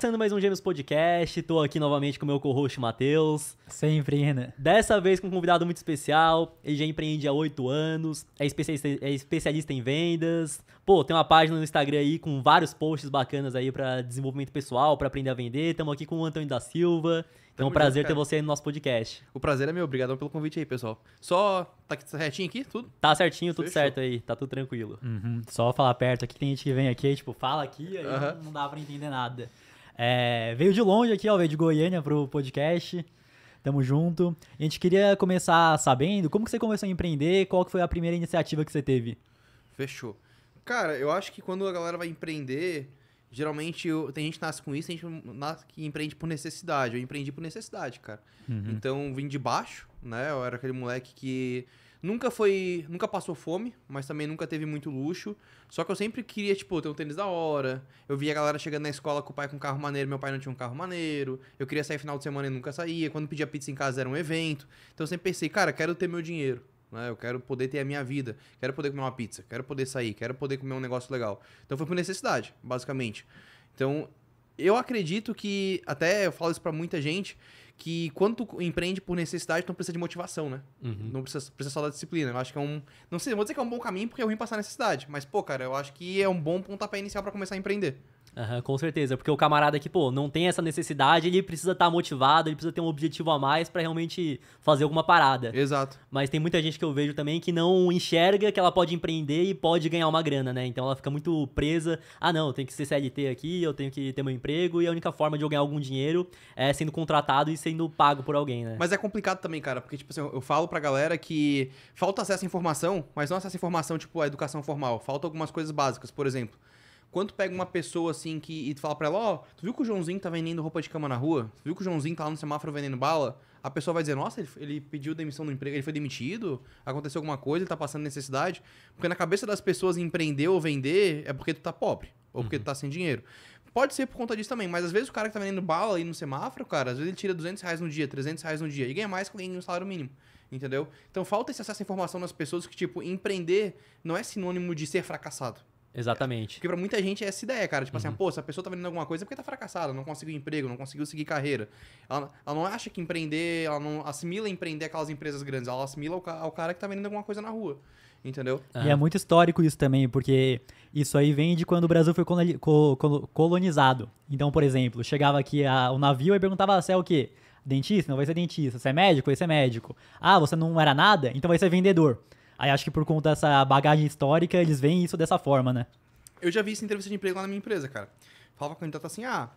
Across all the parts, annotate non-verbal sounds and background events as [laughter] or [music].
Sendo mais um Gêmeos Podcast, tô aqui novamente com meu co-host Matheus. Sempre, né. Dessa vez com um convidado muito especial. Ele já empreende há oito anos, é especialista, é especialista em vendas. Pô, tem uma página no Instagram aí com vários posts bacanas aí para desenvolvimento pessoal, para aprender a vender. Estamos aqui com o Antônio da Silva. Então, é um prazer ter você aí no nosso podcast. O prazer é meu, Obrigado pelo convite aí, pessoal. Só. Tá certinho aqui? Tudo? Tá certinho, tudo Fechou. certo aí, tá tudo tranquilo. Uhum. Só falar perto aqui, tem gente que vem aqui, tipo, fala aqui, aí uhum. não dá pra entender nada. É, veio de longe aqui, ó, veio de Goiânia pro podcast. Tamo junto. A gente queria começar sabendo como que você começou a empreender, qual que foi a primeira iniciativa que você teve? Fechou. Cara, eu acho que quando a galera vai empreender, geralmente eu, tem gente que nasce com isso, tem gente nasce que empreende por necessidade. Eu empreendi por necessidade, cara. Uhum. Então, vim de baixo, né? Eu era aquele moleque que Nunca foi. Nunca passou fome, mas também nunca teve muito luxo. Só que eu sempre queria, tipo, ter um tênis da hora. Eu via a galera chegando na escola com o pai com um carro maneiro, meu pai não tinha um carro maneiro. Eu queria sair final de semana e nunca saía. Quando pedia pizza em casa era um evento. Então eu sempre pensei, cara, quero ter meu dinheiro. Né? Eu quero poder ter a minha vida. Quero poder comer uma pizza. Quero poder sair. Quero poder comer um negócio legal. Então foi por necessidade, basicamente. Então eu acredito que. Até eu falo isso pra muita gente que quando tu empreende por necessidade, tu não precisa de motivação, né? Uhum. Não precisa, precisa só da disciplina. Eu acho que é um. Não sei, vou dizer que é um bom caminho porque é ruim passar necessidade. Mas, pô, cara, eu acho que é um bom pontapé inicial para começar a empreender. Uhum, com certeza, porque o camarada que, pô, não tem essa necessidade, ele precisa estar tá motivado, ele precisa ter um objetivo a mais para realmente fazer alguma parada. Exato. Mas tem muita gente que eu vejo também que não enxerga que ela pode empreender e pode ganhar uma grana, né? Então ela fica muito presa. Ah, não, tem que ser CLT aqui, eu tenho que ter meu emprego e a única forma de eu ganhar algum dinheiro é sendo contratado e sendo pago por alguém, né? Mas é complicado também, cara, porque, tipo assim, eu falo pra galera que falta acesso à informação, mas não acesso à informação, tipo, a educação formal. Falta algumas coisas básicas, por exemplo. Quando pega uma pessoa assim que e tu fala pra ela, ó, oh, tu viu que o Joãozinho tá vendendo roupa de cama na rua? Tu viu que o Joãozinho tá lá no semáforo vendendo bala? A pessoa vai dizer, nossa, ele, ele pediu demissão do emprego, ele foi demitido, aconteceu alguma coisa, ele tá passando necessidade. Porque na cabeça das pessoas empreender ou vender é porque tu tá pobre, ou porque uhum. tu tá uhum. sem dinheiro. Pode ser por conta disso também, mas às vezes o cara que tá vendendo bala aí no semáforo, cara, às vezes ele tira 200 reais no dia, 300 reais no dia e ganha mais que alguém no salário mínimo, entendeu? Então falta esse acesso à informação nas pessoas que, tipo, empreender não é sinônimo de ser fracassado. Exatamente. Porque pra muita gente é essa ideia, cara. Tipo assim, uhum. assim, pô, se a pessoa tá vendendo alguma coisa é porque tá fracassada, não conseguiu emprego, não conseguiu seguir carreira. Ela, ela, não acha que empreender, ela não assimila empreender aquelas empresas grandes, ela assimila ao, ao cara que tá vendendo alguma coisa na rua. Entendeu? Uhum. E é muito histórico isso também, porque isso aí vem de quando o Brasil foi colonizado. Então, por exemplo, chegava aqui a, o navio e perguntava se é o quê? Dentista? Não vai ser dentista. Você é médico? Vai ser médico. Ah, você não era nada? Então vai ser vendedor. Aí acho que por conta dessa bagagem histórica, eles veem isso dessa forma, né? Eu já vi isso em entrevista de emprego lá na minha empresa, cara. Falava com o candidato assim, ah,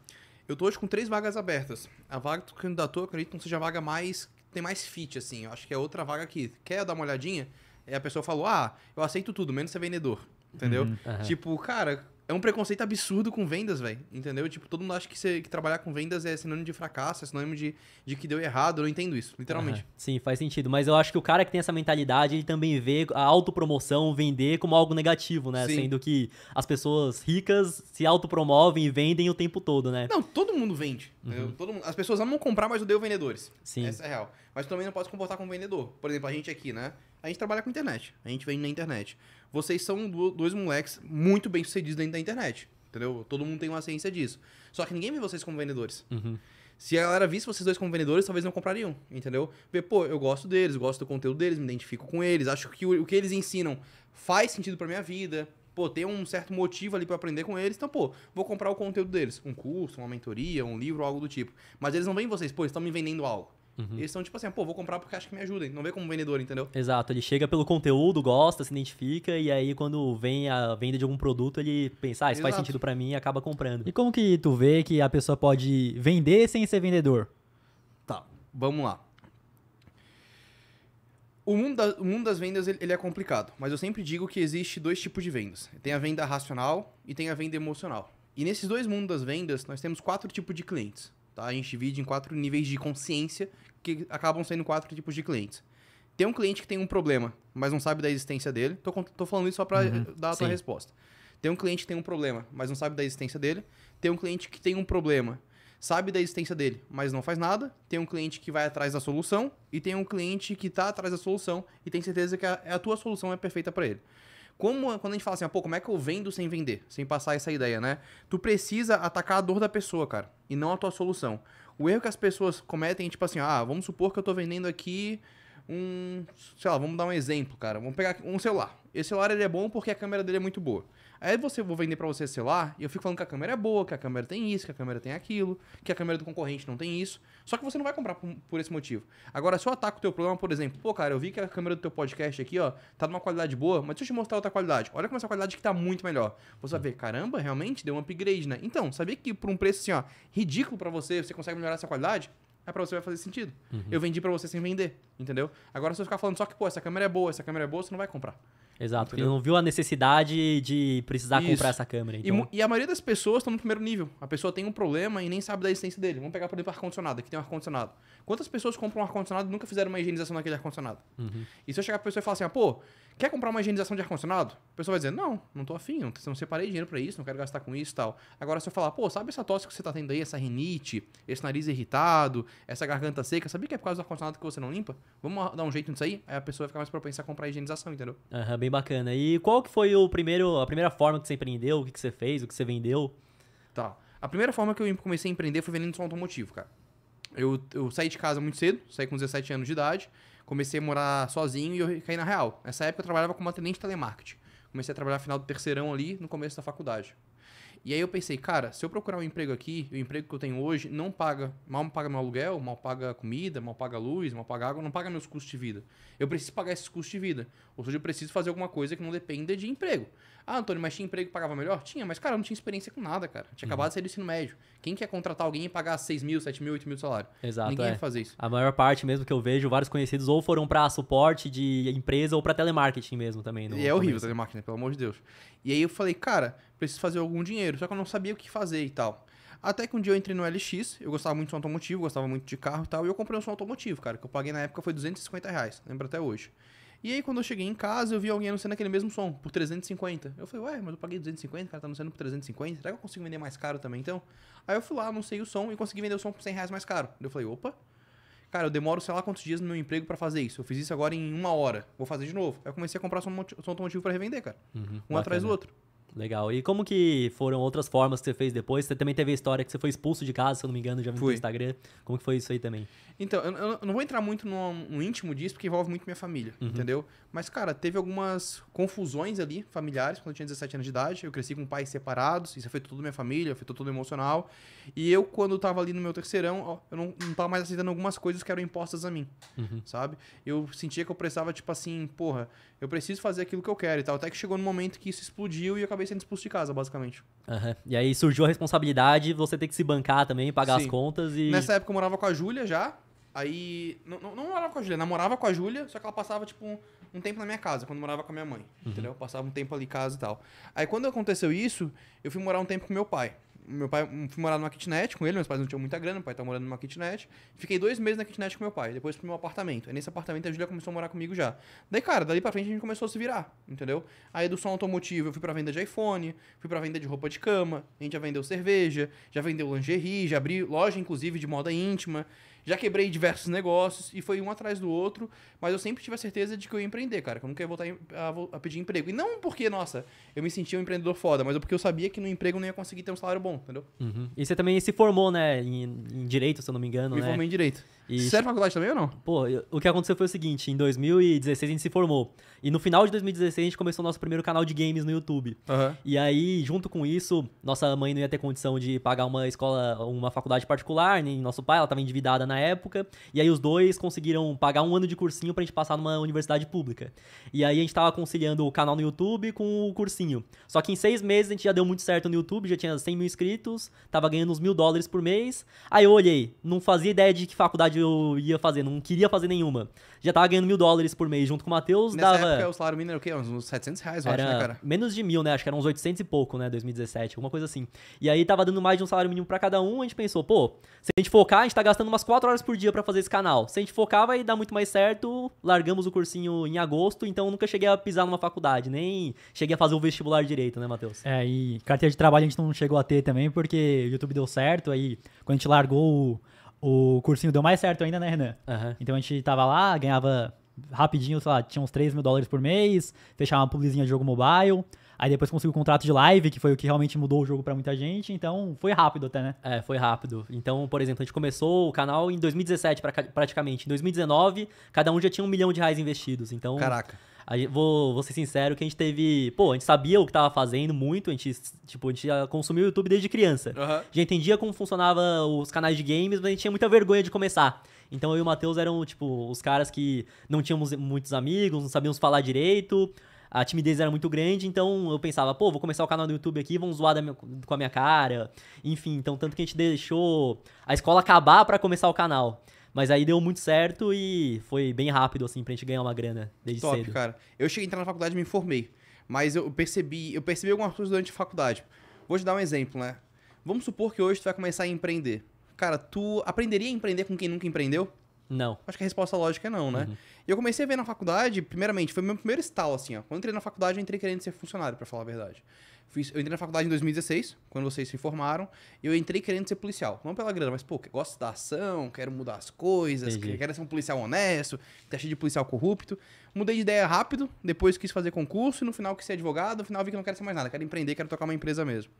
eu tô hoje com três vagas abertas. A vaga que tu candidatou, eu acredito que não seja a vaga mais. tem mais fit, assim. Eu acho que é outra vaga que Quer dar uma olhadinha? E a pessoa falou, ah, eu aceito tudo, menos ser vendedor. Entendeu? uhum. uhum. Tipo, cara, é um preconceito absurdo com vendas, velho. Entendeu? Tipo, todo mundo acha que, cê, que trabalhar com vendas é sinônimo de fracasso, é sinônimo de, de que deu errado. Eu não entendo isso, literalmente. Uhum. Sim, faz sentido. Mas eu acho que o cara que tem essa mentalidade, ele também vê a autopromoção, vender como algo negativo, né? Sim. Sendo que as pessoas ricas se autopromovem e vendem o tempo todo, né? Não, todo mundo vende. Uhum. Todo mundo, as pessoas amam comprar, mas odeiam vendedores. Sim. Essa é real. Mas também não pode se comportar como vendedor. Por exemplo, a gente aqui, né? A gente trabalha com internet. A gente vende na internet vocês são dois moleques muito bem sucedidos dentro da internet. Entendeu? Todo mundo tem uma ciência disso. Só que ninguém vê vocês como vendedores. Uhum. Se a galera visse vocês dois como vendedores, talvez não comprariam, entendeu? Porque, pô, eu gosto deles, gosto do conteúdo deles, me identifico com eles, acho que o, o que eles ensinam faz sentido pra minha vida, pô, tem um certo motivo ali para aprender com eles, então, pô, vou comprar o conteúdo deles. Um curso, uma mentoria, um livro, algo do tipo. Mas eles não veem vocês, pô, estão me vendendo algo. Uhum. Eles são tipo assim, pô, vou comprar porque acho que me ajudem. Não vê como vendedor, entendeu? Exato, ele chega pelo conteúdo, gosta, se identifica, e aí quando vem a venda de algum produto, ele pensa, ah, isso Exato. faz sentido para mim e acaba comprando. E como que tu vê que a pessoa pode vender sem ser vendedor? Tá, vamos lá. O mundo, da, o mundo das vendas ele é complicado, mas eu sempre digo que existe dois tipos de vendas. Tem a venda racional e tem a venda emocional. E nesses dois mundos das vendas, nós temos quatro tipos de clientes. Tá? A gente divide em quatro níveis de consciência que acabam sendo quatro tipos de clientes. Tem um cliente que tem um problema, mas não sabe da existência dele. Tô, tô falando isso só para uhum, eh, dar a tua resposta. Tem um cliente que tem um problema, mas não sabe da existência dele. Tem um cliente que tem um problema, sabe da existência dele, mas não faz nada. Tem um cliente que vai atrás da solução. E tem um cliente que está atrás da solução e tem certeza que a, é a tua solução é perfeita para ele. Como, quando a gente fala assim, ah, pô, como é que eu vendo sem vender? Sem passar essa ideia, né? Tu precisa atacar a dor da pessoa, cara, e não a tua solução. O erro que as pessoas cometem é tipo assim, ah, vamos supor que eu tô vendendo aqui um, sei lá, vamos dar um exemplo, cara. Vamos pegar um celular. Esse celular ele é bom porque a câmera dele é muito boa. Aí você vou vender para você celular e eu fico falando que a câmera é boa, que a câmera tem isso, que a câmera tem aquilo, que a câmera do concorrente não tem isso. Só que você não vai comprar por, por esse motivo. Agora, se eu ataco o teu problema, por exemplo, pô, cara, eu vi que a câmera do teu podcast aqui, ó, tá numa qualidade boa, mas deixa eu te mostrar outra qualidade. Olha como essa qualidade que tá muito melhor. Você vai ver, caramba, realmente deu um upgrade, né? Então, sabia que por um preço assim, ó, ridículo para você, você consegue melhorar essa qualidade? É pra você vai fazer sentido. Uhum. Eu vendi para você sem vender, entendeu? Agora, se eu ficar falando só que, pô, essa câmera é boa, essa câmera é boa, você não vai comprar. Exato, entendeu? não viu a necessidade de precisar Isso. comprar essa câmera. Então... E, e, a maioria das pessoas estão no primeiro nível. A pessoa tem um problema e nem sabe da existência dele. Vamos pegar, por exemplo, ar-condicionado. Aqui tem um ar-condicionado. Quantas pessoas compram um ar-condicionado e nunca fizeram uma higienização naquele ar-condicionado? Uhum. E se eu chegar pra pessoa e falar assim, ah, pô, quer comprar uma higienização de ar-condicionado? A pessoa vai dizer, não, não tô afim, não, não separei dinheiro para isso, não quero gastar com isso e tal. Agora, se eu falar, pô, sabe essa tosse que você tá tendo aí, essa rinite, esse nariz irritado, essa garganta seca, sabia que é por causa do ar-condicionado que você não limpa? Vamos ah, dar um jeito nisso aí? Aí a pessoa vai ficar mais propensa a comprar a higienização, entendeu? Aham, uhum, bem bacana. E qual que foi o primeiro, a primeira forma que você empreendeu? O que, que você fez? O que você vendeu? Tá. A primeira forma que eu comecei a empreender foi vendendo som automotivo, cara. Eu, eu saí de casa muito cedo, saí com 17 anos de idade, comecei a morar sozinho e eu caí na real. Nessa época eu trabalhava como atendente de telemarketing. Comecei a trabalhar no final do terceirão ali, no começo da faculdade. E aí eu pensei, cara, se eu procurar um emprego aqui, o emprego que eu tenho hoje não paga, mal paga meu aluguel, mal paga comida, mal paga luz, mal paga água, não paga meus custos de vida. Eu preciso pagar esses custos de vida. Ou seja, eu preciso fazer alguma coisa que não dependa de emprego. Ah, Antônio, mas tinha emprego que pagava melhor? Tinha, mas cara, eu não tinha experiência com nada, cara. Tinha uhum. acabado de sair do ensino médio. Quem quer contratar alguém e pagar 6 mil, 7 mil, 8 mil de salário? Exato. Ninguém é. fazer isso. A maior parte mesmo que eu vejo, vários conhecidos ou foram para suporte de empresa ou para telemarketing mesmo também. No, né? e é horrível telemarketing, pelo amor de Deus. E aí eu falei, cara, preciso fazer algum dinheiro, só que eu não sabia o que fazer e tal. Até que um dia eu entrei no LX, eu gostava muito de som automotivo, gostava muito de carro e tal, e eu comprei um som automotivo, cara, que eu paguei na época foi 250 reais, lembro até hoje. E aí, quando eu cheguei em casa, eu vi alguém anunciando aquele mesmo som, por 350. Eu falei, ué, mas eu paguei 250, o cara tá anunciando por 350, será que eu consigo vender mais caro também, então? Aí eu fui lá, anunciei o som e consegui vender o som por 100 reais mais caro. Eu falei, opa, cara, eu demoro sei lá quantos dias no meu emprego para fazer isso. Eu fiz isso agora em uma hora, vou fazer de novo. Aí eu comecei a comprar som, som automotivo para revender, cara. Uhum, um bacana. atrás do outro. Legal. E como que foram outras formas que você fez depois? Você também teve a história que você foi expulso de casa, se eu não me engano, já vi no Instagram. Como que foi isso aí também? Então, eu, eu não vou entrar muito no, no, íntimo disso, porque envolve muito minha família, uhum. entendeu? Mas, cara, teve algumas confusões ali, familiares, quando eu tinha 17 anos de idade. Eu cresci com pais separados, isso afetou toda minha família, afetou todo emocional. E eu, quando tava ali no meu terceirão, eu não, não tava mais aceitando algumas coisas que eram impostas a mim, uhum. sabe? Eu sentia que eu precisava, tipo assim, porra, eu preciso fazer aquilo que eu quero e tal. Até que chegou no momento que isso explodiu e eu acabei acabei sendo expulso de casa, basicamente. Uhum. E aí surgiu a responsabilidade, você ter que se bancar também, pagar Sim. as contas e. Nessa época eu morava com a Júlia já. Aí. Não, não, não morava com a Júlia, namorava né, com a Júlia, só que ela passava, tipo, um, um, tempo na minha casa, quando morava com a minha mãe. Uhum. Entendeu? Passava um tempo ali em casa e tal. Aí quando aconteceu isso, eu fui morar um tempo com meu pai. Meu pai hum, fui morar numa kitnet com ele, meus pais não tinham muita grana, meu pai tá morando numa kitnet. Fiquei dois meses na kitnet com meu pai, depois pro meu apartamento. E nesse apartamento a Julia começou a morar comigo já. Daí, cara, dali pra frente a gente começou a se virar, entendeu? Aí do som automotivo eu fui pra venda de iPhone, fui pra venda de roupa de cama, a gente já vendeu cerveja, já vendeu lingerie, já abri loja, inclusive, de moda íntima. Já quebrei diversos negócios e foi um atrás do outro, mas eu sempre tive a certeza de que eu ia empreender, cara, que eu nunca ia voltar a, a pedir emprego. E não porque, nossa, eu me sentia um empreendedor foda, mas é porque eu sabia que no emprego eu não ia conseguir ter um salário bom, entendeu? Uhum. E você também se formou, né, em, em direito, se eu não me engano, me né? Me formei em direito. E, Sério, faculdade também ou não? Pô, eu, o que aconteceu foi o seguinte: em 2016 a gente se formou. E no final de 2016 a gente começou o nosso primeiro canal de games no YouTube. Uhum. E aí, junto com isso, nossa mãe não ia ter condição de pagar uma escola, uma faculdade particular, nem nosso pai, ela estava endividada na época. E aí os dois conseguiram pagar um ano de cursinho pra gente passar numa universidade pública. E aí a gente tava conciliando o canal no YouTube com o cursinho. Só que em seis meses a gente já deu muito certo no YouTube, já tinha 100 mil inscritos, tava ganhando uns mil dólares por mês. Aí eu olhei, não fazia ideia de que faculdade faculdade eu ia fazer, não queria fazer nenhuma. Já tava ganhando mil dólares por mês junto com o Matheus. Nessa dava... época o salário mínimo era o quê? Uns 700 reais, eu era acho, né, cara? Menos de mil, né? Acho que era uns 800 e pouco, né? 2017, alguma coisa assim. E aí tava dando mais de um salário mínimo para cada um, a gente pensou, pô, se a gente focar, a gente tá gastando umas 4 horas por dia para fazer esse canal. Se a gente focar, vai dar muito mais certo. Largamos o cursinho em agosto, então nunca cheguei a pisar numa faculdade, nem cheguei a fazer o vestibular direito, né, Matheus? É, e carteira de trabalho a gente não chegou a ter também, porque o YouTube deu certo, aí quando a gente largou o o cursinho deu mais certo ainda, né, Renan? Uhum. Então a gente tava lá, ganhava rapidinho, sei lá, tinha uns 3 mil dólares por mês, fechava uma publizinha de jogo mobile. Aí depois conseguiu o contrato de live, que foi o que realmente mudou o jogo para muita gente. Então foi rápido até, né? É, foi rápido. Então, por exemplo, a gente começou o canal em 2017 pra, praticamente. Em 2019, cada um já tinha um milhão de reais investidos. Então, Caraca. Gente, vou, vou ser sincero que a gente teve. Pô, a gente sabia o que tava fazendo muito. A gente, tipo, a gente consumiu o YouTube desde criança. Uhum. Já entendia como funcionava os canais de games, mas a gente tinha muita vergonha de começar. Então eu e o Matheus eram, tipo, os caras que não tínhamos muitos amigos, não sabíamos falar direito a timidez era muito grande, então eu pensava, pô, vou começar o canal do YouTube aqui, vão zoar minha, com a minha cara. Enfim, então tanto que a gente deixou a escola acabar para começar o canal. Mas aí deu muito certo e foi bem rápido, assim, pra gente ganhar uma grana desde Top, cedo. cara. Eu cheguei a entrar na faculdade e me informei. Mas eu percebi, eu percebi algumas coisas durante a faculdade. Vou te dar um exemplo, né? Vamos supor que hoje tu vai começar a empreender. Cara, tu aprenderia a empreender com quem nunca empreendeu? Não. Acho que a resposta lógica é não, né? Uhum. E eu comecei a ver na faculdade, primeiramente, foi meu primeiro estalo, assim, ó. Quando entrei na faculdade, eu entrei querendo ser funcionário, para falar a verdade. Fiz, eu entrei na faculdade em 2016, quando vocês se formaram. E eu entrei querendo ser policial. Não pela grana, mas, pô, gosto da ação, quero mudar as coisas, Entendi. quero ser um policial honesto, cheio de policial corrupto. Mudei de ideia rápido, depois quis fazer concurso, e no final quis ser advogado, no final vi que não quero ser mais nada, quero empreender, quero tocar uma empresa mesmo.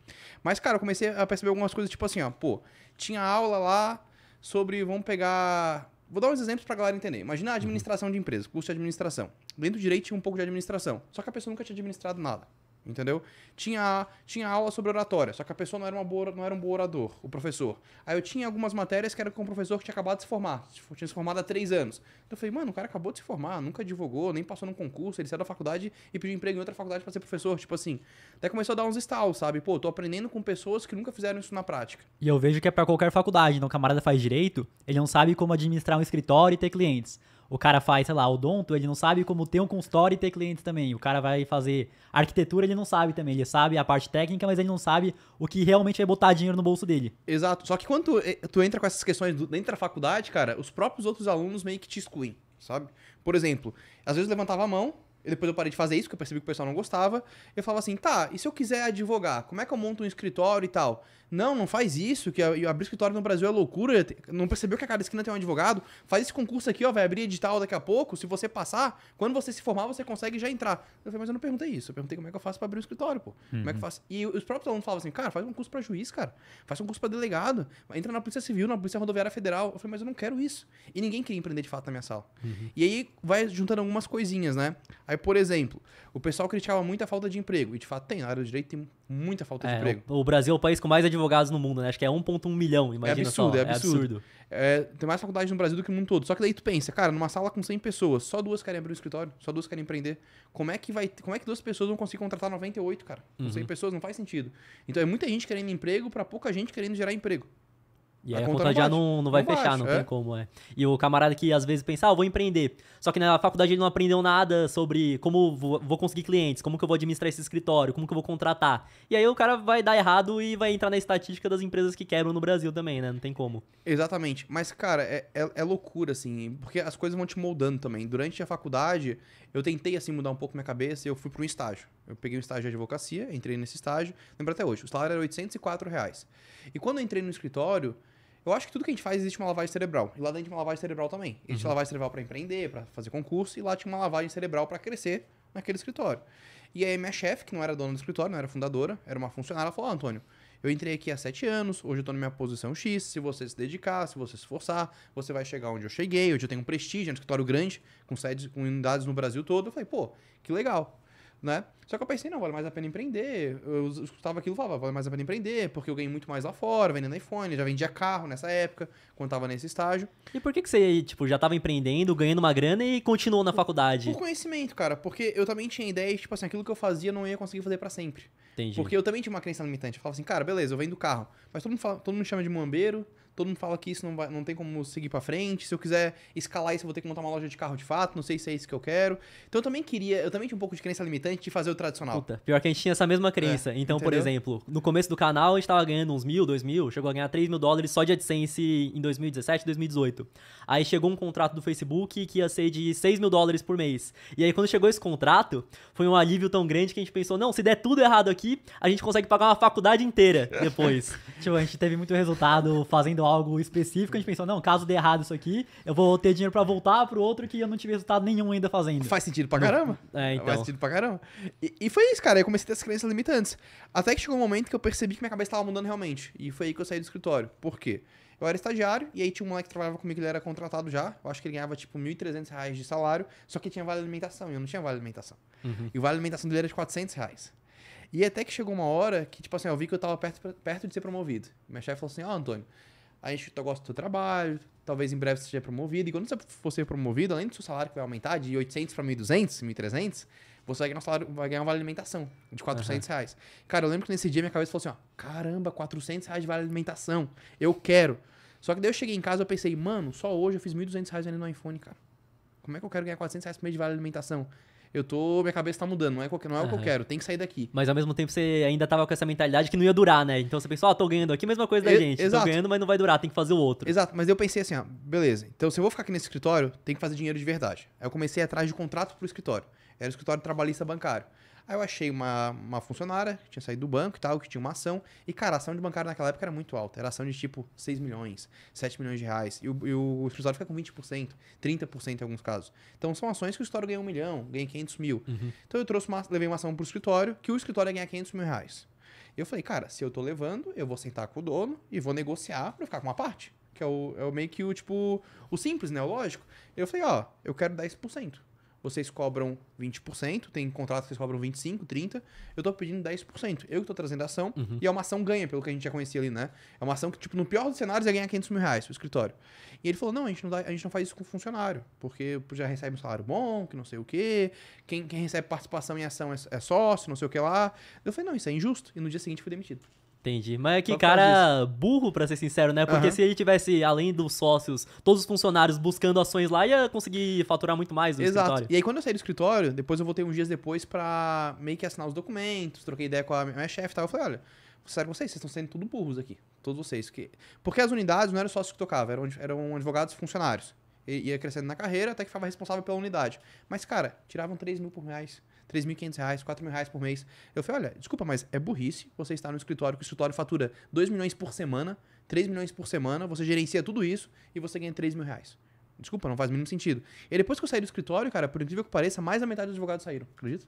Mas, cara, eu comecei a perceber algumas coisas, tipo assim, ó, pô, tinha aula lá sobre, vamos pegar Vou dar uns exemplos pra galera entender. Imagina a uhum. administração uhum. de empresa, curso de administração. Dentro do direito tinha um pouco de administração, só que a pessoa nunca tinha administrado nada entendeu? Tinha, tinha aula sobre oratória, só que a pessoa não era, uma boa, não era um bom orador, o professor. Aí eu tinha algumas matérias que era com um professor que tinha acabado de se formar, tipo, tinha se formado há três anos. Então eu falei, mano, o cara acabou de se formar, nunca divulgou, nem passou num concurso, ele saiu da faculdade e pediu emprego em outra faculdade para ser professor, tipo assim. até começou a dar uns estalos, sabe? Pô, tô aprendendo com pessoas que nunca fizeram isso na prática. E eu vejo que é para qualquer faculdade, então o camarada faz direito, ele não sabe como administrar um escritório e ter clientes o cara faz, sei lá, o odonto, ele não sabe como ter um consultório e ter clientes também. O cara vai fazer arquitetura, ele não sabe também. Ele sabe a parte técnica, mas ele não sabe o que realmente vai é botar dinheiro no bolso dele. Exato. Só que quando tu, eh, tu entra com essas questões dentro da faculdade, cara, os próprios outros alunos meio que te excluem, sabe? Por exemplo, às vezes eu levantava a mão, e depois eu parei de fazer isso, porque eu percebi que o pessoal não gostava. Eu falava assim, tá, e se eu quiser advogar, como é que eu monto um escritório e tal? Não, não faz isso, que abrir escritório no Brasil é loucura. Não percebeu que a cada esquina tem um advogado? Faz esse concurso aqui, ó, vai abrir edital daqui a pouco. Se você passar, quando você se formar, você consegue já entrar. Eu falei, mas eu não perguntei isso. Eu perguntei como é que eu faço para abrir um escritório, pô. Uhum. Como é que eu uhum. faço? E os próprios alunos falavam assim, cara, faz um curso para juiz, cara. Faz um curso para delegado. Entra na Polícia Civil, na Polícia Rodoviária Federal. Eu falei, mas eu não quero isso. E ninguém queria empreender de fato na minha sala. Uhum. E aí vai juntando algumas coisinhas, né? Aí, por exemplo, o pessoal criticava muito a falta de emprego. E de fato tem, na área do direito tem muita falta é, de emprego. O Brasil é o país com mais advogados advogados no mundo, né? Acho que é 1,1 milhão, é imagina. É absurdo, só. é, é absurdo. É absurdo. É, tem mais faculdade no Brasil do que no mundo todo. Só que daí tu pensa, cara, numa sala com 100 pessoas, só duas querem abrir um escritório, só duas querem empreender. Como é que vai, como é que duas pessoas vão conseguir contratar 98, cara? Com uhum. 100 pessoas não faz sentido. Então é muita gente querendo emprego para pouca gente querendo gerar emprego. E tá aí a, a conta, já não, não, vai fechar, não é? tem como, é. E o camarada que às vezes pensa, ah, eu vou empreender. Só que na né, faculdade ele não aprendeu nada sobre como vou, vou conseguir clientes, como que eu vou administrar esse escritório, como que eu vou contratar. E aí o cara vai dar errado e vai entrar na estatística das empresas que quebram no Brasil também, né? Não tem como. Exatamente. Mas, cara, é, é, é loucura, assim, porque as coisas vão te moldando também. Durante a faculdade, eu tentei, assim, mudar um pouco minha cabeça e eu fui para um estágio. Eu peguei um estágio de advocacia, entrei nesse estágio, lembra até hoje, o salário era 804 reais. E quando eu entrei no escritório, eu acho que tudo que a gente faz existe uma lavagem cerebral. E lá dentro tem uma lavagem cerebral também. Existe uhum. lavagem cerebral para empreender, para fazer concurso, e lá tinha uma lavagem cerebral para crescer naquele escritório. E aí minha chefe, que não era dona do escritório, não era fundadora, era uma funcionária, ela falou: ah, Antônio, eu entrei aqui há sete anos, hoje eu tô na minha posição X, se você se dedicar, se você se esforçar, você vai chegar onde eu cheguei, hoje eu tenho um prestígio, um escritório grande, com sedes, com unidades no Brasil todo. Eu falei, pô, que legal né? Só que eu pensei, não, vale mais a pena empreender. Eu escutava aquilo e falava, vale mais a pena empreender, porque eu ganhei muito mais lá fora, vendendo iPhone, já vendia carro nessa época, quando tava nesse estágio. E por que, que você, tipo, já tava empreendendo, ganhando uma grana e continuou na faculdade? Por conhecimento, cara, porque eu também tinha ideia tipo assim, aquilo que eu fazia não ia conseguir fazer para sempre. Entendi. Porque eu também tinha uma crença limitante. Eu falava assim, cara, beleza, eu vendo carro. Mas todo mundo, fala, todo mundo me chama de mambeiro, todo mundo fala que isso não, vai, não tem como seguir para frente. Se eu quiser escalar isso, eu vou ter que montar uma loja de carro de fato. Não sei se é isso que eu quero. Então eu também queria, eu também tinha um pouco de crença limitante de fazer o tradicional. Puta, pior que a gente tinha essa mesma crença. É, então, entendeu? por exemplo, no começo do canal a gente tava ganhando uns mil, dois mil, chegou a ganhar três mil dólares só de AdSense em 2017, 2018. Aí chegou um contrato do Facebook que ia ser de seis mil dólares por mês. E aí quando chegou esse contrato, foi um alívio tão grande que a gente pensou, não, se der tudo errado aqui, a gente consegue pagar uma faculdade inteira depois. [laughs] tipo, a gente teve muito resultado fazendo algo específico, a gente pensou, não, caso dê errado isso aqui, eu vou ter dinheiro para voltar pro outro que eu não tive resultado nenhum ainda fazendo. Faz sentido pra caramba. É, então. Faz sentido pra caramba. E, e foi isso, cara. Eu comecei a ter essas crenças limitantes. Até que chegou um momento que eu percebi que minha cabeça estava mudando realmente. E foi aí que eu saí do escritório. Por quê? Eu era estagiário, e aí tinha um moleque que trabalhava comigo, ele era contratado já. Eu acho que ele ganhava tipo 1.300 reais de salário, só que tinha vale alimentação, e eu não tinha vale alimentação. Uhum. E o vale alimentação dele era de 400 reais. E até que chegou uma hora que, tipo assim, eu vi que eu tava perto, perto de ser promovido. Minha chefe falou assim: Ó, oh, Antônio, a gente tá, gosta do seu trabalho, talvez em breve você seja promovido. E quando você for ser promovido, além do seu salário que vai aumentar de 800 para 1.200, 1.300, você vai ganhar, um salário, vai ganhar vale alimentação de 400 uhum. reais. Cara, eu lembro que nesse dia minha cabeça falou assim, ó, caramba, 400 reais de vale alimentação, eu quero. Só que daí eu cheguei em casa, eu pensei, mano, só hoje eu fiz 1.200 reais vendendo no iPhone, cara. Como é que eu quero ganhar 400 reais por mês de vale alimentação? eu tô. Minha cabeça tá mudando, não é, qualquer, não é uhum. o que eu quero, tem que sair daqui. Mas ao mesmo tempo você ainda tava com essa mentalidade que não ia durar, né? Então você pensou, ah, tô ganhando aqui, mesma coisa da e, gente. Exato. Tô ganhando, mas não vai durar, tem que fazer o outro. Exato, mas eu pensei assim, beleza, então se eu vou ficar aqui nesse escritório, tem que fazer dinheiro de verdade. Aí eu comecei atrás de contrato pro escritório. Era o escritório trabalhista bancário. Aí eu achei uma, uma funcionária que tinha saído do banco e tal, que tinha uma ação. E, cara, a ação de bancário naquela época era muito alta. Era ação de tipo 6 milhões, 7 milhões de reais. E o, e o escritório fica com 20%, 30% em alguns casos. Então são ações que o escritório ganha 1 milhão, ganha 500 mil. Uhum. Então eu trouxe uma, levei uma ação para o escritório que o escritório ia ganhar 500 mil reais. Eu falei, cara, se eu tô levando, eu vou sentar com o dono e vou negociar para ficar com uma parte. Que é o, é o meio que o, tipo, o simples, né? O lógico. Eu falei, ó, eu quero 10% vocês cobram 20%, tem contratos que vocês cobram 25%, 30%, eu tô pedindo 10%. Eu que tô trazendo a ação, uhum. e é uma ação ganha, pelo que a gente já conhecia ali, né? É uma ação que, tipo, no pior dos cenários é ganhar 500 mil reais o escritório. E ele falou, não, a gente não, dá, a gente não faz isso com funcionário, porque já recebe um salário bom, que não sei o quê, quem, quem recebe participação em ação é, é sócio, não sei o que lá. Eu falei, não, isso é injusto. E no dia seguinte fui demitido. Entendi. Mas é que cara burro, para ser sincero, né? Porque uhum. se ele tivesse, além dos sócios, todos os funcionários buscando ações lá, ia conseguir faturar muito mais no Exato. escritório. E aí, quando eu saí do escritório, depois eu voltei uns dias depois para meio que assinar os documentos, troquei ideia com a minha chefe e tal. Eu falei, olha, sério com vocês, vocês estão sendo tudo burros aqui. Todos vocês. Porque, porque as unidades não eram sócios que tocavam, eram, eram advogados funcionários. E, ia crescendo na carreira até que ficava responsável pela unidade. Mas, cara, tiravam 3 mil por reais. 3.500 reais, 4.000 mil reais por mês. Eu falei, olha, desculpa, mas é burrice você estar no escritório, que o escritório fatura 2 milhões por semana, 3 milhões por semana, você gerencia tudo isso e você ganha 3 mil reais. Desculpa, não faz o mínimo sentido. E depois que eu saí do escritório, cara, por incrível que pareça, mais da metade dos advogados saíram, acredita?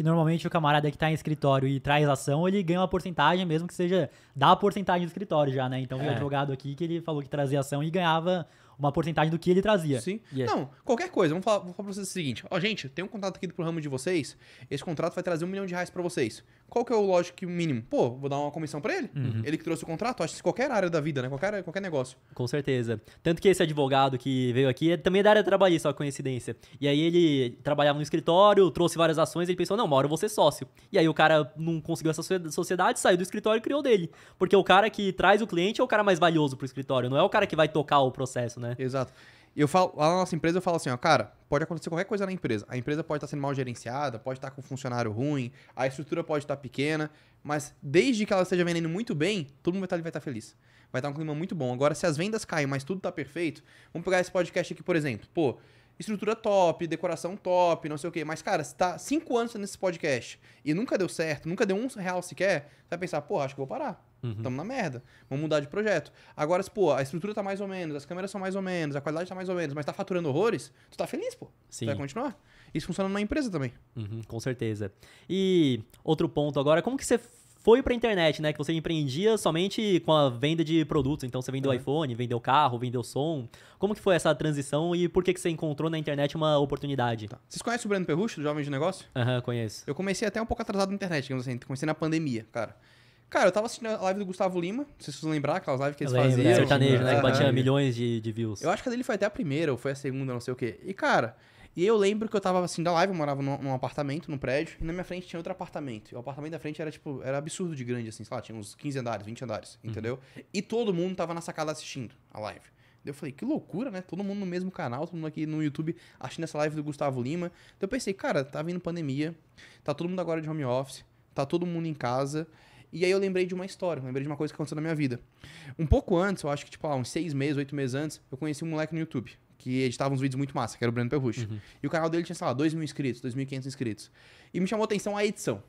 que normalmente o camarada que tá em escritório e traz ação, ele ganha uma porcentagem, mesmo que seja da porcentagem do escritório já, né? Então, é. o advogado aqui que ele falou que trazia ação e ganhava uma porcentagem do que ele trazia. Sim. Yeah. Não, qualquer coisa. Vamos falar, vou falar pra vocês o seguinte. Ó, gente, tem um contrato aqui pro ramo de vocês. Esse contrato vai trazer um milhão de reais para vocês qual que é o lógico mínimo? Pô, vou dar uma comissão para ele. Uhum. Ele que trouxe o contrato, acho que qualquer área da vida, né? Qualquer, qualquer negócio. Com certeza. Tanto que esse advogado que veio aqui é também é da área trabalhista, só coincidência. E aí ele trabalhava no escritório, trouxe várias ações, ele pensou, não, uma hora eu vou ser sócio. E aí o cara não conseguiu essa sociedade, saiu do escritório e criou dele. Porque o cara que traz o cliente é o cara mais valioso pro escritório, não é o cara que vai tocar o processo, né? Exato. Eu falo, lá na nossa empresa eu falo assim, ó, cara, pode acontecer qualquer coisa na empresa. A empresa pode estar tá sendo mal gerenciada, pode estar tá com um funcionário ruim, a estrutura pode estar tá pequena, mas desde que ela esteja vendendo muito bem, todo mundo vai estar, vai estar feliz. Vai estar um clima muito bom. Agora, se as vendas caem, mas tudo está perfeito, vamos pegar esse podcast aqui, por exemplo. Pô, estrutura top, decoração top, não sei o quê. Mas, cara, se tá cinco anos nesse podcast e nunca deu certo, nunca deu um real sequer, você vai pensar, pô, acho que vou parar. Estamos uhum. na merda. Vamos mudar de projeto. Agora, se, pô, a estrutura tá mais ou menos, as câmeras são mais ou menos, a qualidade tá mais ou menos, mas tá faturando horrores, tu tá feliz, pô. Sim. Tu vai continuar. Isso funciona numa empresa também. Uhum, com certeza. E outro ponto agora, como que você foi pra internet, né? Que você empreendia somente com a venda de produtos. Então você vendeu uhum. iPhone, vendeu carro, vendeu som. Como que foi essa transição e por que, que você encontrou na internet uma oportunidade? Tá. Vocês conhecem o Breno Perrucho, do Jovem de Negócio? Aham, conheço. Eu comecei até um pouco atrasado na internet, digamos assim. Comecei na pandemia, cara. Cara, eu tava assistindo a live do Gustavo Lima, não sei se vocês lembrar, aquelas lives que eles Lembro, né? Sertanejo, né? né? Que batia milhões de, de views. Eu acho que a dele foi até a primeira, ou foi a segunda, não sei o quê. E, cara, e eu lembro que eu tava assim da live, eu morava num, num, apartamento, num prédio, e na minha frente tinha outro apartamento. E o apartamento da frente era, tipo, era absurdo de grande, assim, sei lá, tinha uns 15 andares, 20 andares, uhum. entendeu? E todo mundo tava na sacada assistindo a live. Eu falei, que loucura, né? Todo mundo no mesmo canal, todo mundo aqui no YouTube assistindo essa live do Gustavo Lima. Então eu pensei, cara, tá vindo pandemia, tá todo mundo agora de home office, tá todo mundo em casa. E aí eu lembrei de uma história, lembrei de uma coisa que aconteceu na minha vida. Um pouco antes, eu acho que, tipo, ah, uns seis meses, oito meses antes, eu conheci um moleque no YouTube que editava uns vídeos muito massa, que era o Breno Perrucho. Uhum. E o canal dele tinha, sei lá, 2 mil inscritos, 2.500 inscritos. E me chamou a atenção a edição.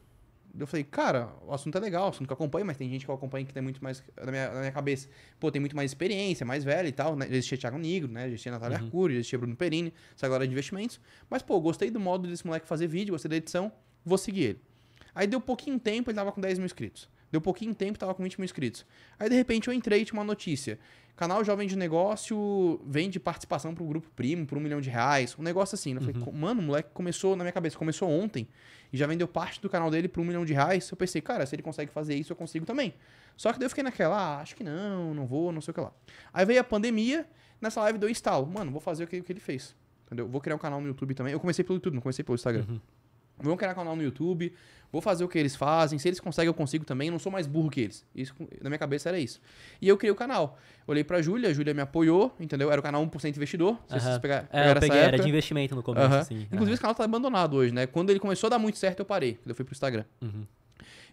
Eu falei, cara, o assunto é legal, o assunto que eu acompanho, mas tem gente que eu acompanho que tem muito mais eh, na minha, na minha cabeça. Pô, tem muito mais experiência, mais velha e tal. Né? existia Thiago Negro, né? Já existia Natália uhum. Arcuri, existia Bruno Perini, essa galera de investimentos. Mas, pô, gostei do modo desse moleque fazer vídeo, gostei da edição, vou seguir ele. Aí deu pouquinho tempo, ele tava com 10 mil inscritos. Deu pouquinho tempo, tava com 20 mil inscritos. Aí de repente eu entrei e tinha uma notícia. Canal Jovem de Negócio vende participação para o grupo primo por um milhão de reais. Um negócio assim. Eu falei, uhum. mano, o moleque começou na minha cabeça, começou ontem e já vendeu parte do canal dele por um milhão de reais. Eu pensei, cara, se ele consegue fazer isso, eu consigo também. Só que daí eu fiquei naquela, ah, acho que não, não vou, não sei o que lá. Aí veio a pandemia, nessa live deu instalo. Mano, vou fazer o que, o que ele fez. Entendeu? Vou criar um canal no YouTube também. Eu comecei pelo YouTube, não comecei pelo Instagram. Uhum. Vão criar canal no YouTube, vou fazer o que eles fazem, se eles conseguem eu consigo também, eu não sou mais burro que eles. Isso na minha cabeça era isso. E eu criei o canal. Olhei pra Júlia, a Júlia me apoiou, entendeu? Era o canal 1% investidor, se uh -huh. vocês pegaram, é, peguei, Era de investimento no começo, uh -huh. sim. Inclusive uh -huh. esse canal tá abandonado hoje, né? Quando ele começou a dar muito certo eu parei, eu fui pro Instagram. Uhum.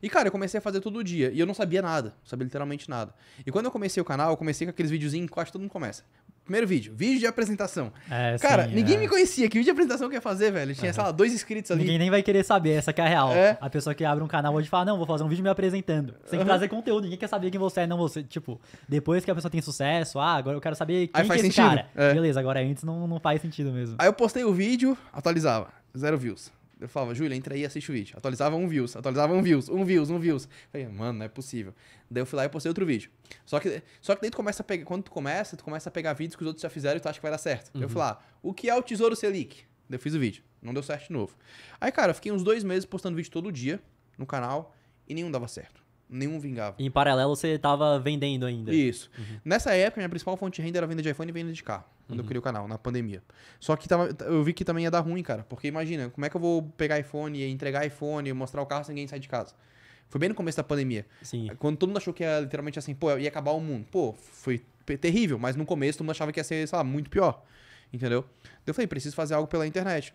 E, cara, eu comecei a fazer todo dia. E eu não sabia nada. Não sabia literalmente nada. E quando eu comecei o canal, eu comecei com aqueles videozinhos que quase todo mundo começa. Primeiro vídeo, vídeo de apresentação. É, cara, sim, é. ninguém é. me conhecia. Que vídeo de apresentação que ia fazer, velho? Tinha, uhum. sei lá, dois inscritos ali. Ninguém nem vai querer saber, essa que é a real. É. A pessoa que abre um canal hoje fala, não, vou fazer um vídeo me apresentando. Você tem que uhum. trazer conteúdo, ninguém quer saber quem você é, não você. Tipo, depois que a pessoa tem sucesso, ah, agora eu quero saber quem Aí faz é esse sentido. cara. É. Beleza, agora antes não, não faz sentido mesmo. Aí eu postei o vídeo, atualizava, zero views. Eu falava, Júlia, entra aí e assiste o vídeo. Atualizava um views, atualizava um views, um views, um views. Falei, mano, não é possível. Daí eu fui lá e postei outro vídeo. Só que, só que daí tu começa a pegar, quando tu começa, tu começa a pegar vídeos que os outros já fizeram e tu acha que vai dar certo. Uhum. Eu fui lá, o que é o Tesouro Selic? Daí eu fiz o vídeo, não deu certo de novo. Aí, cara, eu fiquei uns dois meses postando vídeo todo dia no canal e nenhum dava certo nenhum vingava. E em paralelo você estava vendendo ainda. Isso. Uhum. Nessa época, minha principal fonte de renda era venda de iPhone e venda de carro. Quando uhum. eu criei o canal, na pandemia. Só que tava, eu vi que também ia dar ruim, cara. Porque imagina, como é que eu vou pegar iPhone, entregar iPhone, mostrar o carro sem ninguém sair de casa? Foi bem no começo da pandemia. Sim. Quando todo mundo achou que ia literalmente assim, pô, ia acabar o mundo. Pô, foi terrível, mas no começo todo mundo achava que ia ser, sei lá, muito pior. Entendeu? Então eu falei, preciso fazer algo pela internet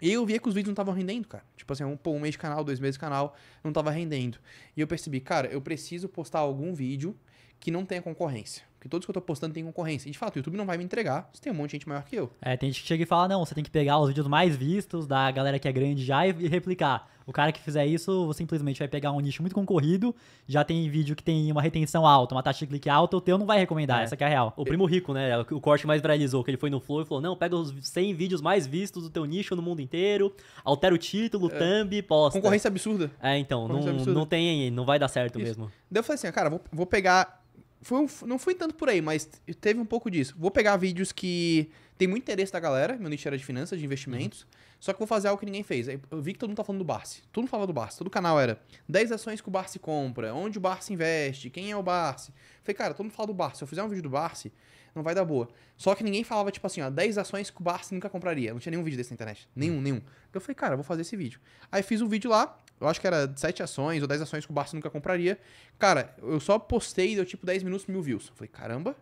e eu via que os vídeos não estavam rendendo, cara. Tipo assim, um, pô, um mês de canal, dois meses de canal, não tava rendendo. E eu percebi, cara, eu preciso postar algum vídeo que não tenha concorrência. Porque todos que eu tô postando tem concorrência. E de fato, o YouTube não vai me entregar se tem um monte de gente maior que eu. É, tem gente que chega e fala: não, você tem que pegar os vídeos mais vistos da galera que é grande já e replicar. O cara que fizer isso, você simplesmente vai pegar um nicho muito concorrido, já tem vídeo que tem uma retenção alta, uma taxa de clique alta, o teu não vai recomendar, é. essa que é a real. O Primo Rico, né, é o corte mais viralizou, que ele foi no Flow e falou, não, pega os 100 vídeos mais vistos do teu nicho no mundo inteiro, altera o título, é. thumb, posta. Concorrência absurda. É, então, não, absurda. não tem, não vai dar certo isso. mesmo. Daí eu falei assim, ah, cara, vou, vou pegar foi um, não fui tanto por aí, mas teve um pouco disso. Vou pegar vídeos que tem muito interesse da galera, meu nicho era de finanças, de investimentos, uhum. só que vou fazer algo que ninguém fez. Eu vi que todo mundo tá falando do Barsi. Todo mundo falava do Barsi. Todo canal era 10 ações que o Barsi compra, onde o Barsi investe, quem é o Barsi. Falei, cara, todo mundo fala do Barsi. Se eu fizer um vídeo do Barsi, não vai dar boa. Só que ninguém falava, tipo assim, ó, 10 ações que o Barsi nunca compraria. Não tinha nenhum vídeo desse na internet. Nenhum, uhum. nenhum. Eu falei, cara, vou fazer esse vídeo. Aí fiz um vídeo lá, eu acho que era 7 ações ou 10 ações que o Barça nunca compraria. Cara, eu só postei e deu tipo 10 minutos, mil views. Falei, caramba,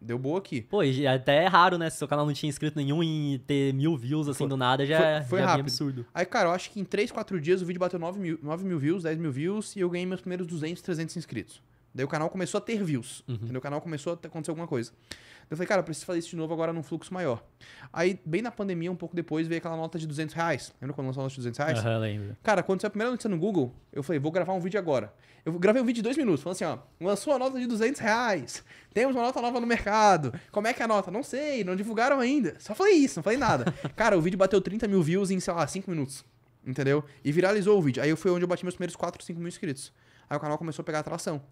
deu boa aqui. Pô, e até é raro, né? Se seu canal não tinha inscrito nenhum e ter mil views assim foi, do nada já, foi, foi já absurdo. Aí, cara, eu acho que em 3, 4 dias o vídeo bateu 9 mil, 9 mil views, 10 mil views e eu ganhei meus primeiros 200, 300 inscritos. Daí o canal começou a ter views. Uhum. Entendeu? O canal começou a acontecer alguma coisa. Daí eu falei, cara, eu preciso fazer isso de novo agora num fluxo maior. Aí, bem na pandemia, um pouco depois, veio aquela nota de 200 reais. Lembra quando lançou a nota de 200 reais? Uhum, lembro. Cara, quando saiu a primeira notícia no Google, eu falei, vou gravar um vídeo agora. Eu gravei um vídeo de dois minutos, falando assim, ó, lançou a nota de 200 reais. Temos uma nota nova no mercado. Como é que é a nota? Não sei, não divulgaram ainda. Só falei isso, não falei nada. [laughs] cara, o vídeo bateu 30 mil views em, sei lá, 5 minutos. Entendeu? E viralizou o vídeo. Aí foi onde eu bati meus primeiros 4, 5 mil inscritos. Aí o canal começou a pegar atração.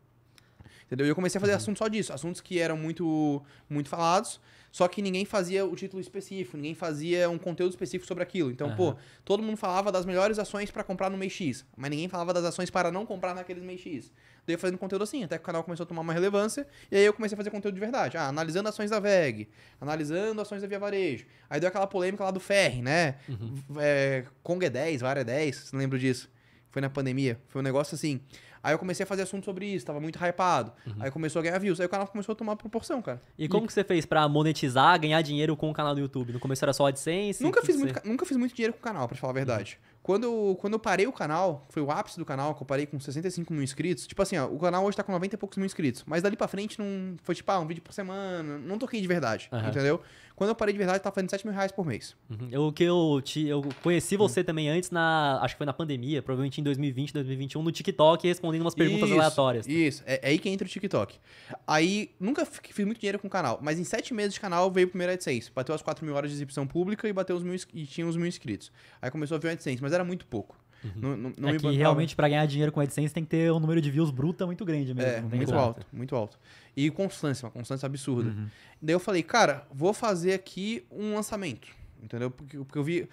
Entendeu? E eu comecei a fazer uhum. assuntos só disso, assuntos que eram muito, muito falados, só que ninguém fazia o título específico, ninguém fazia um conteúdo específico sobre aquilo. Então, uhum. pô, todo mundo falava das melhores ações para comprar no mês X, mas ninguém falava das ações para não comprar naqueles mês X. Daí eu fazendo conteúdo assim, até que o canal começou a tomar uma relevância, e aí eu comecei a fazer conteúdo de verdade. Ah, analisando ações da VEG, analisando ações da Via Varejo. Aí deu aquela polêmica lá do Ferre, né? Uhum. É, Kong é 10, Vara é 10, você lembra disso. Foi na pandemia. Foi um negócio assim. Aí eu comecei a fazer assunto sobre isso, tava muito hypado. Uhum. Aí começou a ganhar views. Aí o canal começou a tomar proporção, cara. E como e... que você fez para monetizar, ganhar dinheiro com o canal do YouTube? No começo era só AdSense? Nunca, fiz muito, nunca fiz muito dinheiro com o canal, para falar a verdade. Uhum. Quando, eu, quando eu parei o canal, foi o ápice do canal, que eu parei com 65 mil inscritos. Tipo assim, ó, o canal hoje tá com 90 e poucos mil inscritos. Mas dali pra frente não foi tipo, ah, um vídeo por semana. Não toquei de verdade, uhum. entendeu? Quando eu parei de verdade, eu tava fazendo 7 mil reais por mês. Uhum. que eu te. Eu conheci hum. você uhum. também antes na. Acho que foi na pandemia, provavelmente em 2020, 2021, no TikTok, respondendo umas perguntas isso, aleatórias. Isso, é, é, aí que entra o TikTok. Aí, nunca fiz muito dinheiro com o canal, mas em 7 meses de canal veio o primeiro AdSense. Bateu as 4 mil horas de exibição pública e bateu os mil, e tinha os mil inscritos. Aí começou a vir o AdSense, mas era muito pouco. Uhum. Não, não, não é que realmente para ganhar dinheiro com AdSense tem que ter um número de views bruta muito grande mesmo. É, muito alto, muito alto. E constância, uma constância absurda. Uhum. Daí eu falei, cara, vou fazer aqui um lançamento, entendeu? Porque, porque eu vi...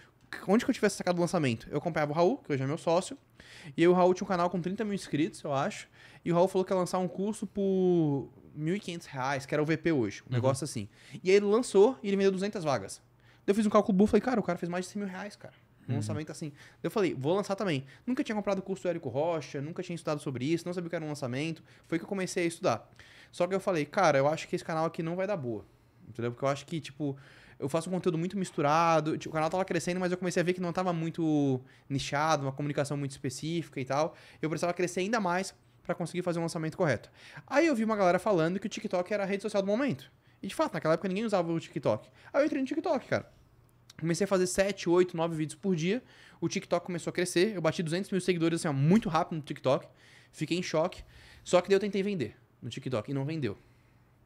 Onde que eu tivesse sacado o lançamento? Eu acompanhava o Raul, que hoje é meu sócio, e o Raul tinha um canal com 30 mil inscritos, eu acho, e o Raul falou que ia lançar um curso por 1.500 reais, que era o VP hoje, um uhum. negócio assim. E aí ele lançou e ele vendeu 200 vagas. Daí eu fiz um cálculo burro, falei, cara, o cara fez mais de 100 mil reais, cara. Um uhum. lançamento assim. Eu falei, vou lançar também. Nunca tinha comprado o curso do Érico Rocha, nunca tinha estudado sobre isso, não sabia o que era um lançamento. Foi que eu comecei a estudar. Só que eu falei, cara, eu acho que esse canal aqui não vai dar boa. Entendeu? Porque eu acho que, tipo, eu faço um conteúdo muito misturado. Tipo, o canal tava crescendo, mas eu comecei a ver que não tava muito nichado, uma comunicação muito específica e tal. Eu precisava crescer ainda mais para conseguir fazer um lançamento correto. Aí eu vi uma galera falando que o TikTok era a rede social do momento. E de fato, naquela época ninguém usava o TikTok. Aí eu entrei no TikTok, cara. Comecei a fazer 7, 8, 9 vídeos por dia. O TikTok começou a crescer. Eu bati 200 mil seguidores assim, ó, muito rápido no TikTok. Fiquei em choque. Só que daí eu tentei vender no TikTok e não vendeu.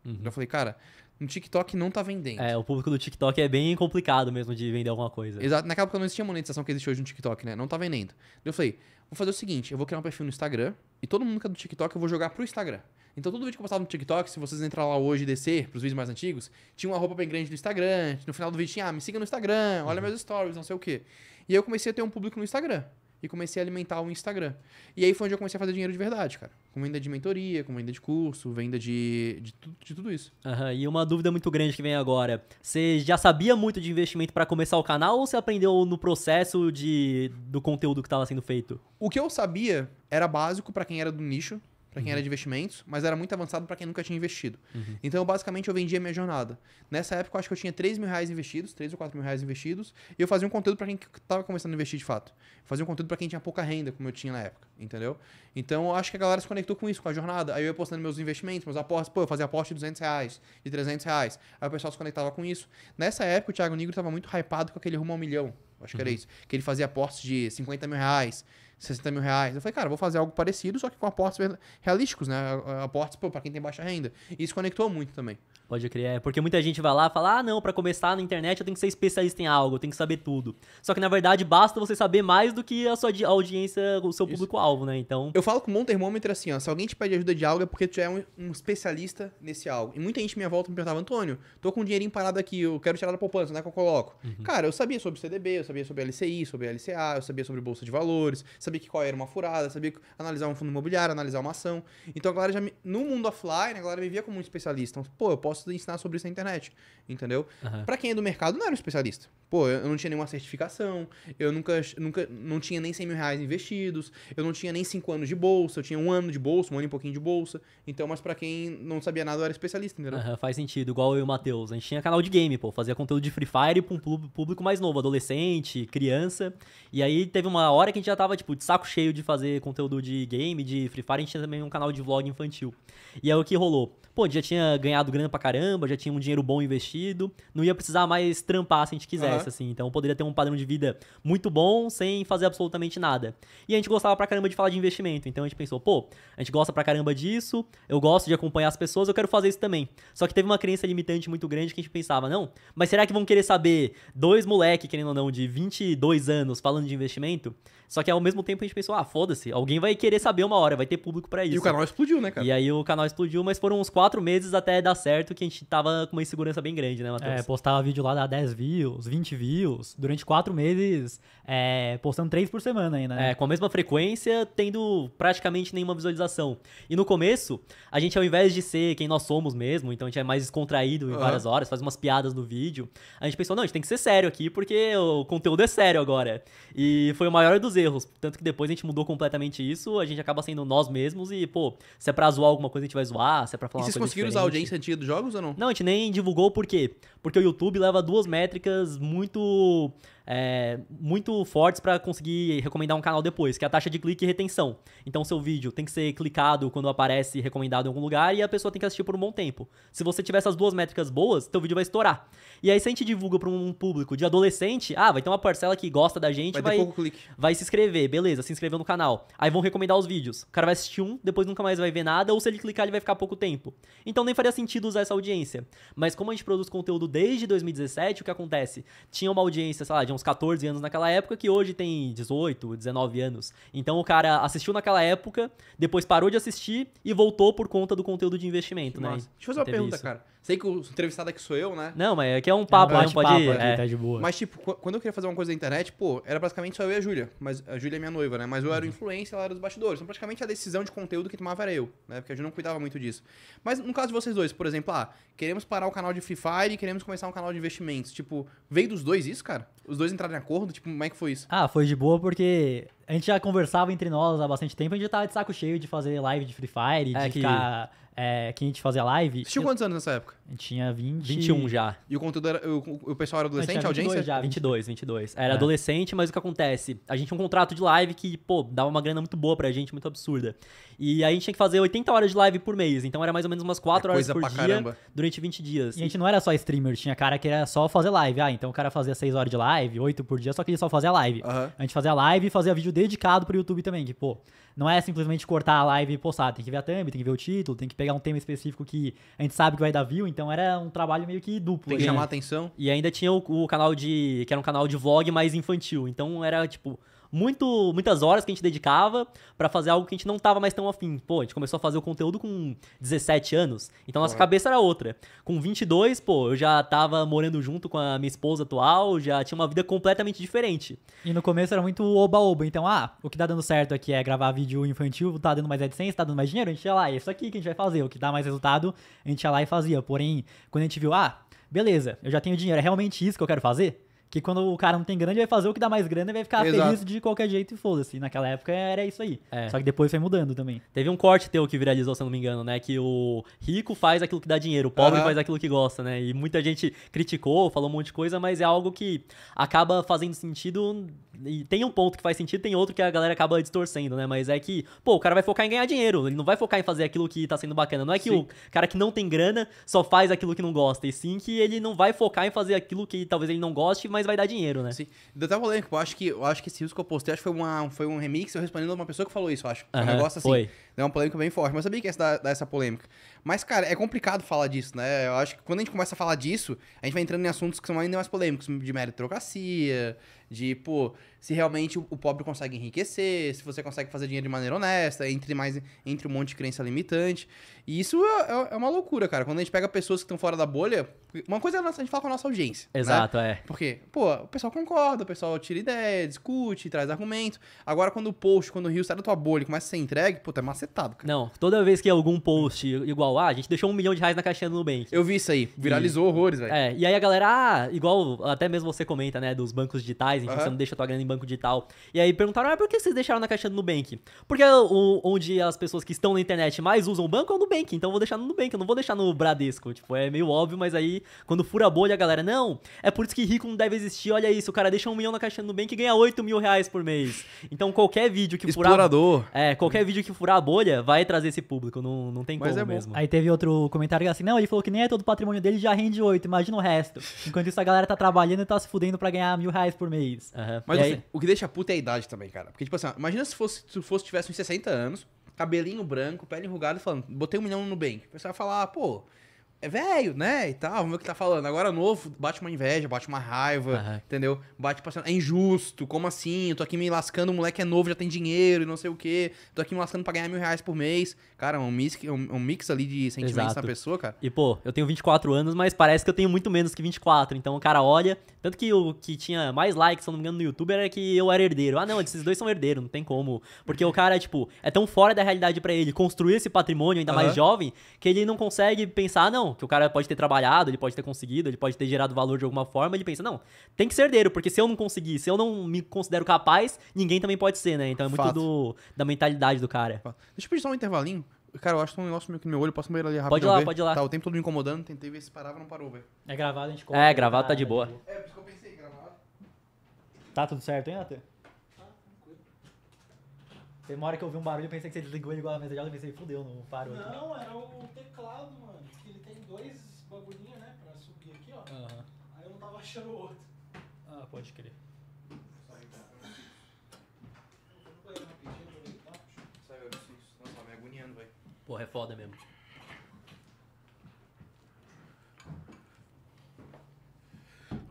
Uhum. Eu falei, cara, no TikTok não tá vendendo. É, o público do TikTok é bem complicado mesmo de vender alguma coisa. Exato. Naquela época não existia monetização que existe hoje no TikTok, né? Não tá vendendo. Eu falei, vou fazer o seguinte: eu vou criar um perfil no Instagram e todo mundo que é do TikTok eu vou jogar pro Instagram. Então todo vídeo que eu postava no TikTok, se vocês entrar lá hoje e descer pros vídeos mais antigos, tinha uma roupa bem grande no Instagram. No final do vídeo tinha, ah, me siga no Instagram, olha uhum. meus stories, não sei o quê. E aí eu comecei a ter um público no Instagram e comecei a alimentar o Instagram. E aí foi onde eu comecei a fazer dinheiro de verdade, cara. Com venda de mentoria, com venda de curso, venda de, de, tu, de tudo isso. Uhum, e uma dúvida muito grande que vem agora. Você já sabia muito de investimento para começar o canal ou você aprendeu no processo de, do conteúdo que estava sendo feito? O que eu sabia era básico para quem era do nicho para quem uhum. era de investimentos, mas era muito avançado para quem nunca tinha investido. Uhum. Então, basicamente, eu vendia minha jornada. Nessa época, eu acho que eu tinha 3 mil reais investidos, 3 ou 4 mil reais investidos, e eu fazia um conteúdo para quem estava começando a investir de fato. Eu fazia um conteúdo para quem tinha pouca renda, como eu tinha na época, entendeu? Então, eu acho que a galera se conectou com isso, com a jornada. Aí eu ia postando meus investimentos, meus aportes. Pô, eu fazia aporte de 200 reais, de 300 reais. Aí o pessoal se conectava com isso. Nessa época, o Thiago Nigro estava muito hypado com aquele rumo ao milhão. Acho que uhum. era isso. Que ele fazia apostas de 50 mil reais, 60 mil reais. Eu falei, cara, vou fazer algo parecido, só que com aportes realísticos, né? Aportes para quem tem baixa renda. E isso conectou muito também. Pode crer, é. Porque muita gente vai lá e fala, ah, não, para começar na internet eu tenho que ser especialista em algo, eu tenho que saber tudo. Só que, na verdade, basta você saber mais do que a sua audiência, o seu público-alvo, né? Então... Eu falo com um bom termômetro assim, ó, se alguém te pede ajuda de algo é porque tu é um, um, especialista nesse algo. E muita gente me volta me perguntava, Antônio, tô com um dinheirinho parado aqui, eu quero tirar da poupança, né, que eu coloco. Uhum. Cara, eu sabia sobre CDB, eu sabia sobre LCI, sobre LCA, eu sabia sobre Bolsa de Valores, sabia que qual era uma furada, sabia analisar um fundo imobiliário, analisar uma ação. Então, a galera já me... no mundo offline, a galera me via como um especialista. Então, pô, eu posso posso ensinar sobre isso na internet, entendeu? Uhum. Para quem é do mercado, não era um especialista. Pô, eu não tinha nenhuma certificação, eu nunca, nunca não tinha nem 100 mil reais investidos, eu não tinha nem 5 anos de bolsa, eu tinha um ano de bolsa, um ano e pouquinho de bolsa. Então, mas para quem não sabia nada, eu era especialista, entendeu? Uhum, faz sentido, igual eu e o Matheus. A gente tinha canal de game, pô, fazia conteúdo de Free Fire pra um público mais novo, adolescente, criança. E aí teve uma hora que a gente já tava, tipo, de saco cheio de fazer conteúdo de game, de Free Fire, a gente tinha também um canal de vlog infantil. E aí o que rolou? Pô, já tinha ganhado grana pra caramba, já tinha um dinheiro bom investido, não ia precisar mais trampar se a gente quisesse, uhum. assim. Então eu poderia ter um padrão de vida muito bom sem fazer absolutamente nada. E a gente gostava pra caramba de falar de investimento, então a gente pensou, pô, a gente gosta pra caramba disso, eu gosto de acompanhar as pessoas, eu quero fazer isso também. Só que teve uma crença limitante muito grande que a gente pensava, não, mas será que vão querer saber dois moleque, querendo ou não, de 22 anos falando de investimento? Só que ao mesmo tempo a gente pensou, ah, foda-se, alguém vai querer saber uma hora, vai ter público para isso. E o canal explodiu, né, cara? E aí o canal explodiu, mas foram uns quatro meses até dar certo que a gente tava com uma insegurança bem grande, né, Matheus? É, postava vídeo lá, dar 10 views, 20 views, durante quatro meses, é, postando três por semana ainda, né? É, com a mesma frequência, tendo praticamente nenhuma visualização. E no começo, a gente ao invés de ser quem nós somos mesmo, então a gente é mais descontraído em várias uhum. horas, faz umas piadas no vídeo, a gente pensou, não, a gente tem que ser sério aqui, porque o conteúdo é sério agora. E foi o maior dos erros. Tanto que depois a gente mudou completamente isso, a gente acaba sendo nós mesmos e, pô, se é pra zoar alguma coisa, a gente vai zoar, se é pra falar e uma coisa. Vocês conseguiram diferente. usar a audiência antiga dos jogos ou não? Não, a gente nem divulgou por quê? Porque o YouTube leva duas métricas muito é, muito fortes para conseguir recomendar um canal depois, que é a taxa de clique e retenção. Então, seu vídeo tem que ser clicado quando aparece recomendado em algum lugar e a pessoa tem que assistir por um bom tempo. Se você tiver essas duas métricas boas, seu vídeo vai estourar. E aí, se a gente divulga para um público de adolescente, ah, vai ter uma parcela que gosta da gente, vai, vai, vai se inscrever, beleza, se inscreveu no canal. Aí vão recomendar os vídeos. O cara vai assistir um, depois nunca mais vai ver nada, ou se ele clicar, ele vai ficar pouco tempo. Então, nem faria sentido usar essa audiência. Mas como a gente produz conteúdo desde 2017, o que acontece? Tinha uma audiência, sei lá, de uns 14 anos naquela época, que hoje tem 18, 19 anos. Então o cara assistiu naquela época, depois parou de assistir e voltou por conta do conteúdo de investimento, que né? Massa. Deixa eu fazer uma pergunta, isso. cara. Sei que o entrevistado aqui sou eu, né? Não, mas aqui é um papo, é um pode papo, ir. É. Tá de boa. Mas, tipo, quando eu queria fazer uma coisa na internet, pô, era basicamente só eu e a Júlia. Mas a Júlia é minha noiva, né? Mas eu era o uhum. influencer, ela era dos bastidores. Então, praticamente a decisão de conteúdo que tomava era eu, né? Porque a Júlia não cuidava muito disso. Mas no caso de vocês dois, por exemplo, ah, queremos parar o canal de Free Fire e queremos começar um canal de investimentos. Tipo, veio dos dois isso, cara? Os dois entraram em acordo? Tipo, como é que foi isso? Ah, foi de boa porque a gente já conversava entre nós há bastante tempo, a gente já tava de saco cheio de fazer live de Free Fire, de é, que... ficar é, que a gente fazia live. Você tinha quantos anos nessa época? A gente tinha 20... 21 já. E o conteúdo era. O, o pessoal era adolescente, a, a audiência? Já, 22, 22. Era é. adolescente, mas o que acontece? A gente tinha um contrato de live que, pô, dava uma grana muito boa pra gente, muito absurda. E a gente tinha que fazer 80 horas de live por mês. Então era mais ou menos umas 4 é horas por dia caramba. durante 20 dias. E a gente não era só streamer, tinha cara que era só fazer live. Ah, então o cara fazia 6 horas de live, 8 por dia, só que ele só fazia live. Uhum. A gente fazia live e fazia vídeo dedicado pro YouTube também, que, pô. Não é simplesmente cortar a live e postar. Tem que ver a thumb, tem que ver o título, tem que pegar um tema específico que a gente sabe que vai dar view. Então era um trabalho meio que duplo. Tem que né? chamar atenção. E ainda tinha o, o, canal de. que era um canal de vlog mais infantil. Então era tipo muito, muitas horas que a gente dedicava para fazer algo que a gente não tava mais tão afim. Pô, a gente começou a fazer o conteúdo com 17 anos, então nossa uhum. cabeça era outra. Com 22, pô, eu já tava morando junto com a minha esposa atual, já tinha uma vida completamente diferente. E no começo era muito oba-oba, então, ah, o que tá dando certo aqui é gravar vídeo infantil, tá dando mais AdSense, tá dando mais dinheiro, a gente ia lá, é isso aqui que a gente vai fazer, o que dá mais resultado, a gente ia lá e fazia. Porém, quando a gente viu, ah, beleza, eu já tenho dinheiro, é realmente isso que eu quero fazer? Que quando o cara não tem grana, ele vai fazer o que dá mais grana e vai ficar Exato. feliz de qualquer jeito e foda-se. Naquela época era isso aí. É. Só que depois foi mudando também. Teve um corte teu que viralizou, se eu não me engano, né? Que o rico faz aquilo que dá dinheiro, o pobre uhum. faz aquilo que gosta, né? E muita gente criticou, falou um monte de coisa, mas é algo que acaba fazendo sentido e tem um ponto que faz sentido, tem outro que a galera acaba distorcendo, né? Mas é que, pô, o cara vai focar em ganhar dinheiro, ele não vai focar em fazer aquilo que tá sendo bacana. Não é que sim. o cara que não tem grana só faz aquilo que não gosta, e sim que ele não vai focar em fazer aquilo que talvez ele não goste, mas vai dar dinheiro, né? Sim. Deu até polêmico, eu acho que, eu acho que esse risco que eu postei, acho que foi, uma, foi um remix, eu respondendo a uma pessoa que falou isso, acho. Uhum, um negócio assim. Foi. Deu uma polêmica bem forte, mas sabia que ia dar, dar essa polêmica. Mas, cara, é complicado falar disso, né? Eu acho que quando a gente começa a falar disso, a gente vai entrando em assuntos que são ainda mais polêmicos, de meritocracia, de, pô, se realmente o pobre consegue enriquecer, se você consegue fazer dinheiro de maneira honesta, entre mais entre um monte de crença limitante. E isso é, é, é uma loucura, cara. Quando a gente pega pessoas que estão fora da bolha, uma coisa é a, nossa, a gente fala com a nossa audiência. Né? Exato, né? é. Porque, pô, o pessoal concorda, o pessoal tira ideia, discute, traz argumento. Agora, quando o post, quando o Rio sai da tua bolha e começa a ser entregue, pô, tá macetado, cara. Não, toda vez que algum post igual, ah, a gente deixou um milhão de reais na caixinha do Nubank. Eu vi isso aí, viralizou e, horrores, velho. É, e aí a galera, ah, igual até mesmo você comenta, né, dos bancos digitais reais, enfim, uhum. você não deixa tua grana em banco digital. E aí perguntaram, ah, por que vocês deixaram na caixa do Nubank? Porque o, onde as pessoas que estão na internet mais usam o banco é o Nubank, então eu vou deixar no Nubank, eu não vou deixar no Bradesco. Tipo, é meio óbvio, mas aí quando fura a bolha, a galera, não, é por isso que rico não deve existir, olha isso, o cara deixa um milhão na caixa do Nubank e ganha 8 mil reais por mês. Então qualquer vídeo que Explorador. É, qualquer vídeo que furar a bolha vai trazer esse público, não, não tem mas é como é mesmo. Aí teve outro comentário assim, não, ele falou que nem é todo o patrimônio dele já rende 8, imagina o resto. Enquanto isso a galera tá trabalhando e tá se fudendo pra ganhar mil reais por mês. Isso. Uhum. Mas assim, o que deixa puta é a idade também, cara. Porque, tipo assim, imagina se fosse, se fosse, tivesse uns 60 anos, cabelinho branco, pele enrugada, falando, botei um milhão no Nubank. O pessoal ia falar, ah, pô, é velho, né? E tal, vamos ver o que tá falando. Agora novo, bate uma inveja, bate uma raiva, uhum. entendeu? Bate passando. Tipo é injusto, como assim? Eu tô aqui me lascando, o moleque é novo, já tem dinheiro e não sei o quê. Tô aqui me lascando pra ganhar mil reais por mês. Cara, é um mix, é um, é um mix ali de sentimentos Exato. pessoa, cara. E, pô, eu tenho 24 anos, mas parece que eu tenho muito menos que 24. Então o cara olha, tanto que o que tinha mais likes, se eu não me engano, no YouTube era que eu era herdeiro. Ah, não, esses dois são herdeiros, não tem como. Porque o cara, tipo, é tão fora da realidade para ele construir esse patrimônio ainda uhum. mais jovem que ele não consegue pensar, não, que o cara pode ter trabalhado, ele pode ter conseguido, ele pode ter gerado valor de alguma forma. Ele pensa, não, tem que ser herdeiro, porque se eu não conseguir, se eu não me considero capaz, ninguém também pode ser, né? Então é muito do, da mentalidade do cara. Deixa eu pedir só um intervalinho. Cara, eu acho que um negócio meio que no meu olho, posso ver ali rápido. Pode ir lá, ver. pode ir lá. Tá o tempo todo me incomodando, tentei ver se parava, não parou, velho. É gravado, a gente É, gravado tá de ah, boa. É, é Tá tudo certo, hein, Nathan? Tem uma hora que eu ouvi um barulho, e pensei que você desligou ele igual a mesa de aula, e pensei, fudeu, não parou aqui. Não, era o teclado, mano, que ele tem dois bagulhinhos, né, pra subir aqui, ó. Aham. Aí eu não tava achando o outro. Ah, pode crer. Tá? eu não sei isso. me agoniando, velho. Porra, é foda mesmo.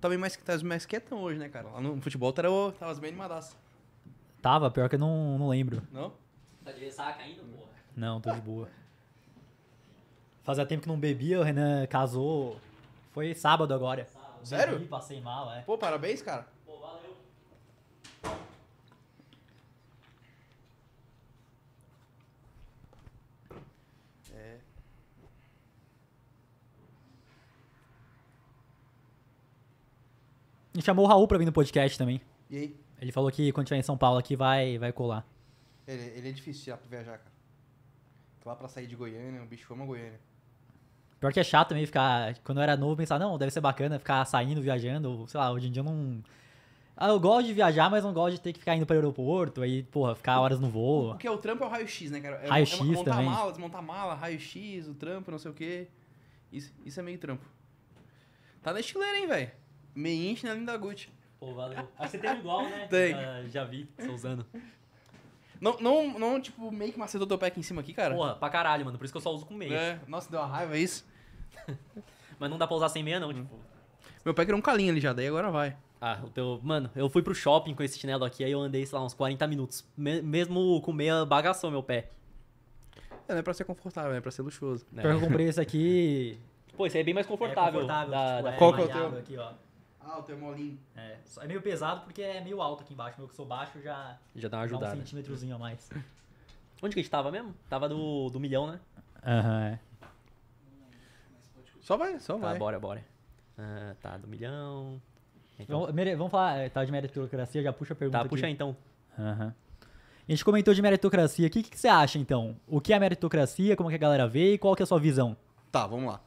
também mais, tá mais quietão hoje, né, cara? Lá no futebol tava, tava bem animadaço. Tava, pior que eu não, não lembro. Não? Tá de ressaca ainda, porra? Não, tô de boa. Fazia tempo que não bebia, o Renan casou. Foi sábado agora. Sábado. Sério? Bebi, passei mal, é. Pô, parabéns, cara. gente chamou o Raul pra vir no podcast também. E aí? Ele falou que quando estiver em São Paulo aqui vai, vai colar. Ele, ele é difícil tirar pra viajar, cara. Lá pra sair de Goiânia, o bicho foi uma Goiânia. Pior que é chato também ficar. Quando eu era novo, pensar, não, deve ser bacana ficar saindo, viajando, ou, sei lá, hoje em dia eu não. Ah, eu gosto de viajar, mas não gosto de ter que ficar indo para o aeroporto, aí, porra, ficar horas no voo. Porque é o trampo é o raio-x, né, cara? É, é raio-x é, montar também. mala, desmontar mala, raio-x, o trampo, não sei o quê. Isso, isso é meio trampo. Tá na estileira, hein, velho? Me enche na linda Gucci. Pô, valeu. Acho que você tem igual, né? Tem. Já, ah, já vi, tô usando. Não, não, não, tipo, meio que macedou teu pé aqui em cima aqui, cara? Porra, pra caralho, mano. Por isso que eu só uso com meia. É. Nossa, deu uma raiva é isso. [laughs] Mas não dá pra usar sem meia, não, hum. tipo. Meu pé criou um calinho ali já, daí agora vai. Ah, o teu. Mano, eu fui pro shopping com esse chinelo aqui, aí eu andei, sei lá, uns 40 minutos. mesmo com meia bagação meu pé. É, não é pra ser confortável, né? é pra ser luxuoso. É. Eu comprei esse aqui. [laughs] Pô, esse aí é bem mais é confortável. É confortável da, tipo, da... É Qual que é o teu? Aqui, ó alto, é molinho. É, é meio pesado porque é meio alto aqui embaixo. Meu que sou baixo já. Já dá uma ajudada. Dá um centímetrozinho a mais. [laughs] Onde que a gente tava mesmo? Tava do, do milhão, né? Aham, uhum, é. Só vai, só tá, vai. Bora, bora. Ah, tá, do milhão. Então. Vamos, vamos falar, eh, tá de meritocracia, já puxa a pergunta. Tá, puxa aqui. então. Uhum. A gente comentou de meritocracia aqui. O que, que você acha, então? O que é meritocracia? Como que a galera vê e qual que é a sua visão? Tá, vamos lá.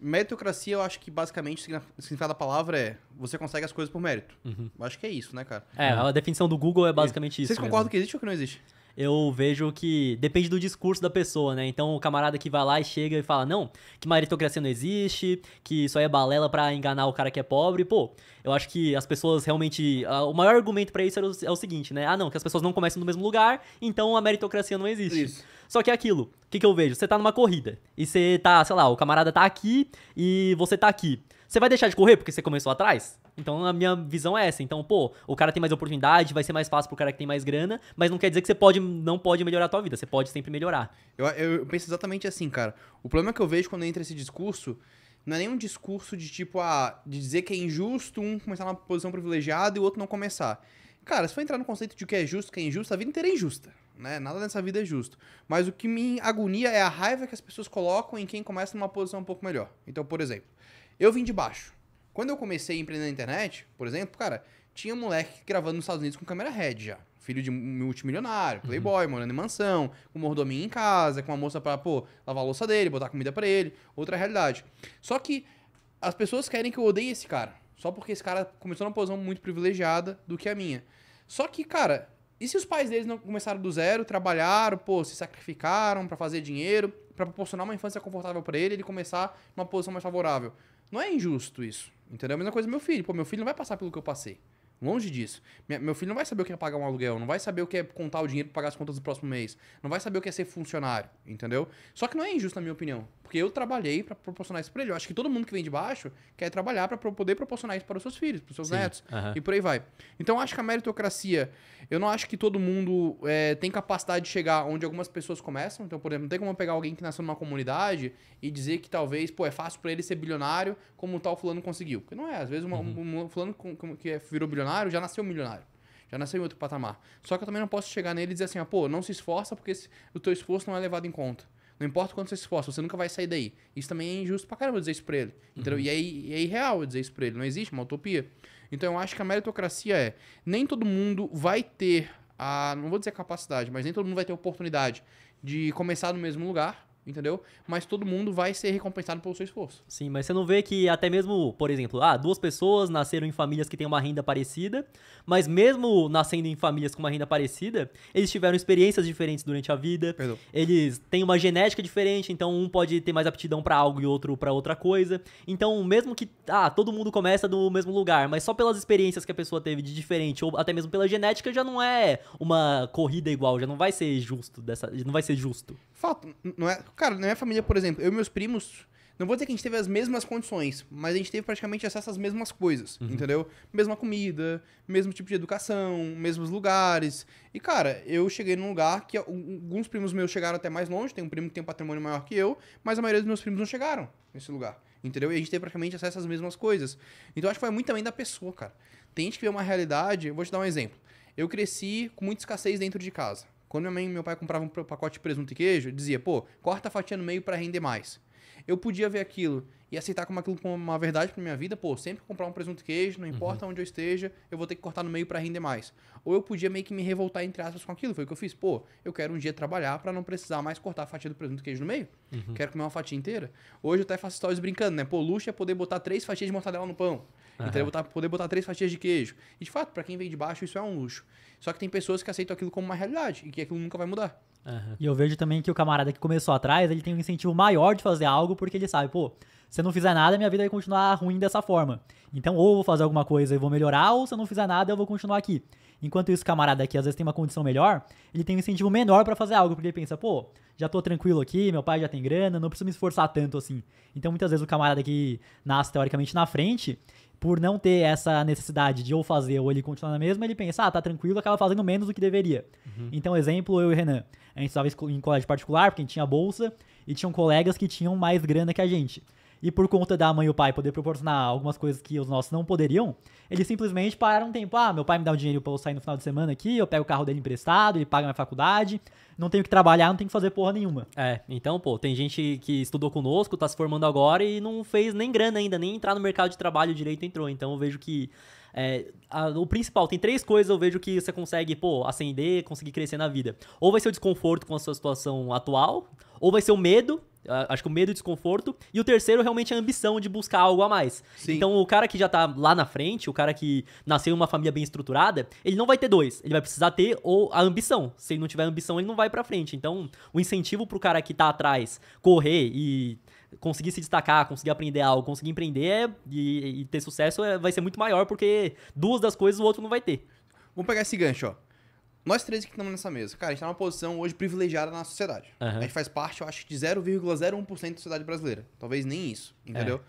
Meritocracia, eu acho que basicamente o significado da palavra é você consegue as coisas por mérito. Uhum. Eu acho que é isso, né, cara? É, a definição do Google é basicamente isso. Vocês mesmo. concordam que existe ou que não existe? eu vejo que depende do discurso da pessoa, né? Então o camarada que vai lá e chega e fala, não, que meritocracia não existe, que isso aí é balela para enganar o cara que é pobre, pô, eu acho que as pessoas realmente. o maior argumento para isso é o, é o, seguinte, né? Ah, não, que as pessoas não começam no mesmo lugar, então a meritocracia não existe. Isso. Só que é aquilo, o que, que eu vejo? Você tá numa corrida e você tá, sei lá, o camarada tá aqui e você tá aqui. Você vai deixar de correr porque você começou atrás? Então a minha visão é essa. Então, pô, o cara tem mais oportunidade, vai ser mais fácil pro cara que tem mais grana, mas não quer dizer que você pode, não pode melhorar a tua vida, você pode sempre melhorar. Eu, eu penso exatamente assim, cara. O problema que eu vejo quando entra esse discurso não é nenhum discurso de tipo, ah, de dizer que é injusto um começar numa posição privilegiada e o outro não começar. Cara, se for entrar no conceito de o que é justo, o que é injusto, a vida inteira é injusta. Né? Nada nessa vida é justo. Mas o que me agonia é a raiva que as pessoas colocam em quem começa numa posição um pouco melhor. Então, por exemplo, eu vim de baixo. Quando eu comecei a empreender na internet, por exemplo, cara, tinha moleque gravando nos Estados Unidos com câmera head já. Filho de multimilionário, uhum. playboy, uhum. morando em mansão, com mordomia em casa, com uma moça pra, pô, lavar a louça dele, botar comida para ele. Outra realidade. Só que as pessoas querem que eu odeie esse cara. Só porque esse cara começou numa posição muito privilegiada do que a minha. Só que, cara, e se os pais deles não começaram do zero, trabalharam, pô, se sacrificaram para fazer dinheiro, para proporcionar uma infância confortável para ele, ele começar numa posição mais favorável? Não é injusto isso. Entendeu? A mesma coisa do meu filho. Pô, meu filho não vai passar pelo que eu passei. Longe disso. Meu filho não vai saber o que é pagar um aluguel, não vai saber o que é contar o dinheiro para pagar as contas do próximo mês, não vai saber o que é ser funcionário, entendeu? Só que não é injusto, na minha opinião. Porque eu trabalhei para proporcionar isso para ele. Eu acho que todo mundo que vem de baixo quer trabalhar para poder proporcionar isso para os seus filhos, para os seus Sim. netos uhum. e por aí vai. Então eu acho que a meritocracia, eu não acho que todo mundo é, tem capacidade de chegar onde algumas pessoas começam. Então, por exemplo, não tem como eu pegar alguém que nasceu numa comunidade e dizer que talvez, pô, é fácil para ele ser bilionário como o tal fulano conseguiu. Porque não é. Às vezes uma, uhum. um fulano que é, virou bilionário já nasceu milionário já nasceu em outro patamar. Só que eu também não posso chegar nele e dizer assim, ah, pô, não se esforça porque o teu esforço não é levado em conta. Não importa o quanto você se esforça, você nunca vai sair daí. Isso também é injusto pra caramba dizer isso pra ele. Entendeu? Uhum. E, é, e é irreal dizer isso pra ele. Não existe uma utopia. Então eu acho que a meritocracia é. Nem todo mundo vai ter a. Não vou dizer capacidade, mas nem todo mundo vai ter oportunidade de começar no mesmo lugar entendeu? Mas todo mundo vai ser recompensado pelo seu esforço. Sim, mas você não vê que até mesmo, por exemplo, ah, duas pessoas nasceram em famílias que têm uma renda parecida, mas mesmo nascendo em famílias com uma renda parecida, eles tiveram experiências diferentes durante a vida. Perdão. Eles têm uma genética diferente, então um pode ter mais aptidão para algo e outro para outra coisa. Então, mesmo que ah, todo mundo começa do mesmo lugar, mas só pelas experiências que a pessoa teve de diferente ou até mesmo pela genética já não é uma corrida igual, já não vai ser justo dessa, não vai ser justo. Fato, não é. Cara, na minha família, por exemplo, eu e meus primos, não vou dizer que a gente teve as mesmas condições, mas a gente teve praticamente acesso às mesmas coisas, uhum. entendeu? Mesma comida, mesmo tipo de educação, mesmos lugares. E, cara, eu cheguei num lugar que alguns primos meus chegaram até mais longe, tem um primo que tem um patrimônio maior que eu, mas a maioria dos meus primos não chegaram nesse lugar, entendeu? E a gente teve praticamente acesso às mesmas coisas. Então, acho que foi muito também da pessoa, cara. Tem gente que vê uma realidade, vou te dar um exemplo. Eu cresci com muita escassez dentro de casa. Quando minha mãe e meu pai compravam um pacote de presunto e queijo, dizia, pô, corta a fatia no meio para render mais eu podia ver aquilo e aceitar como aquilo como uma verdade para minha vida, pô, sempre comprar um presunto e queijo, não importa uhum. onde eu esteja, eu vou ter que cortar no meio para render mais. Ou eu podia meio que me revoltar entre aspas com aquilo, foi o que eu fiz. Pô, eu quero um dia trabalhar para não precisar mais cortar a fatia do presunto e queijo no meio. Uhum. Quero comer uma fatia inteira. Hoje eu até faço stories brincando, né? Pô, luxo é poder botar três fatias de mortadela no pão. Uhum. Então, botar, poder botar três fatias de queijo. E de fato, para quem vem de baixo, isso é um luxo. Só que tem pessoas que aceitam aquilo como uma realidade e que aquilo nunca vai mudar. Uhum. E eu vejo também que o camarada que começou atrás, ele tem um incentivo maior de fazer algo, porque ele sabe, pô, se eu não fizer nada, minha vida vai continuar ruim dessa forma. Então, ou eu vou fazer alguma coisa e vou melhorar, ou se eu não fizer nada, eu vou continuar aqui. Enquanto isso, camarada que às vezes tem uma condição melhor, ele tem um incentivo menor para fazer algo, porque ele pensa, pô, já tô tranquilo aqui, meu pai já tem grana, não preciso me esforçar tanto assim. Então, muitas vezes o camarada que nasce teoricamente na frente, por não ter essa necessidade de ou fazer ou ele continuar na mesma, ele pensa, ah, tá tranquilo, acaba fazendo menos do que deveria. Uhum. Então, exemplo, eu e o Renan. A gente estava em colégio particular, porque a gente tinha bolsa, e tinham colegas que tinham mais grana que a gente e por conta da mãe e o pai poder proporcionar algumas coisas que os nossos não poderiam, eles simplesmente pararam um tempo. Ah, meu pai me dá um dinheiro pra eu sair no final de semana aqui, eu pego o carro dele emprestado, ele paga minha faculdade, não tenho que trabalhar, não tenho que fazer porra nenhuma. É, então, pô, tem gente que estudou conosco, tá se formando agora e não fez nem grana ainda, nem entrar no mercado de trabalho direito entrou. Então eu vejo que é, a, o principal, tem três coisas eu vejo que você consegue, pô, acender conseguir crescer na vida. Ou vai ser o desconforto com a sua situação atual, ou vai ser o medo, acho que o medo e o desconforto. E o terceiro realmente é a ambição de buscar algo a mais. Sim. Então o cara que já tá lá na frente, o cara que nasceu em uma família bem estruturada, ele não vai ter dois. Ele vai precisar ter ou a ambição. Se ele não tiver ambição, ele não vai para frente. Então o incentivo pro cara que tá atrás correr e conseguir se destacar, conseguir aprender algo, conseguir empreender é, e, e ter sucesso é, vai ser muito maior, porque duas das coisas o outro não vai ter. Vamos pegar esse gancho, ó. Nós três que estamos nessa mesa, cara, a gente está numa posição hoje privilegiada na sociedade. Uhum. A gente faz parte, eu acho, de 0,01% da sociedade brasileira. Talvez nem isso, é. entendeu? É.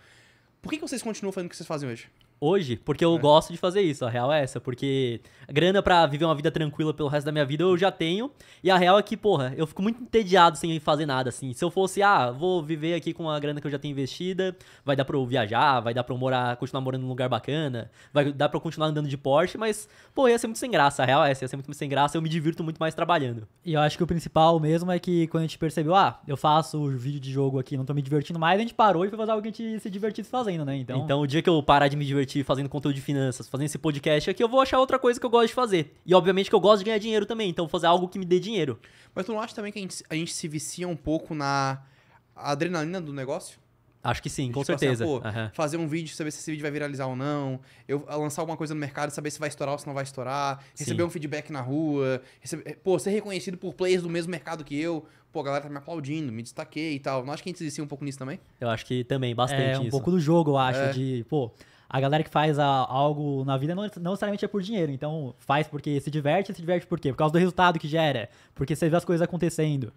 Por que, que vocês continuam fazendo o que vocês fazem hoje? hoje, porque eu é. gosto de fazer isso, a real é essa, porque grana para viver uma vida tranquila pelo resto da minha vida eu já tenho, e a real é que, porra, eu fico muito entediado sem fazer nada, assim. Se eu fosse, ah, vou viver aqui com a grana que eu já tenho investida, vai dar pra eu viajar, vai dar pra eu morar, continuar morando num lugar bacana, vai dar pra eu continuar andando de Porsche, mas, pô, ia ser muito sem graça, a real é essa, ia ser muito sem graça, eu me divirto muito mais trabalhando. E eu acho que o principal mesmo é que quando a gente percebeu, ah, eu faço vídeo de jogo aqui, não tô me divertindo mais, a gente parou e foi fazer algo que a gente se divertisse fazendo, né? Então, então o dia que eu parar de me divertir divertir fazendo conteúdo de finanças, fazendo esse podcast aqui, eu vou achar outra coisa que eu gosto de fazer. E obviamente que eu gosto de ganhar dinheiro também, então vou fazer algo que me dê dinheiro. Mas tu não acha também que a gente, a gente se vicia um pouco na adrenalina do negócio? Acho que sim, com tipo assim, certeza. Assim, pô, uhum. Fazer um vídeo, saber se esse vídeo vai viralizar ou não. Eu lançar alguma coisa no mercado, saber se vai estourar ou se não vai estourar. Receber sim. um feedback na rua. Receber, eh, pô, ser reconhecido por players do mesmo mercado que eu. Pô, a galera tá me aplaudindo, me destaquei e tal. Não acho que a gente se um pouco nisso também? Eu acho que também, bastante. É, um isso. pouco do jogo, eu acho. É. De, pô, a galera que faz a, algo na vida não, não, necessariamente é por dinheiro. Então, faz porque se diverte, se diverte por quê? Por causa do resultado que gera. Porque você vê as coisas acontecendo.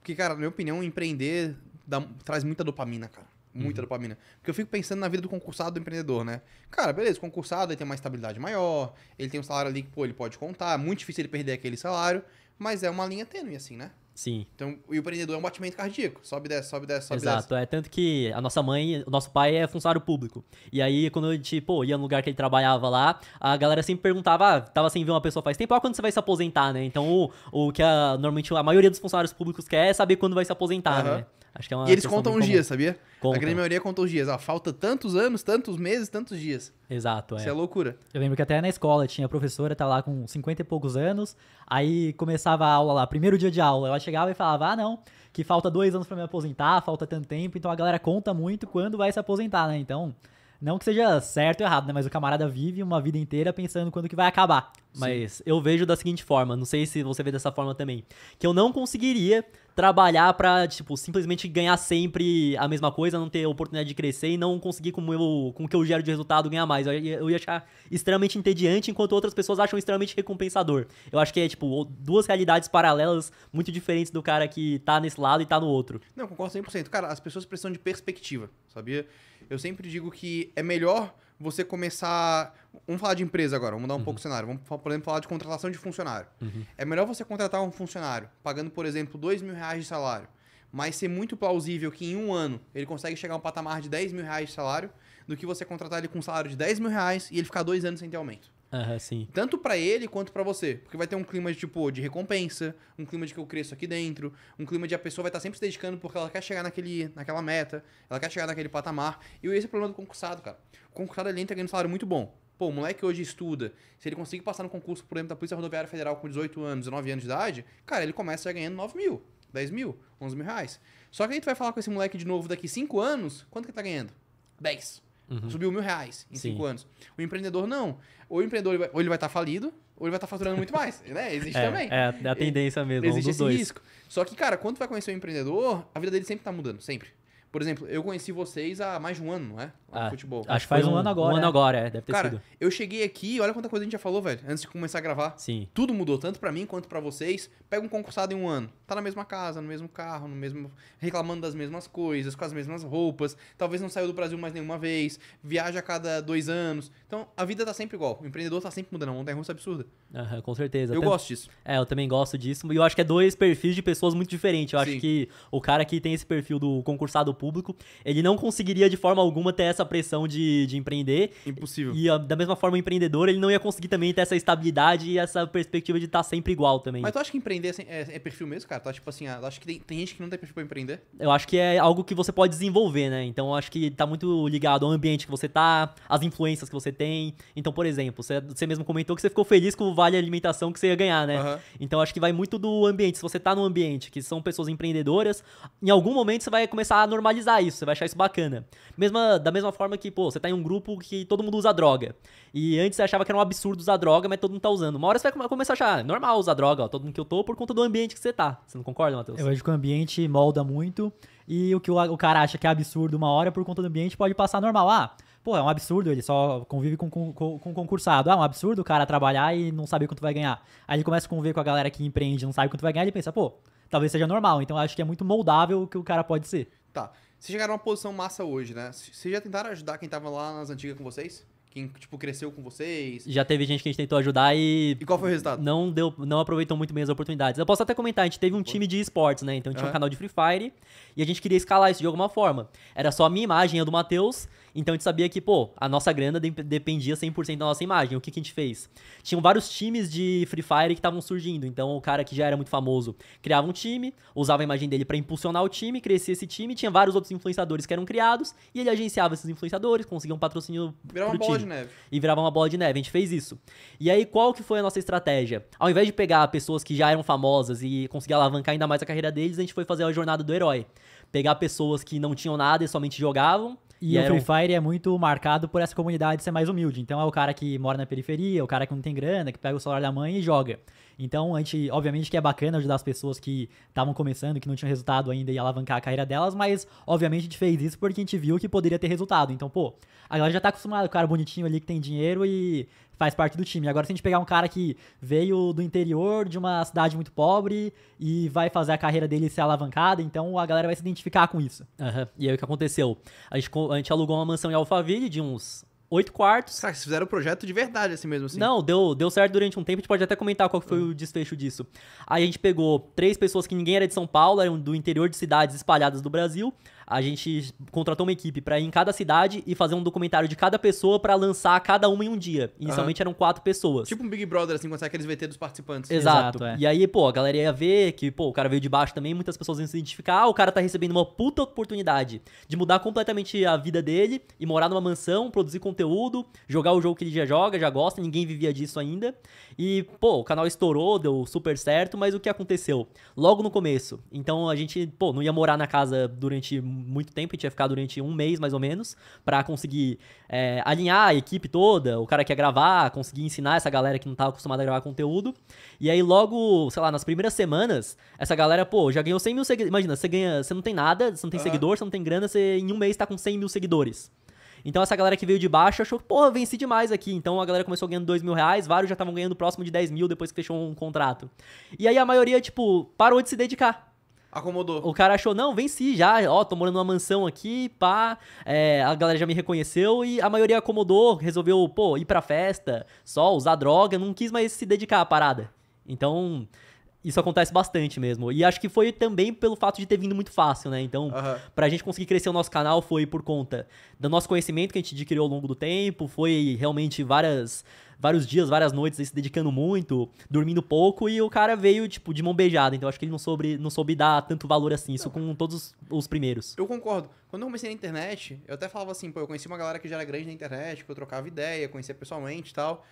Porque, cara, na minha opinião, empreender dá, traz muita dopamina, cara. Muita uhum. dopamina. Porque eu fico pensando na vida do concursado do empreendedor, né? Cara, beleza, o concursado ele tem uma estabilidade maior, ele tem um salário ali que, pô, ele pode contar, é muito difícil ele perder aquele salário. Mas é uma linha tênue, assim, né? Sim. Então, e o empreendedor é um batimento cardíaco. Sobe, desce, sobe, desce, sobe, Exato. Desce. É tanto que a nossa mãe, o nosso pai é funcionário público. E aí, quando a gente, pô, ia no lugar que ele trabalhava lá, a galera sempre perguntava, ah, tava sem ver uma pessoa faz tempo, olha quando você vai se aposentar, né? Então, o, o que a, normalmente a maioria dos funcionários públicos quer é saber quando vai se aposentar, uhum. né? Acho que é uma e eles contam os dias, sabia? A grande maioria conta os dias. Ah, falta tantos anos, tantos meses, tantos dias. Exato, é. Isso é loucura. Eu lembro que até na escola tinha a professora, tá lá com 50 e poucos anos, aí começava a aula lá, primeiro dia de aula. Ela chegava e falava, ah, não, que falta dois anos para me aposentar, falta tanto tempo, então a galera conta muito quando vai se aposentar, né? Então, não que seja certo ou errado, né? Mas o camarada vive uma vida inteira pensando quando que vai acabar. Sim. Mas eu vejo da seguinte forma, não sei se você vê dessa forma também, que eu não conseguiria trabalhar pra, tipo, simplesmente ganhar sempre a mesma coisa, não ter oportunidade de crescer e não conseguir com, eu, com o que eu gero de resultado ganhar mais. Eu, eu ia achar extremamente entediante, enquanto outras pessoas acham extremamente recompensador. Eu acho que é, tipo, duas realidades paralelas muito diferentes do cara que tá nesse lado e tá no outro. Não, concordo 100%. Cara, as pessoas precisam de perspectiva, sabia? eu sempre digo que é melhor você começar. Vamos falar de empresa agora, vamos mudar um uhum. pouco o uhum. cenário. Vamos, por exemplo, falar de contratação de funcionário. Uhum. É melhor você contratar um funcionário pagando, por exemplo, dois mil reais de salário, mas ser muito plausível que em um ano ele consegue chegar a um patamar de 10 mil reais de salário, do que você contratar ele com um salário de 10 mil reais e ele ficar dois anos sem ter aumento. Uhum, sim. Tanto para ele quanto para você. Porque vai ter um clima de, tipo, de recompensa, um clima de que eu cresço aqui dentro, um clima de a pessoa vai estar tá sempre se dedicando porque ela quer chegar naquele, naquela meta, ela quer chegar naquele patamar. E esse é o problema do concursado, cara. O concursado ele entra ganhando um salário muito bom. Pô, o moleque hoje estuda, se ele conseguir passar no concurso, por exemplo, da Polícia Rodoviária Federal com 18 anos, 19 anos de idade, cara, ele começa já ganhando 9 mil, 10 mil, 11 mil reais. Só que aí tu vai falar com esse moleque de novo daqui 5 anos, quanto que ele tá ganhando? 10. Uhum. Subiu mil reais em Sim. cinco anos. O empreendedor não. Ou o empreendedor vai, ou ele vai estar tá falido, ou ele vai estar tá faturando muito mais. [laughs] né? Existe é, também. É a é tendência mesmo. Existe esse dois. risco. Só que, cara, quando tu vai conhecer o um empreendedor, a vida dele sempre está mudando, sempre. Por exemplo, eu conheci vocês há mais de um ano, não é? Lá ah, futebol. Acho que faz um, um, ano agora. Um ano é. agora, é. Deve ter Cara, sido. eu cheguei aqui olha quanta coisa a gente já falou, velho, antes de começar a gravar. Sim. Tudo mudou, tanto para mim quanto para vocês. Pega um concursado em um ano. Tá na mesma casa, no mesmo carro, no mesmo. reclamando das mesmas coisas, com as mesmas roupas. Talvez não saiu do Brasil mais nenhuma vez. Viaja a cada dois anos. Então, a vida tá sempre igual. O empreendedor tá sempre mudando. A uma montanha russa absurda. Uhum, com certeza. Eu Até... gosto disso. É, eu também gosto disso. E eu acho que é dois perfis de pessoas muito diferentes. Eu Sim. acho que o cara que tem esse perfil do concursado público, ele não conseguiria de forma alguma ter essa pressão de, de empreender. Impossível. E ah, da mesma forma, o empreendedor, ele não ia conseguir também ter essa estabilidade e essa perspectiva de estar tá sempre igual também. Mas tu acha que empreender assim, é, é perfil mesmo, cara? Tu acha, tipo assim, ah, acho que tem, tem, gente que não tem perfil pra empreender? Eu acho que é algo que você pode desenvolver, né? Então eu acho que tá muito ligado ao ambiente que você tá, às influências que você tem. Então, por exemplo, você, você mesmo comentou que você ficou feliz com o vale alimentação que você ia ganhar, né? Uhum. Então acho que vai muito do ambiente. Se você tá num ambiente que são pessoas empreendedoras, em algum momento você vai começar a normalizar normalizar isso, você vai achar isso bacana. Mesma, da mesma forma que, pô, você tá em um grupo que todo mundo usa droga. E antes você achava que era um absurdo usar droga, mas todo mundo tá usando. Uma hora você vai começar a achar, ah, é normal usar droga, ó, todo mundo que eu tô, por conta do ambiente que você tá. Você não concorda, Matheus? Eu acho que o ambiente molda muito. E o que o, o cara acha que é absurdo uma hora, por conta do ambiente, pode passar normal. Ah, pô, é um absurdo, ele só convive com, com, com concursado. Ah, é um absurdo o cara trabalhar e não saber quanto vai ganhar. Aí ele começa a conviver com a galera que empreende, não sabe quanto vai ganhar, ele pensa, pô, talvez seja normal. Então acho que é muito moldável o que o cara pode ser. Tá. Vocês chegaram a uma posição massa hoje, né? Vocês já tentaram ajudar quem tava lá nas antigas com vocês? Quem, tipo, cresceu com vocês? Já teve gente que a gente tentou ajudar e... E qual foi o resultado? Não deu, não aproveitou muito bem as oportunidades. Eu posso até comentar, a gente teve um time de esportes, né? Então tinha uhum. um canal de Free Fire e a gente queria escalar isso de alguma forma. Era só a minha imagem, a do Matheus, então a gente sabia que, pô, a nossa grana de dependia 100% da nossa imagem. O que, que a gente fez? Tinham vários times de Free Fire que estavam surgindo. Então o cara que já era muito famoso criava um time, usava a imagem dele para impulsionar o time, crescia esse time, tinha vários outros influenciadores que eram criados e ele agenciava esses influenciadores, conseguia um patrocínio. Virava uma bola de neve. E virava uma bola de neve. A gente fez isso. E aí qual que foi a nossa estratégia? Ao invés de pegar pessoas que já eram famosas e conseguir alavancar ainda mais a carreira deles, a gente foi fazer a jornada do herói pegar pessoas que não tinham nada e somente jogavam. E, e o Free Fire é muito marcado por essa comunidade ser mais humilde. Então é o cara que mora na periferia, o cara que não tem grana, que pega o salário da mãe e joga. Então, a gente, obviamente que é bacana ajudar as pessoas que estavam começando, que não tinham resultado ainda e alavancar a carreira delas, mas obviamente a gente fez isso porque a gente viu que poderia ter resultado. Então, pô, a galera já tá acostumada com o cara bonitinho ali que tem dinheiro e faz parte do time. Agora, se a gente pegar um cara que veio do interior de uma cidade muito pobre e vai fazer a carreira dele ser alavancada, então a galera vai se identificar com isso. Uhum. E aí o que aconteceu? A gente, a gente alugou uma mansão em Alphaville de uns oito quartos. Cara, vocês fizeram o projeto de verdade assim mesmo, assim. Não, deu, deu certo durante um tempo, a gente pode até comentar qual foi uhum. o desfecho disso. Aí a gente pegou três pessoas que ninguém era de São Paulo, eram do interior de cidades espalhadas do Brasil a gente contratou uma equipe para ir em cada cidade e fazer um documentário de cada pessoa para lançar cada uma em um dia. Inicialmente uhum. eram quatro pessoas. Tipo um Big Brother, assim, quando aqueles VT dos participantes. Exato. Exato é. E aí, pô, a galera ia ver que, pô, o cara veio de baixo também, muitas pessoas iam se identificar. Ah, o cara tá recebendo uma puta oportunidade de mudar completamente a vida dele e morar numa mansão, produzir conteúdo, jogar o jogo que ele já joga, já gosta, ninguém vivia disso ainda. E, pô, o canal estourou, deu super certo, mas o que aconteceu? Logo no começo. Então a gente, pô, não ia morar na casa durante muito tempo, a gente ia ficar durante um mês mais ou menos, para conseguir é, alinhar a equipe toda, o cara que ia gravar, conseguir ensinar essa galera que não tava acostumada a gravar conteúdo. E aí logo, sei lá, nas primeiras semanas, essa galera, pô, já ganhou 100 mil seguidores. Imagina, você ganha, você não tem nada, você não tem uhum. seguidor, você não tem grana, você em um mês tá com 100 mil seguidores. Então essa galera que veio de baixo achou que, porra, venci demais aqui. Então a galera começou ganhando 2 mil reais, vários já estavam ganhando próximo de 10 mil depois que fechou um contrato. E aí a maioria, tipo, parou de se dedicar. Acomodou. O cara achou, não, venci já, ó, tô morando numa mansão aqui, pá, é, a galera já me reconheceu e a maioria acomodou, resolveu, pô, ir pra festa, só usar droga, não quis mais se dedicar à parada. Então, isso acontece bastante mesmo. E acho que foi também pelo fato de ter vindo muito fácil, né? Então, uhum. pra gente conseguir crescer o nosso canal foi por conta do nosso conhecimento que a gente adquiriu ao longo do tempo, foi realmente várias vários dias, várias noites se dedicando muito, dormindo pouco, e o cara veio, tipo, de mão beijada. Então acho que ele não soube, não soube dar tanto valor assim, isso não. com todos os primeiros. Eu concordo. Quando eu comecei na internet, eu até falava assim, pô, eu conheci uma galera que já era grande na internet, que eu trocava ideia, conhecia pessoalmente e tal.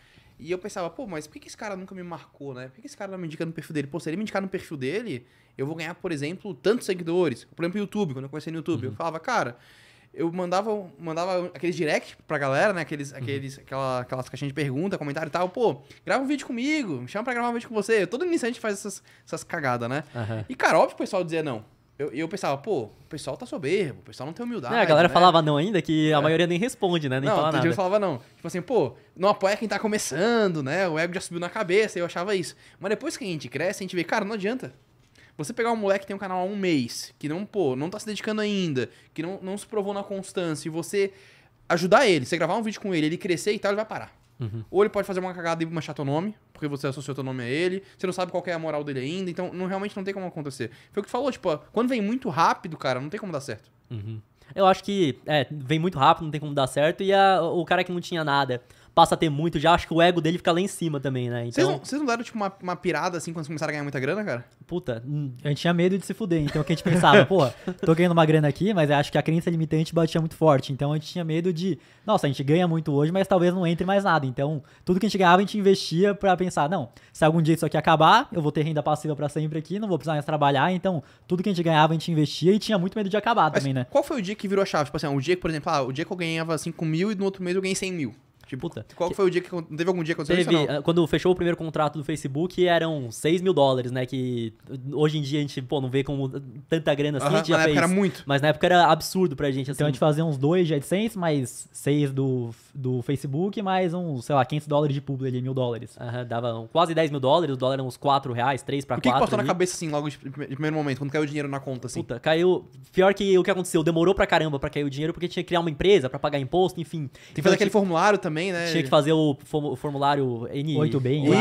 E eu pensava, pô, mas por que esse cara nunca me marcou, né? Por que esse cara não tá me indica no perfil dele? Pô, se ele me indicar no perfil dele, eu vou ganhar, por exemplo, tantos seguidores. Por exemplo, YouTube, quando eu comecei no YouTube, uhum. eu falava, cara, eu mandava, mandava aqueles direct pra galera, né? Aqueles, uhum. aqueles, aquela, aquelas caixinhas de pergunta, comentário e tal. Pô, grava um vídeo comigo, me chama pra gravar um vídeo com você. Todo início a gente faz essas, essas cagadas, né? Uhum. E, cara, óbvio que o pessoal dizia não. Eu, eu pensava, pô, o pessoal tá soberbo, o pessoal não tem humildade. É, a galera né? falava não ainda, que a é. maioria nem responde, né? Nem não, fala nada. Dia falava não. Tipo assim, pô, não apoia quem tá começando, né? O ego já subiu na cabeça, eu achava isso. Mas depois que a gente cresce, a gente vê, cara, não adianta. Você pegar um moleque que tem um canal há um mês, que não, pô, não tá se dedicando ainda, que não, não se provou na constância, e você ajudar ele, você gravar um vídeo com ele, ele crescer e tal, ele vai parar. Uhum. Ou ele pode fazer uma cagada e manchar teu nome, porque você associou teu nome a ele. Você não sabe qual é a moral dele ainda. Então, não, realmente não tem como acontecer. Foi o que falou, tipo, quando vem muito rápido, cara, não tem como dar certo. Uhum. Eu acho que é, vem muito rápido, não tem como dar certo. E a, o cara que não tinha nada passa a ter muito já, acho que o ego dele fica lá em cima também, né? Então... Vocês, não, vocês não deram, tipo, uma, uma pirada assim quando começaram a ganhar muita grana, cara? Puta, hum. a gente tinha medo de se fuder, então o que a gente [laughs] pensava, pô, tô ganhando uma grana aqui, mas acho que a crença limitante batia muito forte, então a gente tinha medo de, nossa, a gente ganha muito hoje, mas talvez não entre mais nada, então tudo que a gente ganhava a gente investia para pensar, não, se algum dia isso aqui acabar, eu vou ter renda passiva para sempre aqui, não vou precisar mais trabalhar, então tudo que a gente ganhava a gente investia e tinha muito medo de acabar mas também, né? Qual foi o dia que virou a chave? Tipo assim, o um dia que, por exemplo, ah, o dia que eu ganhava 5 mil e no outro mês eu ganhei 100 mil. Tipo, puta. Qual que... foi o dia que. Não teve algum dia que aconteceu teve, isso? Não? Ah, quando fechou o primeiro contrato do Facebook, eram 6 mil dólares, né? Que hoje em dia a gente, pô, não vê como tanta grana assim. Uh -huh, na época fez, era muito. Mas na época era absurdo pra gente. Assim. Então a assim. gente fazia uns dois de AdSense, mais 6 do, do Facebook, mais uns, sei lá, 500 dólares de publi ali, mil dólares. Uh -huh, dava quase 10 mil dólares, o dólar era uns 4 reais, 3 pra 4. O que, que passou ali. na cabeça assim, logo de primeiro momento, quando caiu o dinheiro na conta, assim? Puta, caiu. Pior que o que aconteceu, demorou pra caramba pra cair o dinheiro, porque tinha que criar uma empresa pra pagar imposto, enfim. Tem que fazer então, aquele que... Tipo formulário também também, né? Tinha que fazer o formulário N. 8 bem Isso,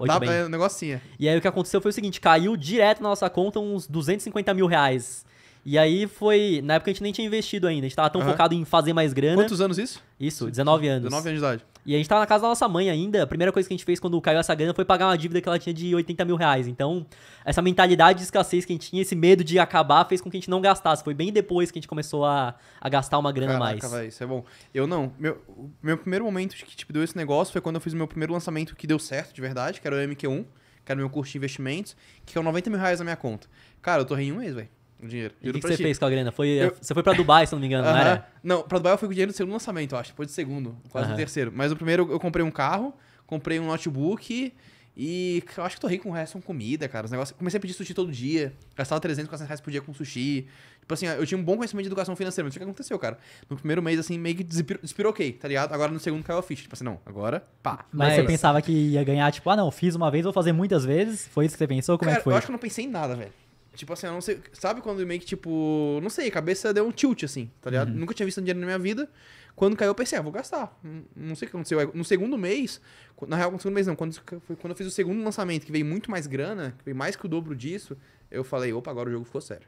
8 é, é um negocinho. E aí o que aconteceu foi o seguinte: caiu direto na nossa conta uns 250 mil reais e aí foi. Na época a gente nem tinha investido ainda. A gente tava tão uhum. focado em fazer mais grana. Quantos anos isso? Isso, 19 anos. 19 anos de idade. E a gente tava na casa da nossa mãe ainda. A primeira coisa que a gente fez quando caiu essa grana foi pagar uma dívida que ela tinha de 80 mil reais. Então, essa mentalidade de escassez que a gente tinha, esse medo de acabar, fez com que a gente não gastasse. Foi bem depois que a gente começou a, a gastar uma grana Caraca, mais. Véio, isso é bom. Eu não. Meu, meu primeiro momento que tipo, deu esse negócio foi quando eu fiz o meu primeiro lançamento que deu certo, de verdade, que era o MQ1, que era o meu curso de investimentos, que é 90 mil reais na minha conta. Cara, eu tô em um mês, velho. O dinheiro. E o que, que você fez com a grana? Foi, eu... Você foi pra Dubai, se não me engano, uh -huh. não era? Não, pra Dubai eu fui com o dinheiro do segundo lançamento, eu acho. Depois do segundo, quase uh -huh. do terceiro. Mas o primeiro eu comprei um carro, comprei um notebook e eu acho que tô rico com o resto, com comida, cara. Os negócios... Comecei a pedir sushi todo dia. Gastava 300, 400 reais por dia com sushi. Tipo assim, eu tinha um bom conhecimento de educação financeira. Mas o que aconteceu, cara? No primeiro mês, assim, meio que despirou, ok, tá ligado? Agora no segundo caiu a ficha. Tipo assim, não, agora pá. Mas você pensava que ia ganhar, tipo, ah não, fiz uma vez, vou fazer muitas vezes? Foi isso que você pensou? Como é cara, é que foi? eu acho que eu não pensei em nada, velho. Tipo assim, eu não sei. Sabe quando meio que, tipo. Não sei, a cabeça deu um tilt, assim, tá ligado? Uhum. Nunca tinha visto dinheiro na minha vida. Quando caiu, eu pensei, ah, vou gastar. Hum, não sei o que aconteceu. No segundo mês, na real, no segundo mês não, quando, foi quando eu fiz o segundo lançamento, que veio muito mais grana, que veio mais que o dobro disso, eu falei, opa, agora o jogo ficou sério.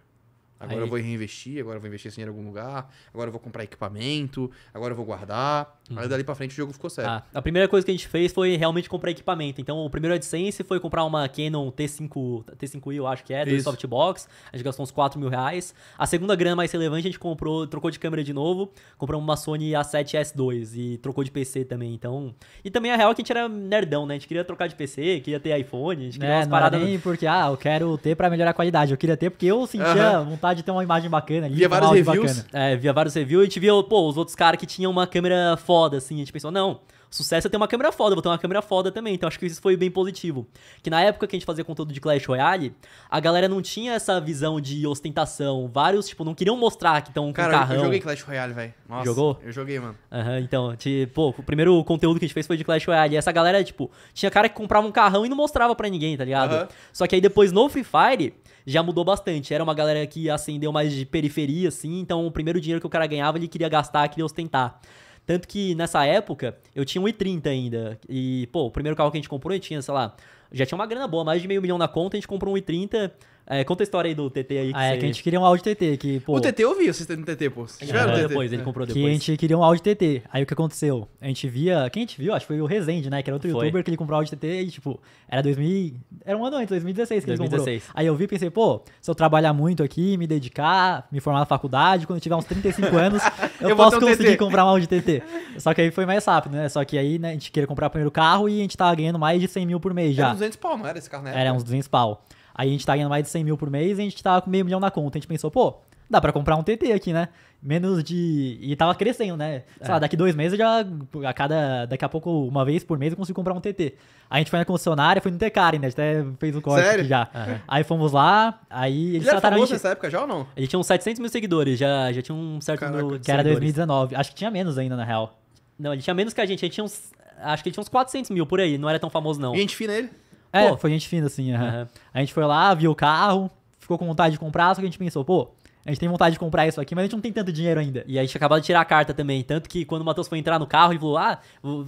Agora Aí. eu vou reinvestir, agora eu vou investir esse dinheiro em algum lugar, agora eu vou comprar equipamento, agora eu vou guardar. Mas uhum. dali pra frente o jogo ficou sério. Ah, a primeira coisa que a gente fez foi realmente comprar equipamento. Então, o primeiro AdSense foi comprar uma Canon T5, T5i, eu acho que é, do softbox. A gente gastou uns 4 mil reais. A segunda grana mais relevante, a gente comprou, trocou de câmera de novo, comprou uma Sony A7S2 e trocou de PC também. Então. E também a real é que a gente era nerdão, né? A gente queria trocar de PC, queria ter iPhone, a gente queria é, umas paradas. porque, ah, eu quero ter pra melhorar a qualidade. Eu queria ter porque eu sentia vontade de ter uma imagem bacana ali. Via vários reviews. Bacana. É, via vários reviews. E a gente via, pô, os outros caras que tinham uma câmera foda foda, assim. A gente pensou, não, sucesso é ter uma câmera foda, vou ter uma câmera foda também. Então acho que isso foi bem positivo. Que na época que a gente fazia conteúdo de Clash Royale, a galera não tinha essa visão de ostentação. Vários, tipo, não queriam mostrar que estão com Cara, carrão. eu joguei Clash Royale, velho. Jogou? Eu joguei, mano. Aham, uhum, então, tipo, o primeiro conteúdo que a gente fez foi de Clash Royale. E essa galera, tipo, tinha cara que comprava um carrão e não mostrava para ninguém, tá ligado? Uhum. Só que aí depois no Free Fire já mudou bastante. Era uma galera que acendeu mais de periferia, assim, então o primeiro dinheiro que o cara ganhava ele queria gastar, queria ostentar. Tanto que nessa época eu tinha 1,30 ainda. E, pô, o primeiro carro que a gente comprou, eu tinha, sei lá, já tinha uma grana boa, mais de meio milhão na conta, a gente comprou 1,30 é, conta a história aí do TT aí. Que ah, é, que a gente queria um áudio TT. Que, pô, o TT eu vi, vocês no TT, pô. Vocês tiveram é, é depois, ele comprou depois. Que a gente queria um áudio TT. Aí o que aconteceu? A gente via. Quem a gente viu, acho que foi o Rezende, né? Que era outro foi. youtuber que ele comprou áudio TT e, tipo, era 2000. Era um ano antes, 2016 que 2016. ele comprou. Aí eu vi e pensei, pô, se eu trabalhar muito aqui, me dedicar, me formar na faculdade, quando eu tiver uns 35 [laughs] anos, eu, eu posso um conseguir TT. comprar um áudio TT. Só que aí foi mais rápido, né? Só que aí né, a gente queria comprar o primeiro carro e a gente tava ganhando mais de 100 mil por mês já. Era uns 200 pau, não era esse carro, né? Era uns 200 pau. Aí a gente tá ganhando mais de 100 mil por mês e a gente tava com meio milhão na conta. A gente pensou, pô, dá pra comprar um TT aqui, né? Menos de. E tava crescendo, né? Sei é. lá, daqui dois meses eu já. A cada. Daqui a pouco, uma vez por mês, eu consigo comprar um TT. A gente foi na concessionária, foi no Tecari, né? A gente até fez um corte Sério? já. Uhum. Aí fomos lá, aí. Eles Ele era gente... nessa época já ou não? Ele tinha uns 700 mil seguidores, já, já tinha um certo. Caraca, no... que era 2019. Acho que tinha menos ainda, na real. Não, ele tinha menos que a gente. A gente tinha uns. Acho que ele tinha uns 400 mil por aí, não era tão famoso não. E a gente fina ele? É, pô, foi gente fina, assim. Uhum. A gente foi lá, viu o carro, ficou com vontade de comprar, só que a gente pensou, pô, a gente tem vontade de comprar isso aqui, mas a gente não tem tanto dinheiro ainda. E a gente acabou de tirar a carta também. Tanto que quando o Matheus foi entrar no carro e falou: Ah,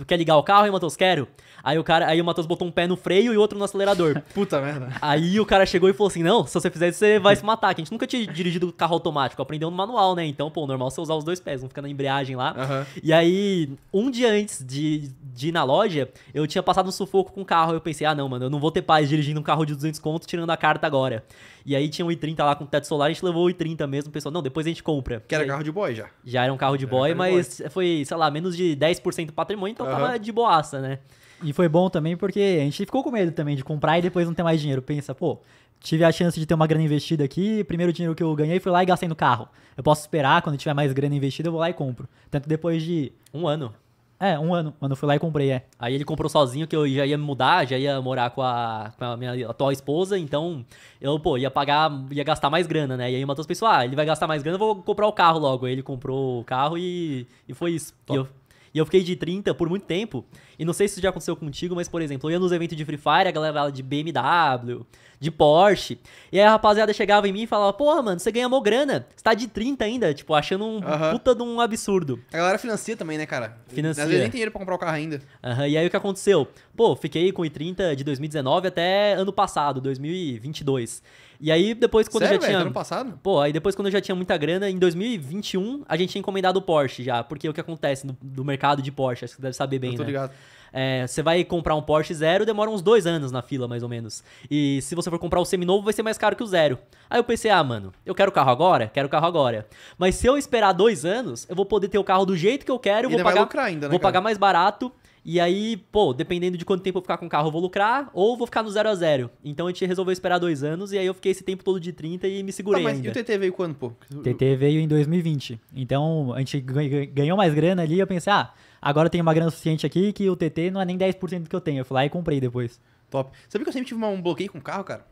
quer ligar o carro, o Matheus? Quero. Aí o cara, aí o Matheus botou um pé no freio e outro no acelerador. [laughs] Puta merda. Aí o cara chegou e falou assim: Não, se você fizer isso, você vai se matar. Que a gente nunca tinha dirigido carro automático, aprendeu no manual, né? Então, pô, normal você usar os dois pés, não fica na embreagem lá. Uhum. E aí, um dia antes de, de ir na loja, eu tinha passado um sufoco com o carro. Eu pensei, ah, não, mano, eu não vou ter paz dirigindo um carro de 200 conto tirando a carta agora. E aí tinha um i30 lá com teto solar, a gente levou o i30 mesmo, pessoal. Não, depois a gente compra. Que era aí, carro de boy já. Já era um carro de boy, carro mas de boy. foi, sei lá, menos de 10% do patrimônio, então uhum. tava de boaça, né? E foi bom também porque a gente ficou com medo também de comprar e depois não ter mais dinheiro. Pensa, pô, tive a chance de ter uma grana investida aqui, primeiro dinheiro que eu ganhei foi lá e gastei no carro. Eu posso esperar, quando tiver mais grana investida, eu vou lá e compro. Tanto depois de. Um ano. É, um ano. Quando eu fui lá e comprei, é. Aí ele comprou sozinho, que eu já ia me mudar, já ia morar com a, com a minha atual esposa, então eu, pô, ia pagar, ia gastar mais grana, né? E aí o Matheus pensou, ah, ele vai gastar mais grana, eu vou comprar o carro logo. Aí ele comprou o carro e, e foi isso. E eu, e eu fiquei de 30 por muito tempo. E não sei se isso já aconteceu contigo, mas, por exemplo, eu ia nos eventos de Free Fire, a galera falava de BMW, de Porsche. E aí a rapaziada chegava em mim e falava, porra, mano, você ganha mó grana. Você tá de 30 ainda, tipo, achando um uhum. puta de um absurdo. A galera financia também, né, cara? Financia. Às vezes nem tem dinheiro pra comprar o carro ainda. Aham, uhum. e aí o que aconteceu? Pô, fiquei com o i30 de 2019 até ano passado, 2022. E aí depois quando Sério, eu já véio? tinha. Ano passado? Pô, aí depois quando eu já tinha muita grana, em 2021 a gente tinha encomendado o Porsche já. Porque o que acontece no, mercado de Porsche, acho que você deve saber bem. Eu tô né? ligado. É, você vai comprar um Porsche zero, demora uns dois anos na fila, mais ou menos. E se você for comprar o seminovo, vai ser mais caro que o zero. Aí eu pensei, ah, mano, eu quero o carro agora? Quero o carro agora. Mas se eu esperar dois anos, eu vou poder ter o carro do jeito que eu quero, vou pagar, ainda, né, vou cara? pagar mais barato. E aí, pô, dependendo de quanto tempo eu ficar com o carro, eu vou lucrar ou vou ficar no 0 a 0 Então a gente resolveu esperar dois anos e aí eu fiquei esse tempo todo de 30 e me segurei. Tá, mas ainda. e o TT veio quando, pô? O TT veio em 2020. Então a gente ganhou mais grana ali e eu pensei, ah, agora eu tenho uma grana suficiente aqui que o TT não é nem 10% do que eu tenho. Eu fui lá e comprei depois. Top. Sabia que eu sempre tive um bloqueio com carro, cara?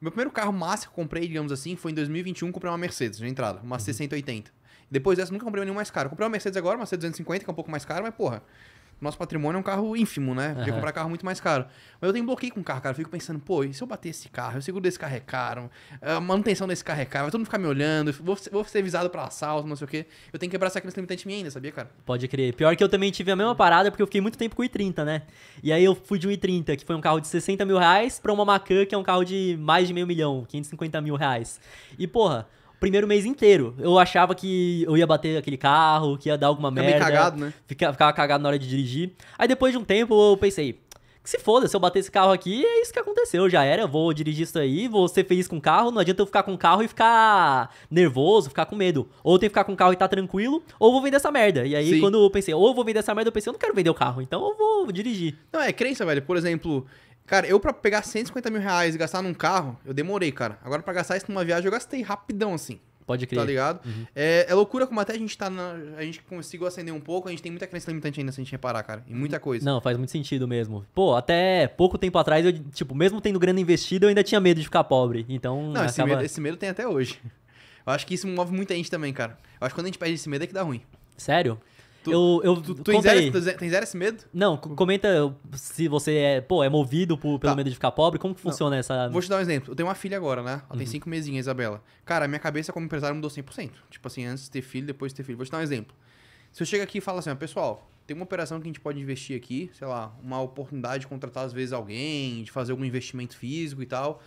Meu primeiro carro massa que eu comprei, digamos assim, foi em 2021, comprei uma Mercedes de entrada, uma uhum. C180. Depois dessa, nunca comprei nenhum mais caro. Comprei uma Mercedes agora, uma C250, que é um pouco mais cara, mas porra nosso patrimônio é um carro ínfimo, né? Porque uhum. comprar carro muito mais caro. Mas eu tenho bloqueio com o carro, cara. Eu fico pensando, pô, e se eu bater esse carro? O seguro desse carro é caro, a manutenção desse carro é caro, vai todo mundo ficar me olhando, vou, vou ser visado pra assalto, não sei o quê. Eu tenho que quebrar essa crença limitante minha ainda, sabia, cara? Pode crer. Pior que eu também tive a mesma parada, porque eu fiquei muito tempo com o i30, né? E aí eu fui de um i30, que foi um carro de 60 mil reais, pra uma Macan, que é um carro de mais de meio milhão, 550 mil reais. E, porra primeiro mês inteiro. Eu achava que eu ia bater aquele carro, que ia dar alguma Fica merda. cagado, né? ficava cagado na hora de dirigir. Aí depois de um tempo eu pensei, se foda, se eu bater esse carro aqui, é isso que aconteceu, já era, eu vou dirigir isso aí, vou ser feliz com o carro, não adianta eu ficar com o carro e ficar nervoso, ficar com medo. Ou eu tenho que ficar com o carro e tá tranquilo, ou vou vender essa merda. E aí, Sim. quando eu pensei, ou eu vou vender essa merda, eu pensei, eu não quero vender o carro, então eu vou dirigir. Não, é crença, velho. Por exemplo, Cara, eu pra pegar 150 mil reais e gastar num carro, eu demorei, cara. Agora pra gastar isso numa viagem, eu gastei rapidão, assim. Pode crer. Tá ligado? Uhum. É, é, loucura como até a gente tá na, A gente conseguiu acender um pouco, a gente tem muita crença limitante ainda se a gente reparar, cara. E muita coisa. Não, faz muito sentido mesmo. Pô, até pouco tempo atrás, eu, tipo, mesmo tendo grana investida, eu ainda tinha medo de ficar pobre. Então. Não, acaba... esse, medo, esse medo tem até hoje. Eu acho que isso move muita gente também, cara. Eu acho que quando a gente perde esse medo é que dá ruim. Sério? Tu, eu, eu, tu, tu conta zero, tu tem zero esse medo? Não, hum. comenta se você é, pô, é movido por, pelo tá. medo de ficar pobre. Como que funciona Não, essa. Vou te dar um exemplo. Eu tenho uma filha agora, né? Ela uhum. tem cinco mesinhas, Isabela. Cara, minha cabeça como empresário mudou 100%. Tipo assim, antes de ter filho, depois de ter filho. Vou te dar um exemplo. Se eu chego aqui e falo assim, pessoal, tem uma operação que a gente pode investir aqui, sei lá, uma oportunidade de contratar às vezes alguém, de fazer algum investimento físico e tal.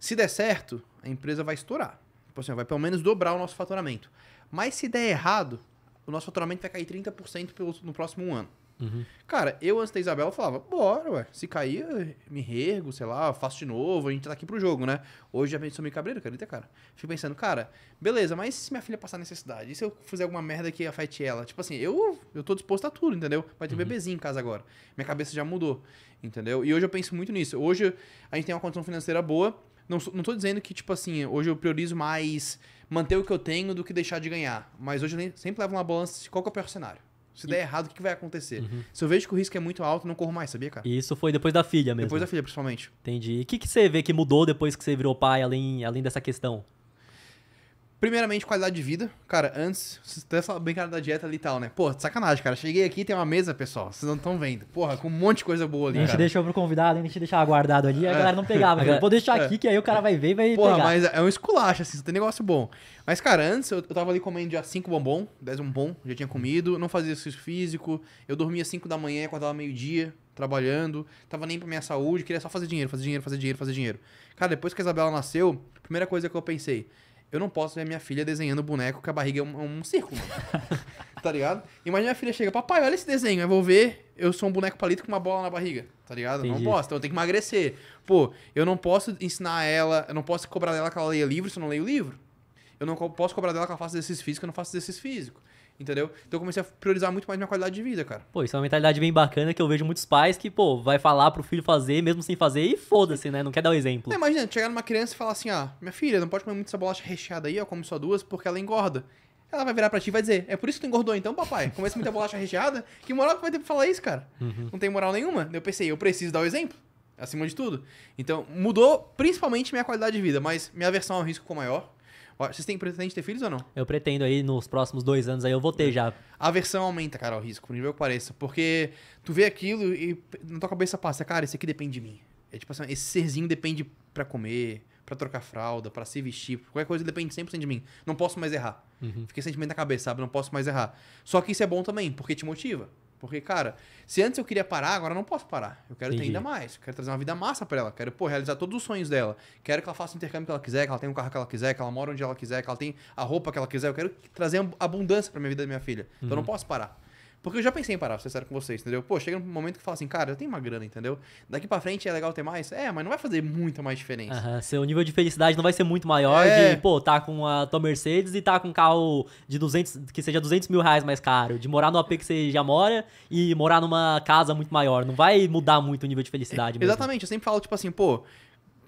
Se der certo, a empresa vai estourar. Tipo assim, vai pelo menos dobrar o nosso faturamento. Mas se der errado, o nosso faturamento vai cair 30% pelo, no próximo ano. Uhum. Cara, eu antes da Isabela falava, bora, ué. Se cair, me rego, sei lá, faço de novo, a gente tá aqui pro jogo, né? Hoje já sou meio cabreiro, cara, cara. Fico pensando, cara, beleza, mas se minha filha passar necessidade? E se eu fizer alguma merda que afete ela? Tipo assim, eu, eu tô disposto a tudo, entendeu? Vai ter uhum. um bebezinho em casa agora. Minha cabeça já mudou, entendeu? E hoje eu penso muito nisso. Hoje a gente tem uma condição financeira boa, não, não tô dizendo que, tipo assim, hoje eu priorizo mais manter o que eu tenho do que deixar de ganhar. Mas hoje eu sempre levo uma balança de qual que é o pior cenário. Se der uhum. errado, o que vai acontecer? Uhum. Se eu vejo que o risco é muito alto, não corro mais, sabia, cara? isso foi depois da filha mesmo? Depois da filha, principalmente. Entendi. E o que, que você vê que mudou depois que você virou pai, além, além dessa questão? Primeiramente, qualidade de vida. Cara, antes, dessa brincadeira da dieta ali e tal, né? Pô, sacanagem, cara. Cheguei aqui, tem uma mesa, pessoal. Vocês não estão vendo. Porra, com um monte de coisa boa ali. A gente cara. deixou pro convidado, a gente deixava guardado ali, a é. galera não pegava. Cara. [laughs] É. Vou deixar é. aqui, que aí o cara vai ver e vai Porra, pegar. mas é um esculacho, assim, tem negócio bom. Mas, cara, antes eu, eu tava ali comendo já 5 bombom, 10 bombom, já tinha comido, não fazia exercício físico. Eu dormia 5 da manhã, acordava meio-dia, trabalhando, tava nem pra minha saúde, queria só fazer dinheiro, fazer dinheiro, fazer dinheiro, fazer dinheiro. Cara, depois que a Isabela nasceu, a primeira coisa que eu pensei eu não posso ver minha filha desenhando boneco que a barriga é um, é um círculo. [laughs] tá ligado? Imagina minha filha chega, papai, olha esse desenho. Eu vou ver, eu sou um boneco palito com uma bola na barriga. Tá ligado? Entendi. Não posso, então eu tenho que emagrecer. Pô, eu não posso ensinar ela, eu não posso cobrar dela que ela leia livro se eu não leio livro. Eu não posso cobrar dela que ela faça exercício físico, eu não faço exercício físico. Entendeu? Então eu comecei a priorizar muito mais minha qualidade de vida, cara. Pô, isso é uma mentalidade bem bacana que eu vejo muitos pais que, pô, vai falar pro filho fazer, mesmo sem fazer, e foda-se, né? Não quer dar o um exemplo. imagina, chegar numa criança e falar assim, ah, minha filha, não pode comer muito essa bolacha recheada aí, ó, come só duas, porque ela engorda. Ela vai virar pra ti e vai dizer, é por isso que tu engordou então, papai? Começa muita bolacha [laughs] recheada? Que moral que vai ter pra falar isso, cara? Uhum. Não tem moral nenhuma. Eu pensei, eu preciso dar o exemplo acima de tudo. Então, mudou principalmente minha qualidade de vida, mas minha aversão ao risco ficou maior. Vocês têm pretende ter filhos ou não? Eu pretendo aí nos próximos dois anos aí eu vou ter já. A versão aumenta, cara, o risco, por nível que pareça. Porque tu vê aquilo e na tua cabeça passa, cara, isso aqui depende de mim. É tipo assim, esse serzinho depende para comer, para trocar fralda, para se vestir, qualquer coisa depende 100% de mim. Não posso mais errar. Uhum. Fiquei sentimento na cabeça, sabe? Não posso mais errar. Só que isso é bom também, porque te motiva. Porque, cara, se antes eu queria parar, agora eu não posso parar. Eu quero Entendi. ter ainda mais. Eu quero trazer uma vida massa para ela. Quero, pô, realizar todos os sonhos dela. Quero que ela faça o intercâmbio que ela quiser, que ela tenha um carro que ela quiser, que ela mora onde ela quiser, que ela tenha a roupa que ela quiser. Eu quero trazer abundância para minha vida da minha filha. Então uhum. eu não uhum. posso parar. Porque eu já pensei em parar, pra ser sério com vocês, entendeu? Pô, chega um momento que fala assim, cara, eu tenho uma grana, entendeu? Daqui para frente é legal ter mais? É, mas não vai fazer muita mais diferença. Uhum, seu nível de felicidade não vai ser muito maior é... de, pô, tá com a tua Mercedes e tá com um carro de 200, que seja 200 mil reais mais caro. De morar no AP que você já mora e morar numa casa muito maior. Não vai mudar muito o nível de felicidade. É, exatamente, eu sempre falo, tipo assim, pô,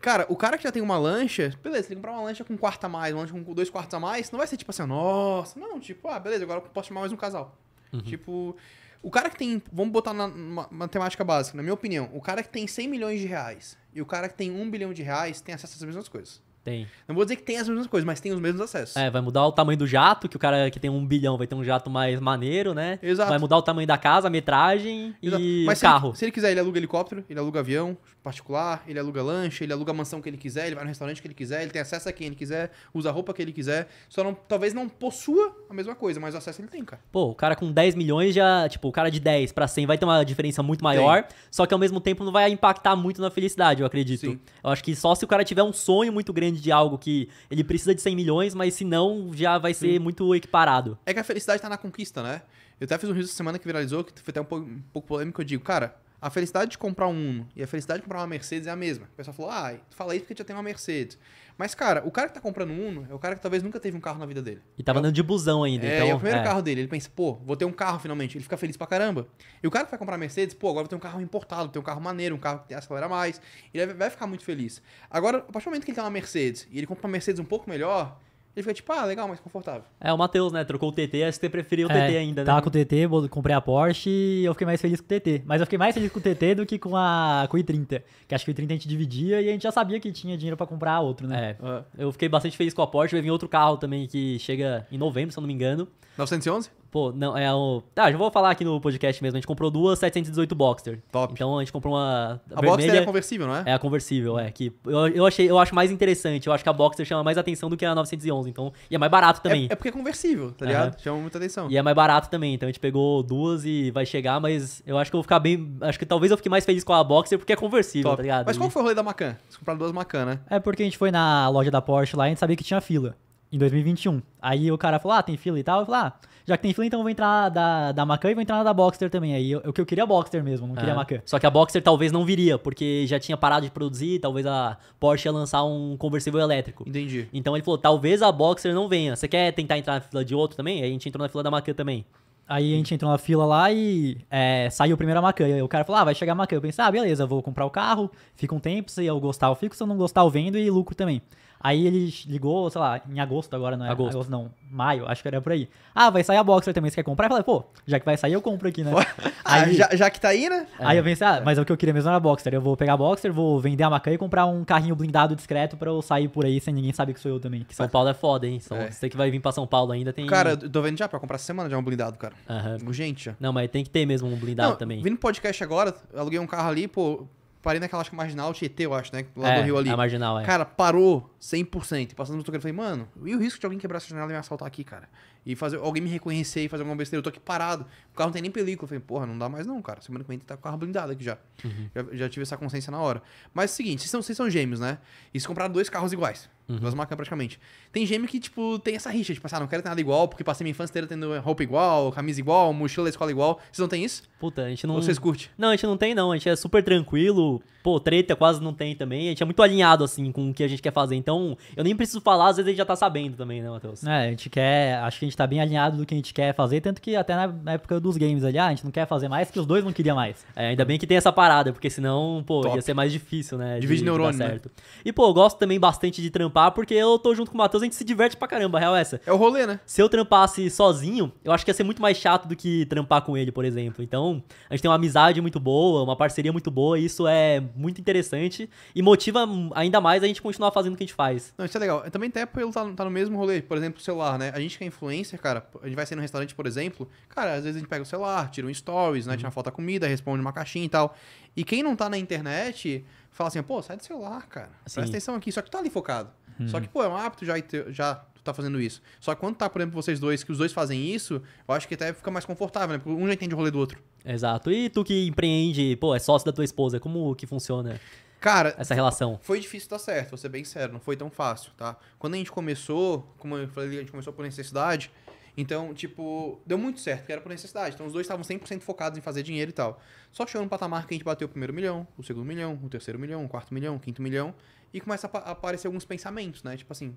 Cara, o cara que já tem uma lancha, beleza, tem que comprar uma lancha com um quarto a mais, uma lancha com dois quartos a mais, não vai ser tipo assim, nossa, não, tipo, ah, beleza, agora eu posso chamar mais um casal. Uhum. Tipo, o cara que tem. Vamos botar na matemática básica, na minha opinião. O cara que tem 100 milhões de reais e o cara que tem 1 bilhão de reais tem acesso às mesmas coisas. Tem. Não vou dizer que tem as mesmas coisas, mas tem os mesmos acessos. É, vai mudar o tamanho do jato, que o cara que tem um bilhão vai ter um jato mais maneiro, né? Exato. Vai mudar o tamanho da casa, a metragem Exato. e mas o se carro. Ele, se ele quiser, ele aluga helicóptero, ele aluga avião particular, ele aluga lanche, ele aluga a mansão que ele quiser, ele vai no restaurante que ele quiser, ele tem acesso a quem ele quiser, usa a roupa que ele quiser. Só não, talvez não possua a mesma coisa, mas o acesso ele tem, cara. Pô, o cara com 10 milhões já, tipo, o cara de 10 para 100 vai ter uma diferença muito maior, tem. só que ao mesmo tempo não vai impactar muito na felicidade, eu acredito. Sim. Eu acho que só se o cara tiver um sonho muito grande de algo que ele precisa de 100 milhões, mas se não, já vai ser Sim. muito equiparado. É que a felicidade tá na conquista, né? Eu até fiz um vídeo essa semana que viralizou, que foi até um pouco, um pouco polêmico. Eu digo, cara, a felicidade de comprar um Uno e a felicidade de comprar uma Mercedes é a mesma. O pessoal falou, ah, fala isso porque já tem uma Mercedes. Mas, cara, o cara que tá comprando um Uno é o cara que talvez nunca teve um carro na vida dele. E tava andando de busão ainda. É, é então, é o primeiro é. carro dele. Ele pensa, pô, vou ter um carro finalmente. Ele fica feliz pra caramba. E o cara que vai comprar Mercedes, pô, agora vou ter um carro importado, vou ter um carro maneiro, um carro que acelera mais. Ele vai ficar muito feliz. Agora, a partir do momento que ele tem uma Mercedes e ele compra uma Mercedes um pouco melhor, ele fica tipo, ah, legal, mais confortável. É, o Matheus, né? Trocou o TT, acho que você preferiu o é, TT ainda, né? Tava com o TT, comprei a Porsche e eu fiquei mais feliz com o TT. Mas eu fiquei mais feliz com o TT do que com a com o i30. Que acho que o i30 a gente dividia e a gente já sabia que tinha dinheiro para comprar outro, né? É, é, eu fiquei bastante feliz com a Porsche. Vai vir outro carro também que chega em novembro, se eu não me engano. 911? Pô, não, é o. Ah, já vou falar aqui no podcast mesmo. A gente comprou duas 718 Boxster. Top. Então a gente comprou uma. A, Boxer vermelha, Boxster é conversível, não é? É a conversível, é. Que eu, eu, achei, eu acho mais interessante. Eu acho que a Boxster chama mais atenção do que a 911. Então, e é mais barato é, também. É, é porque é conversível, tá ligado? Chama muita atenção. E é mais barato também. Então a gente pegou duas e vai chegar, mas eu acho que eu vou ficar bem. Acho que talvez eu fique mais feliz com a Boxster porque é conversível, Top. tá ligado? Mas qual foi o rolê da Macan? Vocês compraram duas Macan, né? É porque a gente foi na loja da Porsche lá e a gente sabia que tinha fila em 2021. Aí o cara falou, ah, tem fila e tal. Eu falei, ah, já que tem fila, então eu vou entrar da, da Macan e vou entrar na da Boxster também. Aí o que eu queria a Boxster mesmo, não queria a é. Macan. Só que a Boxster talvez não viria, porque já tinha parado de produzir, talvez a Porsche ia lançar um conversível elétrico. Entendi. Então ele falou, talvez a Boxster não venha. Você quer tentar entrar na fila de outro também? Aí a gente entrou na fila da Macan também. Aí a gente entrou na fila lá e é, saiu primeiro a Macan. Aí o cara falou, ah, vai chegar a Macan. Eu pensei, ah, beleza, vou comprar o carro, fica um tempo, se eu gostar eu fico, se eu não gostar eu vendo e lucro também. Aí ele ligou, sei lá, em agosto agora, não é? Agosto. agosto não, maio, acho que era por aí. Ah, vai sair a Boxer também, você quer comprar? Eu falei, pô, já que vai sair, eu compro aqui, né? [laughs] aí, ah, já, já, que tá aí, né? Aí é. eu pensei, ah, mas é o que eu queria mesmo era a Boxer. Eu vou pegar a Boxer, vou vender a Macan e comprar um carrinho blindado discreto pra eu sair por aí sem ninguém saber que sou eu também. Que São Paulo é foda, hein? São, é. Você que vai vir pra São Paulo ainda tem. Cara, eu tô vendo já pra comprar semana já um blindado, cara. Uhum. Urgente já. Não, mas tem que ter mesmo um blindado não, também. Vindo podcast agora, aluguei um carro ali, pô, parei naquela, acho que marginal Tietê, eu acho, né? Lá é, do Rio ali. É, marginal, é. Cara, parou 100%. Passando no eu falei, mano, e o risco de alguém quebrar essa janela e me assaltar aqui, cara? e fazer alguém me reconhecer e fazer alguma besteira. Eu tô aqui parado. O carro não tem nem película. Eu falei, porra, não dá mais não, cara. Semana que vem tem tá com o carro blindado aqui já. Uhum. já. já. tive essa consciência na hora. Mas é o seguinte, vocês são, vocês são gêmeos, né? E se compraram dois carros iguais. Uhum. Duas marcas praticamente. Tem gêmeo que, tipo, tem essa rixa. Tipo, passar ah, não quero ter nada igual, porque passei minha infância inteira tendo roupa igual, camisa igual, mochila da escola igual. Vocês não tem isso? Puta, a gente não... Ou vocês curtem? Não, a gente não tem não. A gente é super tranquilo. Pô, treta quase não tem também. A gente é muito alinhado, assim, com o que a gente quer fazer. Então, eu nem preciso falar, às vezes ele já tá sabendo também, né, Matheus? É, a gente quer... Acho que a gente tá bem alinhado do que a gente quer fazer, tanto que até na época dos games ali, ah, a gente não quer fazer mais, que os dois não queriam mais. É, ainda bem que tem essa parada, porque senão, pô, Top. ia ser mais difícil, né? Divide neurônio, né? certo. Né? E, pô, eu gosto também bastante de trampar, porque eu tô junto com o Matheus, a gente se diverte pra caramba, a real é essa. É o rolê, né? Se eu trampasse sozinho, eu acho que ia ser muito mais chato do que trampar com ele, por exemplo. Então, a gente tem uma amizade muito boa, uma parceria muito boa, e isso é muito interessante e motiva ainda mais a gente continuar fazendo o que a gente faz. Não, isso é legal. Também até pelo tá, tá no mesmo rolê, por exemplo, o celular, né? A gente que é cara, a gente vai sair no restaurante, por exemplo, cara, às vezes a gente pega o celular, tira um stories, né? Uhum. Tira uma uhum. foto da comida, responde uma caixinha e tal. E quem não tá na internet fala assim, pô, sai do celular, cara. Presta atenção aqui, só que tá ali focado. Uhum. Só que, pô, é um hábito já, já tá fazendo isso. Só que quando tá, por exemplo, vocês dois, que os dois fazem isso, eu acho que até fica mais confortável, né? Porque um já entende o rolê do outro. Exato. E tu que empreende, pô, é sócio da tua esposa, como que funciona? Cara, essa relação. Foi difícil dar certo, vou ser bem sério, não foi tão fácil, tá? Quando a gente começou, como eu falei, a gente começou por necessidade, então, tipo, deu muito certo, que era por necessidade. Então, os dois estavam 100% focados em fazer dinheiro e tal. Só chegou no patamar que a gente bateu o primeiro milhão, o segundo milhão, o terceiro milhão, o quarto milhão, o quinto milhão, e começa a aparecer alguns pensamentos, né? Tipo assim,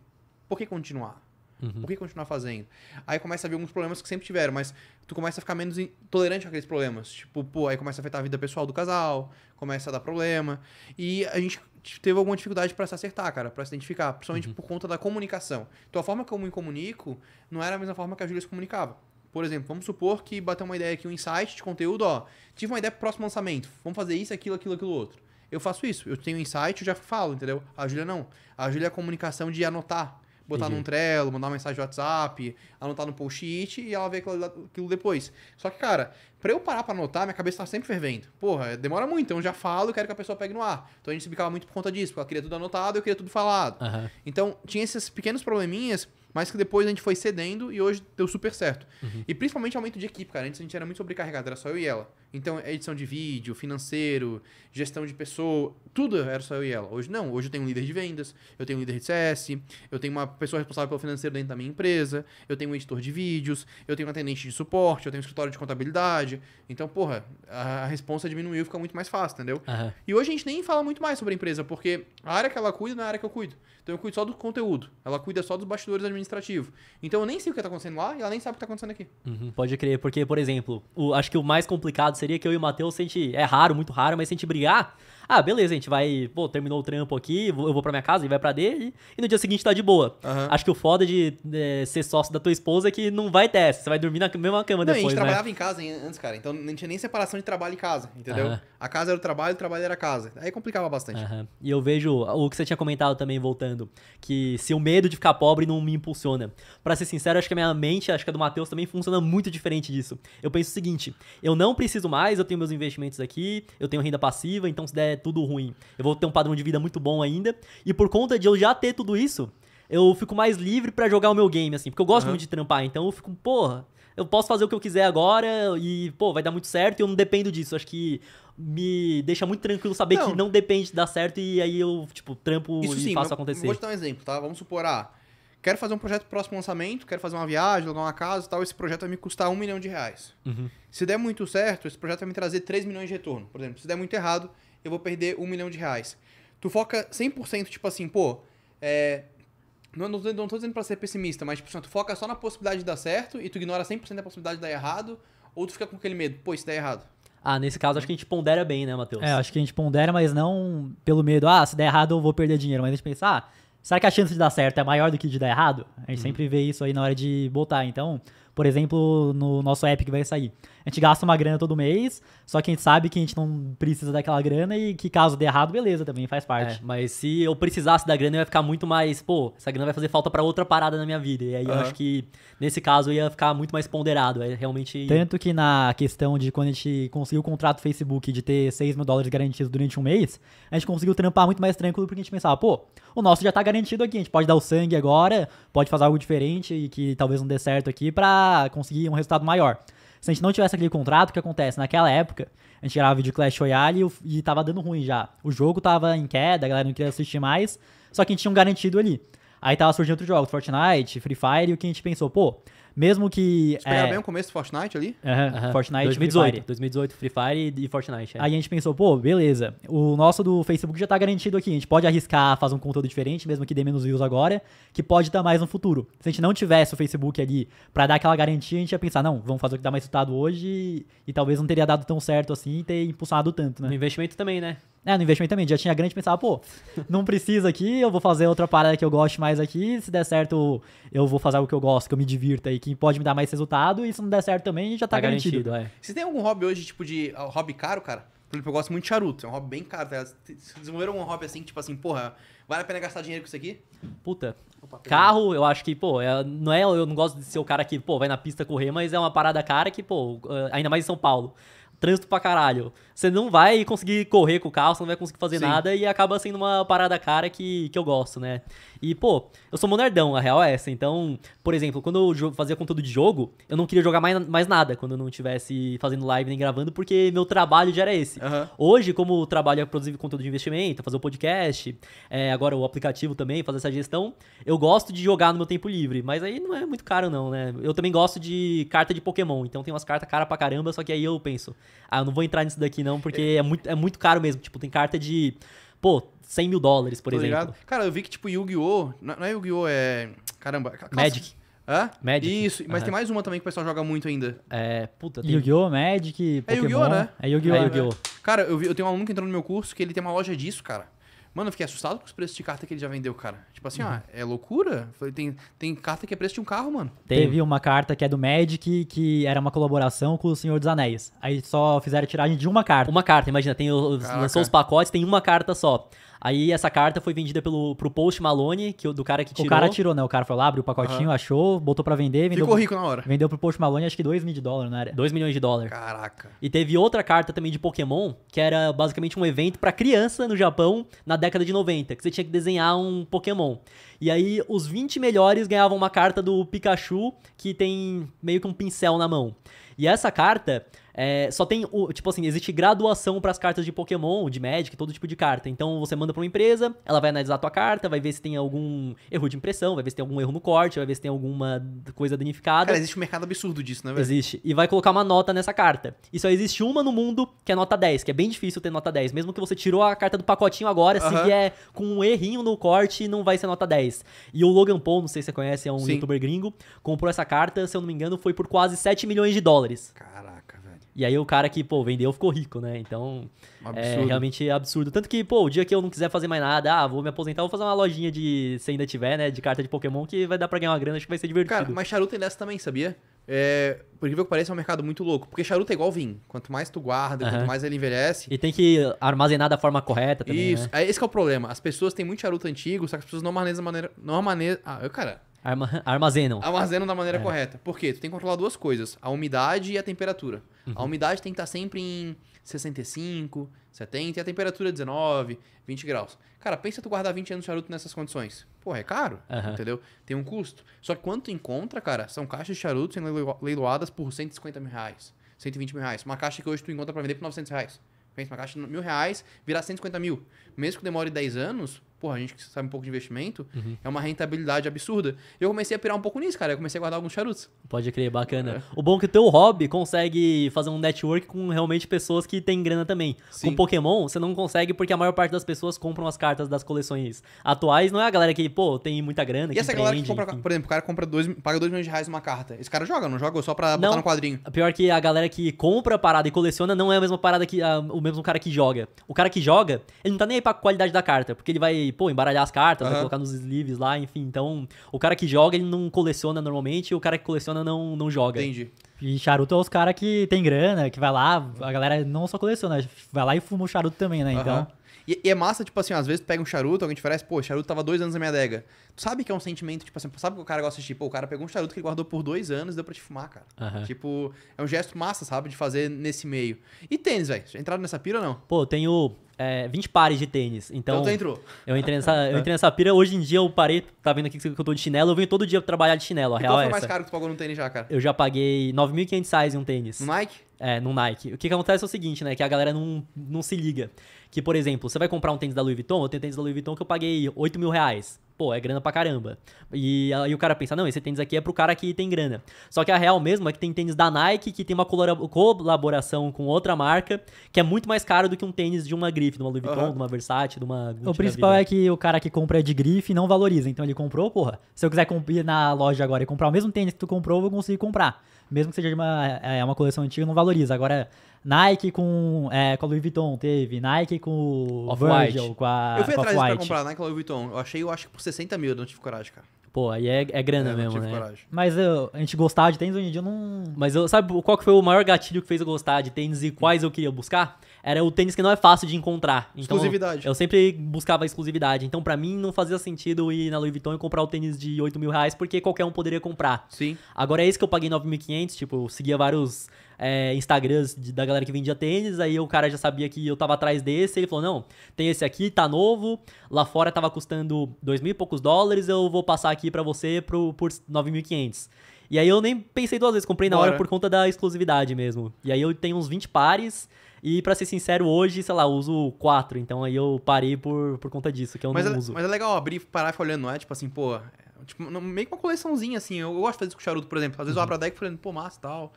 por que continuar? Uhum. Por que continuar fazendo? Aí começa a vir alguns problemas que sempre tiveram, mas tu começa a ficar menos tolerante aqueles problemas. Tipo, pô, aí começa a afetar a vida pessoal do casal, começa a dar problema. E a gente teve alguma dificuldade para se acertar, cara, para se identificar, principalmente uhum. por conta da comunicação. Então a forma como eu me comunico não era a mesma forma que a Júlia se comunicava. Por exemplo, vamos supor que bateu uma ideia aqui, um insight de conteúdo, ó. Tive uma ideia pro próximo lançamento. Vamos fazer isso, aquilo, aquilo, aquilo outro. Eu faço isso. Eu tenho insight, eu já falo, entendeu? A Júlia não. A Júlia é a comunicação de anotar botar Entendi. num Trello, mandar uma mensagem no WhatsApp, anotar tá no post-it e ela vê aquilo depois. Só que, cara, pra eu parar pra anotar, minha cabeça tá sempre fervendo. Porra, demora muito, então eu já falo e quero que a pessoa pegue no ar. Então a gente se ficava muito por conta disso, porque ela queria tudo anotado, eu queria tudo falado. Uhum. Então tinha esses pequenos probleminhas mas que depois a gente foi cedendo e hoje deu super certo. Uhum. E principalmente aumento de equipe, cara. Antes a gente era muito sobrecarregado, era só eu e ela. Então, é edição de vídeo, financeiro, gestão de pessoa, tudo era só eu e ela. Hoje não, hoje eu tenho um líder de vendas, eu tenho um líder de CS, eu tenho uma pessoa responsável pelo financeiro dentro da minha empresa, eu tenho um editor de vídeos, eu tenho um atendente de suporte, eu tenho um escritório de contabilidade. Então, porra, a, a responsa diminuiu, fica muito mais fácil, entendeu? Uhum. E hoje a gente nem fala muito mais sobre a empresa, porque a área que ela cuida não é a área que eu cuido. Então eu cuido só do conteúdo, ela cuida só dos bastidores administrativos administrativo. Então eu nem sei o que tá acontecendo lá e ela nem sabe o que tá acontecendo aqui. Uhum, pode crer, porque, por exemplo, o, acho que o mais complicado seria que eu e o Matheus sente. É raro, muito raro, mas se a gente brigar, ah, beleza, a gente vai, pô, terminou o trampo aqui, eu vou pra minha casa e vai pra dele. e, no dia seguinte tá de boa. Uhum. Acho que o foda de é, ser sócio da tua esposa é que não vai ter você vai dormir na mesma cama não, depois. A gente né? trabalhava em casa antes, cara, então não tinha nem separação de trabalho e casa, entendeu? Uhum. A casa era o trabalho, o trabalho era a casa. Aí complicava bastante. Uhum. E eu vejo o que você tinha comentado também, voltando, que se o medo de ficar pobre não me impulsiona. Pra ser sincero, acho que a minha mente, acho que a do Matheus também funciona muito diferente disso. Eu penso o seguinte, eu não preciso mais, eu tenho meus investimentos aqui, eu tenho renda passiva, então se der é tudo ruim. Eu vou ter um padrão de vida muito bom ainda. E por conta de eu já ter tudo isso, eu fico mais livre para jogar o meu game, assim. Porque eu gosto uhum. muito de trampar, então eu fico, porra, eu posso fazer o que eu quiser agora e, pô, vai dar muito certo e eu não dependo disso. Acho que me deixa muito tranquilo saber não. que não depende de dar certo e aí eu, tipo, trampo Isso e sim, faço acontecer. Vou te dar um exemplo, tá? Vamos supor, ah, quero fazer um projeto próximo lançamento, quero fazer uma viagem, alugar uma casa e tal, esse projeto vai me custar um milhão de reais. Uhum. Se der muito certo, esse projeto vai me trazer 3 milhões de retorno, por exemplo. Se der muito errado, eu vou perder um milhão de reais. Tu foca 100%, tipo assim, pô, é, não, não, não tô dizendo pra ser pessimista, mas tipo, assim, tu foca só na possibilidade de dar certo e tu ignora 100% da possibilidade de dar errado, ou tu fica com aquele medo, pô, isso der errado. Ah, nesse caso acho que a gente pondera bem, né, Matheus? É, acho que a gente pondera, mas não pelo medo, ah, se der errado eu vou perder dinheiro, mas a gente pensa, ah, será que a chance de dar certo é maior do que de dar errado? A gente uhum. sempre vê isso aí na hora de botar, então por exemplo, no nosso app que vai sair. A gente gasta uma grana todo mês, só que a gente sabe que a gente não precisa daquela grana e que caso dê errado, beleza, também faz é, parte. É, mas se eu precisasse da grana, eu ia ficar muito mais, pô, essa grana vai fazer falta para outra parada na minha vida. E aí uhum. eu acho que nesse caso eu ia ficar muito mais ponderado. É realmente. Tanto que na questão de quando a gente conseguiu o contrato do Facebook de ter 6 mil dólares garantidos durante um mês, a gente conseguiu trampar muito mais tranquilo porque a gente pensava, pô, o nosso já tá garantido aqui, a gente pode dar o sangue agora, pode fazer algo diferente e que talvez não dê certo aqui pra conseguir um resultado maior. Se a gente não tivesse aquele contrato, o que acontece? Naquela época, a gente gravava vídeo Clash Royale e, e tava dando ruim já. O jogo tava em queda, a galera não queria assistir mais, só que a gente tinha um garantido ali. Aí tava surgindo outros jogos, Fortnite, Free Fire, e o que a gente pensou, pô, mesmo que. Espera é... bem o começo do Fortnite ali? Uhum, uhum. Fortnite 2018. Free Fire. 2018, Free Fire e, e Fortnite. É. Aí a gente pensou, pô, beleza, o nosso do Facebook já tá garantido aqui. A gente pode arriscar, fazer um conteúdo diferente, mesmo que dê menos views agora, que pode dar tá mais no futuro. Se a gente não tivesse o Facebook ali pra dar aquela garantia, a gente ia pensar, não, vamos fazer o que dá mais resultado hoje e, e talvez não teria dado tão certo assim e ter impulsionado tanto, né? No investimento também, né? É, no investimento também. Já tinha grande pensava, pô, não precisa aqui, eu vou fazer outra parada que eu gosto mais aqui. Se der certo, eu vou fazer algo que eu gosto, que eu me divirta e que pode me dar mais resultado. E se não der certo também, já tá, tá garantido. garantido. É. Você tem algum hobby hoje, tipo, de uh, hobby caro, cara? Por exemplo, eu gosto muito de charuto. É um hobby bem caro, tá Vocês desenvolveram um hobby assim, tipo assim, porra, vale a pena gastar dinheiro com isso aqui? Puta. Opa, carro, eu acho que, pô, é, não é, eu não gosto de ser o cara que, pô, vai na pista correr, mas é uma parada cara que, pô, ah, ainda mais em São Paulo trânsito pra caralho. Você não vai conseguir correr com o carro, você não vai conseguir fazer Sim. nada e acaba sendo uma parada cara que, que eu gosto, né? E, pô, eu sou monardão, a real é essa. Então, por exemplo, quando eu fazia conteúdo de jogo, eu não queria jogar mais, mais nada quando eu não estivesse fazendo live nem gravando, porque meu trabalho já era esse. Uhum. Hoje, como o trabalho é produzir conteúdo de investimento, fazer o um podcast, é, agora o aplicativo também, fazer essa gestão, eu gosto de jogar no meu tempo livre. Mas aí não é muito caro, não, né? Eu também gosto de carta de Pokémon, então tem umas cartas cara pra caramba, só que aí eu penso, ah, eu não vou entrar nisso daqui não, porque é, é muito, é muito caro mesmo. Tipo, tem carta de pô, 100 mil dólares, por Tô exemplo. Ligado? Cara, eu vi que, tipo, Yu-Gi-Oh! Não é Yu-Gi-Oh! é. Caramba. Magic. Hã? Magic. Isso, mas uhum. tem mais uma também que o pessoal joga muito ainda. É, puta. Tem... Yu-Gi-Oh! Magic. Pokémon. É Yu-Gi-Oh! né? É Yu-Gi-Oh! É Yu-Gi-Oh! É. Cara, eu, vi, eu tenho um aluno que entrou no meu curso que ele tem uma loja disso, cara. Mano, eu fiquei assustado com os preços de carta que ele já vendeu, cara. Tipo assim, uhum. ó, é loucura. Falei, tem, tem carta que é preço de um carro, mano. Teve uma carta que é do Magic, que era uma colaboração com o Senhor dos Anéis. Aí só fizeram tiragem de uma carta. Uma carta, imagina, tem os, lançou os pacotes, tem uma carta só. Aí essa carta foi vendida pelo, pro Post Malone, que, do cara que tirou. O cara tirou, né? O cara falou lá, abriu o pacotinho, uhum. achou, botou para vender. Vendeu, Ficou rico na hora. Vendeu pro Post Malone, acho que 2 milhões de dólares, não era? 2 milhões de dólares. Caraca. E teve outra carta também de Pokémon, que era basicamente um evento para criança no Japão na década de 90, que você tinha que desenhar um Pokémon. E aí os 20 melhores ganhavam uma carta do Pikachu, que tem meio que um pincel na mão. E essa carta é, só tem, o, tipo assim, existe graduação para as cartas de Pokémon, de Magic, todo tipo de carta. Então você manda para uma empresa, ela vai analisar a tua carta, vai ver se tem algum erro de impressão, vai ver se tem algum erro no corte, vai ver se tem alguma coisa danificada. Cara, existe um mercado absurdo disso, né, velho? Existe. E vai colocar uma nota nessa carta. E só existe uma no mundo que é nota 10, que é bem difícil ter nota 10. Mesmo que você tirou a carta do pacotinho agora, se vier com um errinho no corte, não vai ser nota 10. E o Logan Paul, não sei se você conhece, é um Sim. youtuber gringo, comprou essa carta, se eu não me engano, foi por quase 7 milhões de dólares. Caralho. E aí o cara que, pô, vendeu ficou rico, né? Então, é absurdo. é realmente absurdo. Tanto que, pô, o dia que eu não quiser fazer mais nada, ah, vou me aposentar, vou fazer uma lojinha de, se ainda tiver, né, de carta de Pokémon, que vai dar pra ganhar uma grana, acho que vai ser divertido. Cara, mas charuto tem dessa também, sabia? É, por incrível que pareça, é um mercado muito louco. Porque charuto é igual vinho. Quanto mais tu guarda, quanto mais ele envelhece. E tem que armazenar da forma correta também. Isso, né? É, esse é o problema. As pessoas têm muito charuto antigo, só que as pessoas não armazenam maneira. Não armazenam. Ah, eu, cara. Arma armazenam. Armazenam da maneira é. correta. Por quê? Tu tem que controlar duas coisas: a umidade e a temperatura. Uhum. A umidade tem que estar tá sempre em 65, 70 e a temperatura 19, 20 graus. Cara, pensa tu guardar 20 anos de charuto nessas condições. Porra, é caro, uhum. entendeu? Tem um custo. Só que quanto tu encontra, cara, são caixas de charuto sendo leiloadas por 150 mil reais, 120 mil reais. Uma caixa que hoje tu encontra para vender por 900 reais. Pensa, uma caixa de mil reais virar 150 mil. Mesmo que demore 10 anos, porra, a gente que sabe um pouco de investimento, uhum. é uma rentabilidade absurda. Eu comecei a pirar um pouco nisso, cara. Eu comecei a guardar alguns charutos. Pode crer, bacana. É. O bom é que o teu hobby consegue fazer um network com realmente pessoas que têm grana também. Sim. Com Pokémon, você não consegue porque a maior parte das pessoas compram as cartas das coleções atuais. Não é a galera que, pô, tem muita grana. E essa galera que compra, enfim. por exemplo, o cara compra dois, paga 2 milhões de reais uma carta. Esse cara joga, não joga só pra botar no quadrinho. Pior que a galera que compra a parada e coleciona não é a mesma parada que a, ah, o mesmo cara que joga. O cara que joga, ele não tá nem aí pra qualidade da carta, porque ele vai pô, embaralhar as cartas, uhum. né, colocar nos sleeves lá, enfim. Então, o cara que joga, ele não coleciona normalmente, o cara que coleciona não, não joga. Entendi. E charuto é os caras que tem grana, que vai lá, a galera não só coleciona, vai lá e fuma o charuto também, né? Então. E, e, é massa, tipo assim, às vezes tu pega um charuto, alguém te oferece, pô, charuto tava dois anos na minha adega. Tu sabe que é um sentimento, tipo assim, sabe que o cara gosta de, tipo, o cara pegou um charuto que ele guardou por dois anos e deu pra te fumar, cara. Uhum. Tipo, é um gesto massa, sabe, de fazer nesse meio. E tênis, velho? Entraram nessa pira ou não? Pô, eu tenho é, 20 pares de tênis. Então, então entrou. Eu entrei, nessa, eu entrei nessa pira. Hoje em dia eu parei, tá vendo aqui que eu tô de chinelo. Eu venho todo dia trabalhar de chinelo, a e real qual foi é mais caro que tu pagou no tênis já, cara? Eu já paguei 9.500 reais em um tênis. No Nike? É, no Nike. O que, que acontece é o seguinte, né? Que a galera não, não se liga. Que, por exemplo, você vai comprar um tênis da Louis Vuitton, eu tenho tênis da Louis Vuitton que eu paguei 8 mil reais. Pô, é grana pra caramba. E aí o cara pensa, não, esse tênis aqui é pro cara que tem grana. Só que a real mesmo é que tem tênis da Nike que tem uma colaboração com outra marca que é muito mais caro do que um tênis de uma grife, de uma Louis Vuitton, uhum. de uma Versace, de uma... Gucci o principal é que o cara que compra é de grife não valoriza. Então ele comprou, porra. Se eu quiser ir na loja agora e comprar o mesmo tênis que tu comprou, eu vou conseguir comprar. Mesmo que seja de uma, é, é uma coleção antiga, não valoriza. Agora, Nike com, é, com a Louis Vuitton teve, Nike com o Virgil, com a Eu fui atrás pra comprar a Nike Louis Vuitton. Eu achei, eu acho que por 60 mil, eu não tive coragem, cara. Pô, aí é, é grana é, mesmo, né? Coragem. Mas eu, a gente gostava de tênis, hoje em dia eu não... Mas eu, sabe qual que foi o maior gatilho que fez eu gostar de tênis e quais eu queria buscar? Era o tênis que não é fácil de encontrar. Então, exclusividade. Eu sempre buscava exclusividade. Então, para mim, não fazia sentido ir na Louis Vuitton e comprar o tênis de 8 mil reais, porque qualquer um poderia comprar. Sim. Agora, é esse que eu paguei 9.500, tipo, eu seguia vários é, Instagrams de, da galera que vendia tênis, aí o cara já sabia que eu tava atrás desse, ele falou, não, tem esse aqui, tá novo, lá fora tava custando dois mil e poucos dólares, eu vou passar aqui para você pro, por quinhentos E aí eu nem pensei duas vezes, comprei na Bora. hora por conta da exclusividade mesmo. E aí eu tenho uns 20 pares, e para ser sincero, hoje, sei lá, uso quatro, então aí eu parei por, por conta disso, que eu mas não é, uso. Mas é legal abrir, parar e ficar olhando, não é? Tipo assim, pô, é, tipo, meio que uma coleçãozinha, assim. Eu, eu gosto de fazer isso com charuto, por exemplo. Às vezes uhum. eu abro a deck falando, pô, massa e tal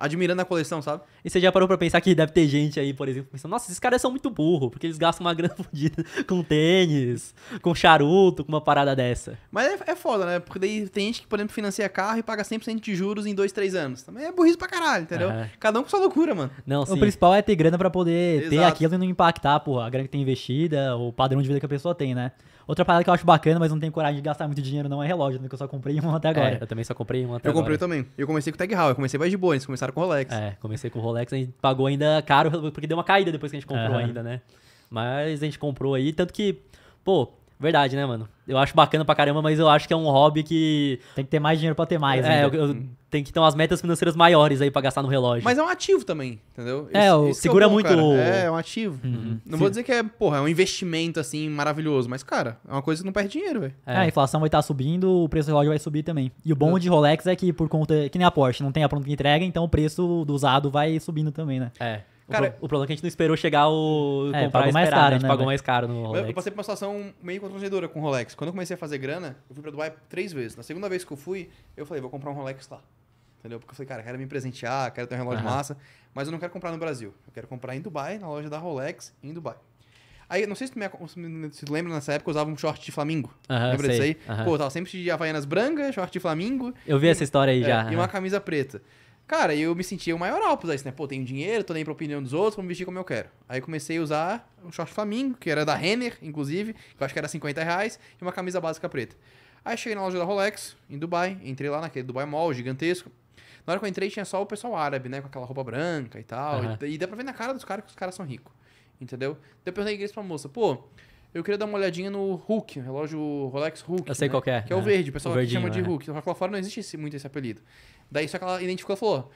admirando a coleção, sabe? E você já parou pra pensar que deve ter gente aí, por exemplo, pensando, nossa, esses caras são muito burros, porque eles gastam uma [laughs] grana fodida com tênis, com charuto, com uma parada dessa. Mas é, é foda, né? Porque daí tem gente que, por exemplo, financia carro e paga 100% de juros em 2, 3 anos. Também é burrice pra caralho, entendeu? Uhum. Cada um com sua loucura, mano. Não, sim. O principal é ter grana pra poder Exato. ter aquilo e não impactar, porra, a grana que tem investida, o padrão de vida que a pessoa tem, né? Outra parada que eu acho bacana, mas não tenho coragem de gastar muito dinheiro, não é relógio, né? Que eu só comprei um até é, agora. É, eu também só comprei um até eu agora. Eu comprei também. Eu comecei com Tag Heuer, eu comecei mais de boa, eles começaram com Rolex. É, comecei com Rolex, a gente pagou ainda caro, porque deu uma caída depois que a gente comprou uhum. ainda, né? Mas a gente comprou aí, tanto que, pô, Verdade, né, mano? Eu acho bacana pra caramba, mas eu acho que é um hobby que. Tem que ter mais dinheiro pra ter mais, né? É, eu, eu, hum. tem que ter umas metas financeiras maiores aí pra gastar no relógio. Mas é um ativo também, entendeu? É, esse, é segura é bom, muito. Cara. É, é um ativo. Uhum. uhum. Não Sim. vou dizer que é, porra, é um investimento assim maravilhoso, mas, cara, é uma coisa que não perde dinheiro, velho. É. é. a inflação vai estar tá subindo, o preço do relógio vai subir também. E o bom de Rolex é que, por conta. Que nem a Porsche, não tem a pronta entrega, então o preço do usado vai subindo também, né? É. Cara, o, problema é que a gente não esperou chegar o. É, comprar mais caro, né, né, a gente né, pagou né? mais caro no Rolex. Eu, passei por uma situação meio constrangedora com o Rolex. Quando eu comecei a fazer grana, eu fui pra Dubai três vezes. Na segunda vez que eu fui, eu falei, vou comprar um Rolex lá. Entendeu? Porque eu falei, cara, quero me presentear, quero ter um relógio uhum. massa, mas eu não quero comprar no Brasil. Eu quero comprar em Dubai, na loja da Rolex, em Dubai. Aí, não sei se tu, me, se lembra, nessa época eu usava um short de Flamingo. Uhum, lembra disso aí? Uhum. Pô, eu tava sempre de Havaianas branca, short de Flamingo. Eu vi e, essa história aí é, já. E uma camisa preta. Cara, eu me sentia o maior por isso, assim, né? Pô, tenho dinheiro, tô nem pra opinião dos outros, vou me vestir como eu quero. Aí comecei a usar um short flamingo, que era da Renner, inclusive, que eu acho que era 50 reais, e uma camisa básica preta. Aí cheguei na loja da Rolex, em Dubai, entrei lá naquele Dubai Mall gigantesco. Na hora que eu entrei tinha só o pessoal árabe, né? Com aquela roupa branca e tal. Uhum. E, e dá pra ver na cara dos caras que os caras são ricos. Entendeu? Depois eu perguntei pra moça, pô, eu queria dar uma olhadinha no Hulk, relógio Rolex Hulk. Eu sei né? qual é. Que é, é o verde, o pessoal o verdinho, chama de Hulk. Só que lá fora não existe muito esse apelido. Daí só que ela identificou e falou: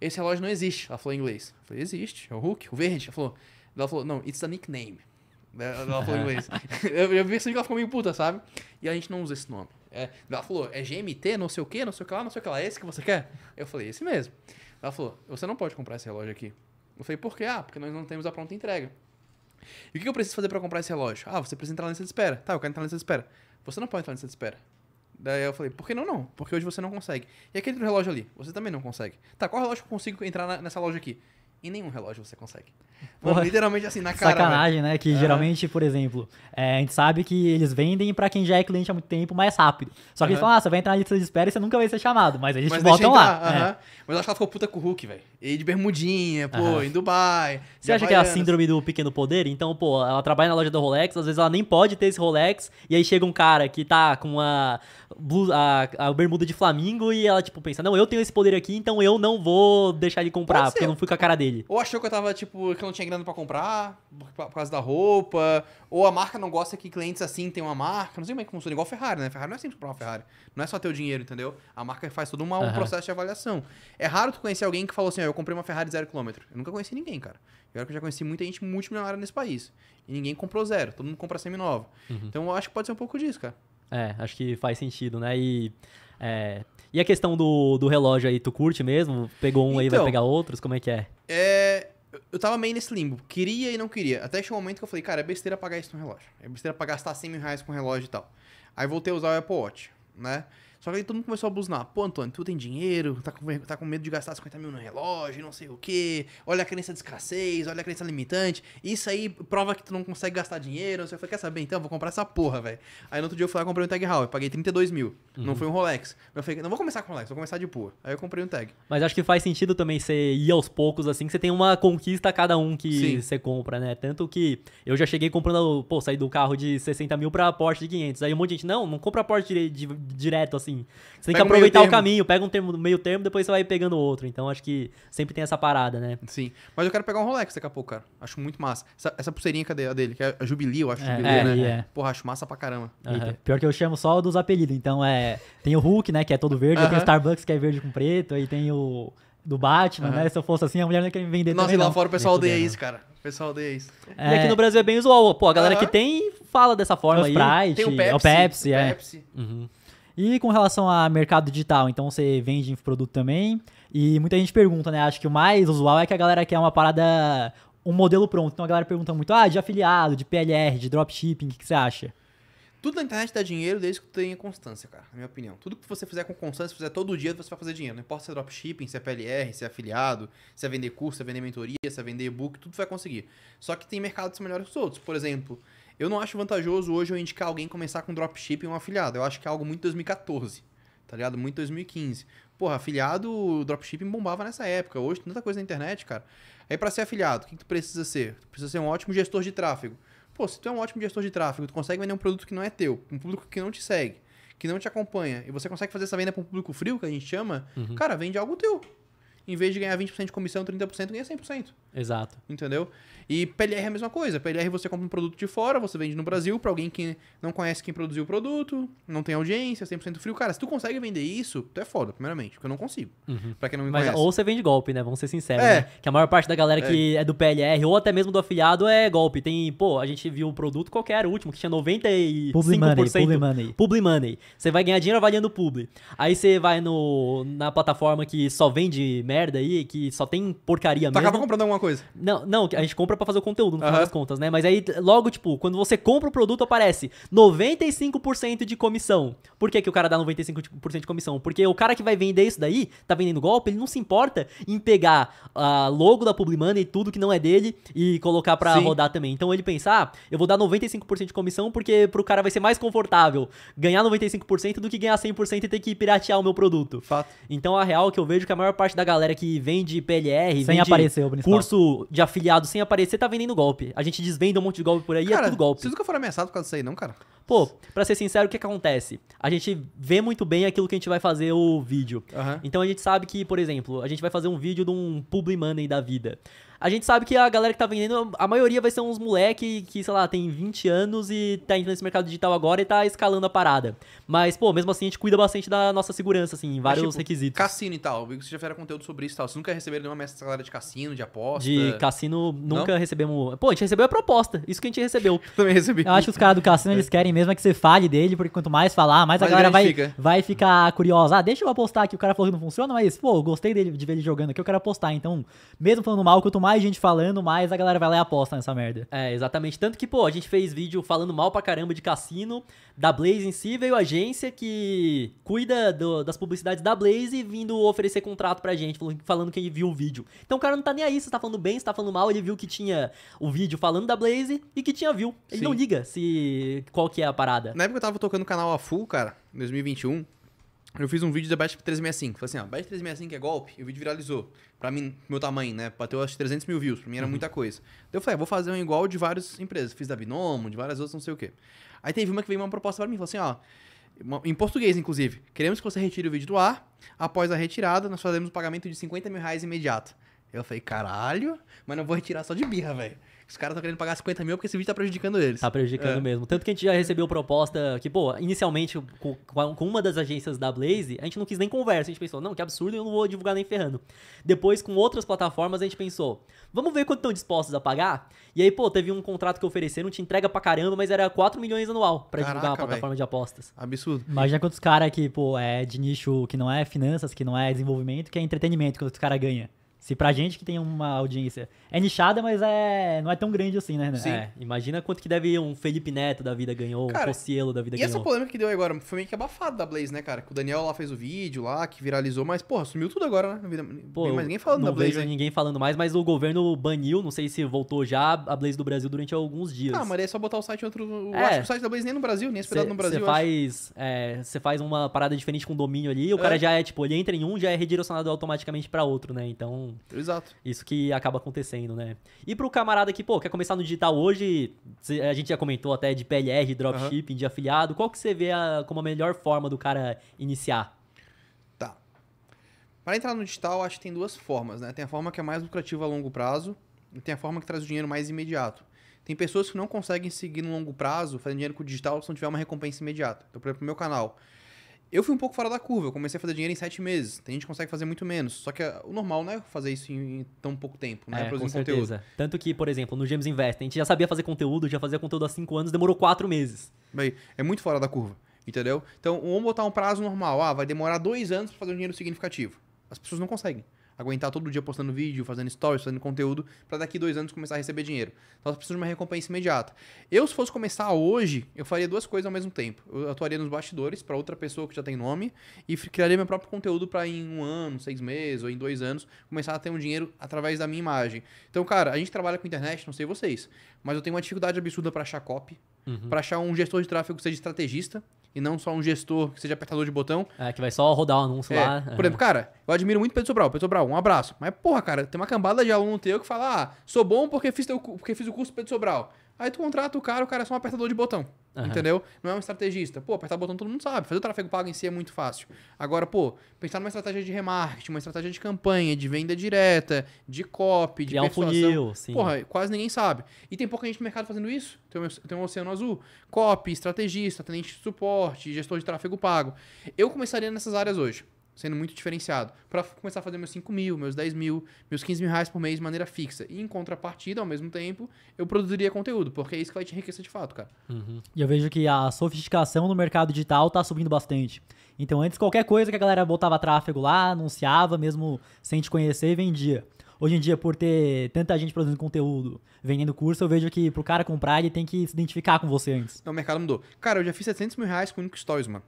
Esse relógio não existe. Ela falou em inglês. Eu falei: Existe, é o Hulk, o verde. Ela falou: ela falou Não, it's a nickname. Ela falou em inglês. [laughs] eu, eu percebi que ela ficou meio puta, sabe? E a gente não usa esse nome. É, ela falou: É GMT, não sei o que, não sei o que lá, não sei o que lá, é esse que você quer? Eu falei: Esse mesmo. Ela falou: Você não pode comprar esse relógio aqui. Eu falei: Por quê? Ah, porque nós não temos a pronta entrega. E o que eu preciso fazer para comprar esse relógio? Ah, você precisa entrar na lista de espera. Tá, eu quero entrar na lista de espera. Você não pode entrar na lista de espera. Daí eu falei, por que não não? Porque hoje você não consegue. E aquele outro relógio ali, você também não consegue. Tá, qual relógio eu consigo entrar na, nessa loja aqui? Em nenhum relógio você consegue. Mano, literalmente assim, na [laughs] cara. Sacanagem, né? Que geralmente, por exemplo, é, a gente sabe que eles vendem para quem já é cliente há muito tempo mais é rápido. Só que eles falam, ah, você vai entrar na lista de espera e você nunca vai ser chamado. Mas eles mas te botam lá. Uh é. Mas eu acho que ela ficou puta com o Hulk, velho. E de bermudinha, pô, em Dubai. Você acha que é a síndrome do pequeno poder? Então, pô, ela trabalha na loja do Rolex, às vezes ela nem pode ter esse Rolex. E aí chega um cara que tá com uma, blusa, a, a bermuda de flamingo e ela, tipo, pensa, não, eu tenho esse poder aqui, então eu não vou deixar ele comprar, porque eu não fui com a cara dele. Ou achou que eu tava, tipo, que eu não tinha grana para comprar, por, causa da roupa, ou a marca não gosta que clientes assim tem uma marca, não sei como é que funciona, igual Ferrari, né? Ferrari não é sempre comprar uma Ferrari, não é só ter o dinheiro, entendeu? A marca faz todo um uhum. processo de avaliação. É raro tu conhecer alguém que falou assim, ó, eu comprei uma Ferrari zero quilômetro. Eu nunca conheci ninguém, cara. Eu já conheci muita gente multimilionária nesse país. E ninguém comprou zero, todo mundo compra semi-nova. Uhum. Então eu acho que pode ser um pouco disso, cara. É, acho que faz sentido, né? E, é, e a questão do, do relógio aí, tu curte mesmo? Pegou um então, aí, vai então, pegar outros? Como é que é? É. Eu tava meio nesse limbo. Queria e não queria. Até chegou um momento que eu falei, cara, é besteira pagar isso no relógio. É besteira pra gastar 100 mil reais com relógio e tal. Aí voltei a usar o Apple Watch, né? Só que aí todo mundo começou a abusar. Pô, Antônio, tu tem dinheiro, tá com, tá com medo de gastar 50 mil no relógio, não sei o quê. Olha a crença de escassez, olha a crença limitante. Isso aí prova que tu não consegue gastar dinheiro. Eu falei, quer saber? Então, vou comprar essa porra, velho. Aí no outro dia eu fui lá e comprei um Tag Heuer. Paguei 32 mil. Uhum. Não foi um Rolex. Eu falei, não vou começar com Rolex, vou começar de porra. Aí eu comprei um Tag. Mas acho que faz sentido também você ir aos poucos, assim, que você tem uma conquista a cada um que Sim. você compra, né? Tanto que eu já cheguei comprando, pô, saí do carro de 60 mil pra Porsche de 500. Aí um monte de gente, não, não compra Porsche direto assim assim. Você tem que aproveitar o caminho, pega um termo, meio termo, depois você vai pegando outro. Então acho que sempre tem essa parada, né? Sim. Mas eu quero pegar um Rolex daqui a pouco, cara. Acho muito massa. Essa, essa pulseirinha cadê a dele? Que é a Jubilee, eu acho. É, Jubilee, é, né? É. Porra, acho massa pra caramba. Pior que eu chamo só dos apelidos. Então é. Tem o Hulk, né? Que é todo verde. Tem o Starbucks, que é verde com preto. Aí tem o do Batman, uhum. né? Se eu fosse assim, a mulher não querer me vender Nossa, também, e lá não. fora o pessoal odeia isso, cara. O pessoal odeia isso. É. E aqui é. no Brasil é bem usual. Pô, a galera uhum. que tem fala dessa forma Sprite, tem o é Pepsi. O Pepsi, é. Pepsi. Uhum. E com relação a mercado digital, então você vende produto também. E muita gente pergunta, né? Acho que o mais usual é que a galera quer uma parada, um modelo pronto. Então a galera pergunta muito, ah, de afiliado, de PLR, de dropshipping, o que, que você acha? Tudo na internet dá dinheiro desde que tu tenha constância, cara, na minha opinião. Tudo que você fizer com constância, fizer todo dia, você vai fazer dinheiro. Não importa se é dropshipping, se é PLR, se é afiliado, se é vender curso, se é vender mentoria, se é vender e-book, tudo vai conseguir. Só que tem mercados melhores que os outros. Por exemplo, eu não acho vantajoso hoje eu indicar alguém começar com dropshipping ou um afiliado. Eu acho que é algo muito 2014, tá ligado? Muito 2015. Porra, afiliado, dropshipping bombava nessa época. Hoje tem tanta coisa na internet, cara. Aí para ser afiliado, o que, que tu precisa ser? Tu precisa ser um ótimo gestor de tráfego. Pô, se tu é um ótimo gestor de tráfego, tu consegue vender um produto que não é teu, um público que não te segue, que não te acompanha, e você consegue fazer essa venda para um público frio, que a gente chama, uhum. cara, vende algo teu em vez de ganhar 20% de comissão, 30%, ganha 100%. Exato. Entendeu? E PLR é a mesma coisa. PLR você compra um produto de fora, você vende no Brasil para alguém que não conhece quem produziu o produto, não tem audiência, 100% frio. Cara, se tu consegue vender isso, tu é foda, primeiramente, porque eu não consigo. Uhum. Para quem não me Mas, conhece. Ou você vende golpe, né? Vamos ser sinceros, é. né? Que a maior parte da galera é. que é do PLR ou até mesmo do afiliado é golpe. Tem, pô, a gente viu um produto qualquer, o último, que tinha 95%. Public money, public money. Public money. Você vai ganhar dinheiro avaliando o publi. Aí você vai no, na plataforma que só vende merda aí, que só tem porcaria tu mesmo. Tu acaba comprando alguma coisa. Não, não, a gente compra pra fazer o conteúdo, no final das contas, né? Mas aí, logo, tipo, quando você compra o produto, aparece 95% de comissão. Por que, que o cara dá 95% de comissão? Porque o cara que vai vender isso daí, tá vendendo golpe, ele não se importa em pegar a logo da Publimana e tudo que não é dele e colocar pra Sim. rodar também. Então ele pensa, ah, eu vou dar 95% de comissão porque pro cara vai ser mais confortável ganhar 95% do que ganhar 100% e ter que piratear o meu produto. Fato. Então a real é que eu vejo que a maior parte da galera galera que vende PLR, sem vende aparecer, curso de afiliado sem aparecer, tá vendendo golpe. A gente desvenda um monte de golpe por aí, é cara, é tudo golpe. Vocês nunca foram ameaçados por causa disso aí, não, cara? Pô, pra ser sincero, o que, que acontece? A gente vê muito bem aquilo que a gente vai fazer o vídeo. Uhum. Então a gente sabe que, por exemplo, a gente vai fazer um vídeo de um public money da vida a gente sabe que a galera que tá vendendo, a maioria vai ser uns moleque que, sei lá, tem 20 anos e tá entrando nesse mercado digital agora e tá escalando a parada. Mas, pô, mesmo assim a gente cuida bastante da nossa segurança, assim, em vários Mas, tipo, requisitos. Cassino e tal, você já fizeram conteúdo sobre isso e tal. Você nunca recebeu nenhuma mensagem de cassino, de aposta? De cassino, nunca não? recebemos. Pô, a gente recebeu a proposta, isso que a gente recebeu. [laughs] Também recebi. Eu acho que os caras do cassino, eles é. querem mesmo é que você fale dele, porque quanto mais falar, mais, mais a galera vai, fica. vai ficar curiosa. Ah, deixa eu apostar aqui, o cara falou que não funciona, mas, pô, gostei dele, de ver ele jogando aqui, eu quero apostar. Então, mesmo falando mal, quanto mais mais gente falando, mais a galera vai lá e aposta nessa merda. É, exatamente. Tanto que, pô, a gente fez vídeo falando mal pra caramba de cassino, da Blaze em si, veio a agência que cuida do, das publicidades da Blaze vindo oferecer contrato pra gente, falando que ele viu o vídeo. Então o cara não tá nem aí se tá falando bem, se tá falando mal, ele viu que tinha o vídeo falando da Blaze e que tinha viu. Ele Sim. não liga se qual que é a parada. Na época eu tava tocando o canal a full, cara, 2021 eu fiz um vídeo da Batch 365. Falei assim, ó, Batch 365 é golpe? E o vídeo viralizou. Pra mim, meu tamanho, né? Bateu acho 300 mil views. Pra mim era uhum. muita coisa. Então eu falei, ah, vou fazer um igual de várias empresas. Fiz da Binomo, de várias outras, não sei o quê. Aí teve uma que veio uma proposta pra mim. Falou assim, ó... Ah, uma, em português, inclusive. Queremos que você retire o vídeo do ar. Após a retirada, nós fazemos o um pagamento de 50 mil reais imediato. Eu falei, caralho, mas não vou retirar só de birra, velho. Os caras estão querendo pagar 50 mil porque esse vídeo tá prejudicando eles. Tá prejudicando é. mesmo. Tanto que a gente já recebeu proposta que, pô, inicialmente com, com, uma das agências da Blaze, a gente não quis nem conversa. A gente pensou, não, que absurdo, eu não vou divulgar nem ferrando. Depois, com outras plataformas, a gente pensou, vamos ver quanto estão dispostos a pagar? E aí, pô, teve um contrato que ofereceram, te entrega pra caramba, mas era 4 milhões anual pra Caraca, divulgar uma plataforma véio. de apostas. Absurdo. Imagina quantos caras que, pô, é de nicho que não é finanças, que não é desenvolvimento, que é entretenimento, quantos caras ganham. Se pra gente que tem uma audiência. É nichada, mas é não é tão grande assim, né, né? Sim. É, imagina quanto que deve um Felipe Neto da vida ganhou, cara, um Cossielo da vida e ganhou. E essa polêmica que deu agora foi meio que abafada da Blaze, né, cara? Que o Daniel lá fez o vídeo lá, que viralizou, mas, porra, sumiu tudo agora, né? Pô, mais ninguém falando da Blaze. Não ninguém falando mais, mas o governo baniu, não sei se voltou já, a Blaze do Brasil durante alguns dias. Ah, mas é só botar o site em outro. É. Acho que o site da Blaze nem é no Brasil, nem esperado é no Brasil. Você faz, é, faz uma parada diferente com o domínio ali, o é. cara já é, tipo, ele entra em um, já é redirecionado automaticamente pra outro, né? Então. Exato. isso que acaba acontecendo, né? E pro camarada que, pô, quer começar no digital hoje, a gente já comentou até de PLR, dropshipping, uhum. de afiliado, qual que você vê a, como a melhor forma do cara iniciar? Tá. Para entrar no digital, acho que tem duas formas, né? Tem a forma que é mais lucrativa a longo prazo e tem a forma que traz o dinheiro mais imediato. Tem pessoas que não conseguem seguir no longo prazo, fazendo dinheiro com o digital, se não tiver uma recompensa imediata. Então, por exemplo, no meu canal, eu fui um pouco fora da curva, eu comecei a fazer dinheiro em sete meses. Tem gente que consegue fazer muito menos. Só que ah, o normal não é fazer isso em tão pouco tempo, né? É, Produzir com certeza. Tanto que, por exemplo, no James Invest, a gente já sabia fazer conteúdo, já fazia conteúdo há cinco anos, demorou quatro meses. Bem, é muito fora da curva, entendeu? Então, vamos botar um prazo normal. Ah, vai demorar dois anos para fazer um dinheiro significativo. As pessoas não conseguem aguentar todo dia postando vídeo, fazendo stories, fazendo conteúdo, para daqui dois anos começar a receber dinheiro. Então você precisa de uma recompensa imediata. Eu, se fosse começar hoje, eu faria duas coisas ao mesmo tempo. Eu atuaria nos bastidores para outra pessoa que já tem nome e criaria meu próprio conteúdo para em um ano, seis meses ou em dois anos começar a ter um dinheiro através da minha imagem. Então, cara, a gente trabalha com internet, não sei vocês, mas eu tenho uma dificuldade absurda para achar copy. Uhum. Para achar um gestor de tráfego que seja estrategista e não só um gestor que seja apertador de botão. É, que vai só rodar o um anúncio é. lá. Por exemplo, cara, eu admiro muito o Pedro Sobral. Pedro Sobral, um abraço. Mas, porra, cara, tem uma cambada de aluno teu que fala, ah, sou bom porque fiz, teu, porque fiz o curso do Pedro Sobral. Aí tu contrata o cara, o cara é só um apertador de botão. Uhum. Entendeu? Não é um estrategista. Pô, apertar botão todo mundo sabe. Fazer o tráfego pago em si é muito fácil. Agora, pô, pensar numa estratégia de remarketing, uma estratégia de campanha, de venda direta, de copy, de Criar persuasão. Um sim. Porra, quase ninguém sabe. E tem pouca gente no mercado fazendo isso. Tem um, tem um oceano azul. Copy, estrategista, atendente de suporte, gestor de tráfego pago. Eu começaria nessas áreas hoje sendo muito diferenciado, para começar a fazer meus 5 mil, meus 10 mil, meus 15 mil reais por mês de maneira fixa. E em contrapartida, ao mesmo tempo, eu produziria conteúdo, porque é isso que vai te enriquecer de fato, cara. Uhum. E eu vejo que a sofisticação no mercado digital tá subindo bastante. Então, antes, qualquer coisa que a galera botava tráfego lá, anunciava, mesmo sem te conhecer, vendia. Hoje em dia, por ter tanta gente produzindo conteúdo, vendendo curso, eu vejo que pro cara comprar, ele tem que se identificar com você antes. Então, o mercado mudou. Cara, eu já fiz 700 mil reais com o único Stories, mano.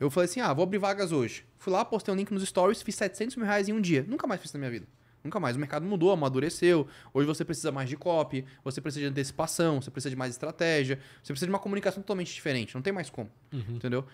Eu falei assim, ah, vou abrir vagas hoje. Fui lá, postei um link nos stories, fiz 700 mil reais em um dia. Nunca mais fiz na minha vida. Nunca mais. O mercado mudou, amadureceu. Hoje você precisa mais de copy, você precisa de antecipação, você precisa de mais estratégia, você precisa de uma comunicação totalmente diferente. Não tem mais como. Uhum. Entendeu?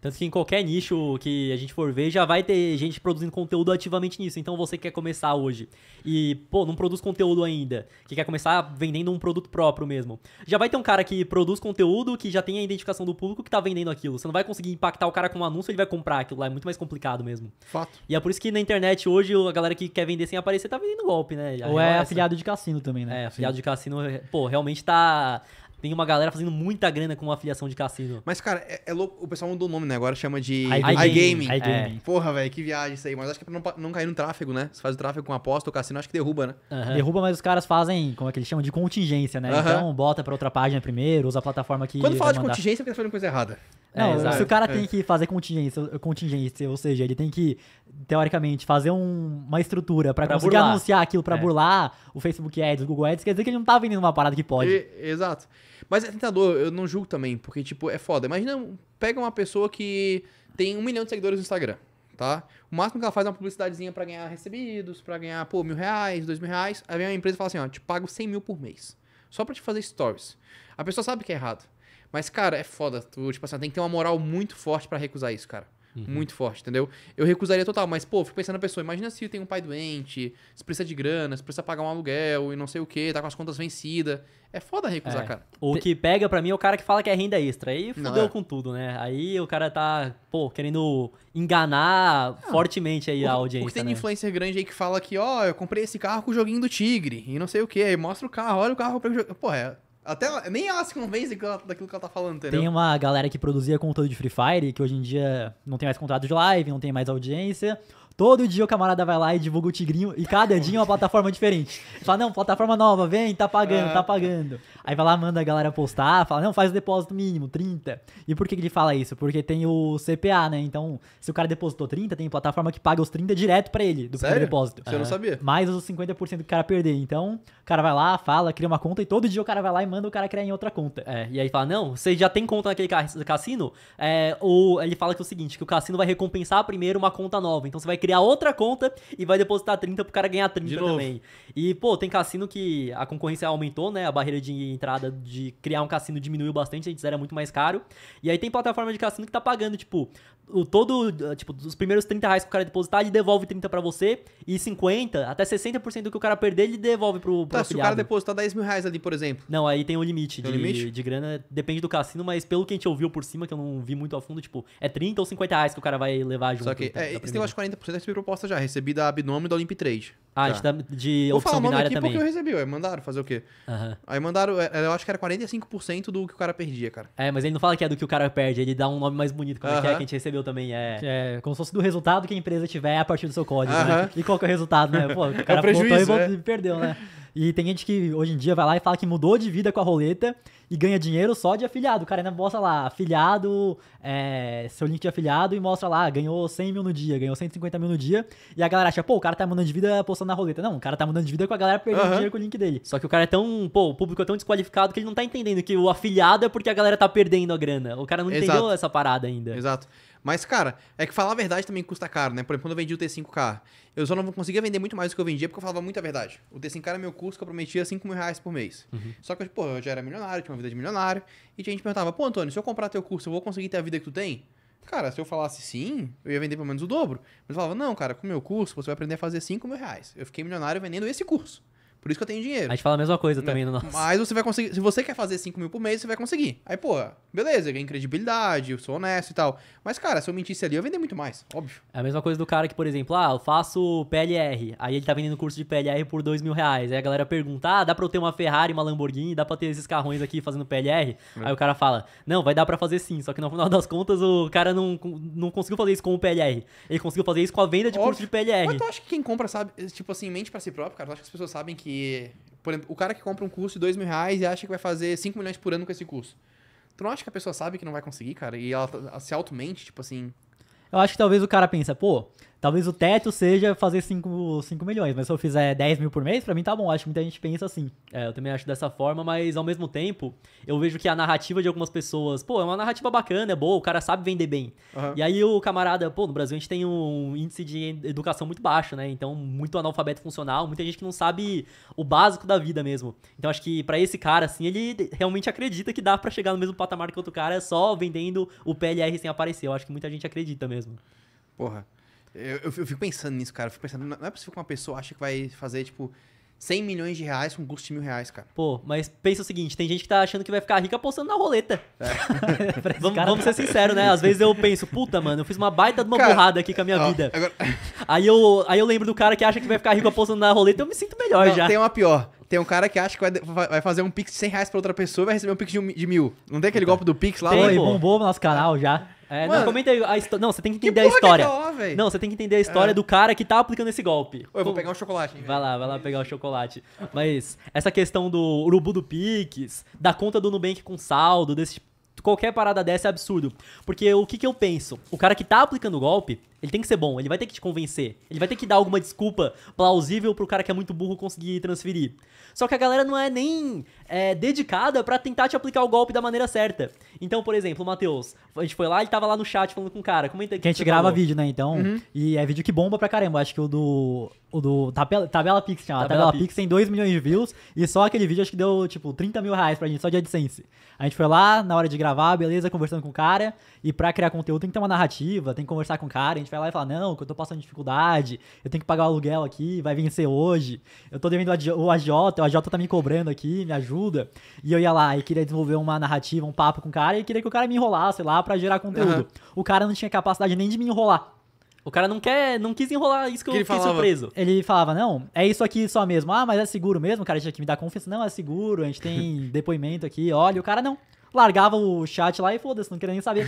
Tanto que em qualquer nicho que a gente for ver, já vai ter gente produzindo conteúdo ativamente nisso. Então você quer começar hoje e, pô, não produz conteúdo ainda, que quer começar vendendo um produto próprio mesmo. Já vai ter um cara que produz conteúdo, que já tem a identificação do público que tá vendendo aquilo. Você não vai conseguir impactar o cara com um anúncio, ele vai comprar aquilo lá. É muito mais complicado mesmo. Fato. E é por isso que na internet hoje a galera que quer vender sem aparecer tá vendendo golpe, né? A Ou é, é essa. afiliado de cassino também, né? É, afiliado Sim. de cassino, é, pô, realmente tá. Tem uma galera fazendo muita grana com afiliação de cassino. Mas, cara, é, é louco. O pessoal mudou o nome, né? Agora chama de iGaming. É. é. Porra, velho, que viagem isso aí. Mas acho que é pra não, não cair no tráfego, né? Se faz o tráfego com aposta ou cassino, acho que derruba, né? Uhum. Derruba, mas os caras fazem, como é que eles chamam? De contingência, né? Uhum. Então bota pra outra página primeiro, usa a plataforma que. Quando fala de mandar. contingência, porque tá fazendo coisa errada. Não, é, se o cara tem é. que fazer contingência, contingência, ou seja, ele tem que, teoricamente, fazer um, uma estrutura para conseguir burlar. anunciar aquilo para é. burlar o Facebook Ads, o Google Ads, quer dizer que ele não tá vendendo uma parada que pode. E, exato. Mas é tentador, eu não julgo também, porque, tipo, é foda. Imagina, pega uma pessoa que tem um milhão de seguidores no Instagram, tá? O máximo que ela faz é uma publicidadezinha para ganhar recebidos, para ganhar, pô, mil reais, dois mil reais. Aí vem uma empresa e fala assim, ó, te pago cem mil por mês. Só para te fazer stories. A pessoa sabe que é errado. Mas, cara, é foda. Tu, tipo assim, tem que ter uma moral muito forte para recusar isso, cara. Uhum. Muito forte, entendeu? Eu recusaria total, mas, pô, fico pensando na pessoa. Imagina se tem um pai doente, se precisa de grana, se precisa pagar um aluguel e não sei o que, tá com as contas vencidas. É foda recusar, é. cara. O que pega para mim é o cara que fala que é renda extra. Aí fudeu é. com tudo, né? Aí o cara tá, pô, querendo enganar ah, fortemente aí o, a audiência. O que tem né? influencer grande aí que fala que, ó, oh, eu comprei esse carro com o joguinho do tigre e não sei o que. Aí mostra o carro, olha o carro. Pô, é até nem ela se convence daquilo que ela tá falando, entendeu? Tem uma galera que produzia conteúdo de Free Fire, que hoje em dia não tem mais contrato de live, não tem mais audiência. Todo dia o camarada vai lá e divulga o Tigrinho e cada dia é uma plataforma diferente. Fala, não, plataforma nova, vem, tá pagando, tá, ah, tá pagando. Aí vai lá, manda a galera postar, fala, não, faz o depósito mínimo, 30. E por que, que ele fala isso? Porque tem o CPA, né? Então, se o cara depositou 30, tem plataforma que paga os 30 direto para ele do Sério? depósito. Você uhum. não sabia? Mais os 50% que o cara perder. Então, o cara vai lá, fala, cria uma conta e todo dia o cara vai lá e manda o cara criar em outra conta. É, e aí fala, não, você já tem conta naquele cassino? É, ou ele fala que é o seguinte, que o cassino vai recompensar primeiro uma conta nova. Então, você vai criar criar outra conta e vai depositar 30 pro cara ganhar 30 também. E, pô, tem cassino que a concorrência aumentou, né? A barreira de entrada de criar um cassino diminuiu bastante, antes era muito mais caro. E aí tem plataforma de cassino que tá pagando, tipo, o todo, tipo, os primeiros 30 reais que o cara depositar, ele devolve 30 para você e 50, até 60% do que o cara perder, ele devolve pro, pro tá, se o cara depositar 10 mil reais ali, por exemplo. Não, aí tem um limite, tem de, limite? de grana, depende do cassino, mas pelo que a gente ouviu por cima, que eu não vi muito a fundo, tipo, é 30 ou 50 reais que o cara vai levar junto. Só que então, é, esse negócio de 40% recebi proposta já. Recebi da Abnômio e da Olimp 3. Ah, de, de Vou opção binária aqui também. porque eu recebi. Aí mandaram fazer o quê? Uhum. Aí mandaram... É, é, eu acho que era 45% do que o cara perdia, cara. É, mas ele não fala que é do que o cara perde. Ele dá um nome mais bonito. Como uhum. é que é que a gente recebeu também? É, é como se fosse do resultado que a empresa tiver a partir do seu código. Uhum. Né? E qual que é o resultado, né? Pô, o [laughs] é cara é prejuízo, e é. perdeu, né? E tem gente que hoje em dia vai lá e fala que mudou de vida com a roleta e ganha dinheiro só de afiliado. O cara ainda mostra lá, afiliado, é, seu link de afiliado e mostra lá, ganhou 100 mil no dia, ganhou 150 mil no dia. E a galera acha, pô, o cara tá mandando de vida postando na roleta. Não, o cara tá mandando de vida com a galera perdendo uhum. dinheiro com o link dele. Só que o cara é tão, pô, o público é tão desqualificado que ele não tá entendendo que o afiliado é porque a galera tá perdendo a grana. O cara não Exato. entendeu essa parada ainda. Exato. Mas, cara, é que falar a verdade também custa caro, né? Por exemplo, quando eu vendi o T5K, eu só não conseguia vender muito mais do que eu vendia é porque eu falava muita verdade. O T5K era meu curso que eu prometia 5 mil reais por mês. Uhum. Só que, pô, eu já era milionário, tinha uma vida de milionário. E a gente perguntava, pô, Antônio, se eu comprar teu curso, eu vou conseguir ter a vida que tu tem? Cara, se eu falasse sim, eu ia vender pelo menos o dobro. Mas eu falava, não, cara, com o meu curso você vai aprender a fazer 5 mil reais. Eu fiquei milionário vendendo esse curso. Por isso que eu tenho dinheiro. A gente fala a mesma coisa também né? no nosso. Mas você vai conseguir. Se você quer fazer 5 mil por mês, você vai conseguir. Aí, pô, beleza, ganhei credibilidade, eu sou honesto e tal. Mas, cara, se eu mentisse ali, eu ia vender muito mais, óbvio. É a mesma coisa do cara que, por exemplo, ah, eu faço PLR, aí ele tá vendendo curso de PLR por dois mil reais. Aí a galera pergunta, ah, dá pra eu ter uma Ferrari, uma Lamborghini, dá pra ter esses carrões aqui fazendo PLR? É. Aí o cara fala, não, vai dar pra fazer sim, só que no final [laughs] das contas o cara não, não conseguiu fazer isso com o PLR. Ele conseguiu fazer isso com a venda de óbvio. curso de PLR. Mas tu acha que quem compra sabe, tipo assim, mente pra si próprio, cara? Tu acha que as pessoas sabem que por exemplo, o cara que compra um curso de dois mil reais e acha que vai fazer 5 milhões por ano com esse curso. Tu não acha que a pessoa sabe que não vai conseguir, cara? E ela se auto-mente, tipo assim. Eu acho que talvez o cara pensa, pô, Talvez o teto seja fazer 5 milhões, mas se eu fizer 10 mil por mês, para mim tá bom. Acho que muita gente pensa assim. É, eu também acho dessa forma, mas ao mesmo tempo, eu vejo que a narrativa de algumas pessoas, pô, é uma narrativa bacana, é boa, o cara sabe vender bem. Uhum. E aí o camarada, pô, no Brasil a gente tem um índice de educação muito baixo, né? Então, muito analfabeto funcional, muita gente que não sabe o básico da vida mesmo. Então, acho que para esse cara, assim, ele realmente acredita que dá para chegar no mesmo patamar que outro cara só vendendo o PLR sem aparecer. Eu acho que muita gente acredita mesmo. Porra. Eu, eu fico pensando nisso, cara. Eu fico pensando, não é possível que uma pessoa ache que vai fazer, tipo, 100 milhões de reais com custo de mil reais, cara. Pô, mas pensa o seguinte: tem gente que tá achando que vai ficar rica apostando na roleta. É. [laughs] vamos, vamos, tá ser sinceros, né? Às vezes eu penso, puta, mano, eu fiz uma baita de uma cara, burrada aqui com a minha ó, vida. Agora... [laughs] Aí, eu, aí eu lembro do cara que acha que vai ficar rico apostando na roleta, eu me sinto melhor não, já. Tem uma pior. Tem um cara que acha que vai, vai fazer um pix de 100 reais pra outra pessoa e vai receber um pix de, um, de mil. Não tem aquele golpe do pix lá? Tem, lá? Pô, bombou no nosso canal já. É, Mano, não, comenta aí a história. Não, você tem que entender que a história. É lá, não, você tem que entender a história é. do cara que tá aplicando esse golpe. Ô, eu vou pegar um chocolate. Hein, vai lá, vai lá pegar o chocolate. Mas essa questão do urubu do Pix, da conta do Nubank com saldo, desse Qualquer parada dessa é absurdo. Porque o que, que eu penso? O cara que tá aplicando o golpe, ele tem que ser bom, ele vai ter que te convencer. Ele vai ter que dar alguma desculpa plausível pro cara que é muito burro conseguir transferir. Só que a galera não é nem é, dedicada para tentar te aplicar o golpe da maneira certa. Então, por exemplo, o Matheus, a gente foi lá, ele tava lá no chat falando com o cara. é que, que a gente grava falou? vídeo, né? Então, uhum. e é vídeo que bomba pra caramba. Acho que o do. O do Tabela, Tabela Pix, chama. Tabela, Tabela Pix. Pix tem 2 milhões de views e só aquele vídeo acho que deu, tipo, 30 mil reais pra gente, só de AdSense. A gente foi lá, na hora de gravar, beleza, conversando com o cara. E pra criar conteúdo tem que ter uma narrativa, tem que conversar com o cara, a gente vai lá e fala, não, que eu tô passando dificuldade, eu tenho que pagar o aluguel aqui, vai vencer hoje, eu tô devendo o AJ, o AJ tá me cobrando aqui, me ajuda. E eu ia lá e queria desenvolver uma narrativa, um papo com o cara, e queria que o cara me enrolasse lá pra gerar conteúdo. Uhum. O cara não tinha capacidade nem de me enrolar. O cara não quer, não quis enrolar isso que, que eu fiquei falava. surpreso. Ele falava, não, é isso aqui só mesmo. Ah, mas é seguro mesmo? O cara tinha que me dar confiança. Não, é seguro, a gente tem [laughs] depoimento aqui, olha. O cara não. Largava o chat lá e foda-se, não queria nem saber.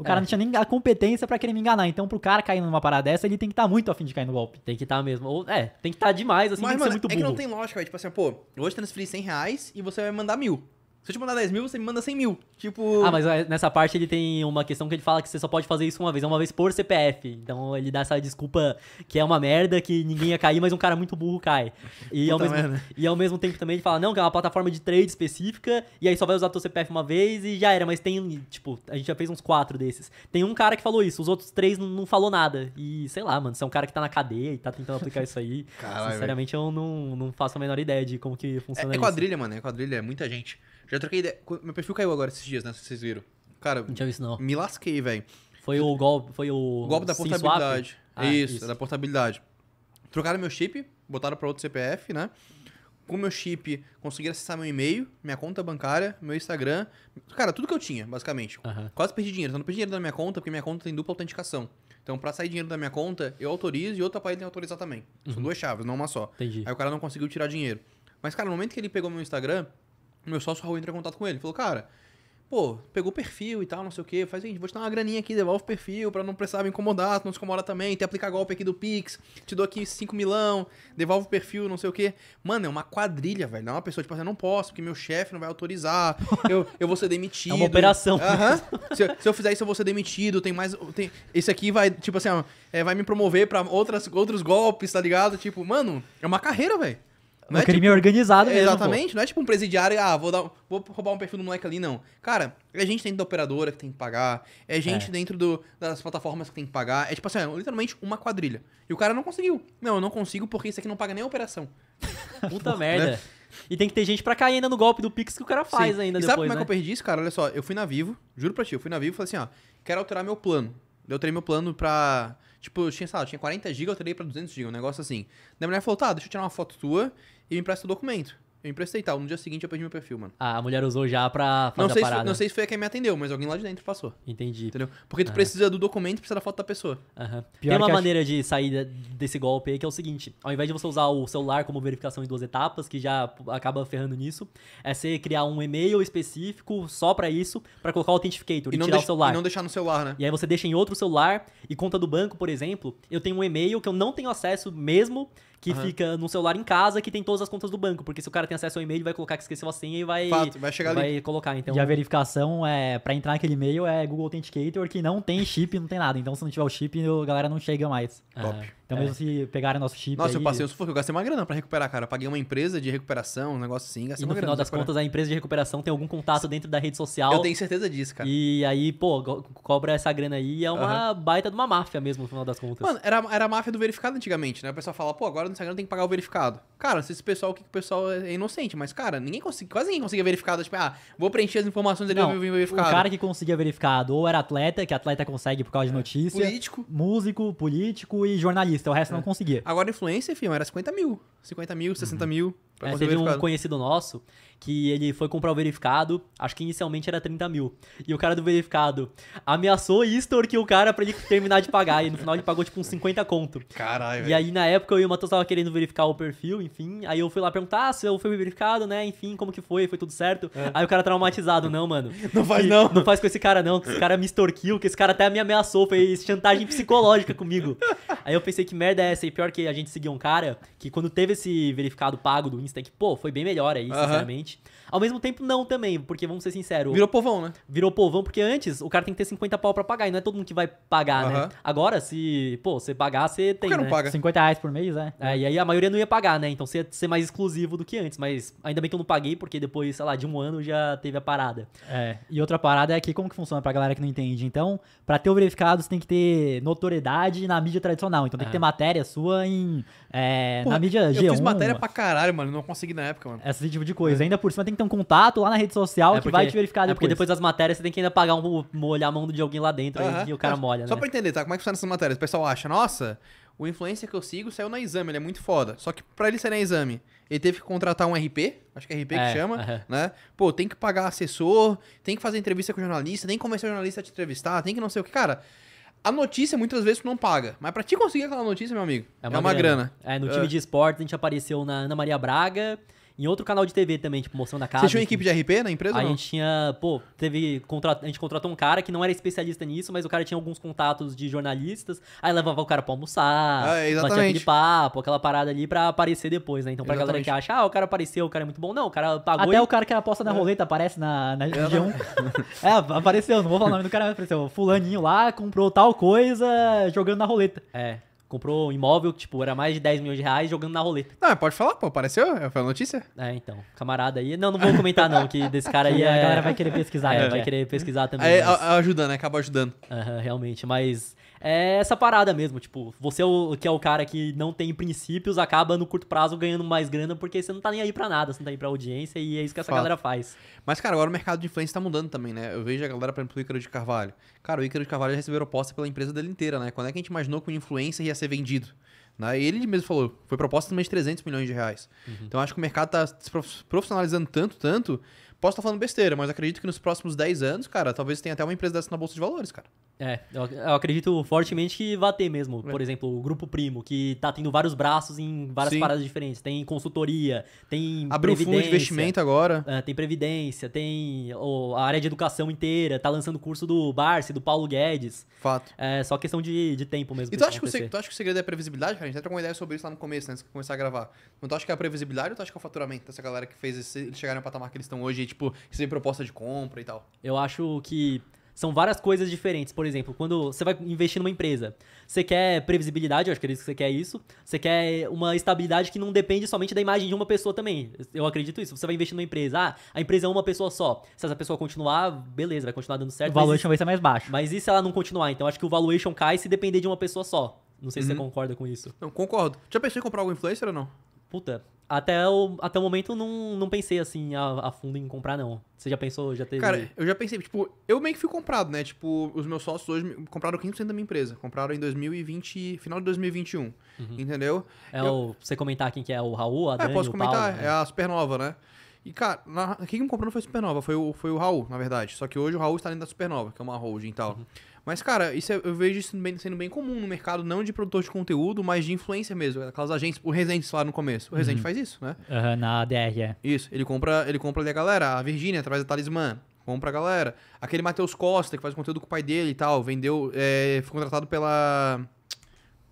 O cara é. não tinha nem a competência para querer me enganar. Então, pro cara cair numa parada dessa, ele tem que estar tá muito afim de cair no golpe. Tem que estar tá mesmo. Ou, é, tem que estar tá demais, assim, Mas, tem que mano, ser muito burro. É que não tem lógica, Tipo assim, pô, hoje transferi tá 100 reais e você vai mandar mil. Se eu te mandar 10 mil, você me manda 100 mil. Tipo. Ah, mas é, nessa parte ele tem uma questão que ele fala que você só pode fazer isso uma vez, é uma vez por CPF. Então ele dá essa desculpa que é uma merda, que ninguém ia cair, mas um cara muito burro cai. E, ao mesmo, e ao mesmo tempo também ele fala, não, que é uma plataforma de trade específica, e aí só vai usar teu CPF uma vez e já era. Mas tem, tipo, a gente já fez uns quatro desses. Tem um cara que falou isso, os outros três não, não falou nada. E sei lá, mano, você é um cara que tá na cadeia e tá tentando aplicar isso aí. [laughs] Caralho, Sinceramente, véio. eu não, não faço a menor ideia de como que funciona é, é quadrilha, mano, é quadrilha, é muita gente. Já troquei ideia. Meu perfil caiu agora esses dias, né? Vocês viram. Cara, não tinha visto, não. me lasquei, velho. Foi o golpe. Foi o. Golpe da portabilidade. Ah, isso, isso, da portabilidade. Trocaram meu chip, botaram para outro CPF, né? Com meu chip, consegui acessar meu e-mail, minha conta bancária, meu Instagram. Cara, tudo que eu tinha, basicamente. Quase perdi dinheiro. Então, não perdi dinheiro da minha conta, porque minha conta tem dupla autenticação. Então, para sair dinheiro da minha conta, eu autorizo e outro aparelho tem que autorizar também. São uhum. duas chaves, não uma só. Entendi. Aí o cara não conseguiu tirar dinheiro. Mas, cara, no momento que ele pegou meu Instagram, meu sócio Raul entrou em contato com ele. Falou, cara, pô, pegou perfil e tal, não sei o quê. Faz aí, vou te dar uma graninha aqui, devolve o perfil pra não precisar me incomodar, não se incomoda também. Tem aplicar golpe aqui do Pix, te dou aqui 5 milão, devolve o perfil, não sei o quê. Mano, é uma quadrilha, velho. Não é uma pessoa, tipo assim, eu não posso, porque meu chefe não vai autorizar, [laughs] eu, eu vou ser demitido. É uma operação. [laughs] Se, se, eu fizer isso, eu vou ser demitido. Tem mais. Tem, esse aqui vai, tipo assim, é, vai me promover pra outras, outros golpes, tá ligado? Tipo, mano, é uma carreira, velho. É um é crime tipo, organizado mesmo. Exatamente, pô. não é tipo um presidiário, ah, vou, dar, vou roubar um perfil do moleque ali, não. Cara, é gente dentro da operadora que tem que pagar, é gente é. dentro do, das plataformas que tem que pagar. É tipo assim, é, literalmente uma quadrilha. E o cara não conseguiu. Não, eu não consigo porque isso aqui não paga nem a operação. [laughs] Puta né? merda. Né? E tem que ter gente pra cair ainda no golpe do Pix que o cara faz Sim. ainda e depois, sabe como né? é que né? eu perdi isso, cara? Olha só, eu fui na Vivo, juro pra ti, eu fui na Vivo e falei assim, ó, quero alterar meu plano. Eu alterei meu plano pra Tipo, eu tinha, sei lá, eu tinha 40 GB, eu tirei pra 200 GB, um negócio assim. Daí a mulher falou, tá, deixa eu tirar uma foto tua e me empresta o documento. Eu emprestei tal. No dia seguinte eu perdi meu perfil, mano. Ah, a mulher usou já pra fazer não sei a parada. Se, não sei se foi quem me atendeu, mas alguém lá de dentro passou. Entendi. Entendeu? Porque tu precisa do documento e precisa da foto da pessoa. Aham. Tem uma maneira acho... de sair desse golpe aí que é o seguinte. Ao invés de você usar o celular como verificação em duas etapas, que já acaba ferrando nisso, é você criar um e-mail específico só pra isso, pra colocar o Authenticator e, e tirar deixa, o celular. E não deixar no celular, né? E aí você deixa em outro celular e conta do banco, por exemplo, eu tenho um e-mail que eu não tenho acesso mesmo que uhum. fica no celular em casa que tem todas as contas do banco. Porque se o cara tem acesso ao e-mail, vai colocar que esqueceu a senha e vai, Fato, vai, chegar vai ali. colocar. Então... E a verificação é para entrar naquele e-mail é Google Authenticator que não tem chip, não tem nada. Então se não tiver o chip, a galera não chega mais. É. Top. É. Então, é. mesmo se pegarem nosso chip. Nossa, aí... eu passei o sufoco, eu gastei uma grana pra recuperar, cara. Eu paguei uma empresa de recuperação, um negócio assim, gastei E no final das contas, a empresa de recuperação tem algum contato dentro da rede social. Eu tenho certeza disso, cara. E aí, pô, cobra essa grana aí é uma uhum. baita de uma máfia mesmo, no final das contas. Mano, era, era a máfia do verificado antigamente, né? O pessoal fala, pô, agora no Instagram tem que pagar o verificado. Cara, se esse pessoal, o que o pessoal é, é inocente, mas, cara, ninguém consegui, quase ninguém conseguia verificado. Tipo, ah, vou preencher as informações dele e verificado. O cara que conseguia verificado ou era atleta, que atleta consegue por causa é. de notícia. Político. Músico, político e jornalista lista, então, o resto é. não conseguia. Agora, influencer, enfim, era 50 mil. 50 mil, 60 uhum. mil. É, teve um conhecido nosso que ele foi comprar o verificado, acho que inicialmente era 30 mil. E o cara do verificado ameaçou e extorquiu o cara pra ele terminar de pagar. e no final ele pagou tipo uns 50 conto. Caralho. E aí na época eu e o Matheus tava querendo verificar o perfil, enfim. Aí eu fui lá perguntar ah, se eu fui verificado, né? Enfim, como que foi? Foi tudo certo? É. Aí o cara traumatizado, não, mano. Não faz não. Não faz com esse cara não, que esse cara me extorquiu, que esse cara até me ameaçou, fez chantagem psicológica comigo. Aí eu pensei que merda é essa? E pior que a gente seguiu um cara que quando teve esse verificado pago do Insta, que pô, foi bem melhor aí, sinceramente. Uh -huh. frente. Ao mesmo tempo, não também, porque vamos ser sinceros. Virou povão, né? Virou povão, porque antes o cara tem que ter 50 pau pra pagar, e não é todo mundo que vai pagar, uhum. né? Agora, se, pô, você pagar, você tem. Né? Não paga? 50 reais por mês, né? É, e aí a maioria não ia pagar, né? Então você ia ser mais exclusivo do que antes, mas ainda bem que eu não paguei, porque depois, sei lá, de um ano já teve a parada. É. E outra parada é que como que funciona pra galera que não entende? Então, pra ter o verificado, você tem que ter notoriedade na mídia tradicional. Então tem que é. ter matéria sua em. É, na mídia G1. Eu fiz matéria pra caralho, mano. Não consegui na época, mano. Esse tipo de coisa. É. Ainda por cima tem que ter um contato lá na rede social é que porque, vai te verificar depois. É porque depois das matérias você tem que ainda pagar um molhar a mão de alguém lá dentro uhum. e o cara molha, Só né? pra entender, tá? Como é que funciona essas matérias? O pessoal acha, nossa, o influencer que eu sigo saiu na exame, ele é muito foda. Só que pra ele sair na exame, ele teve que contratar um RP, acho que é RP é, que chama, né? Pô, tem que pagar assessor, tem que fazer entrevista com o jornalista, tem que convencer o jornalista a te entrevistar, tem que não sei o que. Cara, a notícia muitas vezes não paga, mas pra te conseguir aquela notícia, meu amigo, é, é uma, é uma grana. grana. É, no time é. de esportes a gente apareceu na Ana Maria Braga em outro canal de TV também, tipo, mostrando a casa. Você tinha uma equipe de RP na empresa? A gente tinha, pô, teve. Contrat... A gente contratou um cara que não era especialista nisso, mas o cara tinha alguns contatos de jornalistas. Aí levava o cara pra almoçar, ah, batia aquele papo, aquela parada ali pra aparecer depois, né? Então, pra exatamente. galera que acha, ah, o cara apareceu, o cara é muito bom. Não, o cara pagou. Até e... o cara que aposta na é. roleta aparece na, na região. É, né? [laughs] é, apareceu, não vou falar o nome do cara, mas apareceu. Fulaninho lá comprou tal coisa jogando na roleta. É comprou um imóvel que, tipo, era mais de 10 milhões de reais jogando na roleta. Não, pode falar, pô, apareceu? É, foi a notícia? É, então. Camarada aí. Não, não vou comentar, não, que desse cara aí. [laughs] A é galera vai querer pesquisar, é, vai querer pesquisar também. Aí, mas... Ajudando, né? Acaba ajudando. Uhum, realmente, mas é essa parada mesmo. Tipo, você é que é o cara que não tem princípios, acaba no curto prazo ganhando mais grana porque você não tá nem aí pra nada, você não tá aí pra audiência e é isso que essa Fato. galera faz. Mas, cara, agora o mercado de influência tá mudando também, né? Eu vejo a galera, por exemplo, do Ícaro de Carvalho. Cara, o Ícaro de Carvalho recebeu proposta pela empresa dele inteira, né? Quando é que a gente imaginou que o influencer ia ser vendido? Né? E ele mesmo falou, foi proposta de mais de 300 milhões de reais. Uhum. Então acho que o mercado tá se profissionalizando tanto, tanto. Posso estar tá falando besteira, mas acredito que nos próximos 10 anos, cara, talvez tenha até uma empresa dessa na Bolsa de Valores, cara. É, eu acredito fortemente que vai ter mesmo. É. Por exemplo, o Grupo Primo, que tá tendo vários braços em várias Sim. paradas diferentes. Tem consultoria, tem. Abriu fundo de investimento agora. É, tem Previdência, tem a área de educação inteira, tá lançando o curso do Barsi, do Paulo Guedes. Fato. É só questão de, de tempo mesmo. E tu acha, que o, tu acha que o segredo é a previsibilidade, cara? A gente até trocou uma ideia sobre isso lá no começo, né, antes de começar a gravar. Mas tu acha que é a previsibilidade ou tu acha que é o faturamento dessa galera que fez esse, eles chegarem no patamar que eles estão hoje e, tipo, receber proposta de compra e tal? Eu acho que. São várias coisas diferentes. Por exemplo, quando você vai investir numa empresa, você quer previsibilidade, eu acredito é que você quer isso. Você quer uma estabilidade que não depende somente da imagem de uma pessoa também. Eu acredito isso. Você vai investir numa empresa, ah, a empresa é uma pessoa só. Se essa pessoa continuar, beleza, vai continuar dando certo. O valuation vai ser mais baixo. Mas e se ela não continuar? Então acho que o valuation cai se depender de uma pessoa só. Não sei uhum. se você uhum. concorda com isso. Não, concordo. Já pensou em comprar algum influencer ou não? Puta, até o, até o momento não, não pensei assim a, a fundo em comprar, não. Você já pensou, já teve. Cara, eu já pensei, tipo, eu meio que fui comprado, né? Tipo, os meus sócios hoje compraram 15% da minha empresa. Compraram em 2020, final de 2021. Uhum. Entendeu? É eu... o, você comentar quem que é o Raul, a é, Dani, É, posso comentar, Paulo, é. é a Supernova, né? E, cara, na, quem me comprou não foi a Supernova, foi o, foi o Raul, na verdade. Só que hoje o Raul está dentro da Supernova, que é uma holding e tal. Uhum. Mas, cara, isso é, eu vejo isso bem, sendo bem comum no mercado, não de produtor de conteúdo, mas de influência mesmo. Aquelas agências, o Resende lá no começo. O Resende uhum. faz isso, né? Uhum, na ADR, é. Isso, ele compra, ele compra ali a galera, a Virgínia, através da Talismã. Compra a galera. Aquele Matheus Costa, que faz conteúdo com o pai dele e tal, vendeu, é, foi contratado pela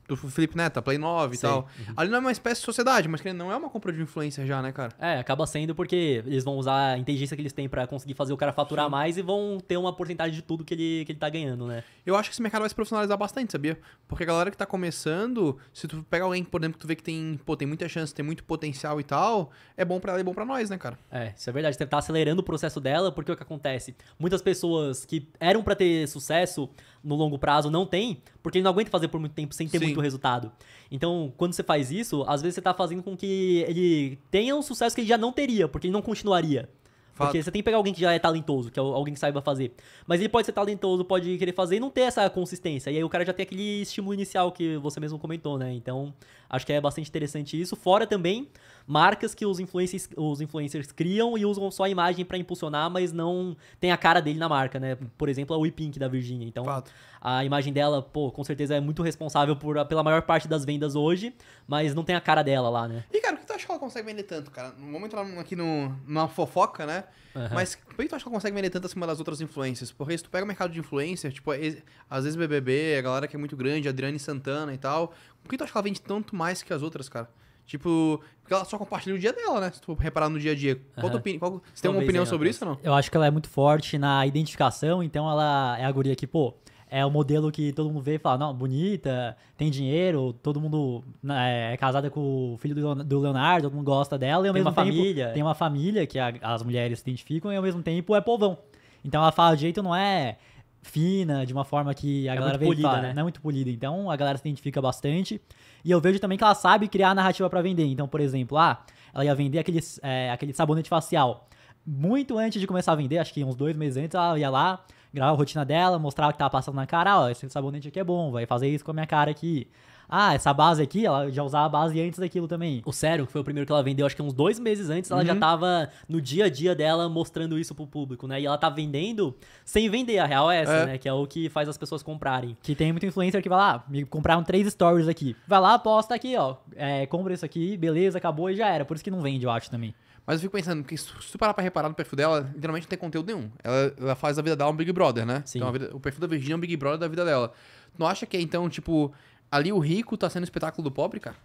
do Felipe Neto, Play 9 Sim. e tal. Uhum. Ali não é uma espécie de sociedade, mas não é uma compra de influência já, né, cara? É, acaba sendo porque eles vão usar a inteligência que eles têm para conseguir fazer o cara faturar Sim. mais e vão ter uma porcentagem de tudo que ele, que ele tá ganhando, né? Eu acho que esse mercado vai se profissionalizar bastante, sabia? Porque a galera que tá começando, se tu pega alguém, por exemplo, que tu vê que tem, pô, tem muita chance, tem muito potencial e tal, é bom para ela e é bom para nós, né, cara? É, isso é verdade. Você tá acelerando o processo dela, porque o que acontece? Muitas pessoas que eram para ter sucesso no longo prazo não tem, porque ele não aguenta fazer por muito tempo sem ter Sim. muito resultado. Então, quando você faz isso, às vezes você tá fazendo com que ele tenha um sucesso que ele já não teria, porque ele não continuaria. Fato. Porque você tem que pegar alguém que já é talentoso, que é alguém que saiba fazer. Mas ele pode ser talentoso, pode querer fazer e não ter essa consistência. E aí o cara já tem aquele estímulo inicial que você mesmo comentou, né? Então, acho que é bastante interessante isso. Fora também marcas que os influencers, os influencers criam e usam só a imagem para impulsionar, mas não tem a cara dele na marca, né? Por exemplo, a WePink da Virginia. Então, Fato. a imagem dela, pô, com certeza é muito responsável por, pela maior parte das vendas hoje, mas não tem a cara dela lá, né? E, cara, o que tu acha que ela consegue vender tanto, cara? No momento ela aqui no, numa fofoca, né? Uhum. Mas por que tu acha que ela consegue vender tanto acima das outras influências? Porque se tu pega o mercado de influencer, tipo, é, às vezes BBB, a galera que é muito grande, Adriane Santana e tal, por que tu acha que ela vende tanto mais que as outras, cara? Tipo, porque ela só compartilha o dia dela, né? Se tu reparar no dia a dia. Qual tu Qual... Você Talvez tem uma opinião é, sobre isso ou não? Eu acho que ela é muito forte na identificação, então ela é a guria que, pô, é o modelo que todo mundo vê e fala, não, bonita, tem dinheiro, todo mundo é, é casada com o filho do Leonardo, todo mundo gosta dela, e ao tem mesmo uma tempo família. tem uma família que a, as mulheres se identificam e ao mesmo tempo é povão. Então ela fala de jeito não é fina, de uma forma que a é galera vê polida, né? Não é muito polida. Então a galera se identifica bastante. E eu vejo também que ela sabe criar narrativa para vender. Então, por exemplo, ah, ela ia vender aquele, é, aquele sabonete facial. Muito antes de começar a vender, acho que uns dois meses antes, ela ia lá, gravar a rotina dela, mostrar o que tava passando na cara, ó, esse sabonete aqui é bom, vai fazer isso com a minha cara aqui. Ah, essa base aqui, ela já usava a base antes daquilo também. O Sério, que foi o primeiro que ela vendeu, acho que uns dois meses antes, ela uhum. já tava no dia a dia dela mostrando isso pro público, né? E ela tá vendendo sem vender, a real é essa, é. né? Que é o que faz as pessoas comprarem. Que tem muito influencer que vai lá, me compraram três stories aqui. Vai lá, posta aqui, ó. É, compra isso aqui, beleza, acabou e já era. Por isso que não vende, eu acho também. Mas eu fico pensando, porque se tu parar pra reparar no perfil dela, literalmente não tem conteúdo nenhum. Ela, ela faz a vida dela um Big Brother, né? Sim. Então vida, o perfil da Virgínia é um Big Brother da vida dela. não acha que é, então, tipo, ali o rico tá sendo o espetáculo do pobre, cara?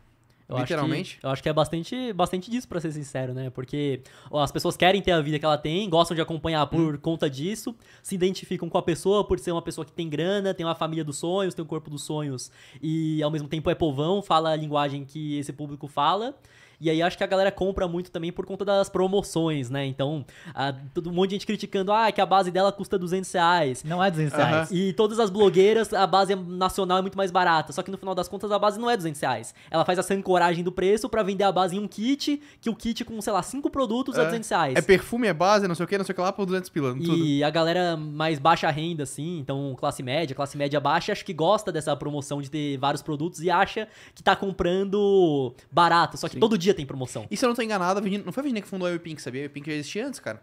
Eu Literalmente. Acho que, eu acho que é bastante, bastante disso, para ser sincero, né? Porque ó, as pessoas querem ter a vida que ela tem, gostam de acompanhar por hum. conta disso, se identificam com a pessoa por ser uma pessoa que tem grana, tem uma família dos sonhos, tem um corpo dos sonhos e ao mesmo tempo é povão, fala a linguagem que esse público fala. E aí acho que a galera compra muito também por conta das promoções, né? Então, a, todo um monte de gente criticando, ah, que a base dela custa 200 reais. Não é 200 reais. Uhum. E todas as blogueiras, a base é nacional é muito mais barata. Só que no final das contas, a base não é 200 reais. Ela faz essa ancoragem do preço para vender a base em um kit, que o kit com, sei lá, cinco produtos é, é 200 reais. É perfume, é base, não sei o que, não sei o que lá, por 200 pila. E a galera mais baixa renda, assim, então classe média, classe média baixa, acho que gosta dessa promoção de ter vários produtos e acha que tá comprando barato. Só que Sim. todo dia dia tem promoção. E se eu não tô enganado, Virginia, não foi a Virginia que fundou a Amy Pink, sabia? A Pink já existia antes, cara.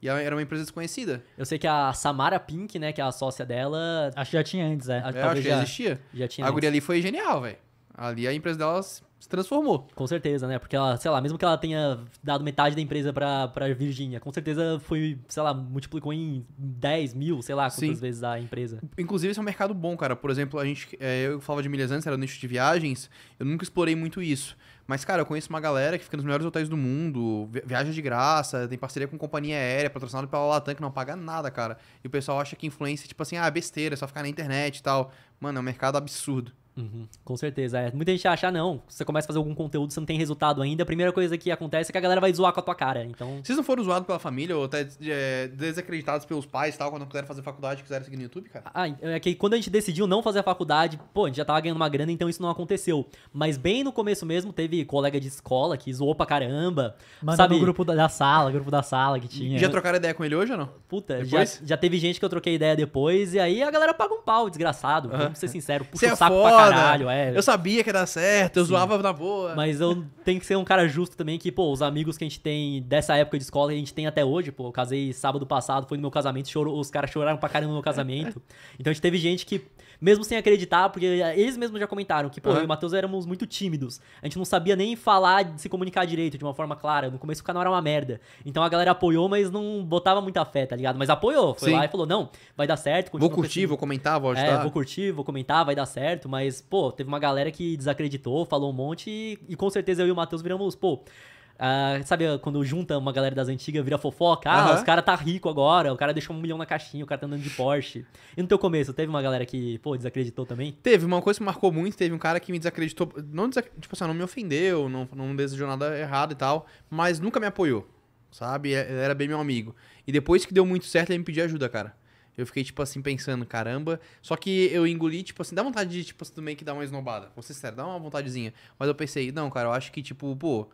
E era uma empresa desconhecida. Eu sei que a Samara Pink, né, que é a sócia dela. Acho que já tinha antes, né? É, é acho que já existia. Já tinha. A guria ali foi genial, velho. Ali a empresa dela se transformou. Com certeza, né? Porque ela, sei lá, mesmo que ela tenha dado metade da empresa pra, pra Virgínia, com certeza foi, sei lá, multiplicou em 10 mil, sei lá quantas Sim. vezes a empresa. Inclusive, esse é um mercado bom, cara. Por exemplo, a gente. É, eu falava de milhas antes, era no nicho de viagens. Eu nunca explorei muito isso. Mas, cara, eu conheço uma galera que fica nos melhores hotéis do mundo, viaja de graça, tem parceria com companhia aérea, patrocinado pela Latam, que não paga nada, cara. E o pessoal acha que influência, tipo assim, ah, besteira, é só ficar na internet e tal. Mano, é um mercado absurdo. Uhum, com certeza. É. Muita gente acha, não, você começa a fazer algum conteúdo, você não tem resultado ainda, a primeira coisa que acontece é que a galera vai zoar com a tua cara. Então... Vocês não foram zoados pela família ou até é, desacreditados pelos pais tal, quando não quiseram fazer faculdade, quiseram seguir no YouTube, cara? Ah, é que quando a gente decidiu não fazer a faculdade, pô, a gente já tava ganhando uma grana, então isso não aconteceu. Mas bem no começo mesmo, teve colega de escola que zoou pra caramba. Mas sabe? o grupo da, sala, grupo da sala que tinha. Já trocaram ideia com ele hoje ou não? Puta, já, já teve gente que eu troquei ideia depois, e aí a galera paga um pau, desgraçado. Uhum. Vamos ser sincero, puxa o é saco é pra caralho, é. Eu sabia que ia dar certo, eu Sim. zoava na boa. Mas eu tenho que ser um cara justo também, que, pô, os amigos que a gente tem dessa época de escola, que a gente tem até hoje, pô, eu casei sábado passado, foi no meu casamento, chorou, os caras choraram pra caramba no meu casamento. [laughs] Então a gente teve gente que mesmo sem acreditar, porque eles mesmos já comentaram que, pô, uhum. eu e o Matheus éramos muito tímidos. A gente não sabia nem falar, se comunicar direito de uma forma clara. No começo o canal era uma merda. Então a galera apoiou, mas não botava muita fé, tá ligado? Mas apoiou, foi Sim. lá e falou: não, vai dar certo. Vou curtir, vou comentar, vou é, ajudar. É, vou curtir, vou comentar, vai dar certo. Mas, pô, teve uma galera que desacreditou, falou um monte e, e com certeza eu e o Matheus viramos, pô, ah, sabe ah, quando junta uma galera das antigas, vira fofoca? Ah, uhum. os caras tá rico agora, o cara deixou um milhão na caixinha, o cara tá andando de Porsche. E no teu começo, teve uma galera que, pô, desacreditou também? Teve, uma coisa que marcou muito, teve um cara que me desacreditou, não desac... tipo assim, não me ofendeu, não, não desejou nada errado e tal, mas nunca me apoiou, sabe? É, era bem meu amigo. E depois que deu muito certo, ele me pediu ajuda, cara. Eu fiquei, tipo assim, pensando, caramba. Só que eu engoli, tipo assim, dá vontade de, tipo assim, também que dá uma esnobada. Vou ser sério, dá uma vontadezinha. Mas eu pensei, não, cara, eu acho que, tipo, pô,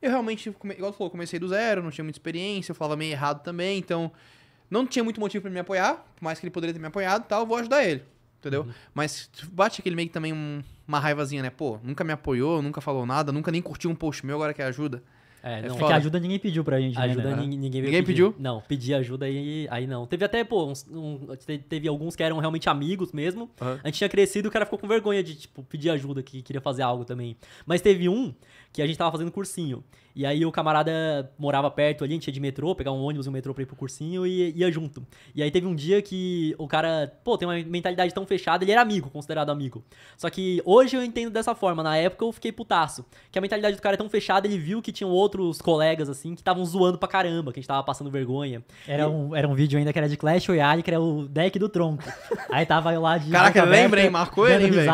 eu realmente, igual tu falou, comecei do zero, não tinha muita experiência, eu falava meio errado também, então não tinha muito motivo para me apoiar, por mais que ele poderia ter me apoiado e tal, eu vou ajudar ele, entendeu? Uhum. Mas bate aquele meio que também um, uma raivazinha, né? Pô, nunca me apoiou, nunca falou nada, nunca nem curtiu um post meu, agora quer ajuda. É, é não. É, é que ajuda ninguém pediu pra gente, né? ajuda né? ninguém Ninguém pediu? Não, pedi ajuda aí, aí não. Teve até, pô, uns, um, teve alguns que eram realmente amigos mesmo. Uhum. A gente tinha crescido e o cara ficou com vergonha de, tipo, pedir ajuda, que queria fazer algo também. Mas teve um que a gente tava fazendo cursinho. E aí o camarada morava perto ali, a gente ia de metrô, pegar um ônibus e um metrô pra ir pro cursinho e ia junto. E aí teve um dia que o cara, pô, tem uma mentalidade tão fechada, ele era amigo, considerado amigo. Só que hoje eu entendo dessa forma, na época eu fiquei putaço. Que a mentalidade do cara é tão fechada, ele viu que tinham outros colegas, assim, que estavam zoando pra caramba, que a gente tava passando vergonha. Era, e... um, era um vídeo ainda que era de Clash Royale, que era o deck do tronco. aí tava eu lá de... Caraca, lembra, hein? Marcou ele, velho.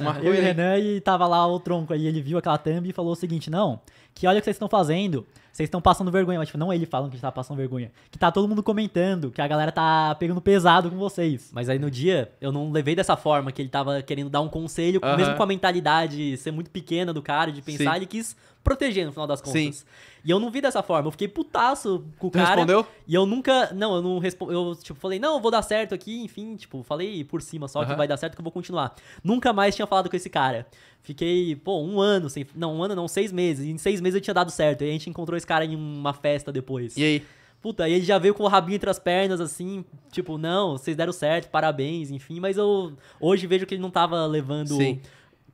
Marcou eu ele. E Renan, e tava lá o tronco aí, ele viu aquela thumb e falou seguinte, não, que olha o que vocês estão fazendo, vocês estão passando vergonha. Mas, tipo, não ele falando que a gente tá passando vergonha. Que tá todo mundo comentando, que a galera tá pegando pesado com vocês. Mas aí no dia, eu não levei dessa forma, que ele tava querendo dar um conselho, uhum. mesmo com a mentalidade ser muito pequena do cara, de pensar, Sim. ele quis proteger no final das contas. Sim. E eu não vi dessa forma, eu fiquei putaço com o tu cara. respondeu? E eu nunca, não, eu não respondi, eu tipo falei, não, eu vou dar certo aqui, enfim, tipo, falei por cima só uhum. que vai dar certo que eu vou continuar. Nunca mais tinha falado com esse cara. Fiquei, pô, um ano sem. Não, um ano não, seis meses. E em seis meses eu tinha dado certo. E a gente encontrou esse cara em uma festa depois. E aí? Puta, aí ele já veio com o rabinho entre as pernas, assim, tipo, não, vocês deram certo, parabéns, enfim. Mas eu hoje vejo que ele não tava levando. Sim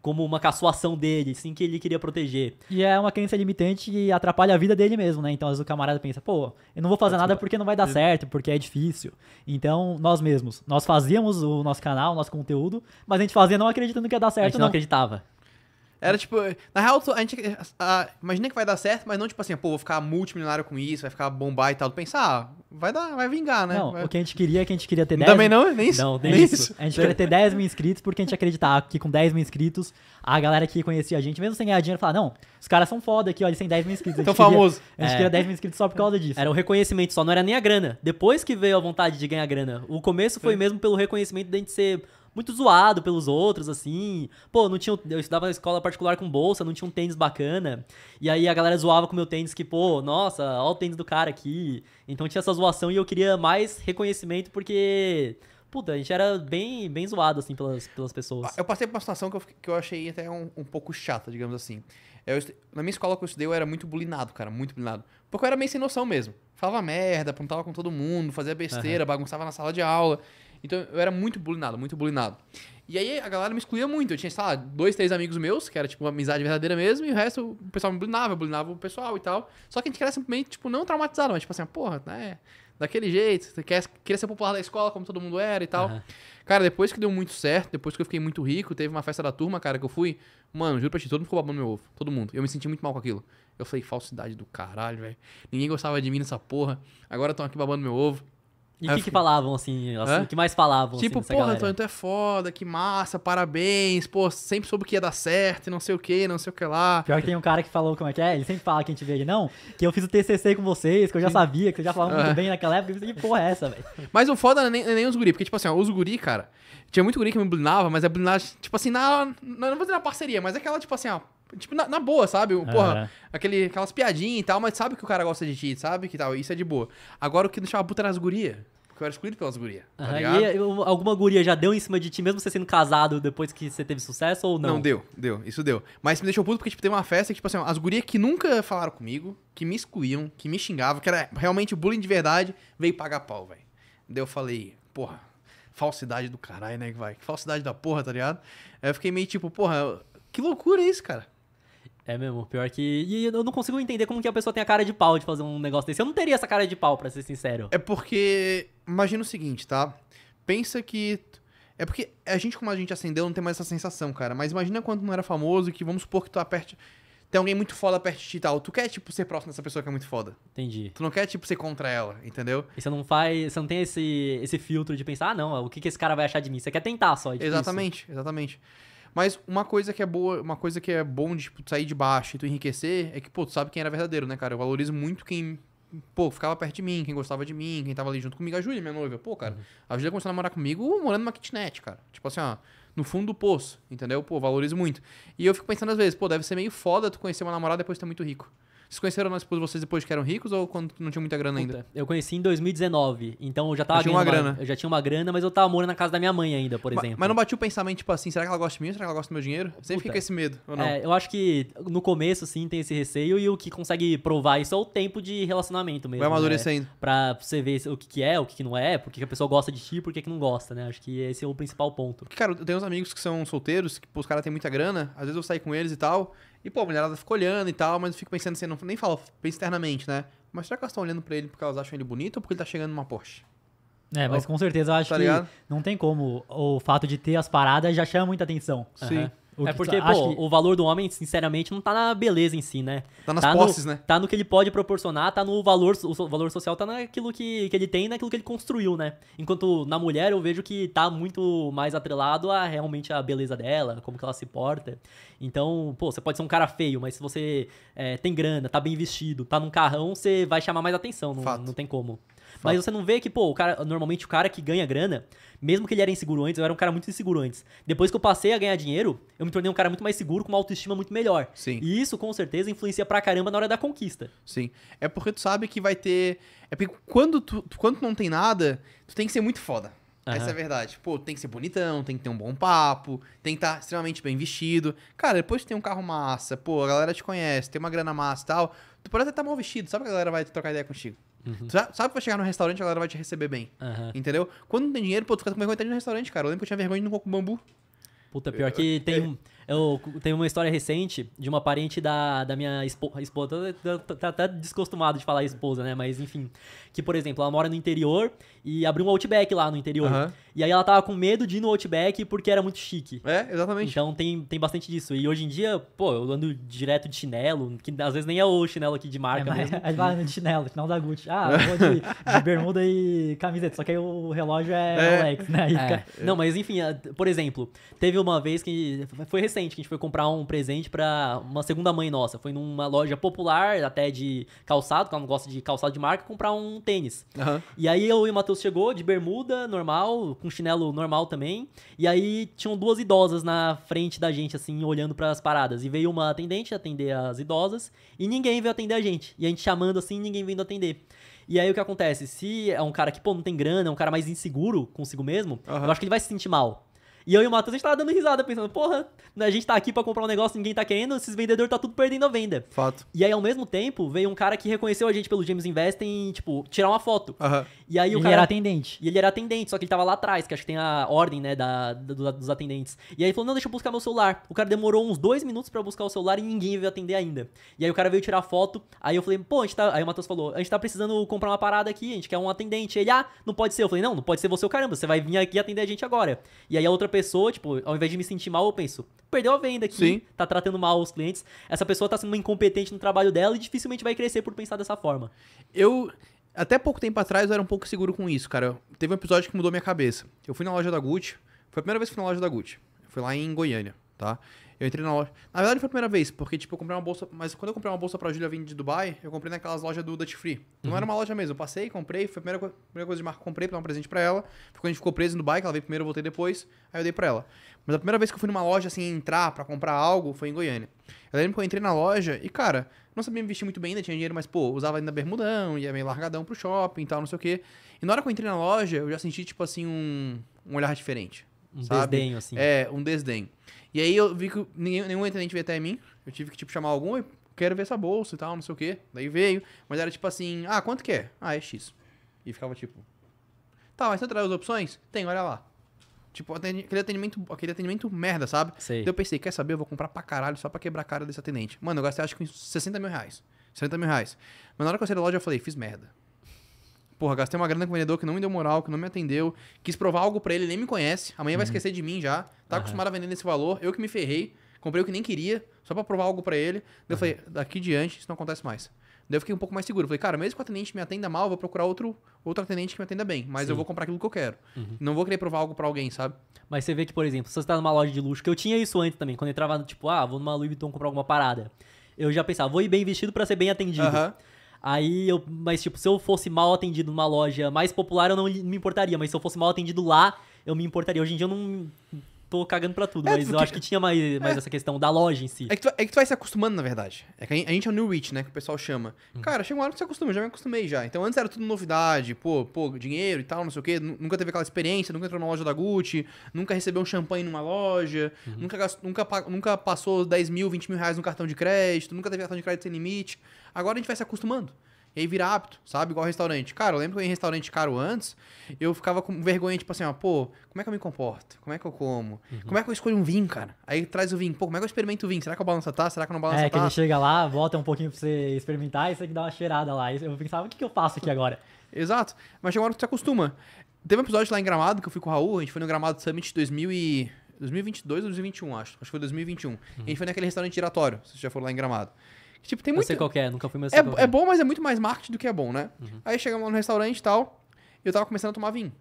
como uma caçoação dele, sim que ele queria proteger. E é uma crença limitante e atrapalha a vida dele mesmo, né? Então, às vezes o camarada pensa, pô, eu não vou fazer é, nada porque não vai dar certo, porque é difícil. Então, nós mesmos, nós fazíamos o nosso canal, o nosso conteúdo, mas a gente fazia não acreditando que ia dar certo. A gente não, não. acreditava. Era tipo, na real, a gente a, imagina que vai dar certo, mas não tipo assim, pô, vou ficar multimilionário com isso, vai ficar bombar e tal. Pensar, ah, vai dar, vai vingar, né? Não, vai... o que a gente queria é que a gente queria ter 10 Também não, nem isso. Não, nem, nem isso. isso. A gente queria ter 10 mil inscritos porque a gente acreditava que com 10 mil inscritos, a galera que conhecia a gente, mesmo sem ganhar dinheiro, falava, não, os caras são foda aqui, olha, eles têm 10 mil inscritos. Tão famoso. A gente é. queria 10 mil inscritos só por causa disso. Era o reconhecimento só, não era nem a grana. Depois que veio a vontade de ganhar grana. O começo foi, foi. mesmo pelo reconhecimento de a gente ser muito zoado pelos outros, assim. Pô, não tinha. Eu estudava na escola particular com bolsa, não tinha um tênis bacana. E aí a galera zoava com o meu tênis que, pô, nossa, olha o tênis do cara aqui. Então tinha essa zoação e eu queria mais reconhecimento porque. Puta, a gente era bem, bem zoado, assim, pelas, pelas pessoas. Eu passei por uma situação que eu, que eu achei até um, um pouco chata, digamos assim. Eu, na minha escola que eu estudei, eu era muito bulinado, cara, muito bulinado. Porque eu era meio sem noção mesmo. Falava merda, apontava com todo mundo, fazia besteira, uhum. bagunçava na sala de aula. Então eu era muito bulinado, muito bulinado. E aí a galera me excluía muito. Eu tinha, sei lá, dois, três amigos meus, que era tipo uma amizade verdadeira mesmo, e o resto o pessoal me bulinava, eu bulinava o pessoal e tal. Só que a gente queria simplesmente, tipo, não traumatizado, mas tipo assim, porra, né? Daquele jeito, você quer, queria ser popular da escola, como todo mundo era e tal. Uhum. Cara, depois que deu muito certo, depois que eu fiquei muito rico, teve uma festa da turma, cara, que eu fui. Mano, juro pra ti, todo mundo ficou babando meu ovo. Todo mundo. Eu me senti muito mal com aquilo. Eu falei, falsidade do caralho, velho. Ninguém gostava de mim nessa porra. Agora estão aqui babando meu ovo. E o que, que, falavam, assim? O assim, que mais falavam? Tipo, assim, porra, Antônio, tu é foda, que massa, parabéns, pô, sempre soube que ia dar certo, não sei o que, não sei o que lá. Pior que tem um cara que falou como é que é, ele sempre fala que a gente vê ele, não, que eu fiz o TCC com vocês, que eu já sabia, que vocês já falava é. muito bem naquela época, assim, que porra é essa, velho? Mas o foda é nem, é nem os guri, porque, tipo assim, ó, os guri, cara, tinha muito guri que me blinava, mas é blinagem, tipo assim, na, não vou dizer na parceria, mas é aquela, tipo assim, ó, Tipo, na, na, boa, sabe? Porra, uhum. aquele, aquelas piadinhas e tal, mas sabe que o cara gosta de ti, sabe? Que tal, isso é de boa. Agora o que não chama puta era as gurias. Porque eu era excluído pelas gurias. Uhum. Tá e alguma guria já deu em cima de ti, mesmo você sendo casado depois que você teve sucesso ou não? Não, deu, deu, isso deu. Mas me deixou puto porque, tipo, tem uma festa que, tipo assim, as gurias que nunca falaram comigo, que me excluíam, que me xingavam, que era realmente bullying de verdade, veio pagar pau, velho. Daí eu falei, porra, falsidade do caralho, né, vai? Falsidade da porra, tá ligado? Aí eu fiquei meio tipo, porra, que loucura é isso, cara? É mesmo, pior que. E eu não consigo entender como que a pessoa tem a cara de pau de fazer um negócio desse. Eu não teria essa cara de pau, para ser sincero. É porque. Imagina o seguinte, tá? Pensa que. É porque a gente, como a gente acendeu, não tem mais essa sensação, cara. Mas imagina quando não era famoso que vamos supor que tu aperte. Tem alguém muito foda perto de ti e tal. Tu quer, tipo, ser próximo dessa pessoa que é muito foda. Entendi. Tu não quer, tipo, ser contra ela, entendeu? E você não faz. Você não tem esse, esse filtro de pensar, ah, não, o que, que esse cara vai achar de mim? Você quer tentar só. É exatamente, exatamente. Mas uma coisa que é boa, uma coisa que é bom de tipo, sair de baixo e tu enriquecer é que, pô, tu sabe quem era verdadeiro, né, cara? Eu valorizo muito quem, pô, ficava perto de mim, quem gostava de mim, quem tava ali junto comigo. A Júlia, minha noiva, pô, cara, uhum. a Júlia começou a namorar comigo morando numa kitnet, cara. Tipo assim, ó no fundo do poço, entendeu? Pô, valorizo muito. E eu fico pensando às vezes, pô, deve ser meio foda tu conhecer uma namorada depois de ter é muito rico. Vocês conheceram a esposa de vocês depois que eram ricos ou quando não tinha muita grana ainda? Puta, eu conheci em 2019, então eu já tava. Eu tinha uma grana. eu já tinha uma grana, mas eu tava morando na casa da minha mãe ainda, por exemplo. Mas não bati o pensamento, tipo assim, será que ela gosta de mim? Será que ela gosta do meu dinheiro? Puta. Sempre fica esse medo, ou não? É, eu acho que no começo, sim, tem esse receio e o que consegue provar isso é o tempo de relacionamento mesmo. Vai né? amadurecendo. Né? Pra você ver o que, é, o que, não é, porque a pessoa gosta de ti, por que, não gosta, né? Acho que esse é o principal ponto. Cara, eu tenho uns amigos que são solteiros, que pô, os caras têm muita grana, às vezes eu saio com eles e tal. E, pô, a mulherada fica olhando e tal, mas eu fico pensando assim, não, nem falo, penso externamente, né? Mas será que elas estão olhando pra ele porque elas acham ele bonito ou porque ele tá chegando numa Porsche? É, mas com certeza eu acho tá que ligado? não tem como o fato de ter as paradas já chama muita atenção. Sim. Uhum. O é porque, pô, que... o valor do homem, sinceramente, não tá na beleza em si, né? Tá nas tá posses, no, né? Tá no que ele pode proporcionar, tá no valor, o valor social tá naquilo que, que ele tem, naquilo que ele construiu, né? Enquanto na mulher eu vejo que tá muito mais atrelado a realmente a beleza dela, como que ela se porta. Então, pô, você pode ser um cara feio, mas se você é, tem grana, tá bem vestido, tá num carrão, você vai chamar mais atenção, não, não tem como. Mas você não vê que, pô, o cara, normalmente o cara que ganha grana, mesmo que ele era inseguro antes, eu era um cara muito inseguro antes. Depois que eu passei a ganhar dinheiro, eu me tornei um cara muito mais seguro, com uma autoestima muito melhor. Sim. E isso, com certeza, influencia pra caramba na hora da conquista. Sim. É porque tu sabe que vai ter. É porque quando tu, quando tu não tem nada, tu tem que ser muito foda. Uhum. Essa é a verdade. Pô, tem que ser bonitão, tem que ter um bom papo, tem que estar tá extremamente bem vestido. Cara, depois que tem um carro massa, pô, a galera te conhece, tem uma grana massa e tal, tu pode até estar tá mal vestido, sabe que a galera vai trocar ideia contigo. Uhum. Tu sabe que vai chegar no restaurante e a galera vai te receber bem. Uhum. Entendeu? Quando não tem dinheiro, pô, tu fica com vergonha de ir no restaurante, cara. Eu lembro que eu tinha vergonha de ir no coco bambu. Puta, pior que tem, eu tenho uma história recente de uma parente da, da minha esposa. tá até descostumado de falar esposa, né? Mas enfim. Que, por exemplo, ela mora no interior e abriu um outback lá no interior. Uhum. E aí ela tava com medo de ir no outback porque era muito chique. É, exatamente. Então tem, tem bastante disso. E hoje em dia, pô, eu ando direto de chinelo, que às vezes nem é o chinelo aqui de é marca é, mas, mesmo. Mas, [laughs] de chinelo, chinelo da Gucci. Ah, vou de, de bermuda e camiseta. Só que aí o relógio é, é. Alex, né? É. Não, mas enfim, por exemplo, teve uma vez que. Foi recente recente que a gente foi comprar um presente para uma segunda mãe nossa. Foi numa loja popular, até de calçado, que ela não gosta de calçado de marca, comprar um tênis. Uhum. E aí eu e o Matheus chegou de bermuda normal, com chinelo normal também. E aí tinham duas idosas na frente da gente, assim, olhando para as paradas. E veio uma atendente atender as idosas e ninguém veio atender a gente. E a gente chamando assim, ninguém vindo atender. E aí o que acontece? Se é um cara que, pô, não tem grana, é um cara mais inseguro consigo mesmo, uhum. eu acho que ele vai se sentir mal. E eu e o Matheus, a gente tava dando risada, pensando, porra, né, a gente tá aqui pra comprar um negócio, ninguém tá querendo, esses vendedores tá tudo perdendo a venda. Fato. E aí, ao mesmo tempo, veio um cara que reconheceu a gente pelo James Invest em, tipo, tirar uma foto. Uhum. E aí o ele cara... era atendente. E ele era atendente, só que ele tava lá atrás, que acho que tem a ordem, né, da, dos atendentes. E aí ele falou, não, deixa eu buscar meu celular. O cara demorou uns dois minutos para buscar o celular e ninguém veio atender ainda. E aí o cara veio tirar foto, aí eu falei, pô, a gente tá... Aí o Matheus falou, a gente tá precisando comprar uma parada aqui, a gente quer um atendente. Ele, ah, não pode ser. Eu falei, não, não pode ser você, o caramba, você vai vir aqui atender a gente agora. E aí a outra pessoa, tipo, ao invés de me sentir mal, eu penso, perdeu a venda aqui, Sim. tá tratando mal os clientes, essa pessoa tá sendo uma incompetente no trabalho dela e dificilmente vai crescer por pensar dessa forma. Eu, até pouco tempo atrás, eu era um pouco seguro com isso, cara. Teve um episódio que mudou minha cabeça. Eu fui na loja da Gucci, foi a primeira vez que fui na loja da Gucci. Foi lá em Goiânia, tá? Eu entrei na loja. Na verdade, foi a primeira vez, porque, tipo, eu comprei uma bolsa. Mas quando eu comprei uma bolsa pra Julia vindo de Dubai, eu comprei naquelas lojas do Duty Free. Não uhum. era uma loja mesmo. Eu passei, comprei. Foi a primeira, co... primeira coisa de marca que eu comprei pra dar um presente pra ela. Foi quando a gente ficou preso no Dubai, que ela veio primeiro, eu voltei depois. Aí eu dei pra ela. Mas a primeira vez que eu fui numa loja, assim, entrar pra comprar algo, foi em Goiânia. Eu lembro que eu entrei na loja e, cara, não sabia me vestir muito bem ainda, tinha dinheiro, mas, pô, usava ainda bermudão, ia meio largadão pro shopping e tal, não sei o quê. E na hora que eu entrei na loja, eu já senti, tipo assim, um, um olhar diferente. Um sabe? desdenho, assim. É, um desdém. E aí eu vi que ninguém, nenhum atendente veio até mim. Eu tive que, tipo, chamar algum e quero ver essa bolsa e tal, não sei o quê. Daí veio, mas era tipo assim, ah, quanto que é? Ah, é X. E ficava tipo, tá, mas você traz as opções? Tem, olha lá. Tipo, aquele atendimento, aquele atendimento merda, sabe? Sei. Então eu pensei, quer saber? Eu vou comprar pra caralho só pra quebrar a cara desse atendente. Mano, eu gastei acho que uns 60 mil reais. 60 mil reais. Mas na hora que eu saí da loja, eu falei, fiz merda. Porra, gastei uma grana com o vendedor que não me deu moral, que não me atendeu. Quis provar algo para ele, nem me conhece. Amanhã uhum. vai esquecer de mim já. Tá uhum. acostumado a vender nesse valor. Eu que me ferrei. Comprei o que nem queria, só para provar algo para ele. Daí eu falei, daqui diante isso não acontece mais. Daí eu fiquei um pouco mais seguro. Falei, cara, mesmo que o atendente me atenda mal, eu vou procurar outro, outro atendente que me atenda bem. Mas Sim. eu vou comprar aquilo que eu quero. Uhum. Não vou querer provar algo para alguém, sabe? Mas você vê que, por exemplo, se você tá numa loja de luxo, que eu tinha isso antes também, quando eu entrava, tipo, ah, vou numa Louis Vuitton comprar alguma parada. Eu já pensava, vou ir bem vestido para ser bem atendido. Uhum. Aí eu. Mas, tipo, se eu fosse mal atendido numa loja mais popular, eu não me importaria. Mas se eu fosse mal atendido lá, eu me importaria. Hoje em dia eu não tô cagando pra tudo, é, mas porque... eu acho que tinha mais, mais é. essa questão da loja em si. É que, tu, é que tu vai se acostumando, na verdade. É que a gente é o New Rich, né? Que o pessoal chama. Uhum. Cara, chega uma hora que você acostuma, já me acostumei já. Então antes era tudo novidade, pô, pô, dinheiro e tal, não sei o quê. Nunca teve aquela experiência, nunca entrou na loja da Gucci, nunca recebeu um champanhe numa loja, uhum. nunca, nunca, nunca passou 10 mil, 20 mil reais no cartão de crédito, nunca teve cartão de crédito sem limite. Agora a gente vai se acostumando. E aí vira hábito, sabe? Igual restaurante. Cara, eu lembro que eu ia em restaurante caro antes, eu ficava com vergonha, tipo assim, ó, pô, como é que eu me comporto? Como é que eu como? Uhum. Como é que eu escolho um vinho, cara? Aí traz o vinho. Pô, como é que eu experimento o vinho? Será que eu balanço a taça? Será que eu não balanço é, a taça? É, que ele chega lá, volta um pouquinho pra você experimentar e você que dá uma cheirada lá. Eu pensava, o que, que eu faço aqui agora? Exato. Mas chega uma hora que você acostuma. Teve um episódio lá em Gramado que eu fui com o Raul, a gente foi no Gramado Summit 2000 e... 2022 ou 2021, acho. Acho que foi 2021. Uhum. A gente uhum. foi naquele restaurante giratório, se você já for lá em Gramado. Tipo, tem muito. Não sei qual é, nunca fui, mais. É, é, é, bom, mas é muito mais marketing do que é bom, né? Uhum. Aí chegamos lá no restaurante e tal, eu tava começando a tomar vinho.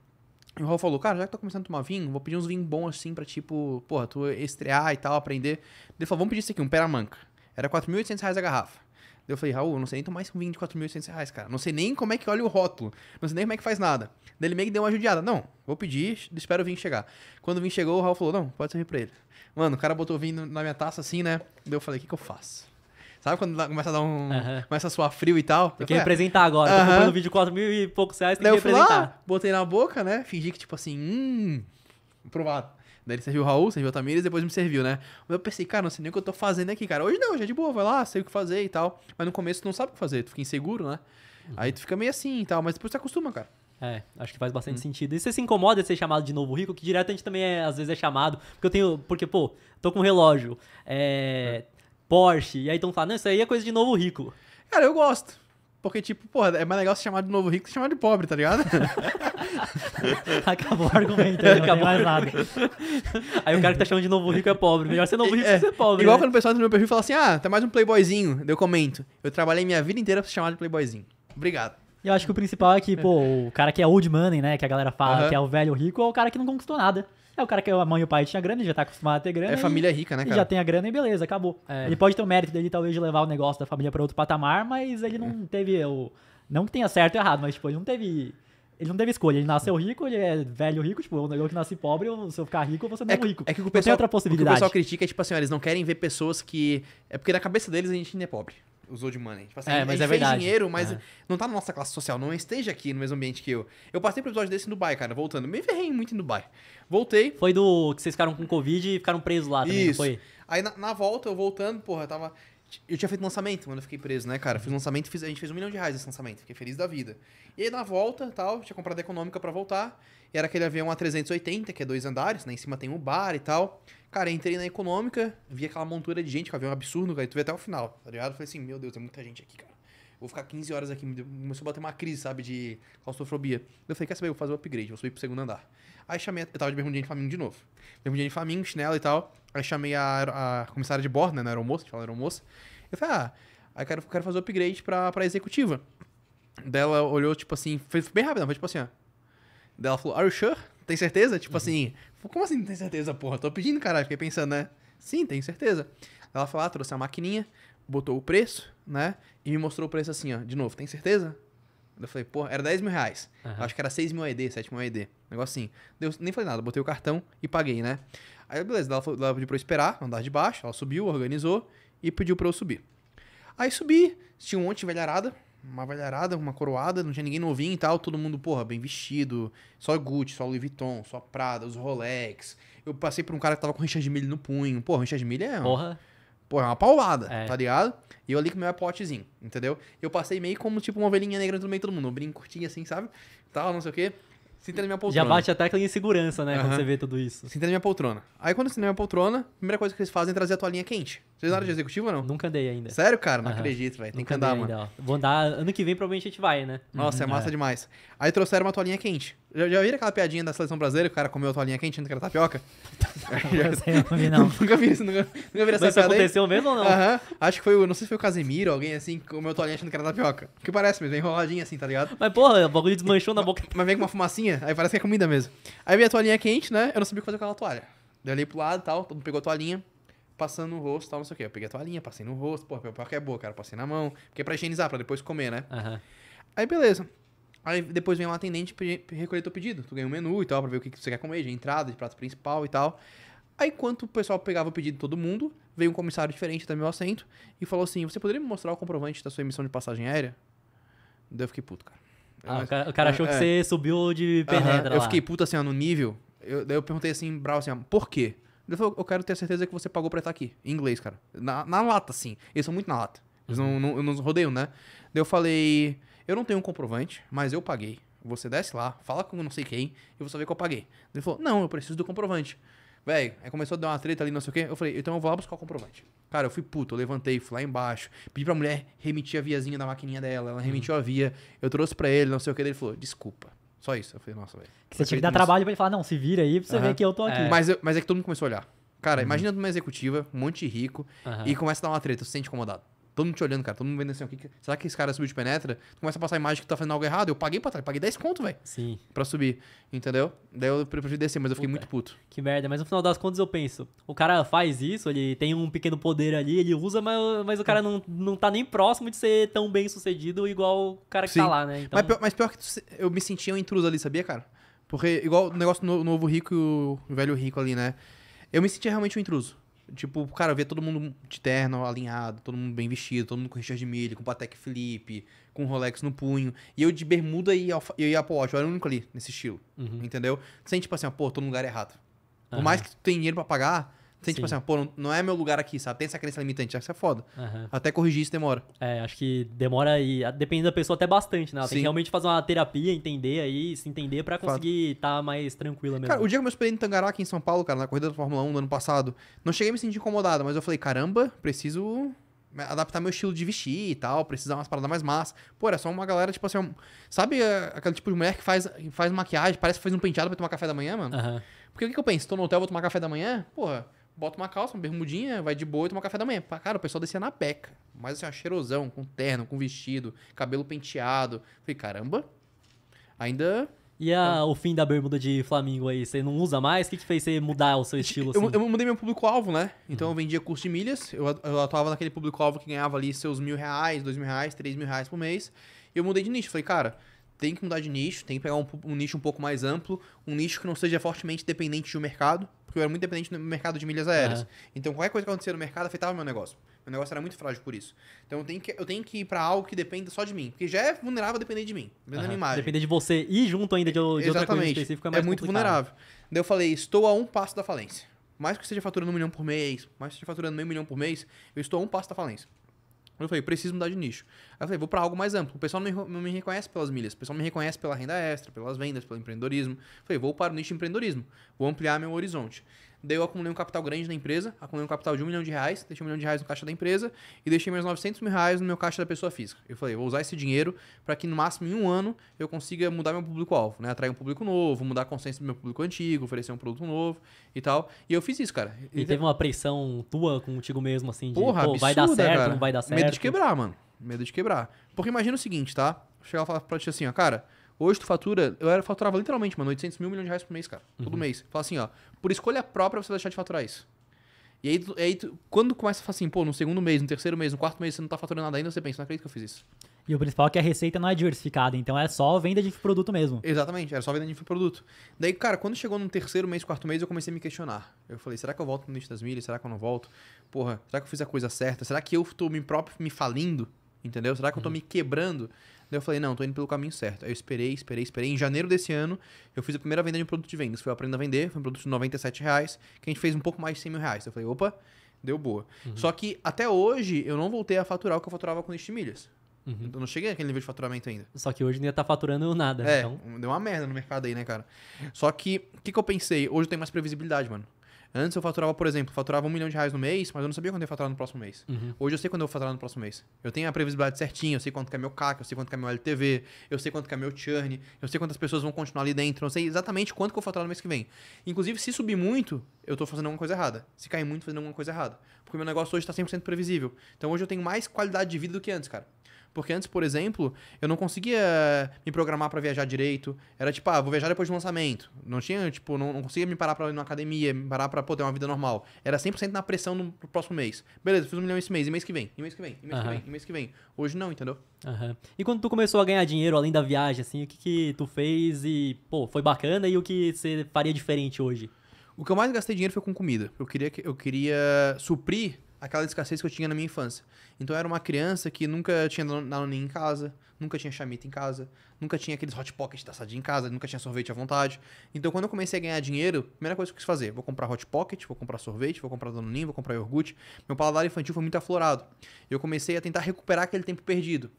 E o Raul falou, cara, já que tá começando a tomar vinho, vou pedir uns vinhos bons assim pra, tipo, porra, tu estrear e tal, aprender. Ele falou, vamos pedir isso aqui, um Peramanca. Era 4.800 reais a garrafa. Daí eu falei, Raul, eu não sei nem tomar esse vinho de 4.800 reais, cara. Não sei nem como é que olha o rótulo. Não sei nem como é que faz nada. Daí ele meio que deu uma judiada. Não, vou pedir, espero o vinho chegar. Quando o vinho chegou, o Raul falou, não, pode servir pra ele. Mano, o cara botou vinho na minha taça assim, né? Daí eu falei, o que que eu faço? Sabe quando começa a dar um. Começa a suar frio e tal? Tem que falei, ah, representar agora. Uhum. Tô comprando vídeo de 4 mil e poucos reais, tem Daí que representar. Fui lá, botei na boca, né? Fingi que, tipo assim, hum. Provado. Daí ele serviu o Raul, serviu o Tamires, depois me serviu, né? Eu pensei, cara, não sei nem o que eu tô fazendo aqui, cara. Hoje não, já é de boa, vai lá, sei o que fazer e tal. Mas no começo tu não sabe o que fazer, tu fica inseguro, né? Uhum. Aí tu fica meio assim e tal, mas depois tu acostuma, cara. É, acho que faz bastante hum. sentido. E você se incomoda de ser chamado de novo rico, que direto a gente também é, às vezes é chamado. Porque eu tenho. Porque, pô, tô com um relógio. É, é. Porsche. E aí então fala, não, isso aí é coisa de novo rico. Cara, eu gosto. Porque, tipo, porra, é mais legal se chamar de novo rico que se chamar de pobre, tá ligado? [laughs] Acabou o argumento, não Acabou. mais nada. Aí o cara que tá chamando de novo rico é pobre. Melhor ser novo rico é, que ser pobre. Igual né? quando o pessoal entra no meu perfil e fala assim: ah, tá mais um playboyzinho. Eu comento. Eu trabalhei minha vida inteira pra se chamar de playboyzinho. Obrigado. E eu acho que o principal é que, pô, o cara que é old money, né? Que a galera fala que é o velho rico, é o cara que não conquistou nada. É o cara que é a mãe e o pai tinha grana, ele já tá acostumado a ter grana. É e, família rica, né, cara? já tem a grana e beleza, acabou. É. Ele pode ter o mérito dele, talvez, de levar o negócio da família para outro patamar, mas ele não é. teve o. Não que tenha certo e errado, mas, tipo, ele não teve. Ele não teve escolha, ele nasceu rico, ele é velho rico, tipo, um negócio que nasce pobre, se eu ficar rico, você não é, rico. É que o pessoal, tem outra possibilidade. O que o pessoal critica é, tipo assim, eles não querem ver pessoas que. É porque na cabeça deles a gente ainda é pobre usou de money. Tipo assim, é, mas é verdade. dinheiro, mas é. não tá na nossa classe social, não esteja aqui no mesmo ambiente que eu. Eu passei por um episódio desse no Dubai, cara, voltando. Me ferrei muito em Dubai. Voltei. Foi do que vocês ficaram com Covid e ficaram presos lá também, Isso. foi? Aí na, na, volta, eu voltando, porra, eu tava. Eu tinha feito lançamento, mano, eu fiquei preso, né, cara? Fiz lançamento, fiz, a gente fez um milhão de reais esse lançamento, fiquei feliz da vida. E aí na volta, tal, tinha comprado a econômica para voltar. E era aquele avião A380, que é dois andares, né? Em cima tem um bar e tal. Cara, entrei na econômica, vi aquela montura de gente, cara, vi um absurdo, cara, e tu vê até o final, tá ligado? Falei assim, meu Deus, tem muita gente aqui, cara. Vou ficar 15 horas aqui, começou a bater uma crise, sabe, de claustrofobia. Eu falei, quer saber, eu vou fazer o upgrade, vou subir pro segundo andar. Aí chamei, eu tava de bermudinha de faminho de novo. Bermudinha de faminho, chinelo e tal. Aí chamei a, a comissária de bordo, né, na aeromoça, gente fala aeromoça. Eu falei, ah, aí quero, quero fazer o upgrade pra, pra executiva. Dela olhou, tipo assim, foi bem rápido, né, foi tipo assim, ó. Dela falou, are you sure? Tem certeza? Tipo uhum. assim, como assim não tem certeza, porra? Tô pedindo, caralho. Fiquei pensando, né? Sim, tenho certeza. Ela falou, ah, trouxe a maquininha, botou o preço, né? E me mostrou o preço assim, ó. De novo, tem certeza? Eu falei, porra, era 10 mil reais. Uhum. Acho que era 6 mil ED, 7 mil ED. Negócio assim. Deu, nem falei nada, botei o cartão e paguei, né? Aí, beleza, ela, ela pediu pra eu esperar, andar de baixo. Ela subiu, organizou e pediu pra eu subir. Aí subi, tinha um monte de velharada, uma velharada, uma coroada, não tinha ninguém novinho e tal, todo mundo, porra, bem vestido, só Gucci, só Louis Vuitton, só Prada, os Rolex. Eu passei por um cara que tava com Richard de milho no punho. Porra, Richard de milho é... Porra. porra é uma paulada, é. tá ligado? E eu ali com meu apotezinho, entendeu? Eu passei meio como, tipo, uma ovelhinha negra no meio de todo mundo. Um brinco curtinho assim, sabe? Tal, não sei o quê. Sentei na minha poltrona. Já bate a tecla em segurança, né? Uhum. Quando você vê tudo isso. Sentei na minha poltrona. Aí quando eu sentei na minha poltrona, a primeira coisa que eles fazem é trazer a toalhinha quente. Vocês andaram de executivo ou não? Nunca andei ainda. Sério, cara? Não acredito, velho. Tem que andar, mano. ó. Vou andar, ano que vem provavelmente a gente vai, né? Nossa, é uhum. massa é. demais. Aí trouxeram uma toalhinha quente. Já, já viram aquela piadinha da seleção brasileira que o cara comeu a toalhinha quente antes que era tapioca? Não vi, não. [laughs] nunca vi isso, nunca, nunca vi essa Mas isso piada aí. aconteceu mesmo ou não? Aham. Acho que foi o. Não sei se foi o Casemiro, alguém assim, que comeu a toalhinha achando que era tapioca. Que parece mesmo, é enroladinha assim, tá ligado? Mas porra, o bagulho desmanchou na boca. Mas vem com uma fumacinha, aí parece que é comida mesmo. Aí veio a toalhinha quente, né? Eu não sabia o que fazer com aquela toalha. dei ali pro lado e tal, todo mundo pegou a toalhinha passando no rosto, tal, não sei o quê. Eu peguei a toalhinha, passei no rosto, pô, pior que é boa, cara, passei na mão. Porque é pra higienizar, pra depois comer, né? Uhum. Aí, beleza. Aí depois vem um atendente recolher teu pedido. Tu ganha um menu e tal, pra ver o que, que você quer comer, de entrada, de prato principal e tal. Aí, enquanto o pessoal pegava o pedido de todo mundo, veio um comissário diferente do meu assento e falou assim: Você poderia me mostrar o comprovante da sua emissão de passagem aérea? Daí eu fiquei puto, cara. Ah, o, cara, o cara achou é, que é. você é. subiu de penetra. Uh Eu fiquei puto assim, ó, no nível. Eu, daí eu perguntei assim, bravo assim, ó, por quê? Ele falou, eu quero ter certeza que você pagou pra estar aqui. Em inglês, cara. Na, na lata, sim. Eles são muito na lata. Eles não, não, nos rodeiam, né? Daí eu falei, eu não tenho um comprovante, mas eu paguei. Você desce lá, fala com não sei quem, e você vê que eu paguei. Ele falou, não, eu preciso do comprovante. Velho, aí começou a dar uma treta ali, não sei o quê. Eu falei, então eu vou lá buscar o comprovante. Cara, eu fui puto, eu levantei, fui lá embaixo, pedi pra mulher remitir a viazinha da maquininha dela, ela remitiu a via, eu trouxe pra ele, não sei o que, ele falou, desculpa. Só isso. Eu falei, nossa, velho. Que você tinha que dar trabalho pra ele falar, não, se vira aí pra você ver que eu tô aqui. É. Mas, eu, mas é que todo mundo começou a olhar. Cara, uhum. imagina numa executiva, um monte de rico, uhum. e começa a dar uma treta, você se sente incomodado. Todo mundo te olhando, cara. Todo mundo vendo assim, que, será que esse cara subiu de penetra? Tu começa a passar a imagem que tu tá fazendo algo errado. Eu paguei pra trás, paguei 10 conto, velho. Sim. Pra subir, entendeu? Daí eu prefiro descer, mas eu fiquei Puta, muito puto. Que merda, mas no final das contas eu penso, o cara faz isso, ele tem um pequeno poder ali, ele usa, mas, mas o cara não, não tá nem próximo de ser tão bem sucedido igual o cara que tá Sim. tá lá, né? Então... Mas, pior, mas pior que tu, eu me sentia um intruso ali, sabia, cara? Porque igual o negócio no, novo rico e o velho rico ali, né? Eu me sentia realmente um intruso. Tipo, cara, eu todo mundo de terno alinhado, todo mundo bem vestido, todo mundo com Richard Mille, com Patek Felipe com Rolex no punho. E eu de bermuda e, alfa, e Apple Watch, eu era o único ali nesse estilo. Uhum. Entendeu? Sem, tipo assim, pô, tô no lugar errado. Por uhum. mais que tu tenha dinheiro pra pagar, tem tipo Sim. tipo assim, pô, não é meu lugar aqui, sabe? Tem essa crença limitante, acho que isso é foda. Uhum. Até corrigir isso demora. É, acho que demora e ah, dependendo da pessoa até bastante, né? Ela tem que realmente fazer uma terapia, entender aí, se entender para conseguir estar tá mais tranquila mesmo. Cara, o dia que eu me esperei em Tangará aqui em São Paulo, cara, na corrida da Fórmula 1 do ano passado, não cheguei a me sentir incomodado, mas eu falei, caramba, preciso adaptar meu estilo de vestir e tal, precisar umas paradas mais massa. Pô, era só uma galera, tipo assim, um, sabe aquele tipo de mulher que faz, faz maquiagem, parece que faz um penteado pra tomar café da manhã, mano? Uhum. Porque o que, que eu penso? Tô no hotel, vou tomar café da manhã? Porra, bota uma calça, uma bermudinha, vai de boa e toma café da manhã. Cara, o pessoal descia na peca. Mas assim, ó, cheirosão, com terno, com vestido, cabelo penteado. Falei, caramba, ainda. E a, tá. o fim da bermuda de Flamingo aí, você não usa mais? O que, que fez você mudar o seu estilo? Assim? Eu, eu mudei meu público-alvo, né? Então uhum. eu vendia curso de milhas, eu, eu atuava naquele público-alvo que ganhava ali seus mil reais, dois mil reais, três mil reais por mês. E eu mudei de nicho. Falei, cara, tem que mudar de nicho, tem que pegar um, um, nicho um pouco mais amplo, um nicho que não seja fortemente dependente do mercado, porque eu era muito dependente do mercado de milhas aéreas. Então qualquer coisa que acontecia no mercado afetava meu negócio. Meu negócio era muito frágil por isso. Então eu tenho que, eu tenho que ir para algo que dependa só de mim, porque já é vulnerável depender de mim, dependendo uhum. da imagem. Depender de você e junto ainda de, de Exatamente. outra coisa específica é mais É muito complicado. vulnerável. Daí eu falei, estou a um passo da falência. Mais que seja faturando um milhão por mês, mais que seja faturando meio milhão por mês, eu estou a um passo da falência. Eu falei, preciso mudar de nicho. Aí eu falei, vou para algo mais amplo. O pessoal não me, não me, reconhece pelas milhas, o pessoal me reconhece pela renda extra, pelas vendas, pelo empreendedorismo. Eu falei, vou para o nicho empreendedorismo, vou ampliar meu horizonte. Daí eu acumulei um capital grande na empresa, acumulei um capital de um milhão de reais, deixei um milhão de reais no caixa da empresa e deixei meus 900 mil reais no meu caixa da pessoa física. Eu falei, vou usar esse dinheiro para que no máximo em um ano eu consiga mudar meu público-alvo, né? Atrair um público novo, mudar a consciência do meu público antigo, oferecer um produto novo e tal. E eu fiz isso, cara. E, teve uma pressão tua contigo mesmo, assim, de Porra, absurda, vai dar certo, cara. não vai dar certo. Medo de quebrar, mano. Medo de quebrar. Porque imagina o seguinte, tá? Chegar e falar pra ti assim, ó, cara, Hoje tu fatura, eu era, faturava literalmente, mano, 800 mil milhões de reais por mês, cara. Todo uhum. mês. Fala assim, ó, por escolha própria você vai deixar de faturar isso. E aí, aí tu, quando começa a falar assim, pô, no segundo mês, no terceiro mês, no quarto mês você não tá faturando nada ainda, você pensa, não acredito que eu fiz isso. E o principal é que a receita não é diversificada, então é só venda de produto mesmo. Exatamente, era só venda de produto. Daí, cara, quando chegou no terceiro mês, quarto mês, eu comecei a me questionar. Eu falei, será que eu volto no início das milhas? Será que eu não volto? Porra, será que eu fiz a coisa certa? Será que eu tô me próprio me falindo? Entendeu? Será que eu tô uhum. me quebrando? Daí eu falei, não, tô indo pelo caminho certo. Aí eu esperei, esperei, esperei. Em janeiro desse ano, eu fiz a primeira venda de um produto de vendas. Foi aprendendo a vender, foi um produto de 97 reais, que a gente fez um pouco mais de 100 mil reais. Daí eu falei, opa, deu boa. Uhum. Só que até hoje eu não voltei a faturar o que eu faturava com este milhas. Uhum. Eu não cheguei naquele nível de faturamento ainda. Só que hoje não ia estar tá faturando nada. É, então... deu uma merda no mercado aí, né, cara? Só que, o que, que eu pensei? Hoje eu tenho mais previsibilidade, mano. Antes eu faturava, por exemplo, faturava um milhão de reais no mês, mas eu não sabia quando eu ia faturar no próximo mês. Uhum. Hoje eu sei quando eu vou faturar no próximo mês. Eu tenho a previsibilidade certinha, eu sei quanto que é meu CAC, eu sei quanto que é meu LTV, eu sei quanto que é meu churn, eu sei quantas pessoas vão continuar ali dentro, eu sei exatamente quanto que eu vou faturar no mês que vem. Inclusive, se subir muito, eu tô fazendo alguma coisa errada. Se cair muito, fazendo alguma coisa errada. Porque meu negócio hoje está 100% previsível. Então hoje eu tenho mais qualidade de vida do que antes, cara. Porque antes, por exemplo, eu não conseguia me programar para viajar direito. Era tipo, ah, vou viajar depois do lançamento. Não tinha, tipo, não, não conseguia me parar pra ir numa academia, me parar pra ter uma vida normal. Era 100% na pressão no, pro próximo mês. Beleza, fiz um milhão esse mês, e mês que vem, e mês que vem, e mês uhum. que vem, e mês que vem. Hoje não, entendeu? Uhum. E quando tu começou a ganhar dinheiro além da viagem, assim, o que, que tu fez e, pô, foi bacana e o que você faria diferente hoje? O que eu mais gastei dinheiro foi com comida. Eu queria, eu queria suprir aquela escassez que eu tinha na minha infância. Então eu era uma criança que nunca tinha Danone em casa, nunca tinha chamita em casa, nunca tinha aqueles hot pockets da em casa, nunca tinha sorvete à vontade. Então quando eu comecei a ganhar dinheiro, a primeira coisa que eu quis fazer, vou comprar hot pocket, vou comprar sorvete, vou comprar Danone, vou comprar iogurte. Meu paladar infantil foi muito aflorado. Eu comecei a tentar recuperar aquele tempo perdido.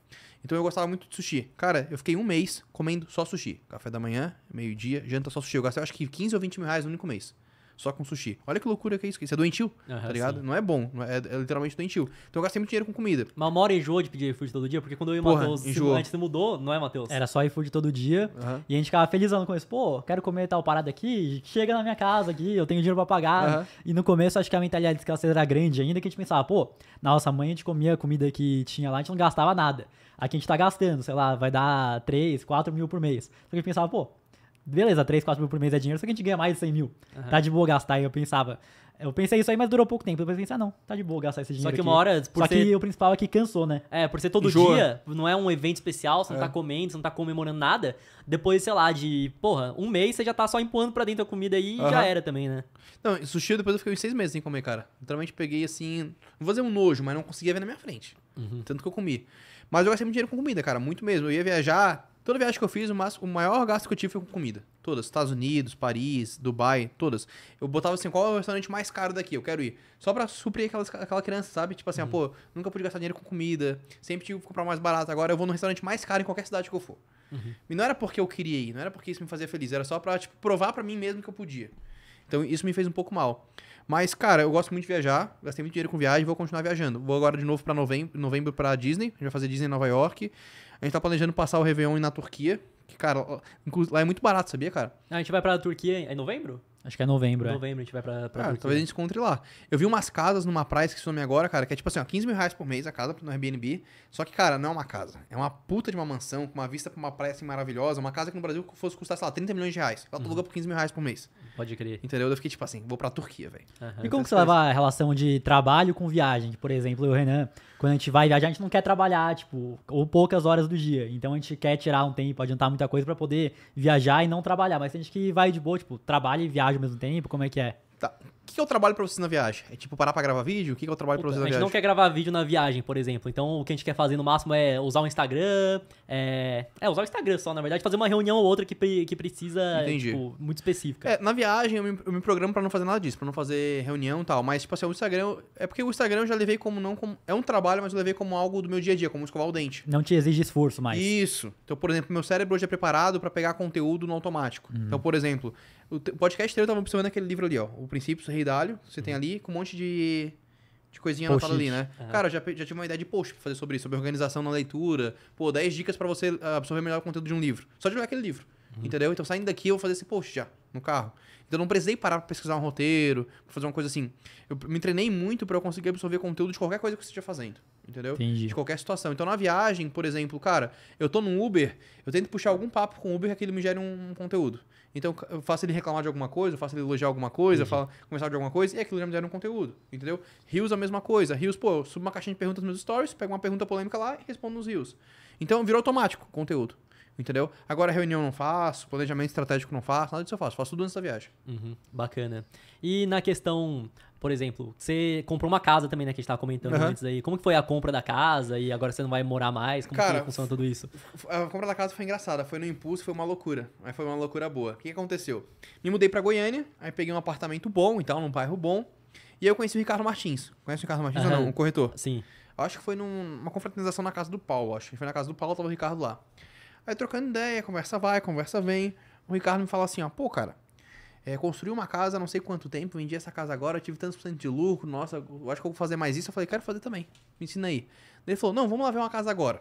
Então eu gostava muito de sushi. Cara, eu fiquei um mês comendo só sushi. Café da manhã, meio-dia, janta só sushi. Eu gastei acho que 15 ou 20 mil reais no único mês só com sushi. Olha que loucura que é isso. Isso é doentio, uhum, tá ligado? Sim. Não é bom, é, é, literalmente doentio. Então eu gastei muito dinheiro com comida. Mas uma hora enjoou de pedir iFood todo dia, porque quando eu e o Matheus antes se mudou, não é, Matheus? Era só iFood todo dia. Uhum. E a gente ficava felizando com isso. Pô, quero comer tal parada aqui, chega na minha casa aqui, eu tenho dinheiro pra pagar. Uhum. E no começo acho que a mentalidade de escassez era grande ainda, que a gente pensava, pô, nossa mãe a gente comia comida que tinha lá, a gente não gastava nada. Aqui a gente tá gastando, sei lá, vai dar 3, 4 mil por mês. Só que a gente pensava, pô, beleza, 3, 4 mil por mês é dinheiro, só que a gente ganha mais de 100 mil. Uhum. Tá de boa gastar. E eu pensava, eu pensei isso aí, mas durou pouco tempo. Depois eu pensei, ah, não, tá de boa gastar esse dinheiro. Só que uma hora. Por Só ser... que o principal é que cansou, né? É, por ser todo Enjoa. dia, não é um evento especial, você não tá é. tá comendo, você não tá comemorando nada. Depois, sei lá, de, porra, um mês você já tá só empurrando pra dentro a comida aí uhum. e já era também, né? Não, sushi depois eu fiquei uns seis meses sem comer, cara. Literalmente peguei assim. vou fazer um nojo, mas não conseguia ver na minha frente. Uhum. Tanto que eu comi. Mas eu gastei muito dinheiro com comida, cara, muito mesmo. Eu ia viajar, Toda viagem que eu fiz, o, maior gasto que eu tive foi com comida. Todas. Estados Unidos, Paris, Dubai, todas. Eu botava assim, qual é o restaurante mais caro daqui? Eu quero ir. Só pra suprir aquelas, aquela criança, sabe? Tipo assim, ah, uhum. pô, nunca pude gastar dinheiro com comida. Sempre tive que comprar mais barato. Agora eu vou no restaurante mais caro em qualquer cidade que eu for. Uhum. E não era porque eu queria ir, não era porque isso me fazia feliz. Era só pra, tipo, provar para mim mesmo que eu podia. Então isso me fez um pouco mal. Mas, cara, eu gosto muito de viajar, gastei muito dinheiro com viagem, vou continuar viajando. Vou agora de novo para novembro, novembro para Disney, a gente vai fazer Disney em Nova York. A gente tá planejando passar o Réveillon na Turquia. Que, cara, lá é muito barato, sabia, cara? A gente vai pra Turquia em é novembro? Acho que é novembro, é. Novembro a gente vai pra, pra Cara, talvez a gente encontre lá. Eu vi umas casas numa praia, esqueci o nome agora, cara, que é tipo assim, ó, 15 mil reais por mês a casa no Airbnb. Só que, cara, não é uma casa. É uma puta de uma mansão com uma vista pra uma praia assim maravilhosa. Uma casa que no Brasil fosse custar, sei lá, 30 milhões de reais. Ela tu uhum. aluga por 15 mil reais por mês. Pode crer. Entendeu? Eu fiquei tipo assim, vou pra Turquia, velho. E como que você leva a relação de trabalho com viagem? Por exemplo, eu e o Renan, quando a gente vai viajar, a gente não quer trabalhar, tipo, ou poucas horas do dia. Então a gente quer tirar um tempo, adiantar muita coisa pra poder viajar e não trabalhar. Mas tem gente que vai de boa, tipo, trabalha e viaja viagem ao mesmo tempo? Como é que é? Tá. O que é o trabalho pra vocês na viagem? É tipo parar pra gravar vídeo? O que é o trabalho Puta, pra então, vocês na viagem? A gente não quer gravar vídeo na viagem, por exemplo. Então o que a gente quer fazer no máximo é usar o Instagram, é, é, usar o Instagram só, na verdade, fazer uma reunião ou outra que, que precisa, tipo, muito específica. É, na viagem eu me, eu me programo para não fazer nada disso, para não fazer reunião e tal. Mas, tipo assim, o Instagram. É porque o Instagram eu já levei como não. Como, é um trabalho, mas eu levei como algo do meu dia a dia, como escovar o dente. Não te exige esforço mais. Isso. Então, por exemplo, meu cérebro hoje é preparado para pegar conteúdo no automático. Uhum. Então, por exemplo, o podcast inteiro eu tava observando aquele livro ali, ó. O Princípio Rei Dálio, você uhum. tem ali, com um monte de de coisinha post anotada ali, né? Uhum. Cara, já, já tive uma ideia de post pra fazer sobre isso, sobre organização na leitura. Pô, 10 dicas para você ah, absorver melhor o conteúdo de um livro. Só de ler aquele livro. Uhum. Entendeu? Então, saindo daqui, eu vou fazer esse post já, no carro. Então, não precisei parar pra pesquisar um roteiro, pra fazer uma coisa assim. Eu me treinei muito para eu conseguir absorver conteúdo de qualquer coisa que eu esteja fazendo. Entendeu? Entendi. De qualquer situação. Então, na viagem, por exemplo, cara, eu tô num Uber, eu tento puxar algum papo com o Uber que ele me gere um conteúdo. Então eu faço ele reclamar de alguma coisa, eu faço ele elogiar alguma coisa, uhum. falo, começar de alguma coisa, e aquilo já me gera um conteúdo, entendeu? Rios a mesma coisa. Rios, pô, eu subo uma caixinha de perguntas nos meus stories, pego uma pergunta polêmica lá e respondo nos rios. Então virou automático conteúdo. Entendeu? Agora reunião não faço, planejamento estratégico não faço, nada disso eu faço, faço tudo antes da viagem. Uhum, bacana. E na questão por exemplo, você comprou uma casa também, né? Que a gente tava comentando uhum. antes aí. Como que foi a compra da casa e agora você não vai morar mais? Como Cara, que funciona tudo isso? A compra da casa foi engraçada, foi no impulso, foi uma loucura. Mas foi uma loucura boa. O que aconteceu? Me mudei para Goiânia, aí peguei um apartamento bom então num bairro bom. E eu conheci o Ricardo Martins. Conhece o Ricardo Martins uhum. ou não? Um corretor? Sim. Acho que foi numa num, confraternização na casa do Paulo, acho. que Foi na casa do Paulo, tava o Ricardo lá. Aí trocando ideia, conversa vai, conversa vem. O Ricardo me fala assim, ó, pô, cara, é, construí uma casa não sei quanto tempo, vendi essa casa agora, tive tantos por cento de lucro, nossa, eu acho que eu vou fazer mais isso. Eu falei, quero fazer também, me ensina aí. Daí ele falou, não, vamos lá ver uma casa agora.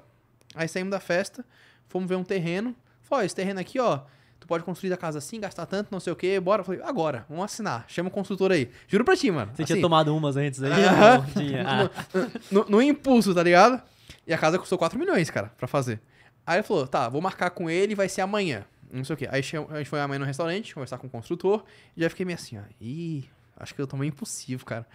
Aí saímos da festa, fomos ver um terreno. Falei, esse terreno aqui, ó, tu pode construir a casa assim, gastar tanto, não sei o quê, bora. Eu falei, agora, vamos assinar, chama o consultor aí. Juro pra ti, mano. Você assim, tinha tomado umas antes aí? Ah, não, tinha. [laughs] No, no, no impulso, tá ligado? E a casa custou 4 milhões, cara, pra fazer. Aí ele falou, tá, vou marcar com ele, vai ser amanhã não sei o que Aí a gente foi amanhã no restaurante, conversar com o construtor, e já fiquei meio assim, ó. Ih, acho que eu tô meio impossível cara.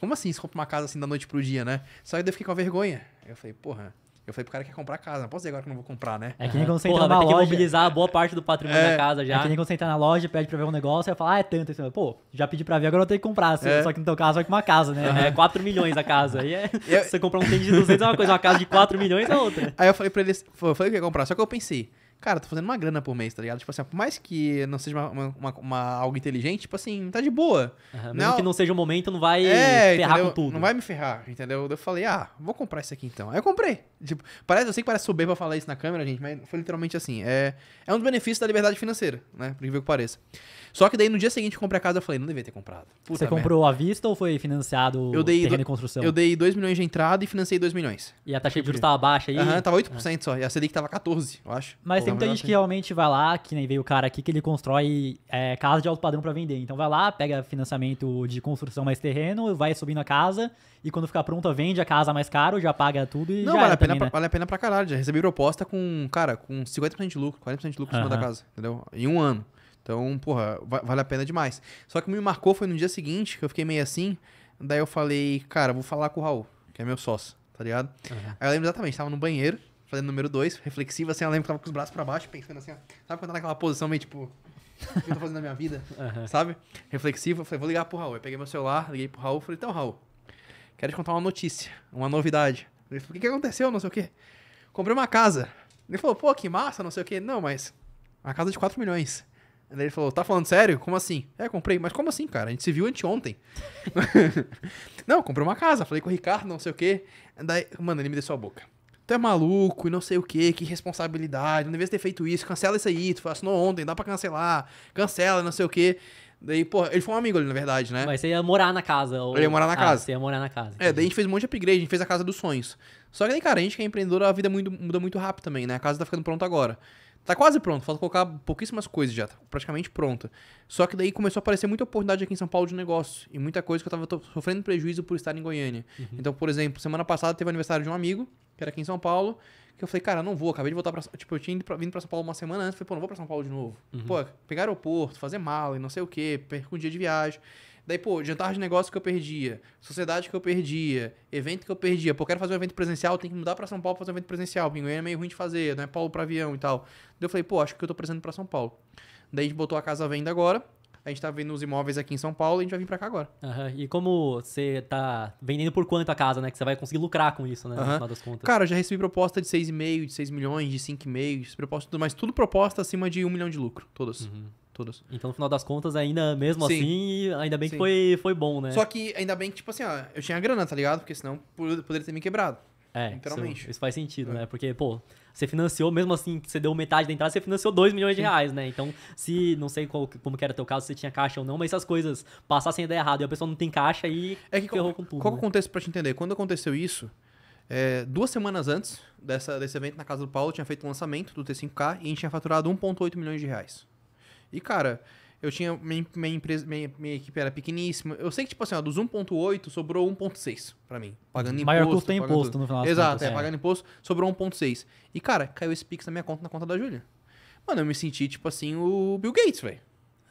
Como assim, se compra uma casa assim da noite pro dia, né? Só que daí eu fiquei com a vergonha. Eu falei, porra. Eu falei pro cara que quer comprar casa, não posso dizer agora que não vou comprar, né? É que nem quando você entra na loja. Tem que mobilizar boa parte do patrimônio é, da casa já. É que nem quando você entra na loja, pede pra ver um negócio, aí fala, ah, é tanto. Aí pô, já pedi pra ver, agora eu tenho que comprar. Assim, é. Só que no teu caso vai é com uma casa, né? Uhum. É 4 milhões a casa. Aí é, [laughs] eu... você comprar um tênis de 200 é uma coisa, uma casa de 4 milhões é outra. Aí eu falei pra ele, eu falei que ia comprar, só que eu pensei, cara, tô fazendo uma grana por mês, tá ligado? Tipo assim, por mais que não seja uma, uma, uma algo inteligente, tipo assim, tá de boa. Uhum, mesmo não, que não seja o um momento, não vai é, ferrar entendeu? com tudo. Não vai me ferrar, entendeu? Eu falei, ah, vou comprar isso aqui então. Aí eu comprei. Tipo, parece, eu sei que parece soberba falar isso na câmera, gente, mas foi literalmente assim. É, é um dos benefícios da liberdade financeira, né? Por incrível que pareça. Só que daí no dia seguinte eu comprei a casa, eu falei, não devia ter comprado. Puta Você comprou à vista ou foi financiado eu dei terreno do, construção? Eu dei 2 milhões de entrada e financei 2 milhões. E a taxa de tipo juros tava baixa aí? Aham, uhum, tava 8% ah. só. E a que tava 14, eu acho. Mas tem então, muita gente que assim. realmente vai lá, que nem veio o cara aqui, que ele constrói é, casa de alto padrão para vender. Então vai lá, pega financiamento de construção mais terreno, vai subindo a casa e quando ficar pronta, vende a casa mais caro, já paga tudo e Não, já vale, a pena também, pra, né? vale a pena pra caralho. Já recebi proposta com, cara, com 50% de lucro, 40% de lucro em cima da casa, entendeu? Em um ano. Então, porra, vale a pena demais. Só que me marcou foi no dia seguinte, que eu fiquei meio assim. Daí eu falei, cara, vou falar com o Raul, que é meu sócio, tá ligado? Uhum. Aí eu lembro exatamente, tava no banheiro fazendo número 2, reflexiva, assim, ela lembra que tava com os braços pra baixo, pensando assim, ó, sabe quando tá naquela posição meio tipo, o que eu tô fazendo na minha vida, uhum. [laughs] sabe? Reflexiva, eu falei, vou ligar pro Raul. Eu peguei meu celular, liguei pro Raul, falei, então, Raul, quero te contar uma notícia, uma novidade. Ele falou, o que, que aconteceu, não sei o quê. Comprei uma casa. Ele falou, pô, que massa, não sei o quê. Não, mas uma casa de 4 milhões. ele falou, tá falando sério? Como assim? É, comprei. Mas como assim, cara? A gente se viu anteontem. [laughs] [laughs] não, comprei uma casa. Falei com o Ricardo, não sei o quê. Daí, mano, ele me deixou a boca tu é maluco e não sei o que, que responsabilidade, não devia ter feito isso, cancela isso aí, tu assinou ontem, dá pra cancelar, cancela, não sei o que. Daí, pô, ele foi um amigo ali, na verdade, né? Mas você ia morar na casa. Ou... Ele ia morar na ah, casa. você ia morar na casa. É, daí a gente fez um monte de upgrade, a gente fez a casa dos sonhos. Só que daí, cara, a gente que é empreendedor, a vida é muda muito rápido também, né? A casa tá ficando pronta agora. Tá quase pronto, falta colocar pouquíssimas coisas já, tá praticamente pronta. Só que daí começou a aparecer muita oportunidade aqui em São Paulo de negócio e muita coisa que eu tava sofrendo prejuízo por estar em Goiânia. Uhum. Então, por exemplo, semana passada teve o aniversário de um amigo, que era aqui em São Paulo, que eu falei, cara, não vou, acabei de voltar pra. Tipo, eu tinha vindo pra São Paulo uma semana antes, falei, pô, não vou pra São Paulo de novo. Uhum. Pô, pegar aeroporto, fazer mala e não sei o quê, perco um dia de viagem. Daí, pô, jantar de negócio que eu perdia, sociedade que eu perdia, evento que eu perdia. Pô, quero fazer um evento presencial, tem que mudar para São Paulo pra fazer um evento presencial. Pinguim é meio ruim de fazer, não é Paulo para avião e tal. Daí eu falei, pô, acho que eu tô precisando para São Paulo. Daí a gente botou a casa à venda agora, a gente tá vendo os imóveis aqui em São Paulo e a gente vai vir pra cá agora. Uhum. E como você tá vendendo por quanto a casa, né? Que você vai conseguir lucrar com isso, né? Uhum. No final das contas. Cara, eu já recebi proposta de 6,5, de 6 milhões, de 5,5, proposta mas tudo proposta acima de 1 milhão de lucro, todas. Uhum. Todas. Então, no final das contas, ainda mesmo Sim. assim, ainda bem Sim. que foi, foi bom, né? Só que ainda bem que, tipo assim, ó, eu tinha grana, tá ligado? Porque senão poderia ter me quebrado. É, literalmente. Isso, isso faz sentido, é. né? Porque, pô, você financiou, mesmo assim, você deu metade da entrada, você financiou 2 milhões de reais, né? Então, se, não sei qual, como que era teu caso, se tinha caixa ou não, mas se as coisas passassem a dar errado e a pessoa não tem caixa, aí é que ferrou qual, com tudo. Qual né? acontece pra te entender? Quando aconteceu isso, é, duas semanas antes dessa, desse evento na casa do Paulo, tinha feito o um lançamento do T5K e a gente tinha faturado 1,8 milhões de reais. E, cara, eu tinha. Minha, minha empresa, minha, minha, equipe era pequeníssima. Eu sei que, tipo assim, ó, dos 1,8 sobrou 1,6 para mim. Pagando imposto. Maior custo é imposto tudo. no final Exato, contas, é, é, pagando imposto, sobrou 1,6. E, cara, caiu esse Pix na minha conta, na conta da Júlia. Mano, eu me senti, tipo assim, o Bill Gates, velho.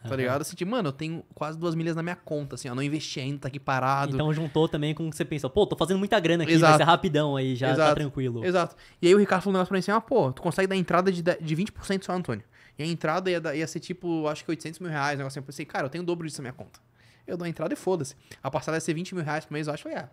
Tá ligado? Eu senti, mano, eu tenho quase duas milhas na minha conta, assim, ó, não investi ainda, tá aqui parado. Então juntou também com o que você pensa, pô, tô fazendo muita grana aqui, Exato. vai ser rapidão aí, já tá Exato. tá tranquilo. Exato. E aí o Ricardo falou um negócio pra mim assim, ah, pô, tu consegue dar entrada de, de 20% só, Antônio. E a entrada ia, ia ser tipo, acho que 800 mil reais, um negócio assim. Eu pensei, cara, eu tenho o dobro disso na minha conta. Eu dou a entrada e foda-se. A parcela ia ser 20 mil reais por mês, eu acho. Falei, ah.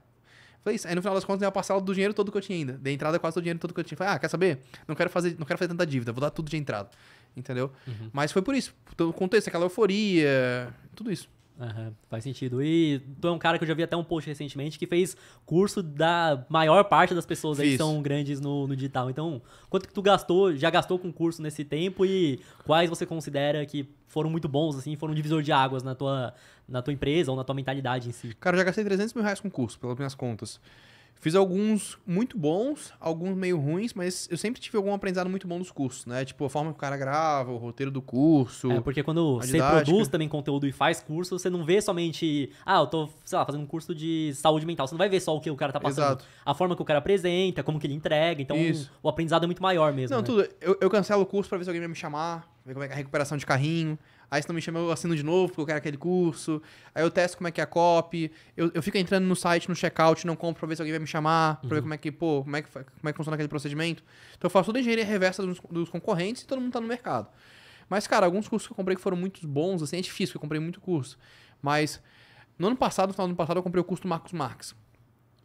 Falei isso. Aí no final das contas, eu ia passar do dinheiro todo que eu tinha ainda. de entrada quase todo o dinheiro todo que eu tinha. Falei, ah, quer saber? Não quero fazer, não quero fazer tanta dívida, vou dar tudo de entrada. Entendeu? Uhum. Mas foi por isso. Todo o contexto, aquela euforia, tudo isso. Uhum, faz sentido. E tu é um cara que eu já vi até um post recentemente que fez curso da maior parte das pessoas aí que são grandes no, no, digital. Então, quanto que tu gastou, já gastou com curso nesse tempo e quais você considera que foram muito bons, assim, foram um divisor de águas na tua, na tua empresa ou na tua mentalidade em si? Cara, eu já gastei 300 mil reais com curso, pelas minhas contas. Fiz alguns muito bons, alguns meio ruins, mas eu sempre tive algum aprendizado muito bom nos cursos, né? Tipo, a forma que o cara grava, o roteiro do curso. É, porque quando você produz também conteúdo e faz curso, você não vê somente, ah, eu tô, sei lá, fazendo um curso de saúde mental. Você não vai ver só o que o cara tá passando. Exato. A forma que o cara apresenta, como que ele entrega. Então, Isso. o aprendizado é muito maior mesmo. Não, né? tudo. Eu, eu cancelo o curso para ver se alguém vai me chamar, ver como é, é a recuperação de carrinho. Aí se não me chama, eu assino de novo, porque eu quero aquele curso. Aí eu testo como é que é a copy. Eu, eu fico entrando no site, no checkout, não compro pra ver se alguém vai me chamar, pra uhum. ver como é que, pô, como é que, como é que funciona aquele procedimento. Então eu faço toda a engenharia reversa dos, dos concorrentes e todo mundo tá no mercado. Mas, cara, alguns cursos que eu comprei que foram muito bons, assim, é difícil, porque eu comprei muito curso. Mas no ano passado, no final do ano passado, eu comprei o curso do Marcos Marques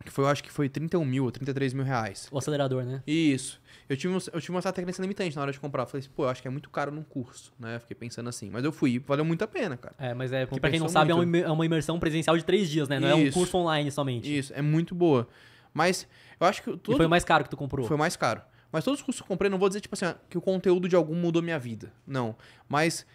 que foi, eu acho que foi 31 mil ou 33 mil reais. O acelerador, né? Isso. Eu tive, eu tive uma certa crença limitante na hora de comprar. Eu falei assim, pô, eu acho que é muito caro num curso, né? Eu fiquei pensando assim. Mas eu fui, valeu muito a pena, cara. É, mas é, porque pra quem não sabe, é muito. é uma imersão presencial de três dias, né? Não Isso. é um curso online somente. Isso, é muito boa. Mas eu acho que. Todo... E foi o mais caro que tu comprou? Foi mais caro. Mas todos os cursos que eu comprei, não vou dizer, tipo assim, que o conteúdo de algum mudou minha vida. Não. Mas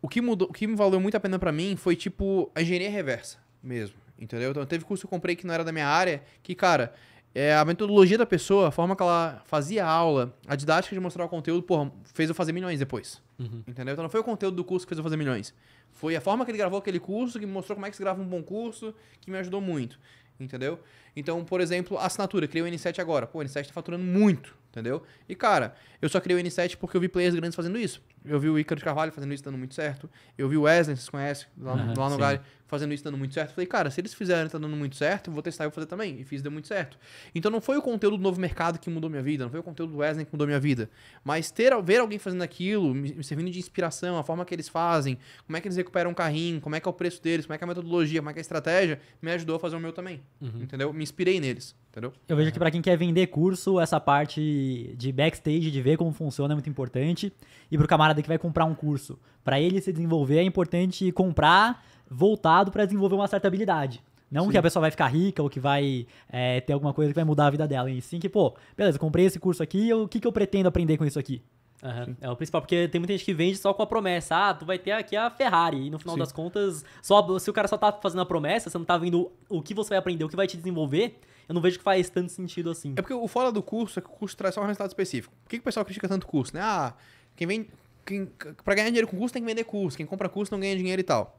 o que mudou, o que me valeu muito a pena para mim foi, tipo, a engenharia reversa mesmo entendeu? Então teve curso que eu comprei que não era da minha área, que, cara, é, a metodologia da pessoa, a forma que ela fazia a aula, a didática de mostrar o conteúdo, porra, fez eu fazer milhões depois. Uhum. Entendeu? Então não foi o conteúdo do curso que fez eu fazer milhões. Foi a forma que ele gravou aquele curso, que me mostrou como é que se grava um bom curso, que me ajudou muito. Entendeu? Então, por exemplo, assinatura. Criei o N7 agora. Pô, o N7 tá faturando muito, entendeu? E, cara, eu só criei o N7 porque eu vi players grandes fazendo isso. Eu vi o Icaro de Carvalho fazendo isso dando muito certo. Eu vi o Wesley, vocês conhecem, lá, uhum, lá no lugar fazendo isso dando muito certo. Falei, cara, se eles fizeram tá dando muito certo, vou testar e vou fazer também. E fiz, deu muito certo. Então não foi o conteúdo do Novo Mercado que mudou minha vida, não foi o conteúdo do Wesley que mudou minha vida. Mas ter, ver alguém fazendo aquilo, me servindo de inspiração, a forma que eles fazem, como é que eles recuperam um carrinho, como é que é o preço deles, como é que é a metodologia, como é que é a estratégia, me ajudou a fazer o meu também. Uhum. Entendeu? Me inspirei neles. Entendeu? Eu vejo que para quem quer vender curso, essa parte de backstage, de ver como funciona é muito importante. E para o camarada que vai comprar um curso, para ele se desenvolver é importante comprar voltado para desenvolver uma certa habilidade. Não sim. que a pessoa vai ficar rica ou que vai é, ter alguma coisa que vai mudar a vida dela. E sim que, pô, beleza, comprei esse curso aqui, o que, que eu pretendo aprender com isso aqui? Uhum. É o principal, porque tem muita gente que vende só com a promessa. Ah, tu vai ter aqui a Ferrari. E no final Sim. das contas, só, se o cara só tá fazendo a promessa, você não tá vendo o que você vai aprender, o que vai te desenvolver, eu não vejo que faz tanto sentido assim. É porque o fora do curso é que o curso traz só um resultado específico. Por que, que o pessoal critica tanto curso, né? Ah, quem vem. Quem, pra ganhar dinheiro com curso tem que vender curso. Quem compra curso não ganha dinheiro e tal.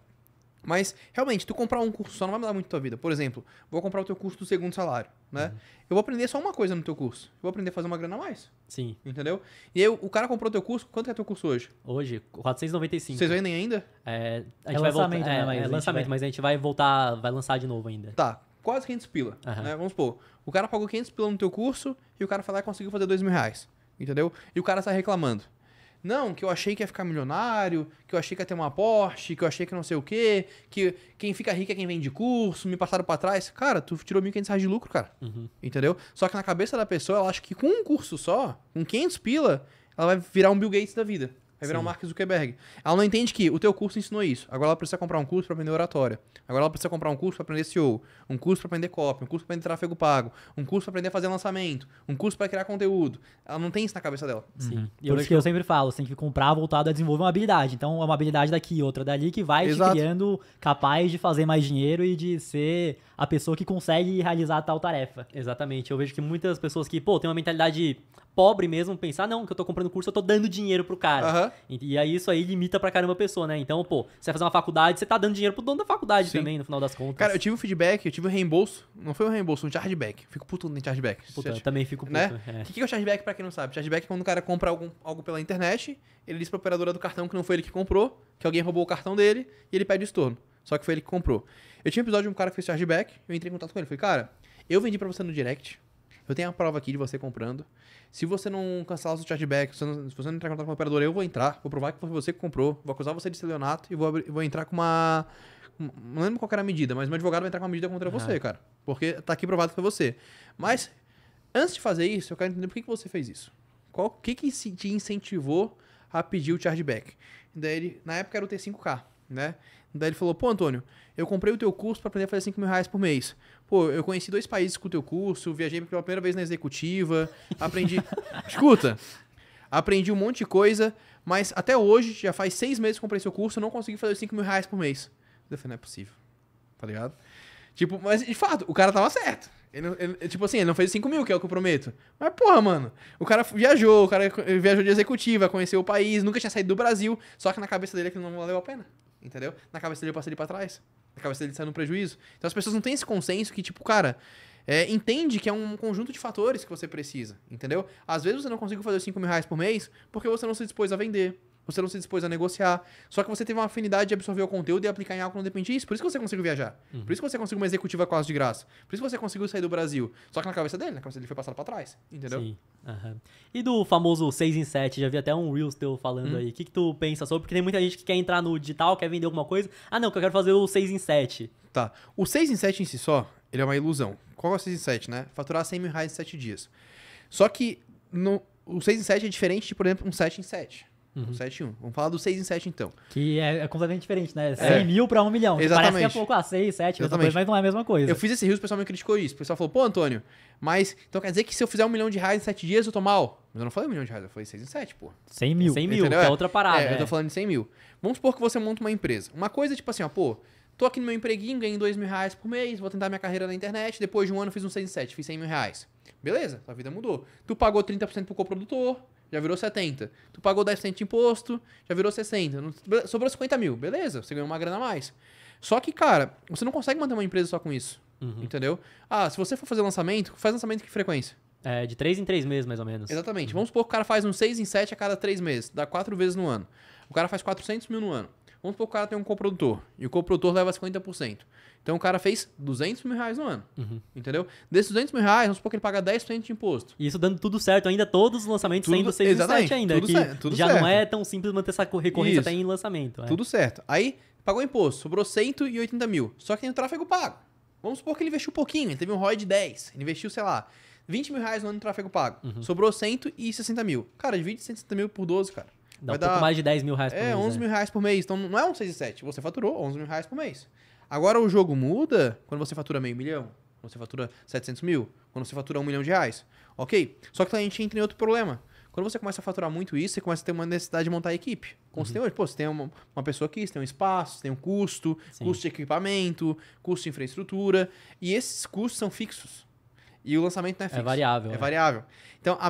Mas, realmente, tu comprar um curso só não vai mudar muito a tua vida. Por exemplo, vou comprar o teu curso do segundo salário, né? Uhum. Eu vou aprender só uma coisa no teu curso. Eu vou aprender a fazer uma grana a mais. Sim. Entendeu? E aí, o cara comprou o teu curso, quanto é teu curso hoje? Hoje, 495. Vocês vendem ainda? É, a é gente é vai lançamento, voltar, né? É, mas é lançamento, vai... mas a gente vai voltar, vai lançar de novo ainda. Tá, quase 500 pila, uhum. né? Vamos supor, o cara pagou 500 pila no teu curso e o cara foi lá e conseguiu fazer 2 mil reais, entendeu? E o cara sai reclamando. Não, que eu achei que ia ficar milionário, que eu achei que ia ter uma Porsche, que eu achei que não sei o quê, que quem fica rico é quem vende curso, me passaram para trás. Cara, tu tirou 1.500 reais de lucro, cara. Uhum. Entendeu? Só que na cabeça da pessoa, ela acha que com um curso só, com 500 pila, ela vai virar um Bill Gates da vida. Vai virar um Mark Zuckerberg. Ela não entende que o teu curso ensinou isso. Agora ela precisa comprar um curso para aprender oratória. Agora ela precisa comprar um curso para aprender SEO, um curso para aprender copy, um curso para aprender tráfego pago, um curso para aprender a fazer lançamento, um curso para criar conteúdo. Ela não tem isso na cabeça dela. Uhum. Sim. Uhum. E Por isso que eu... eu sempre falo, você tem que comprar voltado a desenvolver uma habilidade. Então é uma habilidade daqui, outra dali que vai Exato. te criando capaz de fazer mais dinheiro e de ser a pessoa que consegue realizar tal tarefa. Exatamente. Eu vejo que muitas pessoas que, pô, tem uma mentalidade pobre mesmo pensar, não, que eu tô comprando curso, eu tô dando dinheiro pro cara. Uhum. E, e, aí isso aí limita pra caramba a pessoa, né? Então, pô, você vai fazer uma faculdade, você tá dando dinheiro pro dono da faculdade Sim. também, no final das contas. Cara, eu tive um feedback, eu tive um reembolso. Não foi um reembolso, um chargeback. Fico puto em chargeback. Puta, eu também fico puto. Né? É. O que é o chargeback pra quem não sabe? Chargeback é quando o cara compra algum, algo pela internet, ele diz pra operadora do cartão que não foi ele que comprou, que alguém roubou o cartão dele, e ele pede o estorno. Só que foi ele que comprou. Eu tinha um episódio de um cara que fez chargeback, eu entrei em contato com ele. Falei, cara, eu vendi pra você no direct, eu tenho a prova aqui de você comprando. Se você não cancelar o seu chargeback, se você não, se você não entrar em contato com a operadora, eu vou entrar, vou provar que foi você que comprou, vou acusar você de estelionato e vou, abrir, vou entrar com uma. Não lembro qual era a medida, mas meu advogado vai entrar com uma medida contra você, cara. Porque tá aqui provado que foi você. Mas, antes de fazer isso, eu quero entender por que, que você fez isso. Qual que, que te incentivou a pedir o chargeback? Daí ele, na época era o T5K, né? Daí ele falou, pô, Antônio, eu comprei o teu curso para aprender a fazer 5 mil reais por mês. Pô, eu conheci dois países com o teu curso, viajei pela primeira vez na executiva, aprendi... [laughs] Escuta, aprendi um monte de coisa, mas até hoje, já faz seis meses que comprei seu curso, eu não consegui fazer 5 mil reais por mês. Eu falei, não é possível, tá ligado? Tipo, mas de fato, o cara tava certo. Ele, ele, tipo assim, ele não fez 5 mil, que é o que eu prometo. Mas, porra, mano, o cara viajou, o cara viajou de executiva, conheceu o país, nunca tinha saído do Brasil, só que na cabeça dele é que não valeu a pena entendeu? Na cabeça dele eu passei ele pra trás. Na cabeça dele sai no prejuízo. Então as pessoas não têm esse consenso que, tipo, cara, é, entende que é um conjunto de fatores que você precisa, entendeu? Às vezes você não consegue fazer 5 mil reais por mês porque você não se dispôs a vender você não se dispôs a negociar. Só que você teve uma afinidade de absorver o conteúdo e aplicar em algo que não dependia disso. Por isso que você conseguiu viajar. Uhum. Por isso que você conseguiu uma executiva quase de graça. Por isso que você conseguiu sair do Brasil. Só que na cabeça dele, na cabeça dele foi passado para trás. Entendeu? Sim. Uhum. E do famoso 6 em 7, já vi até um Reels teu falando hum. aí. O que, que tu pensa sobre? Porque tem muita gente que quer entrar no digital, quer vender alguma coisa. Ah, não, que eu quero fazer o 6 em 7. Tá. O 6 em 7 em si só, ele é uma ilusão. Qual é o 6 em 7, né? Faturar 100 mil reais em 7 dias. Só que no, o 6 em 7 é diferente de, por exemplo, um 7 em 7. Uhum. 7 1. Vamos falar do 6 em 7, então. Que é, é completamente diferente, né? 100 é. mil pra 1 milhão. Exatamente. Parece que é pouco, ah, 6, 7, mesma coisa, mas não é a mesma coisa. Eu fiz esse rio, o pessoal me criticou isso. O pessoal falou, pô, Antônio, mas então quer dizer que se eu fizer 1 milhão de reais em 7 dias eu tô mal? Mas eu não falei 1 milhão de reais, eu falei 6 em 7, pô. 100 mil. 100 mil, Entendeu? que é outra parada. É, é, eu tô é. falando de 100 mil. Vamos supor que você monta uma empresa. Uma coisa tipo assim, ó, pô, tô aqui no meu empreguinho, ganho 2 mil reais por mês, vou tentar minha carreira na internet, depois de um ano fiz um 6 em 7, fiz 100 mil reais. Beleza, tua vida mudou. Tu pagou 30% pro coprodutor, já virou 70. Tu pagou 10 de imposto, já virou 60. Sobrou 50 mil, beleza, você ganhou uma grana a mais. Só que, cara, você não consegue manter uma empresa só com isso. Uhum. Entendeu? Ah, se você for fazer lançamento, faz lançamento em que frequência? É, de 3 em 3 meses, mais ou menos. Exatamente. Uhum. Vamos supor que o cara faz um 6 em 7 a cada 3 meses, dá 4 vezes no ano. O cara faz 400 mil no ano. Vamos supor que o cara tem um coprodutor e o coprodutor leva 50%. Então o cara fez 200 mil reais no ano. Uhum. Entendeu? Desses 200 mil reais, vamos supor que ele paga 10% de imposto. E isso dando tudo certo, ainda todos os lançamentos tudo, sendo 6 ainda. Tudo que certo, tudo já certo. não é tão simples manter essa recorrência isso. até em lançamento. É. Tudo certo. Aí pagou imposto, sobrou 180 mil. Só que tem o tráfego pago. Vamos supor que ele investiu pouquinho, ele teve um ROI de 10, ele investiu, sei lá, 20 mil reais no ano de tráfego pago. Uhum. Sobrou 160 mil. Cara, divide 160 mil por 12, cara. Dá vai um dar, pouco mais de 10 mil reais por é, mês. É, 11 né? mil reais por mês. Então não é um 6 e 7. Você faturou 11 mil reais por mês. Agora o jogo muda quando você fatura meio milhão, quando você fatura 700 mil, quando você fatura um milhão de reais. Ok? Só que a gente entra em outro problema. Quando você começa a faturar muito isso, você começa a ter uma necessidade de montar a equipe. Como uhum. você tem hoje, pô, você tem uma, uma, pessoa aqui, você tem um espaço, você tem um custo, Sim. custo de equipamento, custo de infraestrutura. E esses custos são fixos. E o lançamento não é fixo. É variável. É, é. variável. Então, a,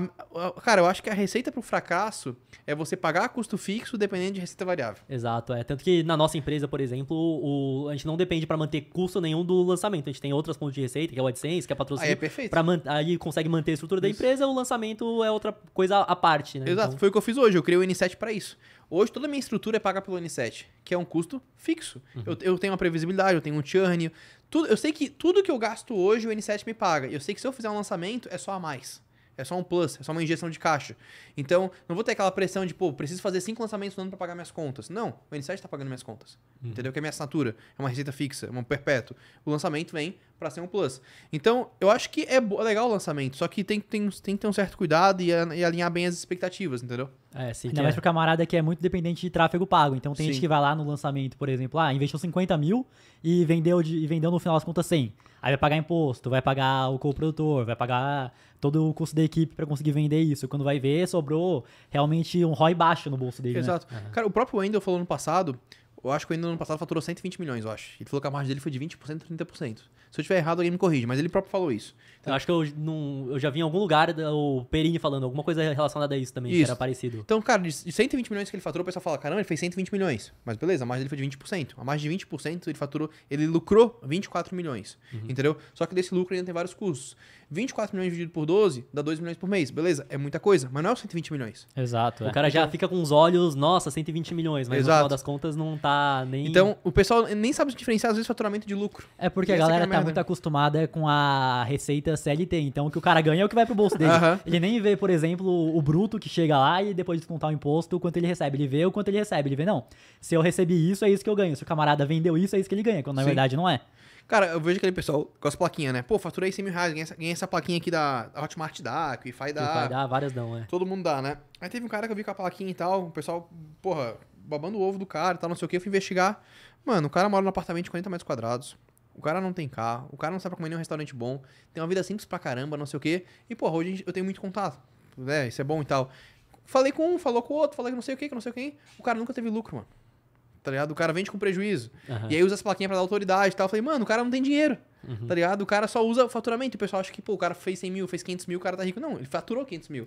a, cara, eu acho que a receita para o fracasso é você pagar custo fixo dependendo de receita variável. Exato, é. Tanto que na nossa empresa, por exemplo, o, a gente não depende para manter custo nenhum do lançamento. A gente tem outras fontes de receita, que é o AdSense, que é patrocínio. Aí é perfeito. Pra, aí consegue manter a estrutura da empresa, o lançamento é outra coisa à parte, né? Exato, então... foi o que eu fiz hoje. Eu criei o N7 para isso. Hoje toda a minha estrutura é paga pelo N7, que é um custo fixo. Uhum. Eu, eu tenho uma previsibilidade, eu tenho um churn, tudo, eu sei que tudo que eu gasto hoje o N7 me paga. Eu sei que se eu fizer um lançamento é só a mais. É só um plus, é só uma injeção de caixa. Então, não vou ter aquela pressão de, pô, preciso fazer cinco lançamentos no ano para pagar minhas contas. Não, o N7 está pagando minhas contas. Uhum. Entendeu? Que é minha assinatura. É uma receita fixa, é um perpétuo. O lançamento vem para ser um plus. Então, eu acho que é, é legal o lançamento, só que tem, tem, tem que ter um certo cuidado e, e alinhar bem as expectativas, entendeu? É, sim. Ainda mais é. pro camarada que é muito dependente de tráfego pago. Então, tem sim. gente que vai lá no lançamento, por exemplo, ah, investiu 50 mil e vendeu, de, e vendeu no final das contas 100. Aí vai pagar imposto, vai pagar o co-produtor vai pagar todo o custo da equipe para conseguir vender isso. Quando vai ver, sobrou realmente um ROI baixo no bolso dele. Né? Exato. Né? Cara, o próprio Wendel falou no passado eu acho que ainda no ano passado faturou 120 milhões, eu acho. Ele falou que a margem dele foi de 20% a 30%. Se eu tiver errado, alguém me corrige, mas ele próprio falou isso. Então, eu acho que eu, não, eu já vi em algum lugar o Perini falando alguma coisa relacionada a isso também, isso. que era parecido. Então, cara, de 120 milhões que ele faturou, o pessoal fala, caramba, ele fez 120 milhões. Mas beleza, a margem dele foi de 20%. A margem de 20% ele faturou, ele lucrou 24 milhões, uhum. entendeu? Só que desse lucro ainda tem vários custos. 24 milhões dividido por 12 dá 2 milhões por mês, beleza? É muita coisa, mas não é 120 milhões. Exato. É. O cara então já fica com os olhos, nossa, 120 milhões, mas Exato. no final das contas não tá tá nem. Então, o pessoal nem sabe diferenciar, às vezes, faturamento de lucro. É porque é a galera é tá merda. muito acostumada com a receita CLT. Então, o que o cara ganha é o que vai pro bolso dele. Uhum. Ele nem vê, por exemplo, o bruto que chega lá e depois de descontar o imposto, quanto ele recebe. Ele vê o quanto ele recebe. Ele vê, não, se eu recebi isso, é isso que eu ganho. Se o camarada vendeu isso, é isso que ele ganha. Quando na Sim. verdade não é. Cara, eu vejo aquele pessoal com as plaquinhas, né? Pô, faturei 100 mil reais, ganhei essa, ganhei essa plaquinha aqui da, Hotmart dá, que faz dá. Vai dar, várias dão, é. Todo mundo dá, né? Aí teve um cara que eu vi com a plaquinha e tal, o pessoal, porra, babando o ovo do cara, tal, não sei o que, eu fui investigar. Mano, o cara mora num apartamento de 40 metros quadrados. O cara não tem carro, o cara não sabe pra comer nenhum restaurante bom, tem uma vida simples pra caramba, não sei o que. E, porra, hoje eu tenho muito contato, né? Isso é bom e tal. Falei com um, falou com o outro, falei que não sei o que, que não sei o quem. O cara nunca teve lucro, mano. Tá ligado? O cara vende com prejuízo. Uhum. E aí usa as plaquinhas pra dar autoridade e tal. Eu falei, mano, o cara não tem dinheiro. Uhum. Tá ligado? O cara só usa faturamento. O pessoal acha que, pô, o cara fez 100 mil, fez 500 mil, o cara tá rico. Não, ele faturou 500 mil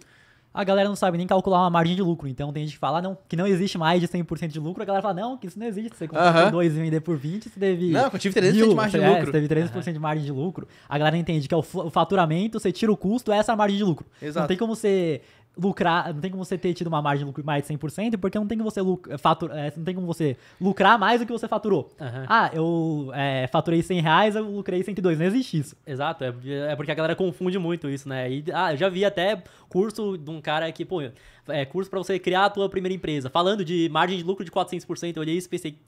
a galera não sabe nem calcular uma margem de lucro. Então tem gente que fala não, que não existe mais de 100% de lucro. A galera fala, não, que isso não existe. Você compra uhum. dois e vender por 20, você teve. Não, eu tive 300% mil, de margem de lucro. É, você teve 300% de margem de lucro. A galera entende que é o, faturamento, você tira o custo, essa é a margem de lucro. Exato. Não tem como você lucrar, não tem como você ter tido uma margem de lucro mais de 100%, porque não tem como você, lucra, é, não tem como você lucrar mais do que você faturou. Uhum. Ah, eu é, faturei 100 reais, eu lucrei 102, não existe isso. Exato, é, é porque a galera confunde muito isso, né? E, ah, eu já vi até curso de um cara que, pô, é curso para você criar a tua primeira empresa, falando de margem de lucro de 400%, eu olhei isso e pensei,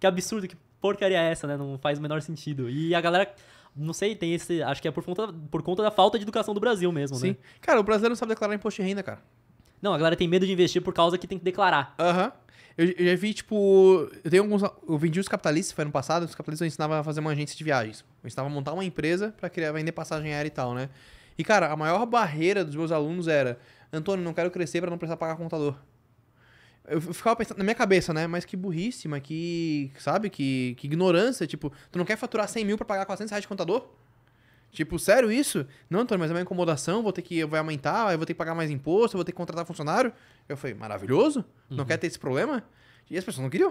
que absurdo, que porcaria é essa, né? Não faz o menor sentido. E a galera não sei, tem esse. Acho que é por conta, por conta da falta de educação do Brasil mesmo, Sim. né? Cara, o brasileiro não sabe declarar imposto de renda, cara. Não, a galera tem medo de investir por causa que tem que declarar. Aham. Uhum. Eu, eu, já vi, tipo. Eu tenho alguns. Eu vendi os capitalistas, foi ano passado, os capitalistas eu ensinava a fazer uma agência de viagens. Eu ensinava a montar uma empresa pra criar, vender passagem aérea e tal, né? E, cara, a maior barreira dos meus alunos era: Antônio, não quero crescer para não precisar pagar contador. Eu ficava pensando na minha cabeça, né? Mas que burrice, mas que. Sabe? Que, que ignorância. Tipo, tu não quer faturar 100 mil pra pagar 400 reais de contador? Tipo, sério isso? Não, Antônio, mas é uma incomodação, vou ter que. Vai aumentar, eu vou ter que pagar mais imposto, eu vou ter que contratar funcionário. Eu falei, maravilhoso? Não uhum. quer ter esse problema? E as pessoas não queriam.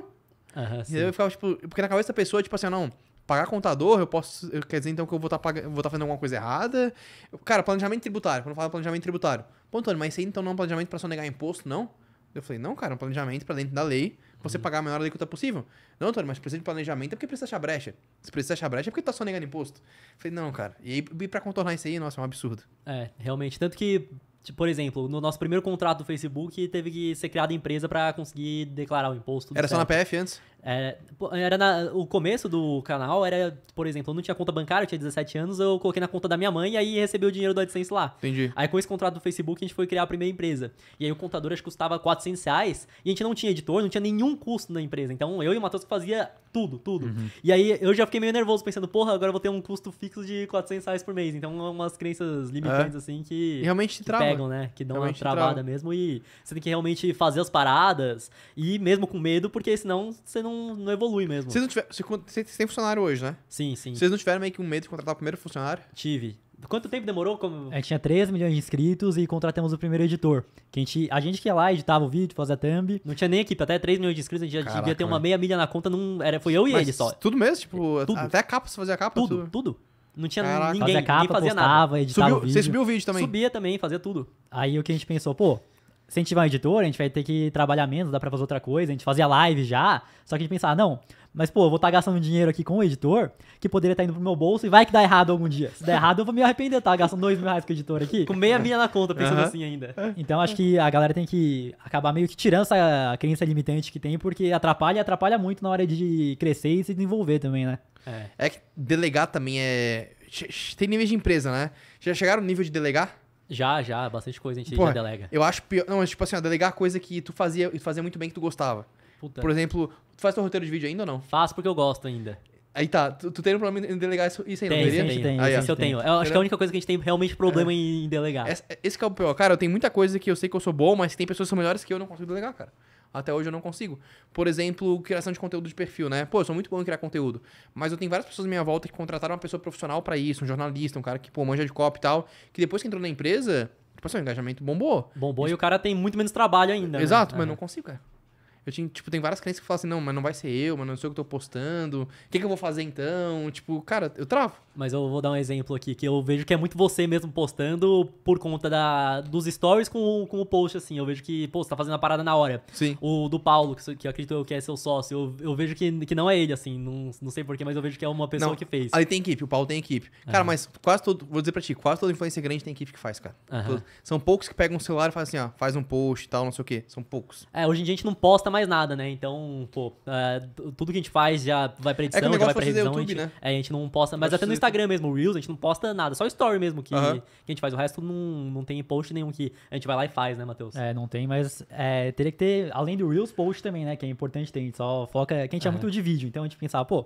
Uhum, e eu ficava, tipo, porque na cabeça da pessoa, tipo assim, não, pagar contador, eu posso. Eu, quer dizer então que eu vou estar tá vou tá fazendo alguma coisa errada. cara, planejamento tributário, quando eu falo planejamento tributário. Pô, Antônio, mas isso aí então não é um planejamento para só negar imposto, não? Eu falei, não, cara, é um planejamento para dentro da lei, você uhum. pagar a menor alíquota possível. Não, Antônio, mas precisa de planejamento é porque precisa achar brecha. Se precisa achar brecha é porque tá só negando imposto. Eu falei, não, cara. E aí, pra contornar isso aí, nossa, é um absurdo. É, realmente. Tanto que, tipo, por exemplo, no nosso primeiro contrato do Facebook, teve que ser criada empresa para conseguir declarar o imposto. Era certo. só na PF antes? É, era na, o começo do canal era, por exemplo, eu não tinha conta bancária, eu tinha 17 anos, eu coloquei na conta da minha mãe e aí recebi o dinheiro do AdSense lá. Entendi. Aí com esse contrato do Facebook a gente foi criar a primeira empresa. E aí o contador acho que custava 400 reais e a gente não tinha editor, não tinha nenhum custo na empresa. Então eu e o Matheus fazia tudo, tudo. Uhum. E aí eu já fiquei meio nervoso pensando, porra, agora eu vou ter um custo fixo de 400 reais por mês. Então é umas crenças é. limitantes é. assim que, realmente que trava. pegam, né? Que dão realmente uma travada trava. mesmo e você tem que realmente fazer as paradas e mesmo com medo, porque senão você não não, não evolui mesmo. Vocês não tiveram. Vocês funcionário hoje, né? Sim, sim. Vocês não tiveram meio que um medo de contratar o primeiro funcionário? Tive. Quanto tempo demorou? Como... A é, gente tinha 3 milhões de inscritos e contratamos o primeiro editor. Que a, gente, a gente que ia lá, editava o vídeo, fazia a thumb. Não tinha nem equipe, até 3 milhões de inscritos, a gente Caraca, devia ter uma meia milha na conta. Num, era, foi eu e Mas ele só. Tudo mesmo? Tipo, é, tudo. até a capa você fazia a capa? Tudo, tudo. tudo. Não tinha Caraca. ninguém, fazia capa, ninguém fazia postava, nada. Editava subiu, o vídeo. Você subiu o vídeo também? Subia também, fazia tudo. Aí o que a gente pensou, pô, se a gente tiver um editor, a gente vai ter que trabalhar menos, dá pra fazer outra coisa, a gente fazia live já, só que a gente pensava, não, mas pô, eu vou estar tá gastando dinheiro aqui com o editor, que poderia estar tá indo pro meu bolso, e vai que dá errado algum dia. Se der errado, eu vou me arrepender, tá? Gastando dois mil reais com o editor aqui. Com meia minha na conta, pensando uhum. assim ainda. Então acho que a galera tem que acabar meio que tirando essa crença limitante que tem, porque atrapalha e atrapalha muito na hora de crescer e se desenvolver também, né? É, é que delegar também é. Tem níveis de empresa, né? Já chegaram no nível de delegar? Já, já, bastante coisa a gente Pô, já delega. Eu acho pior. Não, mas tipo assim, ó, delegar coisa que tu fazia, e fazia muito bem que tu gostava. Puta. Por exemplo, tu faz teu roteiro de vídeo ainda ou não? Faço porque eu gosto ainda. Aí tá, tu, tu tem um problema em delegar isso, isso aí, tem, não teria? Tem, tem, isso eu tenho. Eu acho que é a única coisa que a gente tem realmente problema é. em delegar. Esse, esse é o pior. Cara, eu tenho muita coisa que eu sei que eu sou bom, mas tem pessoas que são melhores que eu não consigo delegar, cara. Até hoje eu não consigo. Por exemplo, criação de conteúdo de perfil, né? Pô, eu sou muito bom em criar conteúdo, mas eu tenho várias pessoas à minha volta que contrataram uma pessoa profissional para isso, um jornalista, um cara que, pô, manja de copy e tal, que depois que entrou na empresa, tipo assim, o engajamento bombou. Bombou isso... e o cara tem muito menos trabalho ainda. Né? Exato, né? mas é. não consigo, cara. Eu tinha, tipo, tem várias crenças que falam assim, não, mas não vai ser eu, mas não sei o que eu tô postando. O que, que eu vou fazer então? Tipo, cara, eu travo. Mas eu vou dar um exemplo aqui, que eu vejo que é muito você mesmo postando por conta da, dos stories com, com o post, assim. Eu vejo que, pô, você tá fazendo a parada na hora. Sim. O do Paulo, que, que eu acredito eu que é seu sócio, eu, eu vejo que, que não é ele, assim, não, não sei porquê, mas eu vejo que é uma pessoa não, que fez. Aí tem equipe, o Paulo tem equipe. Cara, uhum. mas quase todo, vou dizer pra ti, quase toda influência grande tem equipe que faz, cara. Uhum. são poucos que pegam o um celular e fazem assim, ó, faz um post e tal, não sei o quê. São poucos. É, hoje em dia a gente não posta mais nada, né? Então, pô, é, tudo que a gente faz já vai pra é edição, é já vai pra revisão. YouTube, a, gente, né? é, a gente não posta, mas até no Instagram mesmo, o Reels, a gente não posta nada, só story mesmo que, que a gente faz. O resto não, não tem post nenhum que a gente vai lá e faz, né, Matheus? É, não tem, mas é, teria que ter, além do Reels, post também, né? Que é importante tem a gente só foca. Que a gente é, é muito de vídeo, então a gente pensava, pô.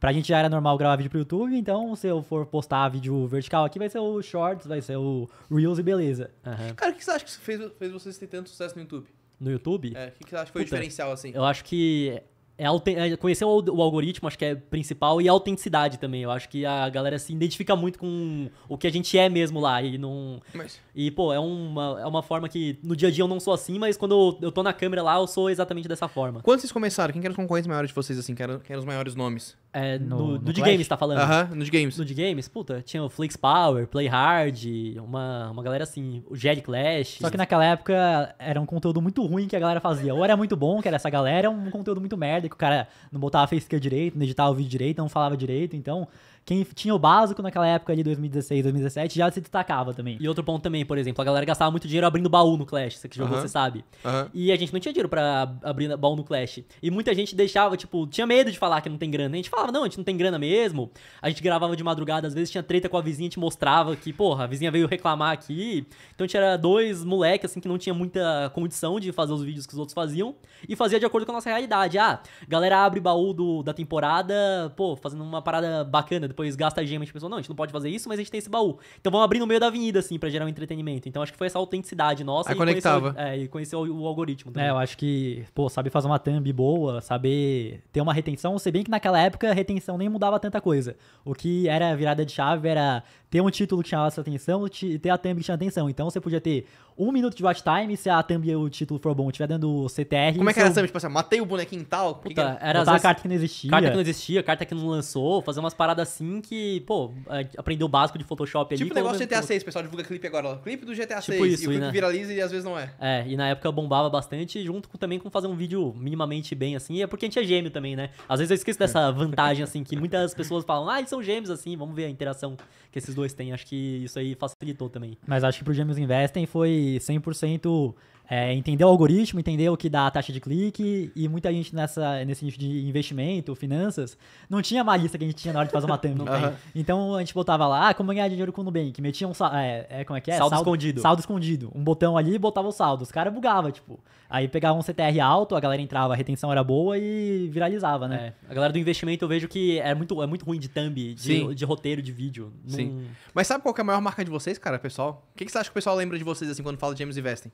Pra gente já era normal gravar vídeo pro YouTube, então se eu for postar vídeo vertical aqui, vai ser o Shorts, vai ser o Reels e beleza. Uhum. Cara, o que você acha que fez, fez vocês terem tanto sucesso no YouTube? no YouTube. É, o que, que você acha que foi o diferencial, assim? Eu acho que é, é conhecer o, algoritmo, acho que é principal, e a autenticidade também. Eu acho que a galera se identifica muito com o que a gente é mesmo lá. E não. Mas... E, pô, é uma, é uma forma que no dia a dia eu não sou assim, mas quando eu, eu tô na câmera lá, eu sou exatamente dessa forma. Quando vocês começaram, quem eram os concorrentes maiores de vocês, assim? Quem eram, quem eram os maiores nomes? É, no, no, no de games, tá falando? Aham, uh -huh, no de games. No de games, puta, tinha o Flix Power, Play Hard, uma, uma galera assim, o Jelly Clash. Só que naquela época era um conteúdo muito ruim que a galera fazia. Ou era muito bom, que era essa galera, um conteúdo muito merda, que o cara não botava a face direito, não editava o vídeo direito, não falava direito. Então, quem tinha o básico naquela época ali, 2016, 2017, já se destacava também. E outro ponto também, por exemplo, a galera gastava muito dinheiro abrindo baú no Clash, você que jogou, uhum. você sabe. Uhum. E a gente não tinha dinheiro pra abrir baú no Clash. E muita gente deixava, tipo, tinha medo de falar que não tem grana. A gente falava, não, a gente não tem grana mesmo. A gente gravava de madrugada, às vezes tinha treta com a vizinha, a gente mostrava que, porra, a vizinha veio reclamar aqui. Então a gente era dois moleques, assim, que não tinha muita condição de fazer os vídeos que os outros faziam. E fazia de acordo com a nossa realidade. Ah, galera abre baú do, da temporada, pô, fazendo uma parada bacana, depois depois gasta gema, a gente pensou, não, a gente não pode fazer isso, mas a gente tem esse baú. Então vamos abrir no meio da avenida, assim, para gerar um entretenimento. Então acho que foi essa autenticidade nossa. Aí e conectava. é, e conhecer o, o, algoritmo também. É, eu acho que, pô, saber fazer uma thumb boa, saber ter uma retenção, se bem que naquela época a retenção nem mudava tanta coisa. O que era virada de chave era ter um título que chamasse a atenção e ter a thumb que chama atenção. Então você podia ter um minuto de watch time se a thumb e o título for bom, tiver dando CTR. Como é que era a thumb? Tipo assim, matei o bonequinho tal? Puta, que era a carta que não existia. Carta que não existia, carta que não lançou, fazer umas paradas assim que, pô, aprendeu o básico de Photoshop tipo ali. Tipo o então negócio do GTA 6, pessoal divulga clipe agora. Ó. Clipe do GTA tipo 6 isso, e o clipe né? viraliza e às vezes não é. É, e na época bombava bastante, junto com, também com fazer um vídeo minimamente bem assim, e é porque a gente é gêmeo também, né? Às vezes eu esqueço dessa é. vantagem assim, que muitas pessoas falam, ah, eles são gêmeos assim, vamos ver a interação que esses dois dois têm. Acho que isso aí facilitou também. Mas acho que pro Gêmeos Investem foi 100% é, entender o algoritmo, entender o que dá a taxa de clique, e muita gente nessa, nesse nicho de investimento, finanças, não tinha uma que a gente tinha na hora de fazer uma [laughs] thumb. uhum. Então a gente botava lá, ah, como ganhar dinheiro com o Nubank, metia um saldo, é, é, como é que é? Saldo, saldo, escondido. Saldo escondido. Um botão ali e botava o saldo. Os caras bugavam, tipo. Aí pegava um CTR alto, a galera entrava, a retenção era boa e viralizava, né? É. A galera do investimento eu vejo que é muito, é muito ruim de thumb, de, de roteiro, de vídeo. Sim. Num... Mas sabe qual é a maior marca de vocês, cara, pessoal? O que, que você acha que o pessoal lembra de vocês assim quando fala de James Investing?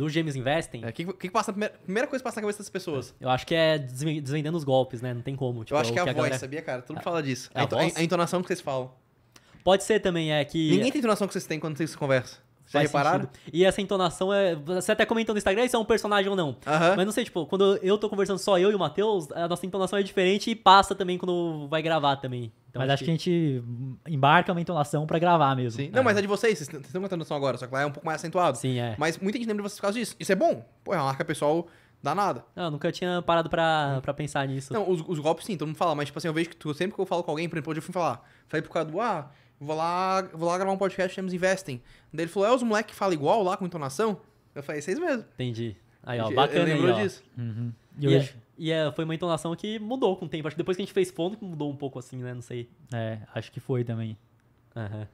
do Gêmeos Investem. É, o é, que, que passa primeira, primeira, coisa que passa na cabeça das pessoas? É, eu acho que é desvendando os golpes, né? Não tem como. Tipo, eu acho é que é a, a voz, galera... sabia, cara? Todo mundo é. fala disso. A, a, a, entonação que vocês falam. Pode ser também, é que. Ninguém tem entonação que vocês têm quando vocês conversam. Já repararam? E essa entonação é. Você até comentou no Instagram se é um personagem ou não. Mas não sei, tipo, quando eu tô conversando só eu e o Matheus, a nossa entonação é diferente e passa também quando vai gravar também. Então, mas acho que... que... a gente embarca uma entonação para gravar mesmo. Sim. Não, é. mas é de vocês, vocês estão cantando som agora, só que lá é um pouco mais acentuado. Sim, é. Mas muita gente lembra de vocês por causa disso. Isso é bom. Pô, é uma marca pessoal danada. Não, nunca tinha parado pra, pensar nisso. Não, os, os, golpes sim, todo mundo fala, mas tipo assim, eu vejo que tu, sempre que eu falo com alguém, por exemplo, hoje eu fui falar, falei por causa do, ah, vou lá, vou lá gravar um podcast, chamamos Investem. Daí ele falou, é os moleques que falam igual lá, com entonação? Eu falei, é vocês mesmo. Entendi. Aí, ó, bacana eu, eu aí, ó. disso. Uhum. E, hoje? É- e é, foi uma entonação que mudou com o tempo. Acho que depois que a gente fez fono que mudou um pouco assim, né? Não sei. É, acho que foi também. Aham.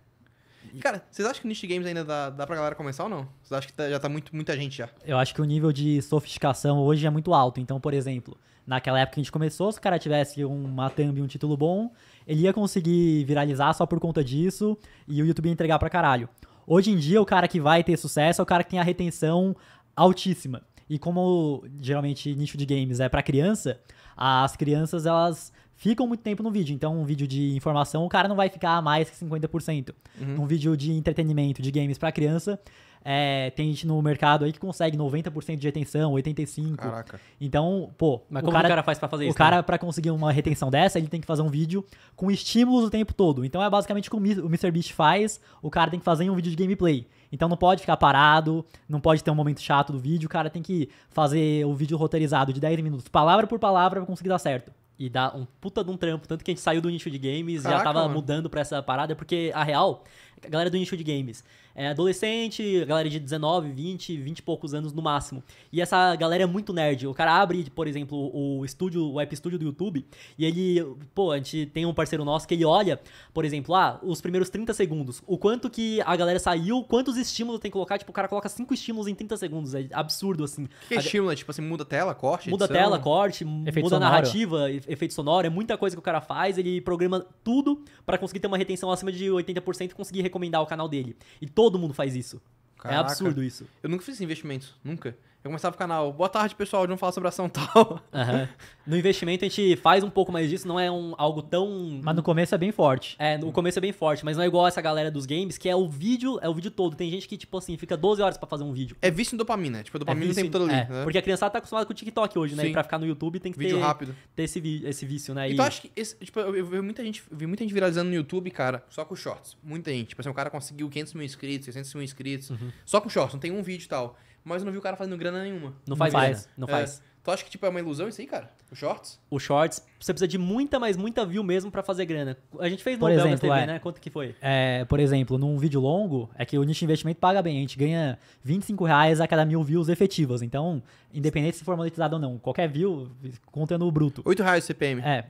Cara, vocês acham que o niche games ainda dá, dá pra galera começar ou não? Vocês acham que tá, já tá muito, muita gente já? Eu acho que o nível de sofisticação hoje é muito alto. Então, por exemplo, naquela época que a gente começou, se o cara tivesse uma thumb e um título bom, ele ia conseguir viralizar só por conta disso e o YouTube ia entregar pra caralho. Hoje em dia, o cara que vai ter sucesso é o cara que tem a retenção altíssima. E como geralmente nicho de games é para criança, as crianças elas ficam muito tempo no vídeo. Então, um vídeo de informação, o cara não vai ficar mais que 50%. Uhum. Um vídeo de entretenimento, de games para criança, é, tem gente no mercado aí que consegue 90% de retenção, 85%. Caraca. Então, pô. Mas o como cara, o cara faz pra fazer isso? O cara, né? pra conseguir uma retenção dessa, ele tem que fazer um vídeo com estímulos o tempo todo. Então, é basicamente o que o MrBeast faz, o cara tem que fazer um vídeo de gameplay. Então não pode ficar parado, não pode ter um momento chato do vídeo, o cara tem que fazer o vídeo roteirizado de 10 minutos, palavra por palavra, pra conseguir dar certo. E dá um puta de um trampo. Tanto que a gente saiu do nicho de games e já tava mano. mudando pra essa parada, porque a real, a galera do nicho de games é, adolescente, galera de 19, 20, 20 e poucos anos no máximo. E essa galera é muito nerd. O cara abre, por exemplo, o estúdio, o app estúdio do YouTube, e ele, pô, a gente tem um parceiro nosso que ele olha, por exemplo, ah, os primeiros 30 segundos, o quanto que a galera saiu, quantos estímulos tem que colocar, tipo, o cara coloca 5 estímulos em 30 segundos, é absurdo assim. Que, que é estímulo? Tipo assim, muda a tela, corte, Muda a tela, corte, efeito muda a narrativa, efeito sonoro, é muita coisa que o cara faz, ele programa tudo para conseguir ter uma retenção acima de 80% e conseguir recomendar o canal dele. E todo Todo mundo faz isso. É Caraca. É absurdo isso. Eu nunca fiz investimentos, nunca. Eu começava o canal, boa tarde pessoal, de falar sobre ação tal. Uhum. No investimento a gente faz um pouco mais disso, não é um, algo tão. Mas no começo é bem forte. É, no começo é bem forte, mas não é igual essa galera dos games, que é o vídeo, é o vídeo todo. Tem gente que, tipo assim, fica 12 horas para fazer um vídeo. É vício em dopamina, tipo, a dopamina é sempre todo ali. É, né? Porque a criançada tá acostumada com o TikTok hoje, né? Sim. E pra ficar no YouTube tem que vídeo ter, rápido. ter esse, esse vício, né? Então e... acho que, esse, tipo, eu, eu, vi muita gente, vi muita gente viralizando no YouTube, cara, só com shorts. Muita gente. Tipo assim, o cara conseguiu 500 mil inscritos, 600 mil inscritos, uhum. só com shorts, não tem um vídeo e tal mas eu não vi o cara fazendo grana nenhuma. Não faz, faz grana. não é. faz. Tu acha que tipo, é uma ilusão isso aí, cara? O shorts? O shorts, você precisa de muita, mas muita view mesmo para fazer grana. A gente fez no por exemplo, TV, é, né? Quanto que foi? É, por exemplo, num vídeo longo, é que o nicho investimento paga bem. A gente ganha 25 reais a cada mil views efetivas. Então, independente se for monetizado ou não, qualquer view conta no bruto. 8 reais CPM. É.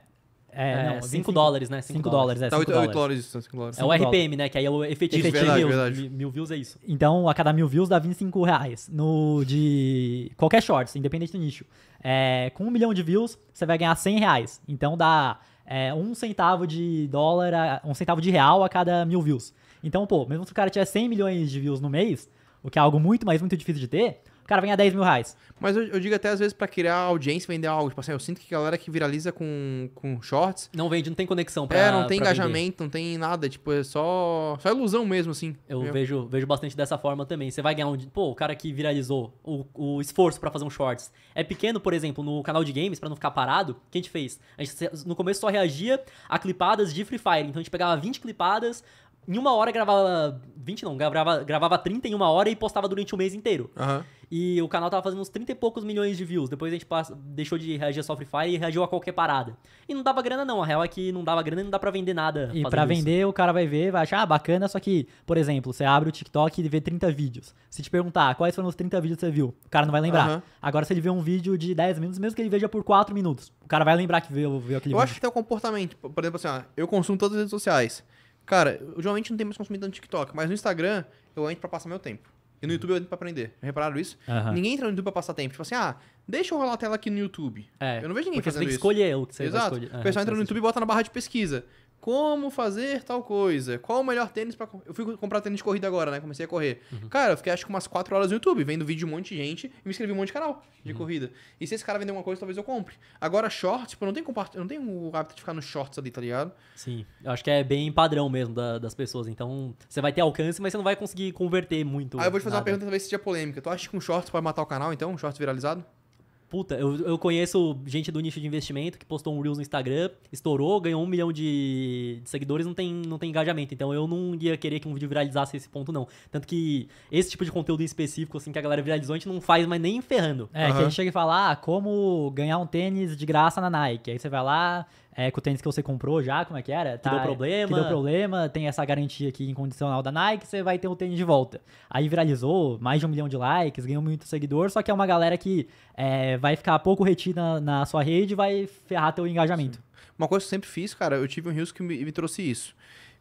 É, é, não, 5 dólares, né? 5 dólares, é. 8 tá, é dólares isso, 5 dólares. É o RPM, né? Que aí é o efetivo. Efetivo, verdade, mil, verdade. mil views é isso. Então, a cada mil views dá 25 reais no, de qualquer shorts, independente do nicho. É, com um milhão de views, você vai ganhar 100 reais. Então, dá é, um centavo de dólar, a, um centavo de real a cada mil views. Então, pô, mesmo se o cara tiver 100 milhões de views no mês, o que é algo muito, mas muito difícil de ter, cara, ganha 10 mil reais. Mas eu, eu digo até às vezes para criar audiência, vender algo. Tipo assim, eu sinto que a galera que viraliza com, com shorts. Não vende, não tem conexão pra É, não tem engajamento, vender. não tem nada. Tipo, é só, só ilusão mesmo, assim. Eu vejo, vejo bastante dessa forma também. Você vai ganhar um. Pô, o cara que viralizou o, o esforço para fazer um shorts é pequeno, por exemplo, no canal de games, para não ficar parado. O que a gente fez? A gente no começo só reagia a clipadas de Free Fire. Então a gente pegava 20 clipadas em uma hora gravava. 20 não, gravava, gravava 30 em uma hora e postava durante um mês inteiro. Uhum. E o canal tava fazendo uns 30 e poucos milhões de views. Depois a gente passa, deixou de reagir a só Free Fire e reagiu a qualquer parada. E não dava grana, não. A real é que não dava grana e não dá pra vender nada. E pra vender, o cara vai ver, vai achar ah, bacana, só que, por exemplo, você abre o TikTok e vê 30 vídeos. Se te perguntar quais foram os 30 vídeos que você viu, o cara não vai lembrar. Uhum. Agora, se ele vê um vídeo de 10 minutos, mesmo que ele veja por 4 minutos, o cara vai lembrar que viu, viu aquele eu vídeo. Eu acho que tem o comportamento. Por exemplo, assim, ó, eu consumo todas as redes sociais. Cara, geralmente não tem mais consumido no TikTok, mas no Instagram eu entro pra passar meu tempo. E no YouTube eu entro pra aprender. Repararam isso? Uhum. Ninguém entra no YouTube pra passar tempo. Tipo assim, ah, deixa eu rolar a tela aqui no YouTube. É, eu não vejo ninguém fazendo isso. Porque você tem que escolher o que você Exato. vai escolher. o pessoal entra no YouTube e bota na barra de pesquisa como fazer tal coisa, qual o melhor tênis para Eu fui comprar tênis de corrida agora, né? Comecei a correr. Uhum. Cara, eu fiquei acho que umas 4 horas no YouTube, vendo vídeo de um monte de gente e me inscrevi um monte de canal de uhum. corrida. E se esse cara vender uma coisa, talvez eu compre. Agora, shorts, tipo, eu não tenho, compart... eu não tenho o hábito de ficar nos shorts ali, tá ligado? Sim, eu acho que é bem padrão mesmo da, das pessoas. Então, você vai ter alcance, mas você não vai conseguir converter muito. Aí eu vou te fazer nada. uma pergunta, talvez seja polêmica. Tu acha que um shorts pode matar o canal, então? Um shorts viralizado? Puta, eu, eu conheço gente do nicho de investimento que postou um Reels no Instagram, estourou, ganhou um milhão de, de, seguidores, não tem, não tem engajamento. Então eu não ia querer que um vídeo viralizasse esse ponto, não. Tanto que esse tipo de conteúdo em específico, assim, que a galera viralizou, a gente não faz mais nem ferrando. É, uhum. que a gente chega e fala, ah, como ganhar um tênis de graça na Nike. Aí você vai lá, é, o tênis que você comprou já, como é que era? Tá, que deu problema. Que deu problema, tem essa garantia aqui incondicional da Nike, você vai ter o tênis de volta. Aí viralizou, mais de um milhão de likes, ganhou muito seguidor, só que é uma galera que é, vai ficar pouco retida na, sua rede e vai ferrar teu engajamento. Sim. Uma coisa que eu sempre fiz, cara, eu tive um Rios que me, me trouxe isso.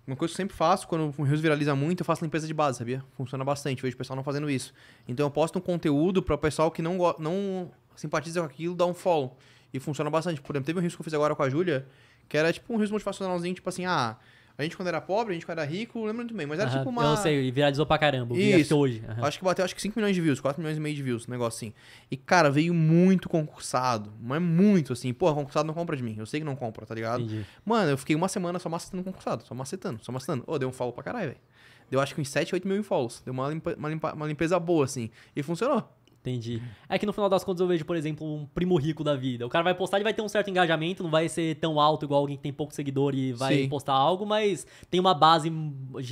Uma coisa que eu sempre faço, quando um Rios viraliza muito, eu faço limpeza de base, sabia? Funciona bastante, vejo o pessoal não fazendo isso. Então eu posto um conteúdo para o pessoal que não, não simpatiza com aquilo, dá um follow. E funciona bastante. Por exemplo, teve um risco que eu fiz agora com a Júlia, que era tipo um risco motivacionalzinho, tipo assim, ah, a gente quando era pobre, a gente quando era rico, lembro muito bem, mas era uhum, tipo uma. Eu sei, e viralizou pra caramba. Isso. hoje. Uhum. Acho que bateu acho que 5 milhões de views, 4 milhões e meio de views, um negócio assim. E, cara, veio muito concursado. Mas muito assim. Pô, concursado não compra de mim. Eu sei que não compra, tá ligado? Entendi. Mano, eu fiquei uma semana só macetando concursado, só macetando, só macetando. Ô, oh, deu um follow pra caralho, velho. Deu acho que uns 7, 8 mil follows. Deu uma, limpa, uma, limpa, uma limpeza boa, assim. E funcionou. Entendi. Uhum. É que no final das contas eu vejo, por exemplo, um primo rico da vida. O cara vai postar, ele vai ter um certo engajamento, não vai ser tão alto igual alguém que tem pouco seguidor e vai Sim. postar algo, mas tem uma base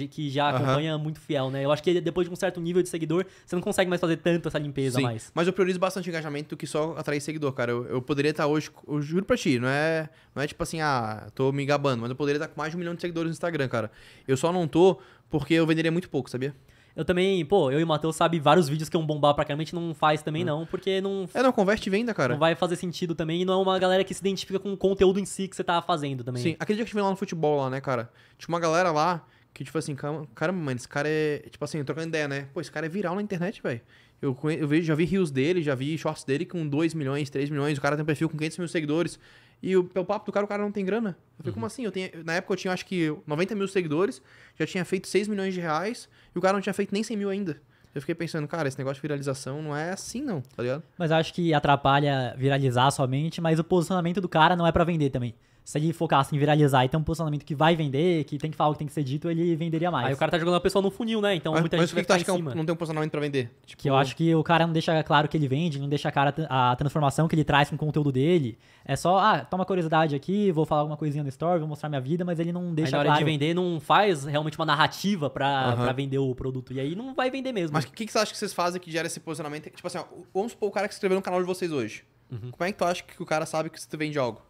que já acompanha uhum. muito fiel, né? Eu acho que depois de um certo nível de seguidor, você não consegue mais fazer tanto essa limpeza Sim. mais. Mas eu priorizo bastante engajamento do que só atrair seguidor, cara. Eu, eu poderia estar hoje, eu juro pra ti, não é, não é tipo assim, ah, tô me gabando, mas eu poderia estar com mais de um milhão de seguidores no Instagram, cara. Eu só não tô porque eu venderia muito pouco, sabia? Eu também, pô, eu e o Matheus sabe vários vídeos que um bombar pra caramba, a gente não faz também hum. não, porque não... É, não, converte e venda, cara. Não vai fazer sentido também, e não é uma galera que se identifica com o conteúdo em si que você tá fazendo também. Sim, aquele dia que a gente lá no futebol lá, né, cara? Tinha uma galera lá que, tipo assim, caramba, mano, esse cara é... Tipo assim, trocando ideia, né? Pô, esse cara é viral na internet, velho. Eu, conhe... eu vejo, já vi rios dele, já vi shorts dele com 2 milhões, 3 milhões, o cara tem um perfil com 500 mil seguidores. E o, pelo papo do cara, o cara não tem grana. Eu falei, uhum. como assim? Eu tenho, na época eu tinha acho que 90 mil seguidores, já tinha feito 6 milhões de reais, e o cara não tinha feito nem 100 mil ainda. Eu fiquei pensando, cara, esse negócio de viralização não é assim, não, tá ligado? Mas acho que atrapalha viralizar somente, mas o posicionamento do cara não é para vender também se ele focasse em viralizar e ter um posicionamento que vai vender, que tem que falar o que tem que ser dito, ele venderia mais. Aí o cara tá jogando a pessoa no funil, né? Então mas, muita mas gente. Mas o que, tu acha que é não tem um posicionamento pra vender? Tipo... Que eu acho que o cara não deixa claro que ele vende, não deixa cara a transformação que ele traz com o conteúdo dele. É só, ah, toma curiosidade aqui, vou falar alguma coisinha no story, vou mostrar minha vida, mas ele não deixa. claro. na hora claro. de vender, não faz realmente uma narrativa pra, uhum. pra vender o produto. E aí não vai vender mesmo. Mas o que, que você acha que vocês fazem que gera esse posicionamento? Tipo assim, ó, vamos supor o cara que escreveu no canal de vocês hoje. Uhum. Como é que tu acha que o cara sabe que você vende algo?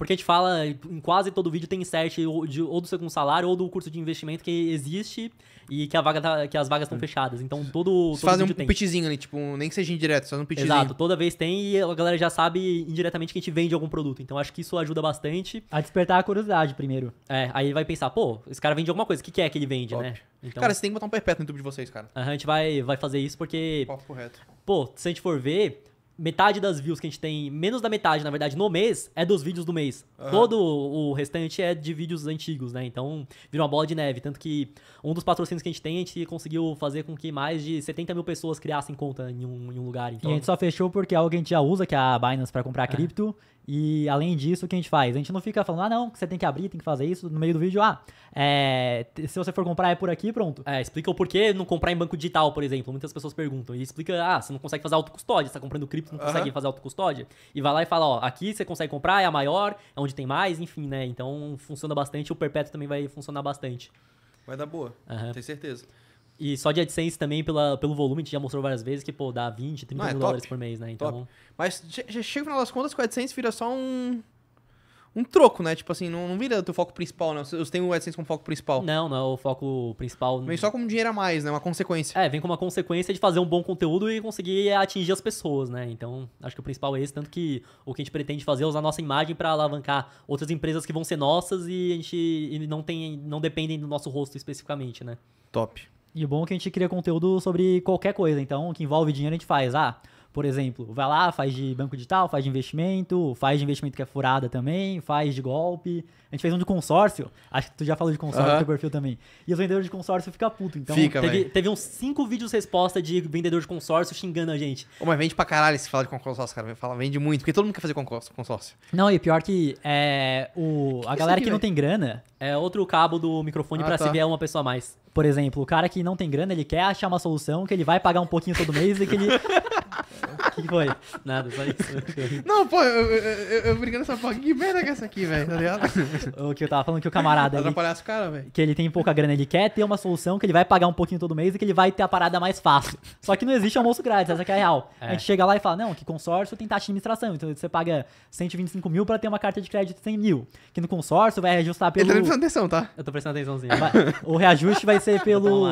Porque a gente fala, em quase todo vídeo tem insert ou, de, ou do segundo salário ou do curso de investimento que existe e que, a vaga tá, que as vagas estão hum. fechadas. Então todo. Vocês todo fazem um tem. pitchzinho ali, tipo, nem que seja indireto, só um pitchzinho. Exato, toda vez tem e a galera já sabe indiretamente que a gente vende algum produto. Então acho que isso ajuda bastante. A despertar a curiosidade primeiro. É, aí vai pensar, pô, esse cara vende alguma coisa, o que, que é que ele vende, né? Então... Cara, você tem que botar um perpétuo no YouTube de vocês, cara. Uhum, a gente vai, vai fazer isso porque. Pô, se a gente for ver metade das views que a gente tem, menos da metade, na verdade, no mês, é dos vídeos do mês. Uhum. Todo o restante é de vídeos antigos, né? Então, vira uma bola de neve. Tanto que um dos patrocínios que a gente tem, a gente conseguiu fazer com que mais de 70 mil pessoas criassem conta em um, em um lugar. Então... E a gente só fechou porque alguém algo a gente já usa, que é a Binance para comprar é. cripto. E além disso, o que a gente faz? A gente não fica falando, ah, não, você tem que abrir, tem que fazer isso. No meio do vídeo, ah, é, se você for comprar é por aqui, pronto. É, explica o porquê não comprar em banco digital, por exemplo. Muitas pessoas perguntam. E explica, ah, você não consegue fazer autocustódia, você tá comprando cripto, não uhum. consegue fazer autocustódia. E vai lá e fala, ó, aqui você consegue comprar, é a maior, é onde tem mais, enfim, né? Então funciona bastante, o perpétuo também vai funcionar bastante. Vai dar boa, uhum. tenho certeza. E só de AdSense também, pela, pelo volume, a gente já mostrou várias vezes que, pô, dá 20, 30 Não, é mil top. dólares por mês, né? Então. Top. Mas chega no final das contas que o AdSense vira só um um troco, né? Tipo assim, não, não vira o teu foco principal, né? Eu tenho o AdSense como foco principal. Não, não é o foco principal. Vem só como dinheiro a mais, né? Uma consequência. É, vem como uma consequência de fazer um bom conteúdo e conseguir atingir as pessoas, né? Então, acho que o principal é esse, tanto que o que a gente pretende fazer é usar a nossa imagem para alavancar outras empresas que vão ser nossas e a gente e não, tem, não dependem do nosso rosto especificamente, né? Top. E o bom é que a gente cria conteúdo sobre qualquer coisa, então, que envolve dinheiro a gente faz. Ah, por exemplo, vai lá, faz de banco digital, faz de investimento, faz de investimento que é furada também, faz de golpe. A gente fez um de consórcio. Acho que tu já falou de consórcio uhum. no teu perfil também. E os vendedores de consórcio ficam puto. Então, Fica, teve, teve uns cinco vídeos resposta de vendedor de consórcio xingando a gente. Ô, mas vende pra caralho se falar de consórcio, cara. Fala, vende muito, porque todo mundo quer fazer consórcio. Não, e pior que é, o, que a galera que, não tem grana é outro cabo do microfone ah, para tá. se ver uma pessoa a mais. Por exemplo, o cara que não tem grana, ele quer achar uma solução que ele vai pagar um pouquinho todo mês e que ele. [laughs] O que, foi? Nada, só isso. [laughs] Não, pô, eu, eu, eu brincando essa porra, que merda que é essa aqui, velho, tá ligado? [laughs] O que eu tava falando é que o camarada. Atrapalhar os caras, velho. Que ele tem pouca grana, ele quer ter uma solução que ele vai pagar um pouquinho todo mês e que ele vai ter a parada mais fácil. Só que não existe almoço grátis, essa que é a real. É. A gente chega lá e fala, não, que consórcio tem taxa de administração. Então você paga 125 mil pra ter uma carta de crédito de 100 mil. Que no consórcio vai reajustar tá pelo. Eu tô prestando atenção, tá? Eu tô prestando atençãozinho. O reajuste vai vai ser [laughs] pelo.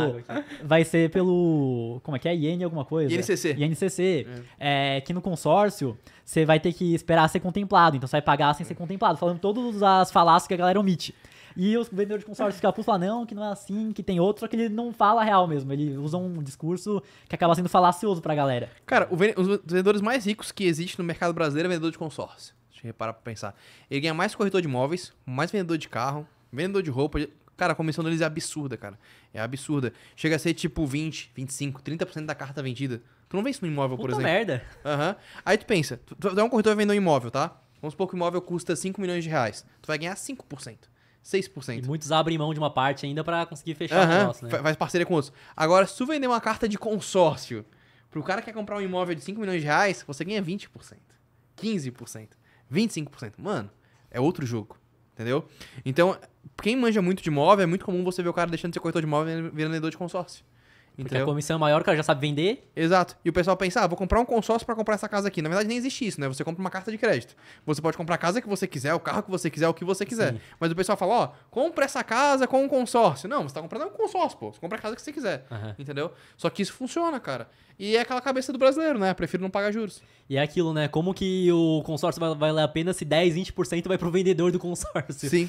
Vai ser pelo. Como é que é? IN alguma coisa? INCC. INCC. É. É, que no consórcio, você vai ter que esperar ser contemplado. Então você vai pagar sem ser é. contemplado, falando todas as falácias que a galera omite. E os vendedores de consórcio ficam putos falam, não, que não é assim, que tem outro, só que ele não fala a real mesmo. Ele usa um discurso que acaba sendo falacioso pra galera. Cara, os vendedores mais ricos que existe no mercado brasileiro é vendedor de consórcio. Deixa eu reparar pra pensar. Ele ganha mais corretor de imóveis, mais vendedor de carro, vendedor de roupa, Cara, a comissão deles é absurda, cara. É absurda. Chega a ser tipo 20, 25, 30% da carta vendida. Tu não vê isso no imóvel, Puta por exemplo. merda. Aham. Uhum. Aí tu pensa, tu, tu é um corretor vendendo um imóvel, tá? Vamos supor que o imóvel custa 5 milhões de reais. Tu vai ganhar 5%. 6%. E muitos abrem mão de uma parte ainda para conseguir fechar uhum. o negócio, né? Faz parceria com outros. Agora, se tu vender uma carta de consórcio pro cara que quer comprar um imóvel de 5 milhões de reais, você ganha 20%, 15%, 25%. Mano, é outro jogo. Entendeu? Então, quem manja muito de imóvel, é muito comum você ver o cara deixando de ser corretor de imóvel virando vendedor de consórcio. Entendeu? Porque a comissão é maior, o cara já sabe vender. Exato. E o pessoal pensa, ah, vou comprar um consórcio para comprar essa casa aqui. Na verdade, nem existe isso, né? Você compra uma carta de crédito. Você pode comprar a casa que você quiser, o carro que você quiser, o que você quiser. Sim. Mas o pessoal fala, ó, oh, compra essa casa com um consórcio. Não, você tá comprando um consórcio, pô. Você compra a casa que você quiser. Uhum. Entendeu? Só que isso funciona, cara. E é aquela cabeça do brasileiro, né? Prefiro não pagar juros. E é aquilo, né? Como que o consórcio vai valer a pena se 10, 20% vai pro vendedor do consórcio? Sim.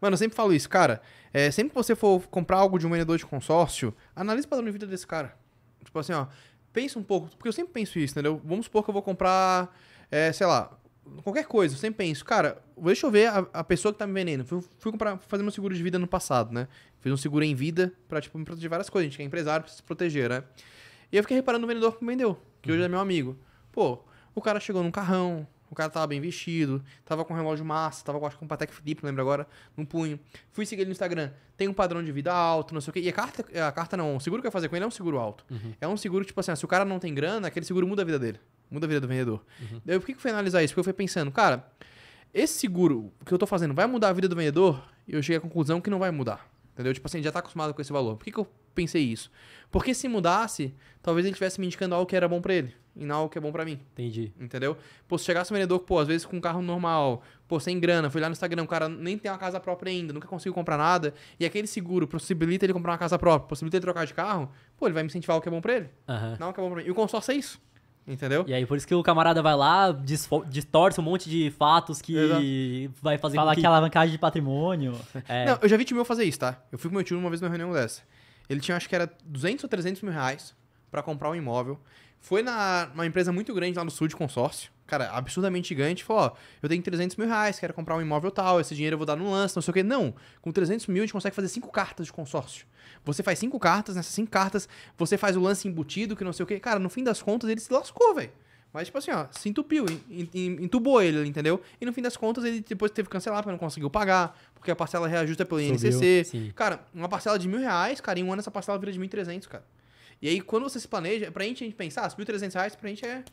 Mano, eu sempre falo isso, cara. É, sempre que você for comprar algo de um vendedor de consórcio, analise o padrão de vida desse cara. Tipo assim, ó, pensa um pouco, porque eu sempre penso isso, entendeu? Vamos supor que eu vou comprar, é, sei lá, qualquer coisa, eu sempre penso, cara, deixa eu ver a, a pessoa que tá me vendendo. Fui, fui comprar, fazer meu seguro de vida no passado, né? Fiz um seguro em vida pra, tipo, me proteger de várias coisas. A gente que é empresário precisa se proteger, né? E eu fiquei reparando no vendedor que me vendeu, que uhum. hoje é meu amigo. Pô, o cara chegou num carrão, o cara tava bem vestido, tava com relógio massa, tava acho, com um Patek Felipe, lembro agora, no punho. Fui seguir ele no Instagram, tem um padrão de vida alto, não sei o quê. E a carta, a carta não, o seguro que eu ia fazer com ele é um seguro alto. Uhum. É um seguro, tipo assim, se o cara não tem grana, aquele seguro muda a vida dele. Muda a vida do vendedor. Uhum. Eu, por que, que eu fui analisar isso? Porque eu fui pensando, cara, esse seguro que eu tô fazendo vai mudar a vida do vendedor? E eu cheguei à conclusão que não vai mudar. Entendeu? Tipo assim, já tá acostumado com esse valor. Por que, que eu pensei isso? Porque se mudasse, talvez ele estivesse me indicando algo que era bom para ele e não algo que é bom para mim. Entendi. Entendeu? Pô, se chegasse um vendedor, pô, às vezes com um carro normal, pô, sem grana, fui lá no Instagram, o cara nem tem uma casa própria ainda, nunca conseguiu comprar nada, e aquele seguro possibilita ele comprar uma casa própria, possibilita ele trocar de carro, pô, ele vai me incentivar o que é bom pra ele. Uhum. Não o que é bom pra mim. E o consórcio é isso. Entendeu? E aí, por isso que o camarada vai lá, distorce um monte de fatos que Exato. vai fazer Falar que... que é alavancagem de patrimônio. É... Não, eu já vi time meu fazer isso, tá? Eu fui com meu tio uma vez numa reunião dessa. Ele tinha, acho que era 200 ou 300 mil reais para comprar um imóvel. Foi na, numa empresa muito grande lá no sul de consórcio. Cara, absurdamente gigante. Falou, ó, eu tenho 300 mil reais, quero comprar um imóvel tal, esse dinheiro eu vou dar no lance, não sei o quê. Não, com 300 mil a gente consegue fazer cinco cartas de consórcio. Você faz cinco cartas, nessas cinco cartas você faz o lance embutido, que não sei o quê. Cara, no fim das contas ele se lascou, velho. Mas, tipo assim, ó, se entupiu, entubou ele, entendeu? E no fim das contas, ele depois teve que cancelar porque não conseguiu pagar, porque a parcela reajusta pelo INCC. Sim. Cara, uma parcela de mil reais, cara, em um ano essa parcela vira de mil trezentos, cara. E aí, quando você se planeja, é pra gente, a gente pensar, ah, subiu 300 reais, pra gente é...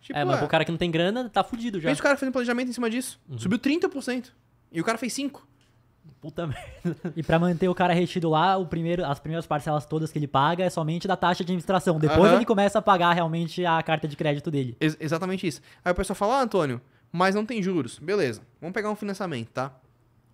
Tipo, é, mas é. pro cara que não tem grana, tá fudido já. Pensa o cara fez um planejamento em cima disso. Uhum. Subiu 30%. E o cara fez 5%. Puta [laughs] merda. E pra manter o cara retido lá, o primeiro, as primeiras parcelas todas que ele paga é somente da taxa de administração. Depois uhum. ele começa a pagar realmente a carta de crédito dele. Ex exatamente isso. Aí o pessoal fala, ah, Antônio, mas não tem juros. Beleza, vamos pegar um financiamento, tá?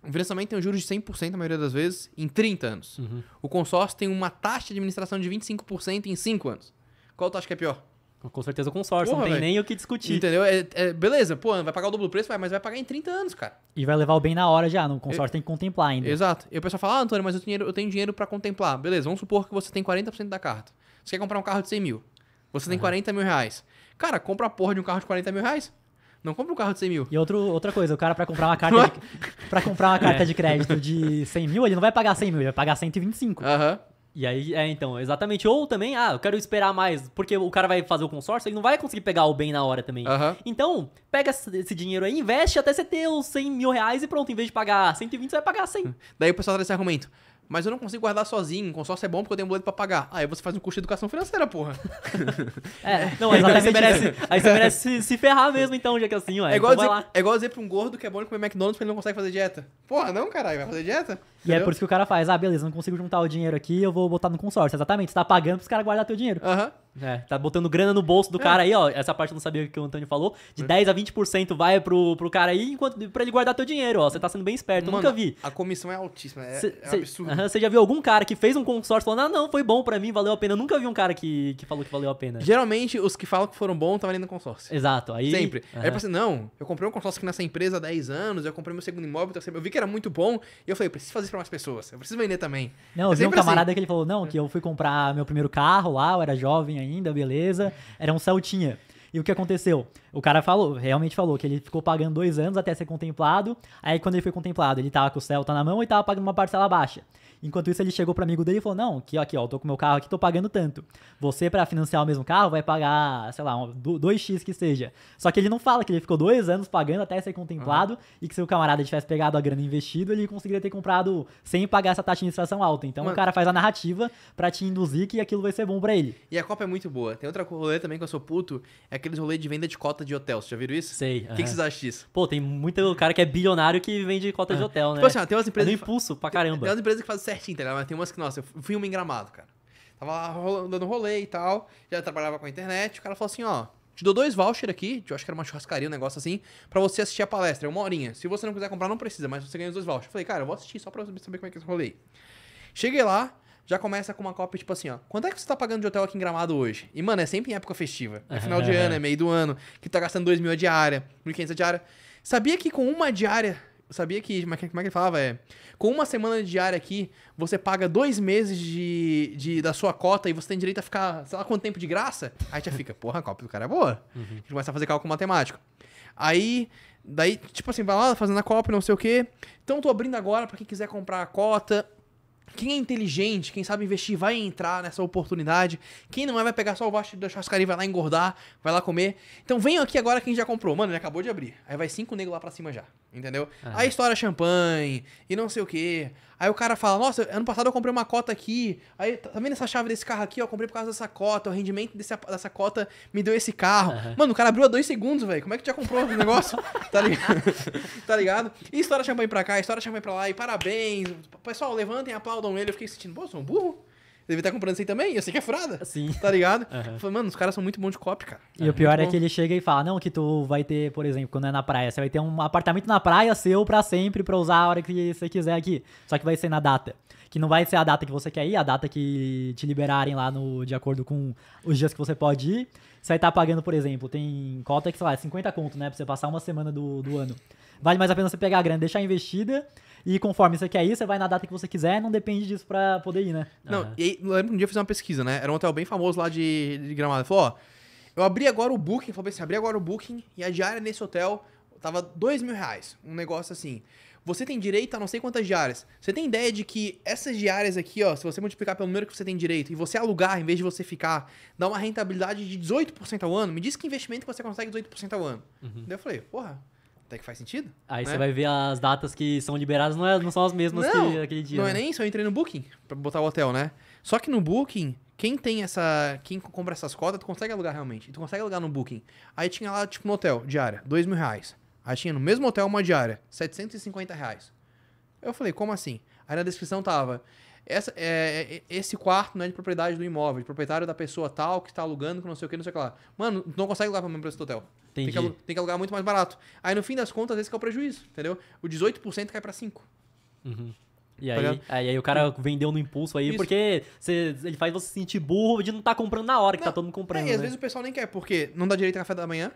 O financiamento tem um juros de 100% a maioria das vezes em 30 anos. Uhum. O consórcio tem uma taxa de administração de 25% em 5 anos. Qual tu acha que é pior? Com certeza o consórcio, Porra, não tem véio. nem o que discutir. Entendeu? É, é, beleza, pô, vai pagar o dobro do preço, vai, mas vai pagar em 30 anos, cara. E vai levar o bem na hora já, no consórcio eu, é, tem que contemplar ainda. Exato. E o pessoal fala, ah, Antônio, mas eu tenho dinheiro, dinheiro para contemplar. Beleza, vamos supor que você tem 40% da carta. Você quer comprar um carro de 100 mil. Você tem 40 uhum. mil reais. Cara, compra a porra de um carro de 40 mil reais. Não compra um carro de 100 mil. E outro, outra coisa, o cara pra comprar uma [laughs] carta, é? de, pra comprar uma carta é. de crédito de 100 mil, ele não vai pagar 100 mil, ele vai pagar 125. Aham. Uhum. E aí, é, então, exatamente. Ou também, ah, eu quero esperar mais, porque o cara vai fazer o consórcio, ele não vai conseguir pegar o bem na hora também. Uhum. Então, pega esse dinheiro aí, investe até você ter os 100 mil reais e pronto, em vez de pagar 120, você vai pagar 100. Daí o pessoal traz tá esse argumento mas eu não consigo guardar sozinho, o consórcio é bom porque eu tenho um boleto pra pagar. Aí você faz um curso de educação financeira, porra. [laughs] é, não, exatamente. Você merece, aí você merece se, se ferrar mesmo, então, já que assim, ué. É então igual, então dizer, é igual dizer pra um gordo que é bom ele comer McDonald's porque ele não consegue fazer dieta. Porra, não, caralho, vai fazer dieta? E é por isso que o cara faz, ah, beleza, não consigo juntar o dinheiro aqui, eu vou botar no consórcio. Exatamente, você tá pagando pros caras guardar teu dinheiro. Aham. É, tá botando grana no bolso do é. cara aí, ó. Essa parte eu não sabia que o Antônio falou. De 10 a 20% vai pro, pro cara aí, enquanto pra ele guardar teu dinheiro, ó. Você tá sendo bem esperto, eu Mano, nunca vi. A comissão é altíssima, é, cê, é absurdo. Aham, Você já viu algum cara que fez um consórcio falando, ah, não, foi bom pra mim, valeu a pena. Eu nunca vi um cara que, que falou que valeu a pena. Geralmente, os que falam que foram bons estão ali no consórcio. Exato, aí. Sempre. Aí eu Aham. não, eu comprei um consórcio aqui nessa empresa há 10 anos, eu comprei meu segundo imóvel, eu vi que era muito bom, e eu falei, eu preciso fazer isso pra para pessoas. Eu preciso vender também. Não, é eu vi um assim. camarada assim. que ele falou, não, que eu fui comprar meu primeiro carro lá, eu era jovem ainda, beleza. Era um Celtinha. E o que aconteceu? O cara falou, realmente falou, que ele ficou pagando dois anos até ser contemplado. Aí quando ele foi contemplado, ele tava com o Celta na mão e tava pagando uma parcela baixa. Enquanto isso, ele chegou pro amigo dele e falou: Não, aqui, ó, aqui, ó, tô com meu carro aqui, tô pagando tanto. Você, para financiar o mesmo carro, vai pagar, sei lá, um, 2x que seja. Só que ele não fala que ele ficou dois anos pagando até ser contemplado uhum. e que se o camarada tivesse pegado a grana investido, ele conseguiria ter comprado sem pagar essa taxa de administração alta. Então Mano. o cara faz a narrativa para te induzir que aquilo vai ser bom para ele. E a Copa é muito boa. Tem outra rolê também que eu sou puto, é aqueles rolês de venda de cota de hotel. Vocês já viram isso? Sei. O que, uhum. que vocês acham disso? Pô, tem muito cara que é bilionário que vende cota uhum. de é. hotel, né? Tipo assim, tem umas é empresas. É no impulso pra caramba. Tem, tem umas empresas que fazem certinho, tá ligado? Mas tem umas que, nossa, eu filmo em gramado, cara. Tava lá rolando, dando rolê e tal, já trabalhava com a internet, o cara falou assim, ó, te dou dois vouchers aqui, eu acho que era uma churrascaria, um negócio assim, para você assistir a palestra, é uma horinha. Se você não quiser comprar, não precisa, mas você ganha os dois vouchers. falei, cara, eu vou assistir só pra saber como é que é esse rolê. Cheguei lá, já começa com uma cópia, tipo assim, ó. Quanto é que você tá pagando de hotel aqui em Gramado hoje? E, mano, é sempre em época festiva. É final de ano, é meio do ano, que tá gastando 2 mil a diária, 1.500 a diária. Sabia que com uma diária sabia é que, como é que ele falava? É, com uma semana de diária aqui, você paga dois meses de, de, da sua cota e você tem direito a ficar, sei lá quanto tempo de graça. Aí já fica, porra, a cópia do cara é boa. Uhum. A gente começa a fazer cálculo matemático. aí daí, tipo assim, vai lá fazendo a cópia, não sei o quê. Então, tô abrindo agora para quem quiser comprar a cota. Quem é inteligente, quem sabe investir, vai entrar nessa oportunidade. Quem não é, vai pegar só o baixo da churrascaria, vai lá engordar, vai lá comer. Então venham aqui agora quem já comprou. Mano, ele acabou de abrir. Aí vai cinco negros lá pra cima já. Entendeu? Ah, aí estoura champanhe e não sei o que Aí o cara fala, nossa, ano passado eu comprei uma cota aqui. Aí também tá, tá nessa chave desse carro aqui, ó, eu comprei por causa dessa cota. O rendimento desse, dessa cota me deu esse carro. Mano, o cara abriu há dois segundos, velho. Como é que tu já comprou o negócio? [laughs] tá ligado? tá ligado? E estoura champanhe pra cá, estoura champanhe pra lá. E parabéns. Pessoal, levantem e aplaudam ele. Eu fiquei sentindo, pô, sou um burro. Deve estar tá comprando isso aí também. Eu sei que é furada. Sim. Tá ligado? Uhum. Falei, mano, os caras são muito bons de copy, cara. E é, o pior é bom. que ele chega e fala: não, que tu vai ter, por exemplo, quando é na praia, você vai ter um apartamento na praia seu pra sempre, pra usar a hora que você quiser aqui. Só que vai ser na data. Que não vai ser a data que você quer ir, a data que te liberarem lá no, de acordo com os dias que você pode ir. Você vai estar tá pagando, por exemplo, tem cota que, sei lá, é 50 conto, né? Pra você passar uma semana do, do ano. Vale mais a pena você pegar a grana, deixar investida e conforme você quer ir, você vai na data que você quiser, não depende disso pra poder ir, né? Não, uhum. e lembro que um dia eu fiz uma pesquisa, né? Era um hotel bem famoso lá de, de Gramado. Ele falou, ó, eu abri agora o booking, falou assim, abri agora o booking e a diária nesse hotel tava dois mil reais. Um negócio assim. Você tem direito a não sei quantas diárias. Você tem ideia de que essas diárias aqui, ó, se você multiplicar pelo número que você tem direito e você alugar em vez de você ficar, dá uma rentabilidade de 18% ao ano? Me diz que investimento que você consegue 18% ao ano. Uhum. Daí eu falei, porra, até que faz sentido. Aí né? você vai ver as datas que são liberadas, não, é, não são as mesmas não, que aquele dia. Não é né? nem isso, eu entrei no Booking para botar o hotel, né? Só que no Booking, quem tem essa. Quem compra essas cotas, tu consegue alugar realmente. Tu consegue alugar no Booking. Aí tinha lá, tipo, no hotel, diária, dois mil reais. Aí tinha no mesmo hotel uma diária, 750 reais. Eu falei, como assim? Aí na descrição tava essa, é, é, esse quarto não é de propriedade do imóvel, de proprietário da pessoa tal que está alugando, que não sei o que, não sei o que lá. Mano, não consegue alugar para o mesmo preço do hotel. Tem que, tem que, alugar muito mais barato. Aí no fim das contas, esse que é o prejuízo, entendeu? O 18% cai para 5%. Uhum. E tá aí, tá aí, aí, o cara uhum. vendeu no impulso aí, Isso. porque ele faz você sentir burro de não estar tá comprando na hora que tá não, tá todo mundo comprando. É, e às né? vezes o pessoal nem quer, porque não dá direito a café da manhã,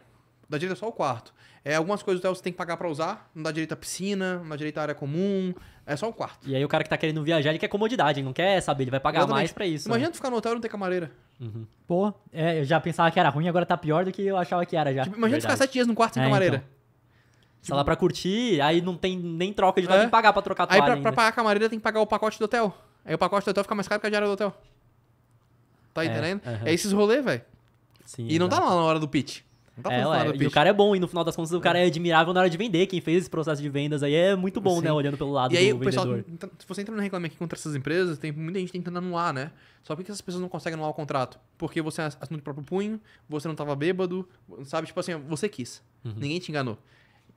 dá direito é só o quarto. É, algumas coisas do hotel você tem que pagar para usar, não dá direito à piscina, não dá direito à área comum, é só o quarto. E aí o cara que tá querendo viajar, ele quer comodidade, ele não quer saber, ele vai pagar Exatamente. mais para isso. Né? Imagina né? tu ficar no hotel e não ter camareira. Uhum. Pô, é, eu já pensava que era ruim, agora tá pior do que eu achava que era já. Tipo, imagina ficar sete dias no quarto sem é, camareira. Então. Tipo, lá pra curtir, aí não tem nem troca de é. tem que pagar pra trocar a Aí pra, pra, pagar a camareira tem que pagar o pacote do hotel. Aí o pacote do hotel fica mais caro que a diária do hotel. Tá é, entendendo? Uhum. É esses rolês, velho. E exato. não tá lá na hora do pitch é, e o cara é bom, e no final das contas o cara é admirável na hora de vender. Quem fez esse processo de vendas aí é muito bom, Sim. né? Olhando pelo lado e aí, do pessoal, vendedor. Se você entra no reclame aqui contra essas empresas, tem muita gente tentando anular, né? Só que essas pessoas não conseguem anular o contrato? Porque você é assinou de próprio punho, você não tava bêbado, sabe? Tipo assim, você quis. Uhum. Ninguém te enganou.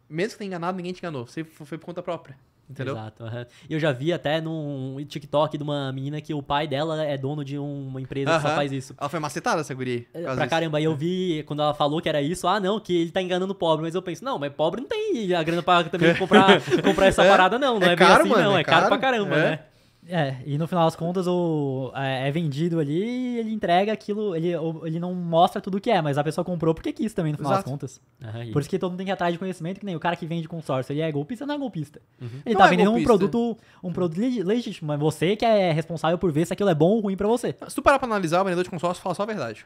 Mesmo que tenha enganado, ninguém te enganou. Você foi por conta própria. Entendeu? Exato. Uhum. Eu já vi até num TikTok de uma menina que o pai dela é dono de uma empresa uhum. que só faz isso. Ela foi macetada, essa guria. Pra caramba. E eu é. vi, quando ela falou que era isso, ah, não, que ele tá enganando o pobre. Mas eu penso, não, mas pobre não tem a grana pra também comprar, [laughs] comprar essa é, parada, não. Não é, é caro, bem assim, mano, não. É, é caro, caro pra caramba, é. né? É, e no final das contas o, é, é, vendido ali e ele entrega aquilo, ele, ele não mostra tudo o que é, mas a pessoa comprou porque quis também, no final Exato. das contas. Uhum, Por isso que todo mundo tem que ir atrás de conhecimento, que nem o cara que vende consórcio, ele é golpista não é golpista. Uhum. Ele não tá é vendendo golpista. um produto um uhum. produto legítimo, mas você que é responsável por ver se aquilo é bom ou ruim para você. Se tu parar pra analisar, o vendedor de consórcio fala só a verdade.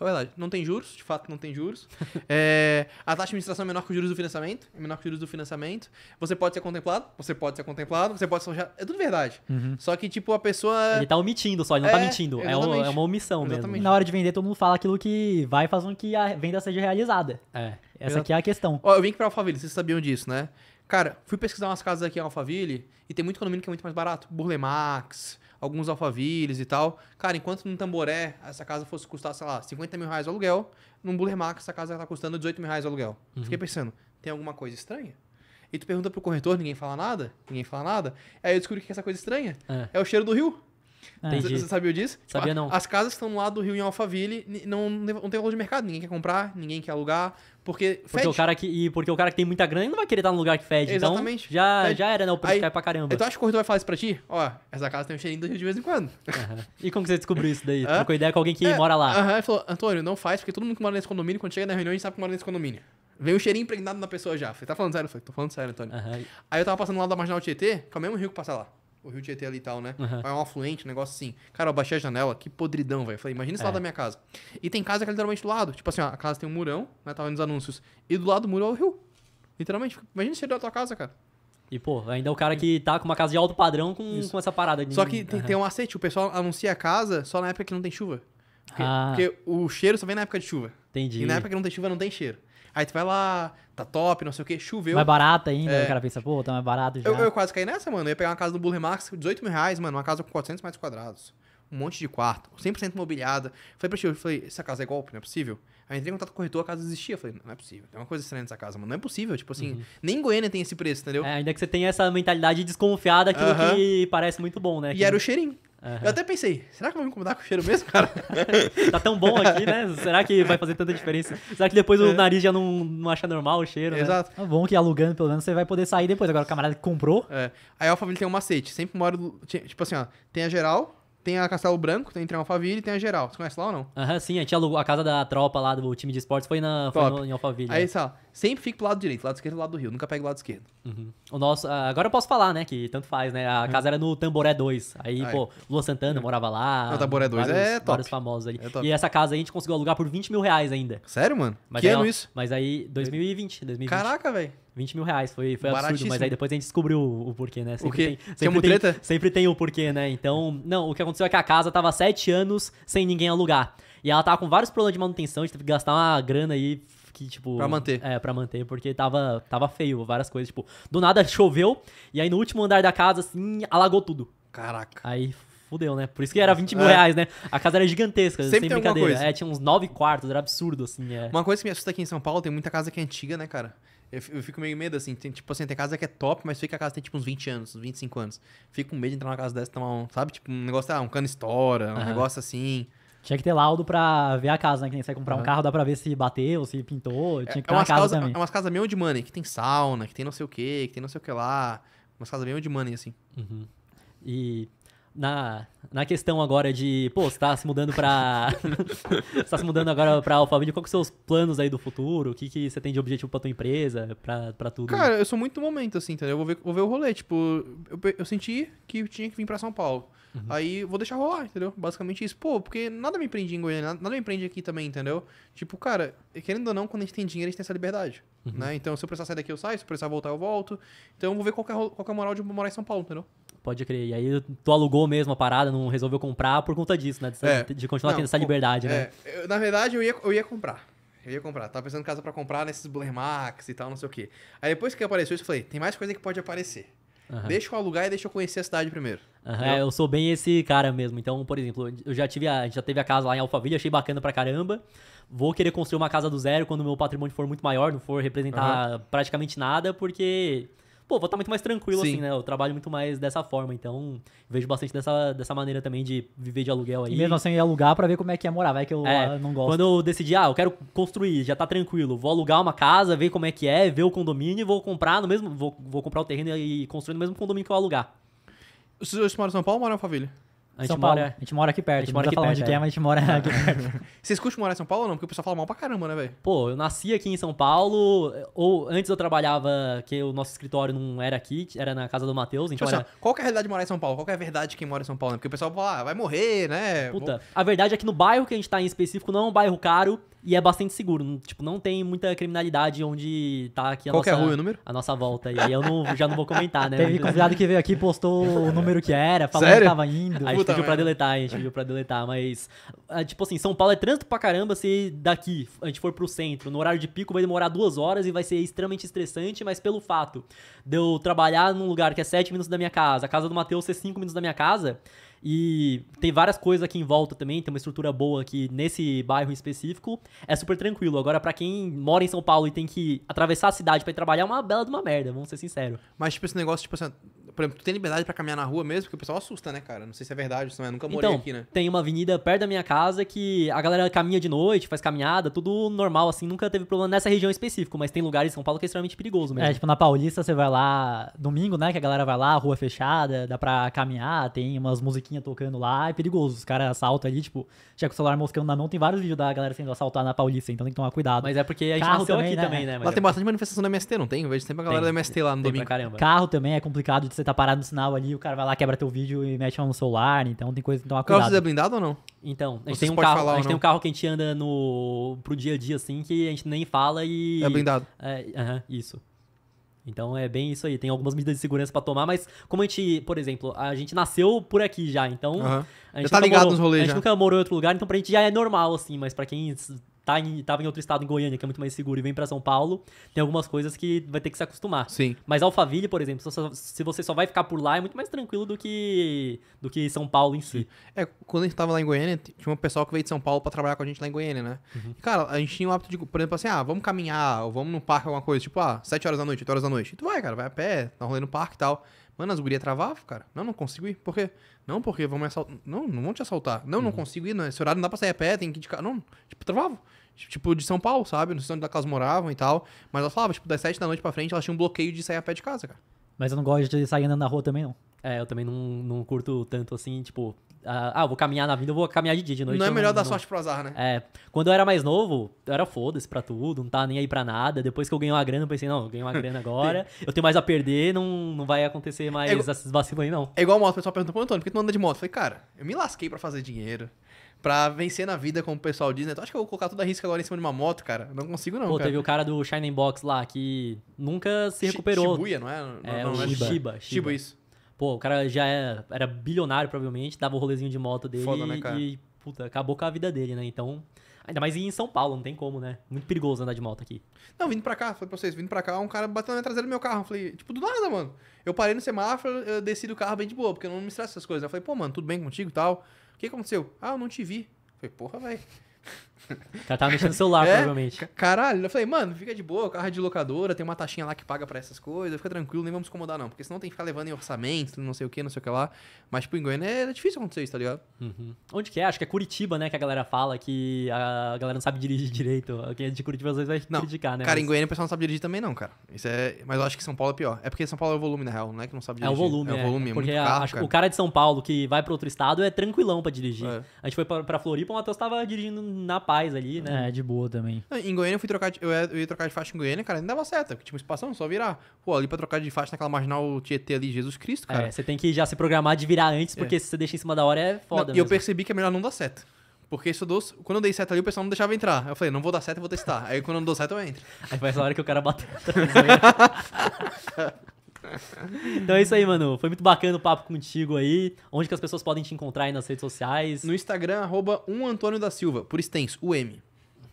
Só verdade. Não tem juros, de fato não tem juros. [laughs] é, a taxa de administração é menor que os juros do financiamento. É menor que os juros do financiamento. Você pode ser contemplado, você pode ser contemplado, você pode ser. É tudo verdade. Uhum. Só que, tipo, a pessoa. Ele tá omitindo só, ele não tá é, tá mentindo. É, um, é, uma omissão exatamente. mesmo. Na hora de vender, todo mundo fala aquilo que vai fazer com que a venda seja realizada. É. Essa Exato. aqui é a questão. Ó, eu vim aqui pra Alphaville, vocês sabiam disso, né? Cara, fui pesquisar umas casas aqui em Alphaville e tem muito condomínio que é muito mais barato. Burlemax, alguns alfavilles e tal. Cara, enquanto num tamboré essa casa fosse custar, sei lá, 50 mil reais o aluguel, num Buller Max essa casa tá custando 18 mil reais o aluguel. Uhum. Fiquei pensando, tem alguma coisa estranha? E tu pergunta pro corretor, ninguém fala nada, ninguém fala nada. Aí eu descobri que é essa coisa estranha é, é o cheiro do rio. É. Você sabia disso? Sabia tipo, não. As casas que estão lá do Rio em Alphaville não, não tem valor de mercado. Ninguém quer comprar, ninguém quer alugar. Porque fede. Porque o cara que, e porque o cara que tem muita grana ele não vai querer estar num lugar que fede. Então Exatamente. Então, já, fede. já era, né? O preço cai pra caramba. Então acho que o corretor vai falar isso pra ti? Ó, essa casa tem um cheirinho de vez em quando. Uhum. E como que você descobriu isso daí? Trocou ideia com alguém que é, mora lá. Aham, uhum, ele falou, Antônio, não faz, porque todo mundo que mora nesse condomínio, quando chega na reunião, a gente sabe que mora nesse condomínio. Vem um cheirinho impregnado na pessoa já. Falei, tá falando sério? Eu falei, tô falando sério, Antônio. Uhum. Aí eu tava passando lá da Marginal Tietê, com é o mesmo rio que passar lá o Rio Tietê ali e tal, né? Uhum. É um afluente, um negócio assim. Cara, eu baixei a janela, que podridão, velho. Falei, imagina isso é. lá da minha casa. E tem casa que é literalmente do lado. Tipo assim, ó, a casa tem um murão, né? Tava nos anúncios. E do lado do muro é o rio. Literalmente, imagina se é da tua casa, cara. E, pô, ainda é o cara que tá com uma casa de alto padrão com, com essa parada. De... Só que tem, uhum. tem um aceite, o pessoal anuncia a casa só na época que não tem chuva. Porque, ah. porque o cheiro só vem na época de chuva. Entendi. E na época que não tem chuva não tem cheiro. Aí tu vai lá, tá top, não sei o que, choveu. Mais barata ainda, é. o cara pensa, pô, tá mais barato já. Eu, eu quase caí nessa, mano. Eu ia pegar uma casa no Buller Max, 18 mil reais, mano, uma casa com 400 metros quadrados. Um monte de quarto, 100% mobiliada. Falei pra tio, falei, essa casa é golpe, não é possível? Aí entrei em contato com o corretor, a casa existia. Falei, não, não é possível, tem uma coisa estranha nessa casa, mano. Não é possível, tipo assim, uhum. nem Goiânia tem esse preço, entendeu? É, ainda que você tenha essa mentalidade desconfiada, aquilo uhum. que parece muito bom, né? E que... era o cheirinho. Uhum. Eu até pensei, será que vai me incomodar com o cheiro mesmo, cara? [laughs] tá tão bom aqui, né? Será que vai fazer tanta diferença? Será que depois é. o nariz já não, não acha normal o cheiro? Né? Exato. Né? Tá bom que alugando, pelo menos, você vai poder sair depois. Agora o camarada que comprou. É. Aí a família tem um macete. Sempre mora. Tipo assim, ó, tem a geral, tem a Castelo Branco, tem a Alphaville e tem a Geral. Você conhece lá ou não? Aham, sim. A gente alugou a casa da tropa lá do time de esportes, foi, na, foi no, em Alphaville. Aí, né? só, sempre fica pro lado direito, lado esquerdo e lado do rio. Nunca pega o lado esquerdo. Uhum. O nosso, ah, agora eu posso falar, né, que tanto faz, né? A uhum. casa era no Tamboré 2. Aí, aí. pô, Lua Santana uhum. morava lá. O Tamboré 2 vários, é top. Vários famosos ali. É e essa casa aí a gente conseguiu alugar por 20 mil reais ainda. Sério, mano? Mas que aí, ano ó, isso? Mas aí, 2020, 2020. Caraca, velho. 20 mil reais, foi, foi absurdo, mas aí depois a gente descobriu o, porquê, né? Sempre o quê? Tem, sempre, tem, treta? sempre tem o porquê, né? Então, não, o que aconteceu é que a casa tava sete anos sem ninguém alugar. E ela tava com vários problemas de manutenção, a gente teve que gastar uma grana aí que, tipo. Pra manter. É, pra manter, porque tava, tava feio, várias coisas. Tipo, do nada choveu, e aí no último andar da casa, assim, alagou tudo. Caraca. Aí fudeu, né? Por isso que era 20 mil é. reais, né? A casa era gigantesca, Sempre sem brincadeira. É, tinha uns nove quartos, era absurdo, assim. É. Uma coisa que me assusta aqui em São Paulo, tem muita casa que é antiga, né, cara? Eu, eu fico meio medo, assim. Tem, tipo assim, tem casa que é top, mas fica a casa tem tipo uns 20 anos, uns 25 anos. Fico com medo de entrar numa casa dessa e tomar um, sabe? Tipo, um negócio, ah, um cano estoura, um uhum. negócio assim. Tinha que ter laudo pra ver a casa, né? Que nem você comprar uhum. um carro, dá pra ver se bateu, se pintou. É, tinha que é ter é, é umas casa casa, também. É umas casas meio de money, que tem sauna, que tem não sei o que, que tem não sei o que lá. Umas casas meio de money, assim. Uhum. E na, na questão agora de, pô, você tá se mudando pra. [laughs] você tá se mudando agora pra Alphaville, qual que são os planos aí do futuro? O que, que você tem de objetivo pra tua empresa, pra, pra tudo? Cara, eu sou muito momento, assim, entendeu? vou ver, vou ver o rolê, tipo, eu, eu senti que tinha que vir pra São Paulo. Uhum. Aí vou deixar rolar, entendeu? Basicamente isso. Pô, porque nada me prende em Goiânia, nada me prende aqui também, entendeu? Tipo, cara, querendo ou não, quando a gente tem dinheiro, a gente tem essa liberdade. Uhum. Né? Então, se eu precisar sair daqui, eu saio, se eu precisar voltar, eu volto. Então, eu vou ver qual é, qual é a moral de morar em São Paulo, entendeu? Pode crer. E aí tu alugou mesmo a parada, não resolveu comprar por conta disso, né? é. De continuar não, tendo essa liberdade, né? é, né? Eu, na verdade, eu ia, eu ia comprar. Eu ia comprar. Tava pensando em casa para comprar nesses Blair Max e tal, não sei o quê. Aí depois que apareceu isso, eu falei, tem mais coisa que pode aparecer. Uhum. Deixa eu alugar e deixa eu conhecer a cidade primeiro. Uhum. É, eu sou bem esse cara mesmo. Então, por exemplo, eu já tive a, já teve a casa lá em Alphaville, achei bacana pra caramba. Vou querer construir uma casa do zero quando meu patrimônio for muito maior, não for representar uhum. praticamente nada, porque pô, vou estar tá muito mais tranquilo, assim, Sim. assim, né? Eu trabalho muito mais dessa forma, então vejo bastante dessa, dessa maneira também de viver de aluguel aí. E mesmo assim, alugar para ver como é que é morar, vai que eu é, ah, não gosto. Quando eu decidi, ah, eu quero construir, já tá tranquilo, vou alugar uma casa, ver como é que é, ver o condomínio e vou comprar no mesmo, vou, vou comprar o terreno e construir no mesmo condomínio que eu alugar. Vocês moram em São Paulo ou moram em família? A gente, São Paulo. Mora, a gente mora aqui perto. A gente mora aqui perto, quem é, é, mas a gente mora [laughs] aqui perto. Vocês curtem morar em São Paulo ou não? Porque o pessoal fala mal pra caramba, né, velho? Pô, eu nasci aqui em São Paulo. Ou antes eu trabalhava, que o nosso escritório não era aqui, era na casa do Matheus. Tipo então assim, Qual que é a realidade de morar em São Paulo? Qual que é a verdade de quem mora em São Paulo? Né? Porque o pessoal fala, ah, vai morrer, né? Puta, a verdade é que no bairro que a gente tá em específico não é um bairro caro e é bastante seguro. Não, tipo, não tem muita criminalidade onde tá aqui a, Qual nossa, é a, rua, o número? a nossa volta. E aí eu não, já não vou comentar, né? Teve convidado que veio aqui, postou o [laughs] número que era, falou Sério? que tava indo. A gente Puta pediu pra deletar, a gente pediu pra deletar. Mas, ah, tipo assim, São Paulo é trânsito pra caramba se daqui a gente for pro centro. No horário de pico vai demorar duas horas e vai ser extremamente estressante, mas pelo fato de eu trabalhar num lugar que é sete minutos da minha casa, a casa do Matheus ser cinco minutos da minha casa e tem várias coisas aqui em volta também, tem uma estrutura boa aqui nesse bairro específico. É super tranquilo. Agora, para quem mora em São Paulo e tem que atravessar a cidade para ir trabalhar, é uma bela de uma merda, vamos ser sinceros. Mas, tipo, esse negócio, tipo assim, por exemplo, tu tem liberdade para caminhar na rua mesmo? Porque o pessoal assusta, né, cara? Não sei se é verdade, se não é. Nunca morei então, aqui, né? Tem uma avenida perto da minha casa que a galera caminha de noite, faz caminhada, tudo normal, assim. Nunca teve problema nessa região específica, mas tem lugares em São Paulo que é extremamente perigoso mesmo. É, tipo, na Paulista você vai lá domingo, né? Que a galera vai lá, rua fechada, dá pra caminhar, tem umas musiquinhas tocando lá, é perigoso. Os caras assaltam ali, tipo, já com o celular moscando na mão, tem vários vídeos da galera sendo assaltada na Paulista, então tem que tomar cuidado. Mas é porque a gente Carro nasceu também, aqui né? também, né? Mas lá tem bastante manifestação da MST, não tem? Eu vejo sempre a galera tem, da MST lá no domingo. Carro também é complicado de você tá parado no sinal ali, o cara vai lá, quebra teu vídeo e mexe no celular, então tem coisa que então, tomar cuidado. O carro é blindado ou não? Então, a gente, tem um, carro, falar, a gente tem um carro que a gente anda no, pro dia a dia, assim, que a gente nem fala e... É blindado. É, uh -huh, isso. Então é bem isso aí. Tem algumas medidas de segurança para tomar, mas como a gente, por exemplo, a gente nasceu por aqui já, então. Uhum. A gente já tá ligado morou, nos rolês. A gente já. nunca morou em outro lugar, então pra gente já é normal, assim, mas para quem tá em, tava em outro estado, em Goiânia, que é muito mais seguro, e vem para São Paulo, tem algumas coisas que vai ter que se acostumar. Sim. Mas Alphaville, por exemplo, se você só vai ficar por lá, é muito mais tranquilo do que, do que São Paulo em si. É, quando a gente tava lá em Goiânia, tinha um pessoal que veio de São Paulo para trabalhar com a gente lá em Goiânia, né? Uhum. E, cara, a gente tinha o hábito de, por exemplo, assim, ah, vamos caminhar, ou vamos no parque, alguma coisa, tipo, ah, 7 horas da noite, 8 horas da noite. E tu vai, cara, vai a pé, tá rolando no parque e tal. Mano, as gurias travavam, cara. Não, não consigo ir. Por quê? Não, porque vão me assaltar. Não, não vão te assaltar. Não, uhum. não consigo ir. Não. Esse horário não dá pra sair a pé, tem que ir de casa. Não, tipo, travavam. Tipo, de São Paulo, sabe? Não sei onde elas moravam e tal. Mas elas falavam, tipo, das sete da noite pra frente, elas tinham um bloqueio de sair a pé de casa, cara. Mas eu não gosto de sair andando na rua também, não. É, eu também não, não curto tanto assim, tipo, ah, vou caminhar na vida, eu vou caminhar de dia de noite. Não é melhor não, dar não... sorte pro azar, né? É. Quando eu era mais novo, eu era foda-se pra tudo, não tava nem aí pra nada. Depois que eu ganhei uma grana, eu pensei, não, eu ganhei uma grana [laughs] agora, eu tenho mais a perder, não, não vai acontecer é mais é igual... essas vacilas aí, não. É igual moto, o pessoal pergunta, pô, Antônio, por que tu não anda de moto? Eu falei, cara, eu me lasquei pra fazer dinheiro. Pra vencer na vida, como o pessoal diz, né? Tu acha que eu vou colocar toda a risca agora em cima de uma moto, cara? Não consigo, não. Pô, cara. teve o cara do Shining Box lá que nunca se recuperou. Shibuya, não é? Não, é, não, o não, é Shiba, Shiba. Shiba, isso. Pô, o cara já é, era bilionário, provavelmente, dava o um rolezinho de moto dele Foda, né, cara? e, puta, acabou com a vida dele, né? Então, ainda mais em São Paulo, não tem como, né? Muito perigoso andar de moto aqui. Não, vindo pra cá, falei pra vocês, vindo pra cá, um cara bateu na traseira do meu carro. Eu falei, tipo, do nada, mano. Eu parei no semáforo, eu desci do carro bem de boa, porque eu não me estresse essas coisas. Né? Eu falei, pô, mano, tudo bem contigo e tal? O que aconteceu? Ah, eu não te vi. Eu falei, porra, velho. O cara tava mexendo no celular, [laughs] é? provavelmente. Caralho, eu falei, mano, fica de boa, carro é de locadora, tem uma taxinha lá que paga para essas coisas, fica tranquilo, nem vamos incomodar, não. Porque senão tem que ficar levando em orçamento, não sei o que, não sei o que lá. Mas, tipo, em Goiânia é, é difícil acontecer isso, tá ligado? Uhum. Onde que é? Acho que é Curitiba, né, que a galera fala que a galera não sabe dirigir [laughs] direito. Quem é de Curitiba às vezes vai não. criticar, né? Cara, mas... em Goiânia o pessoal não sabe dirigir também, não, cara. Isso é... Mas eu acho que São Paulo é pior. É porque São Paulo é o volume, na real, não é que não sabe dirigir. É o volume, é. é o volume, é, porque muito carro, cara. o cara de São Paulo que vai para outro estado é tranquilão para dirigir. É. A gente foi para Floripa, o Matheus tava dirigindo na paz ali, né? É, de boa também. Em Goiânia eu fui trocar, de, eu, ia, eu ia trocar de faixa em Goiânia, cara, não dava certo, porque tinha uma espação, só virar. Pô, ali pra trocar de faixa naquela marginal Tietê ali, Jesus Cristo, é, cara. É, você tem que já se programar de virar antes, é. porque é. se você deixa em cima da hora é foda. E eu percebi que é melhor não dar seta. Porque se eu dou, quando eu dei seta ali, o pessoal não deixava entrar. Eu falei, não vou dar seta, eu vou testar. Aí quando eu não dou seta, eu entro. Aí foi essa hora que o cara bateu. [laughs] [laughs] então é isso aí, mano. Foi muito bacana o papo contigo aí. Onde que as pessoas podem te encontrar aí nas redes sociais? No Instagram, arroba um Antônio da Silva, por extenso, o M.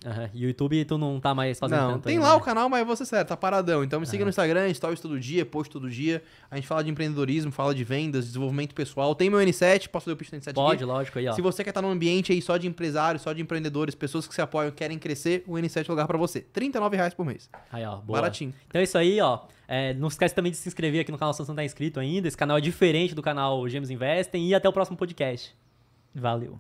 Uhum. YouTube tu não tá mais fazendo Não, tem lá né? o canal, mas você é sério, tá paradão. Então me siga uhum. no Instagram, stories todo dia, post todo dia. A gente fala de empreendedorismo, fala de vendas, desenvolvimento pessoal. Tem meu N7, posso ler o pitch do N7 Pode, aqui? lógico aí, ó. Se você quer estar num ambiente aí só de empresários, só de empreendedores, pessoas que se apoiam, querem crescer, o N7 é o lugar para você. R$39,00 por mês. Aí, ó, boa. Baratinho. Então é isso aí, ó. É, não esquece também de se inscrever aqui no canal se você não tá inscrito ainda. Esse canal é diferente do canal Gêmeos Investem e até o próximo podcast. Valeu.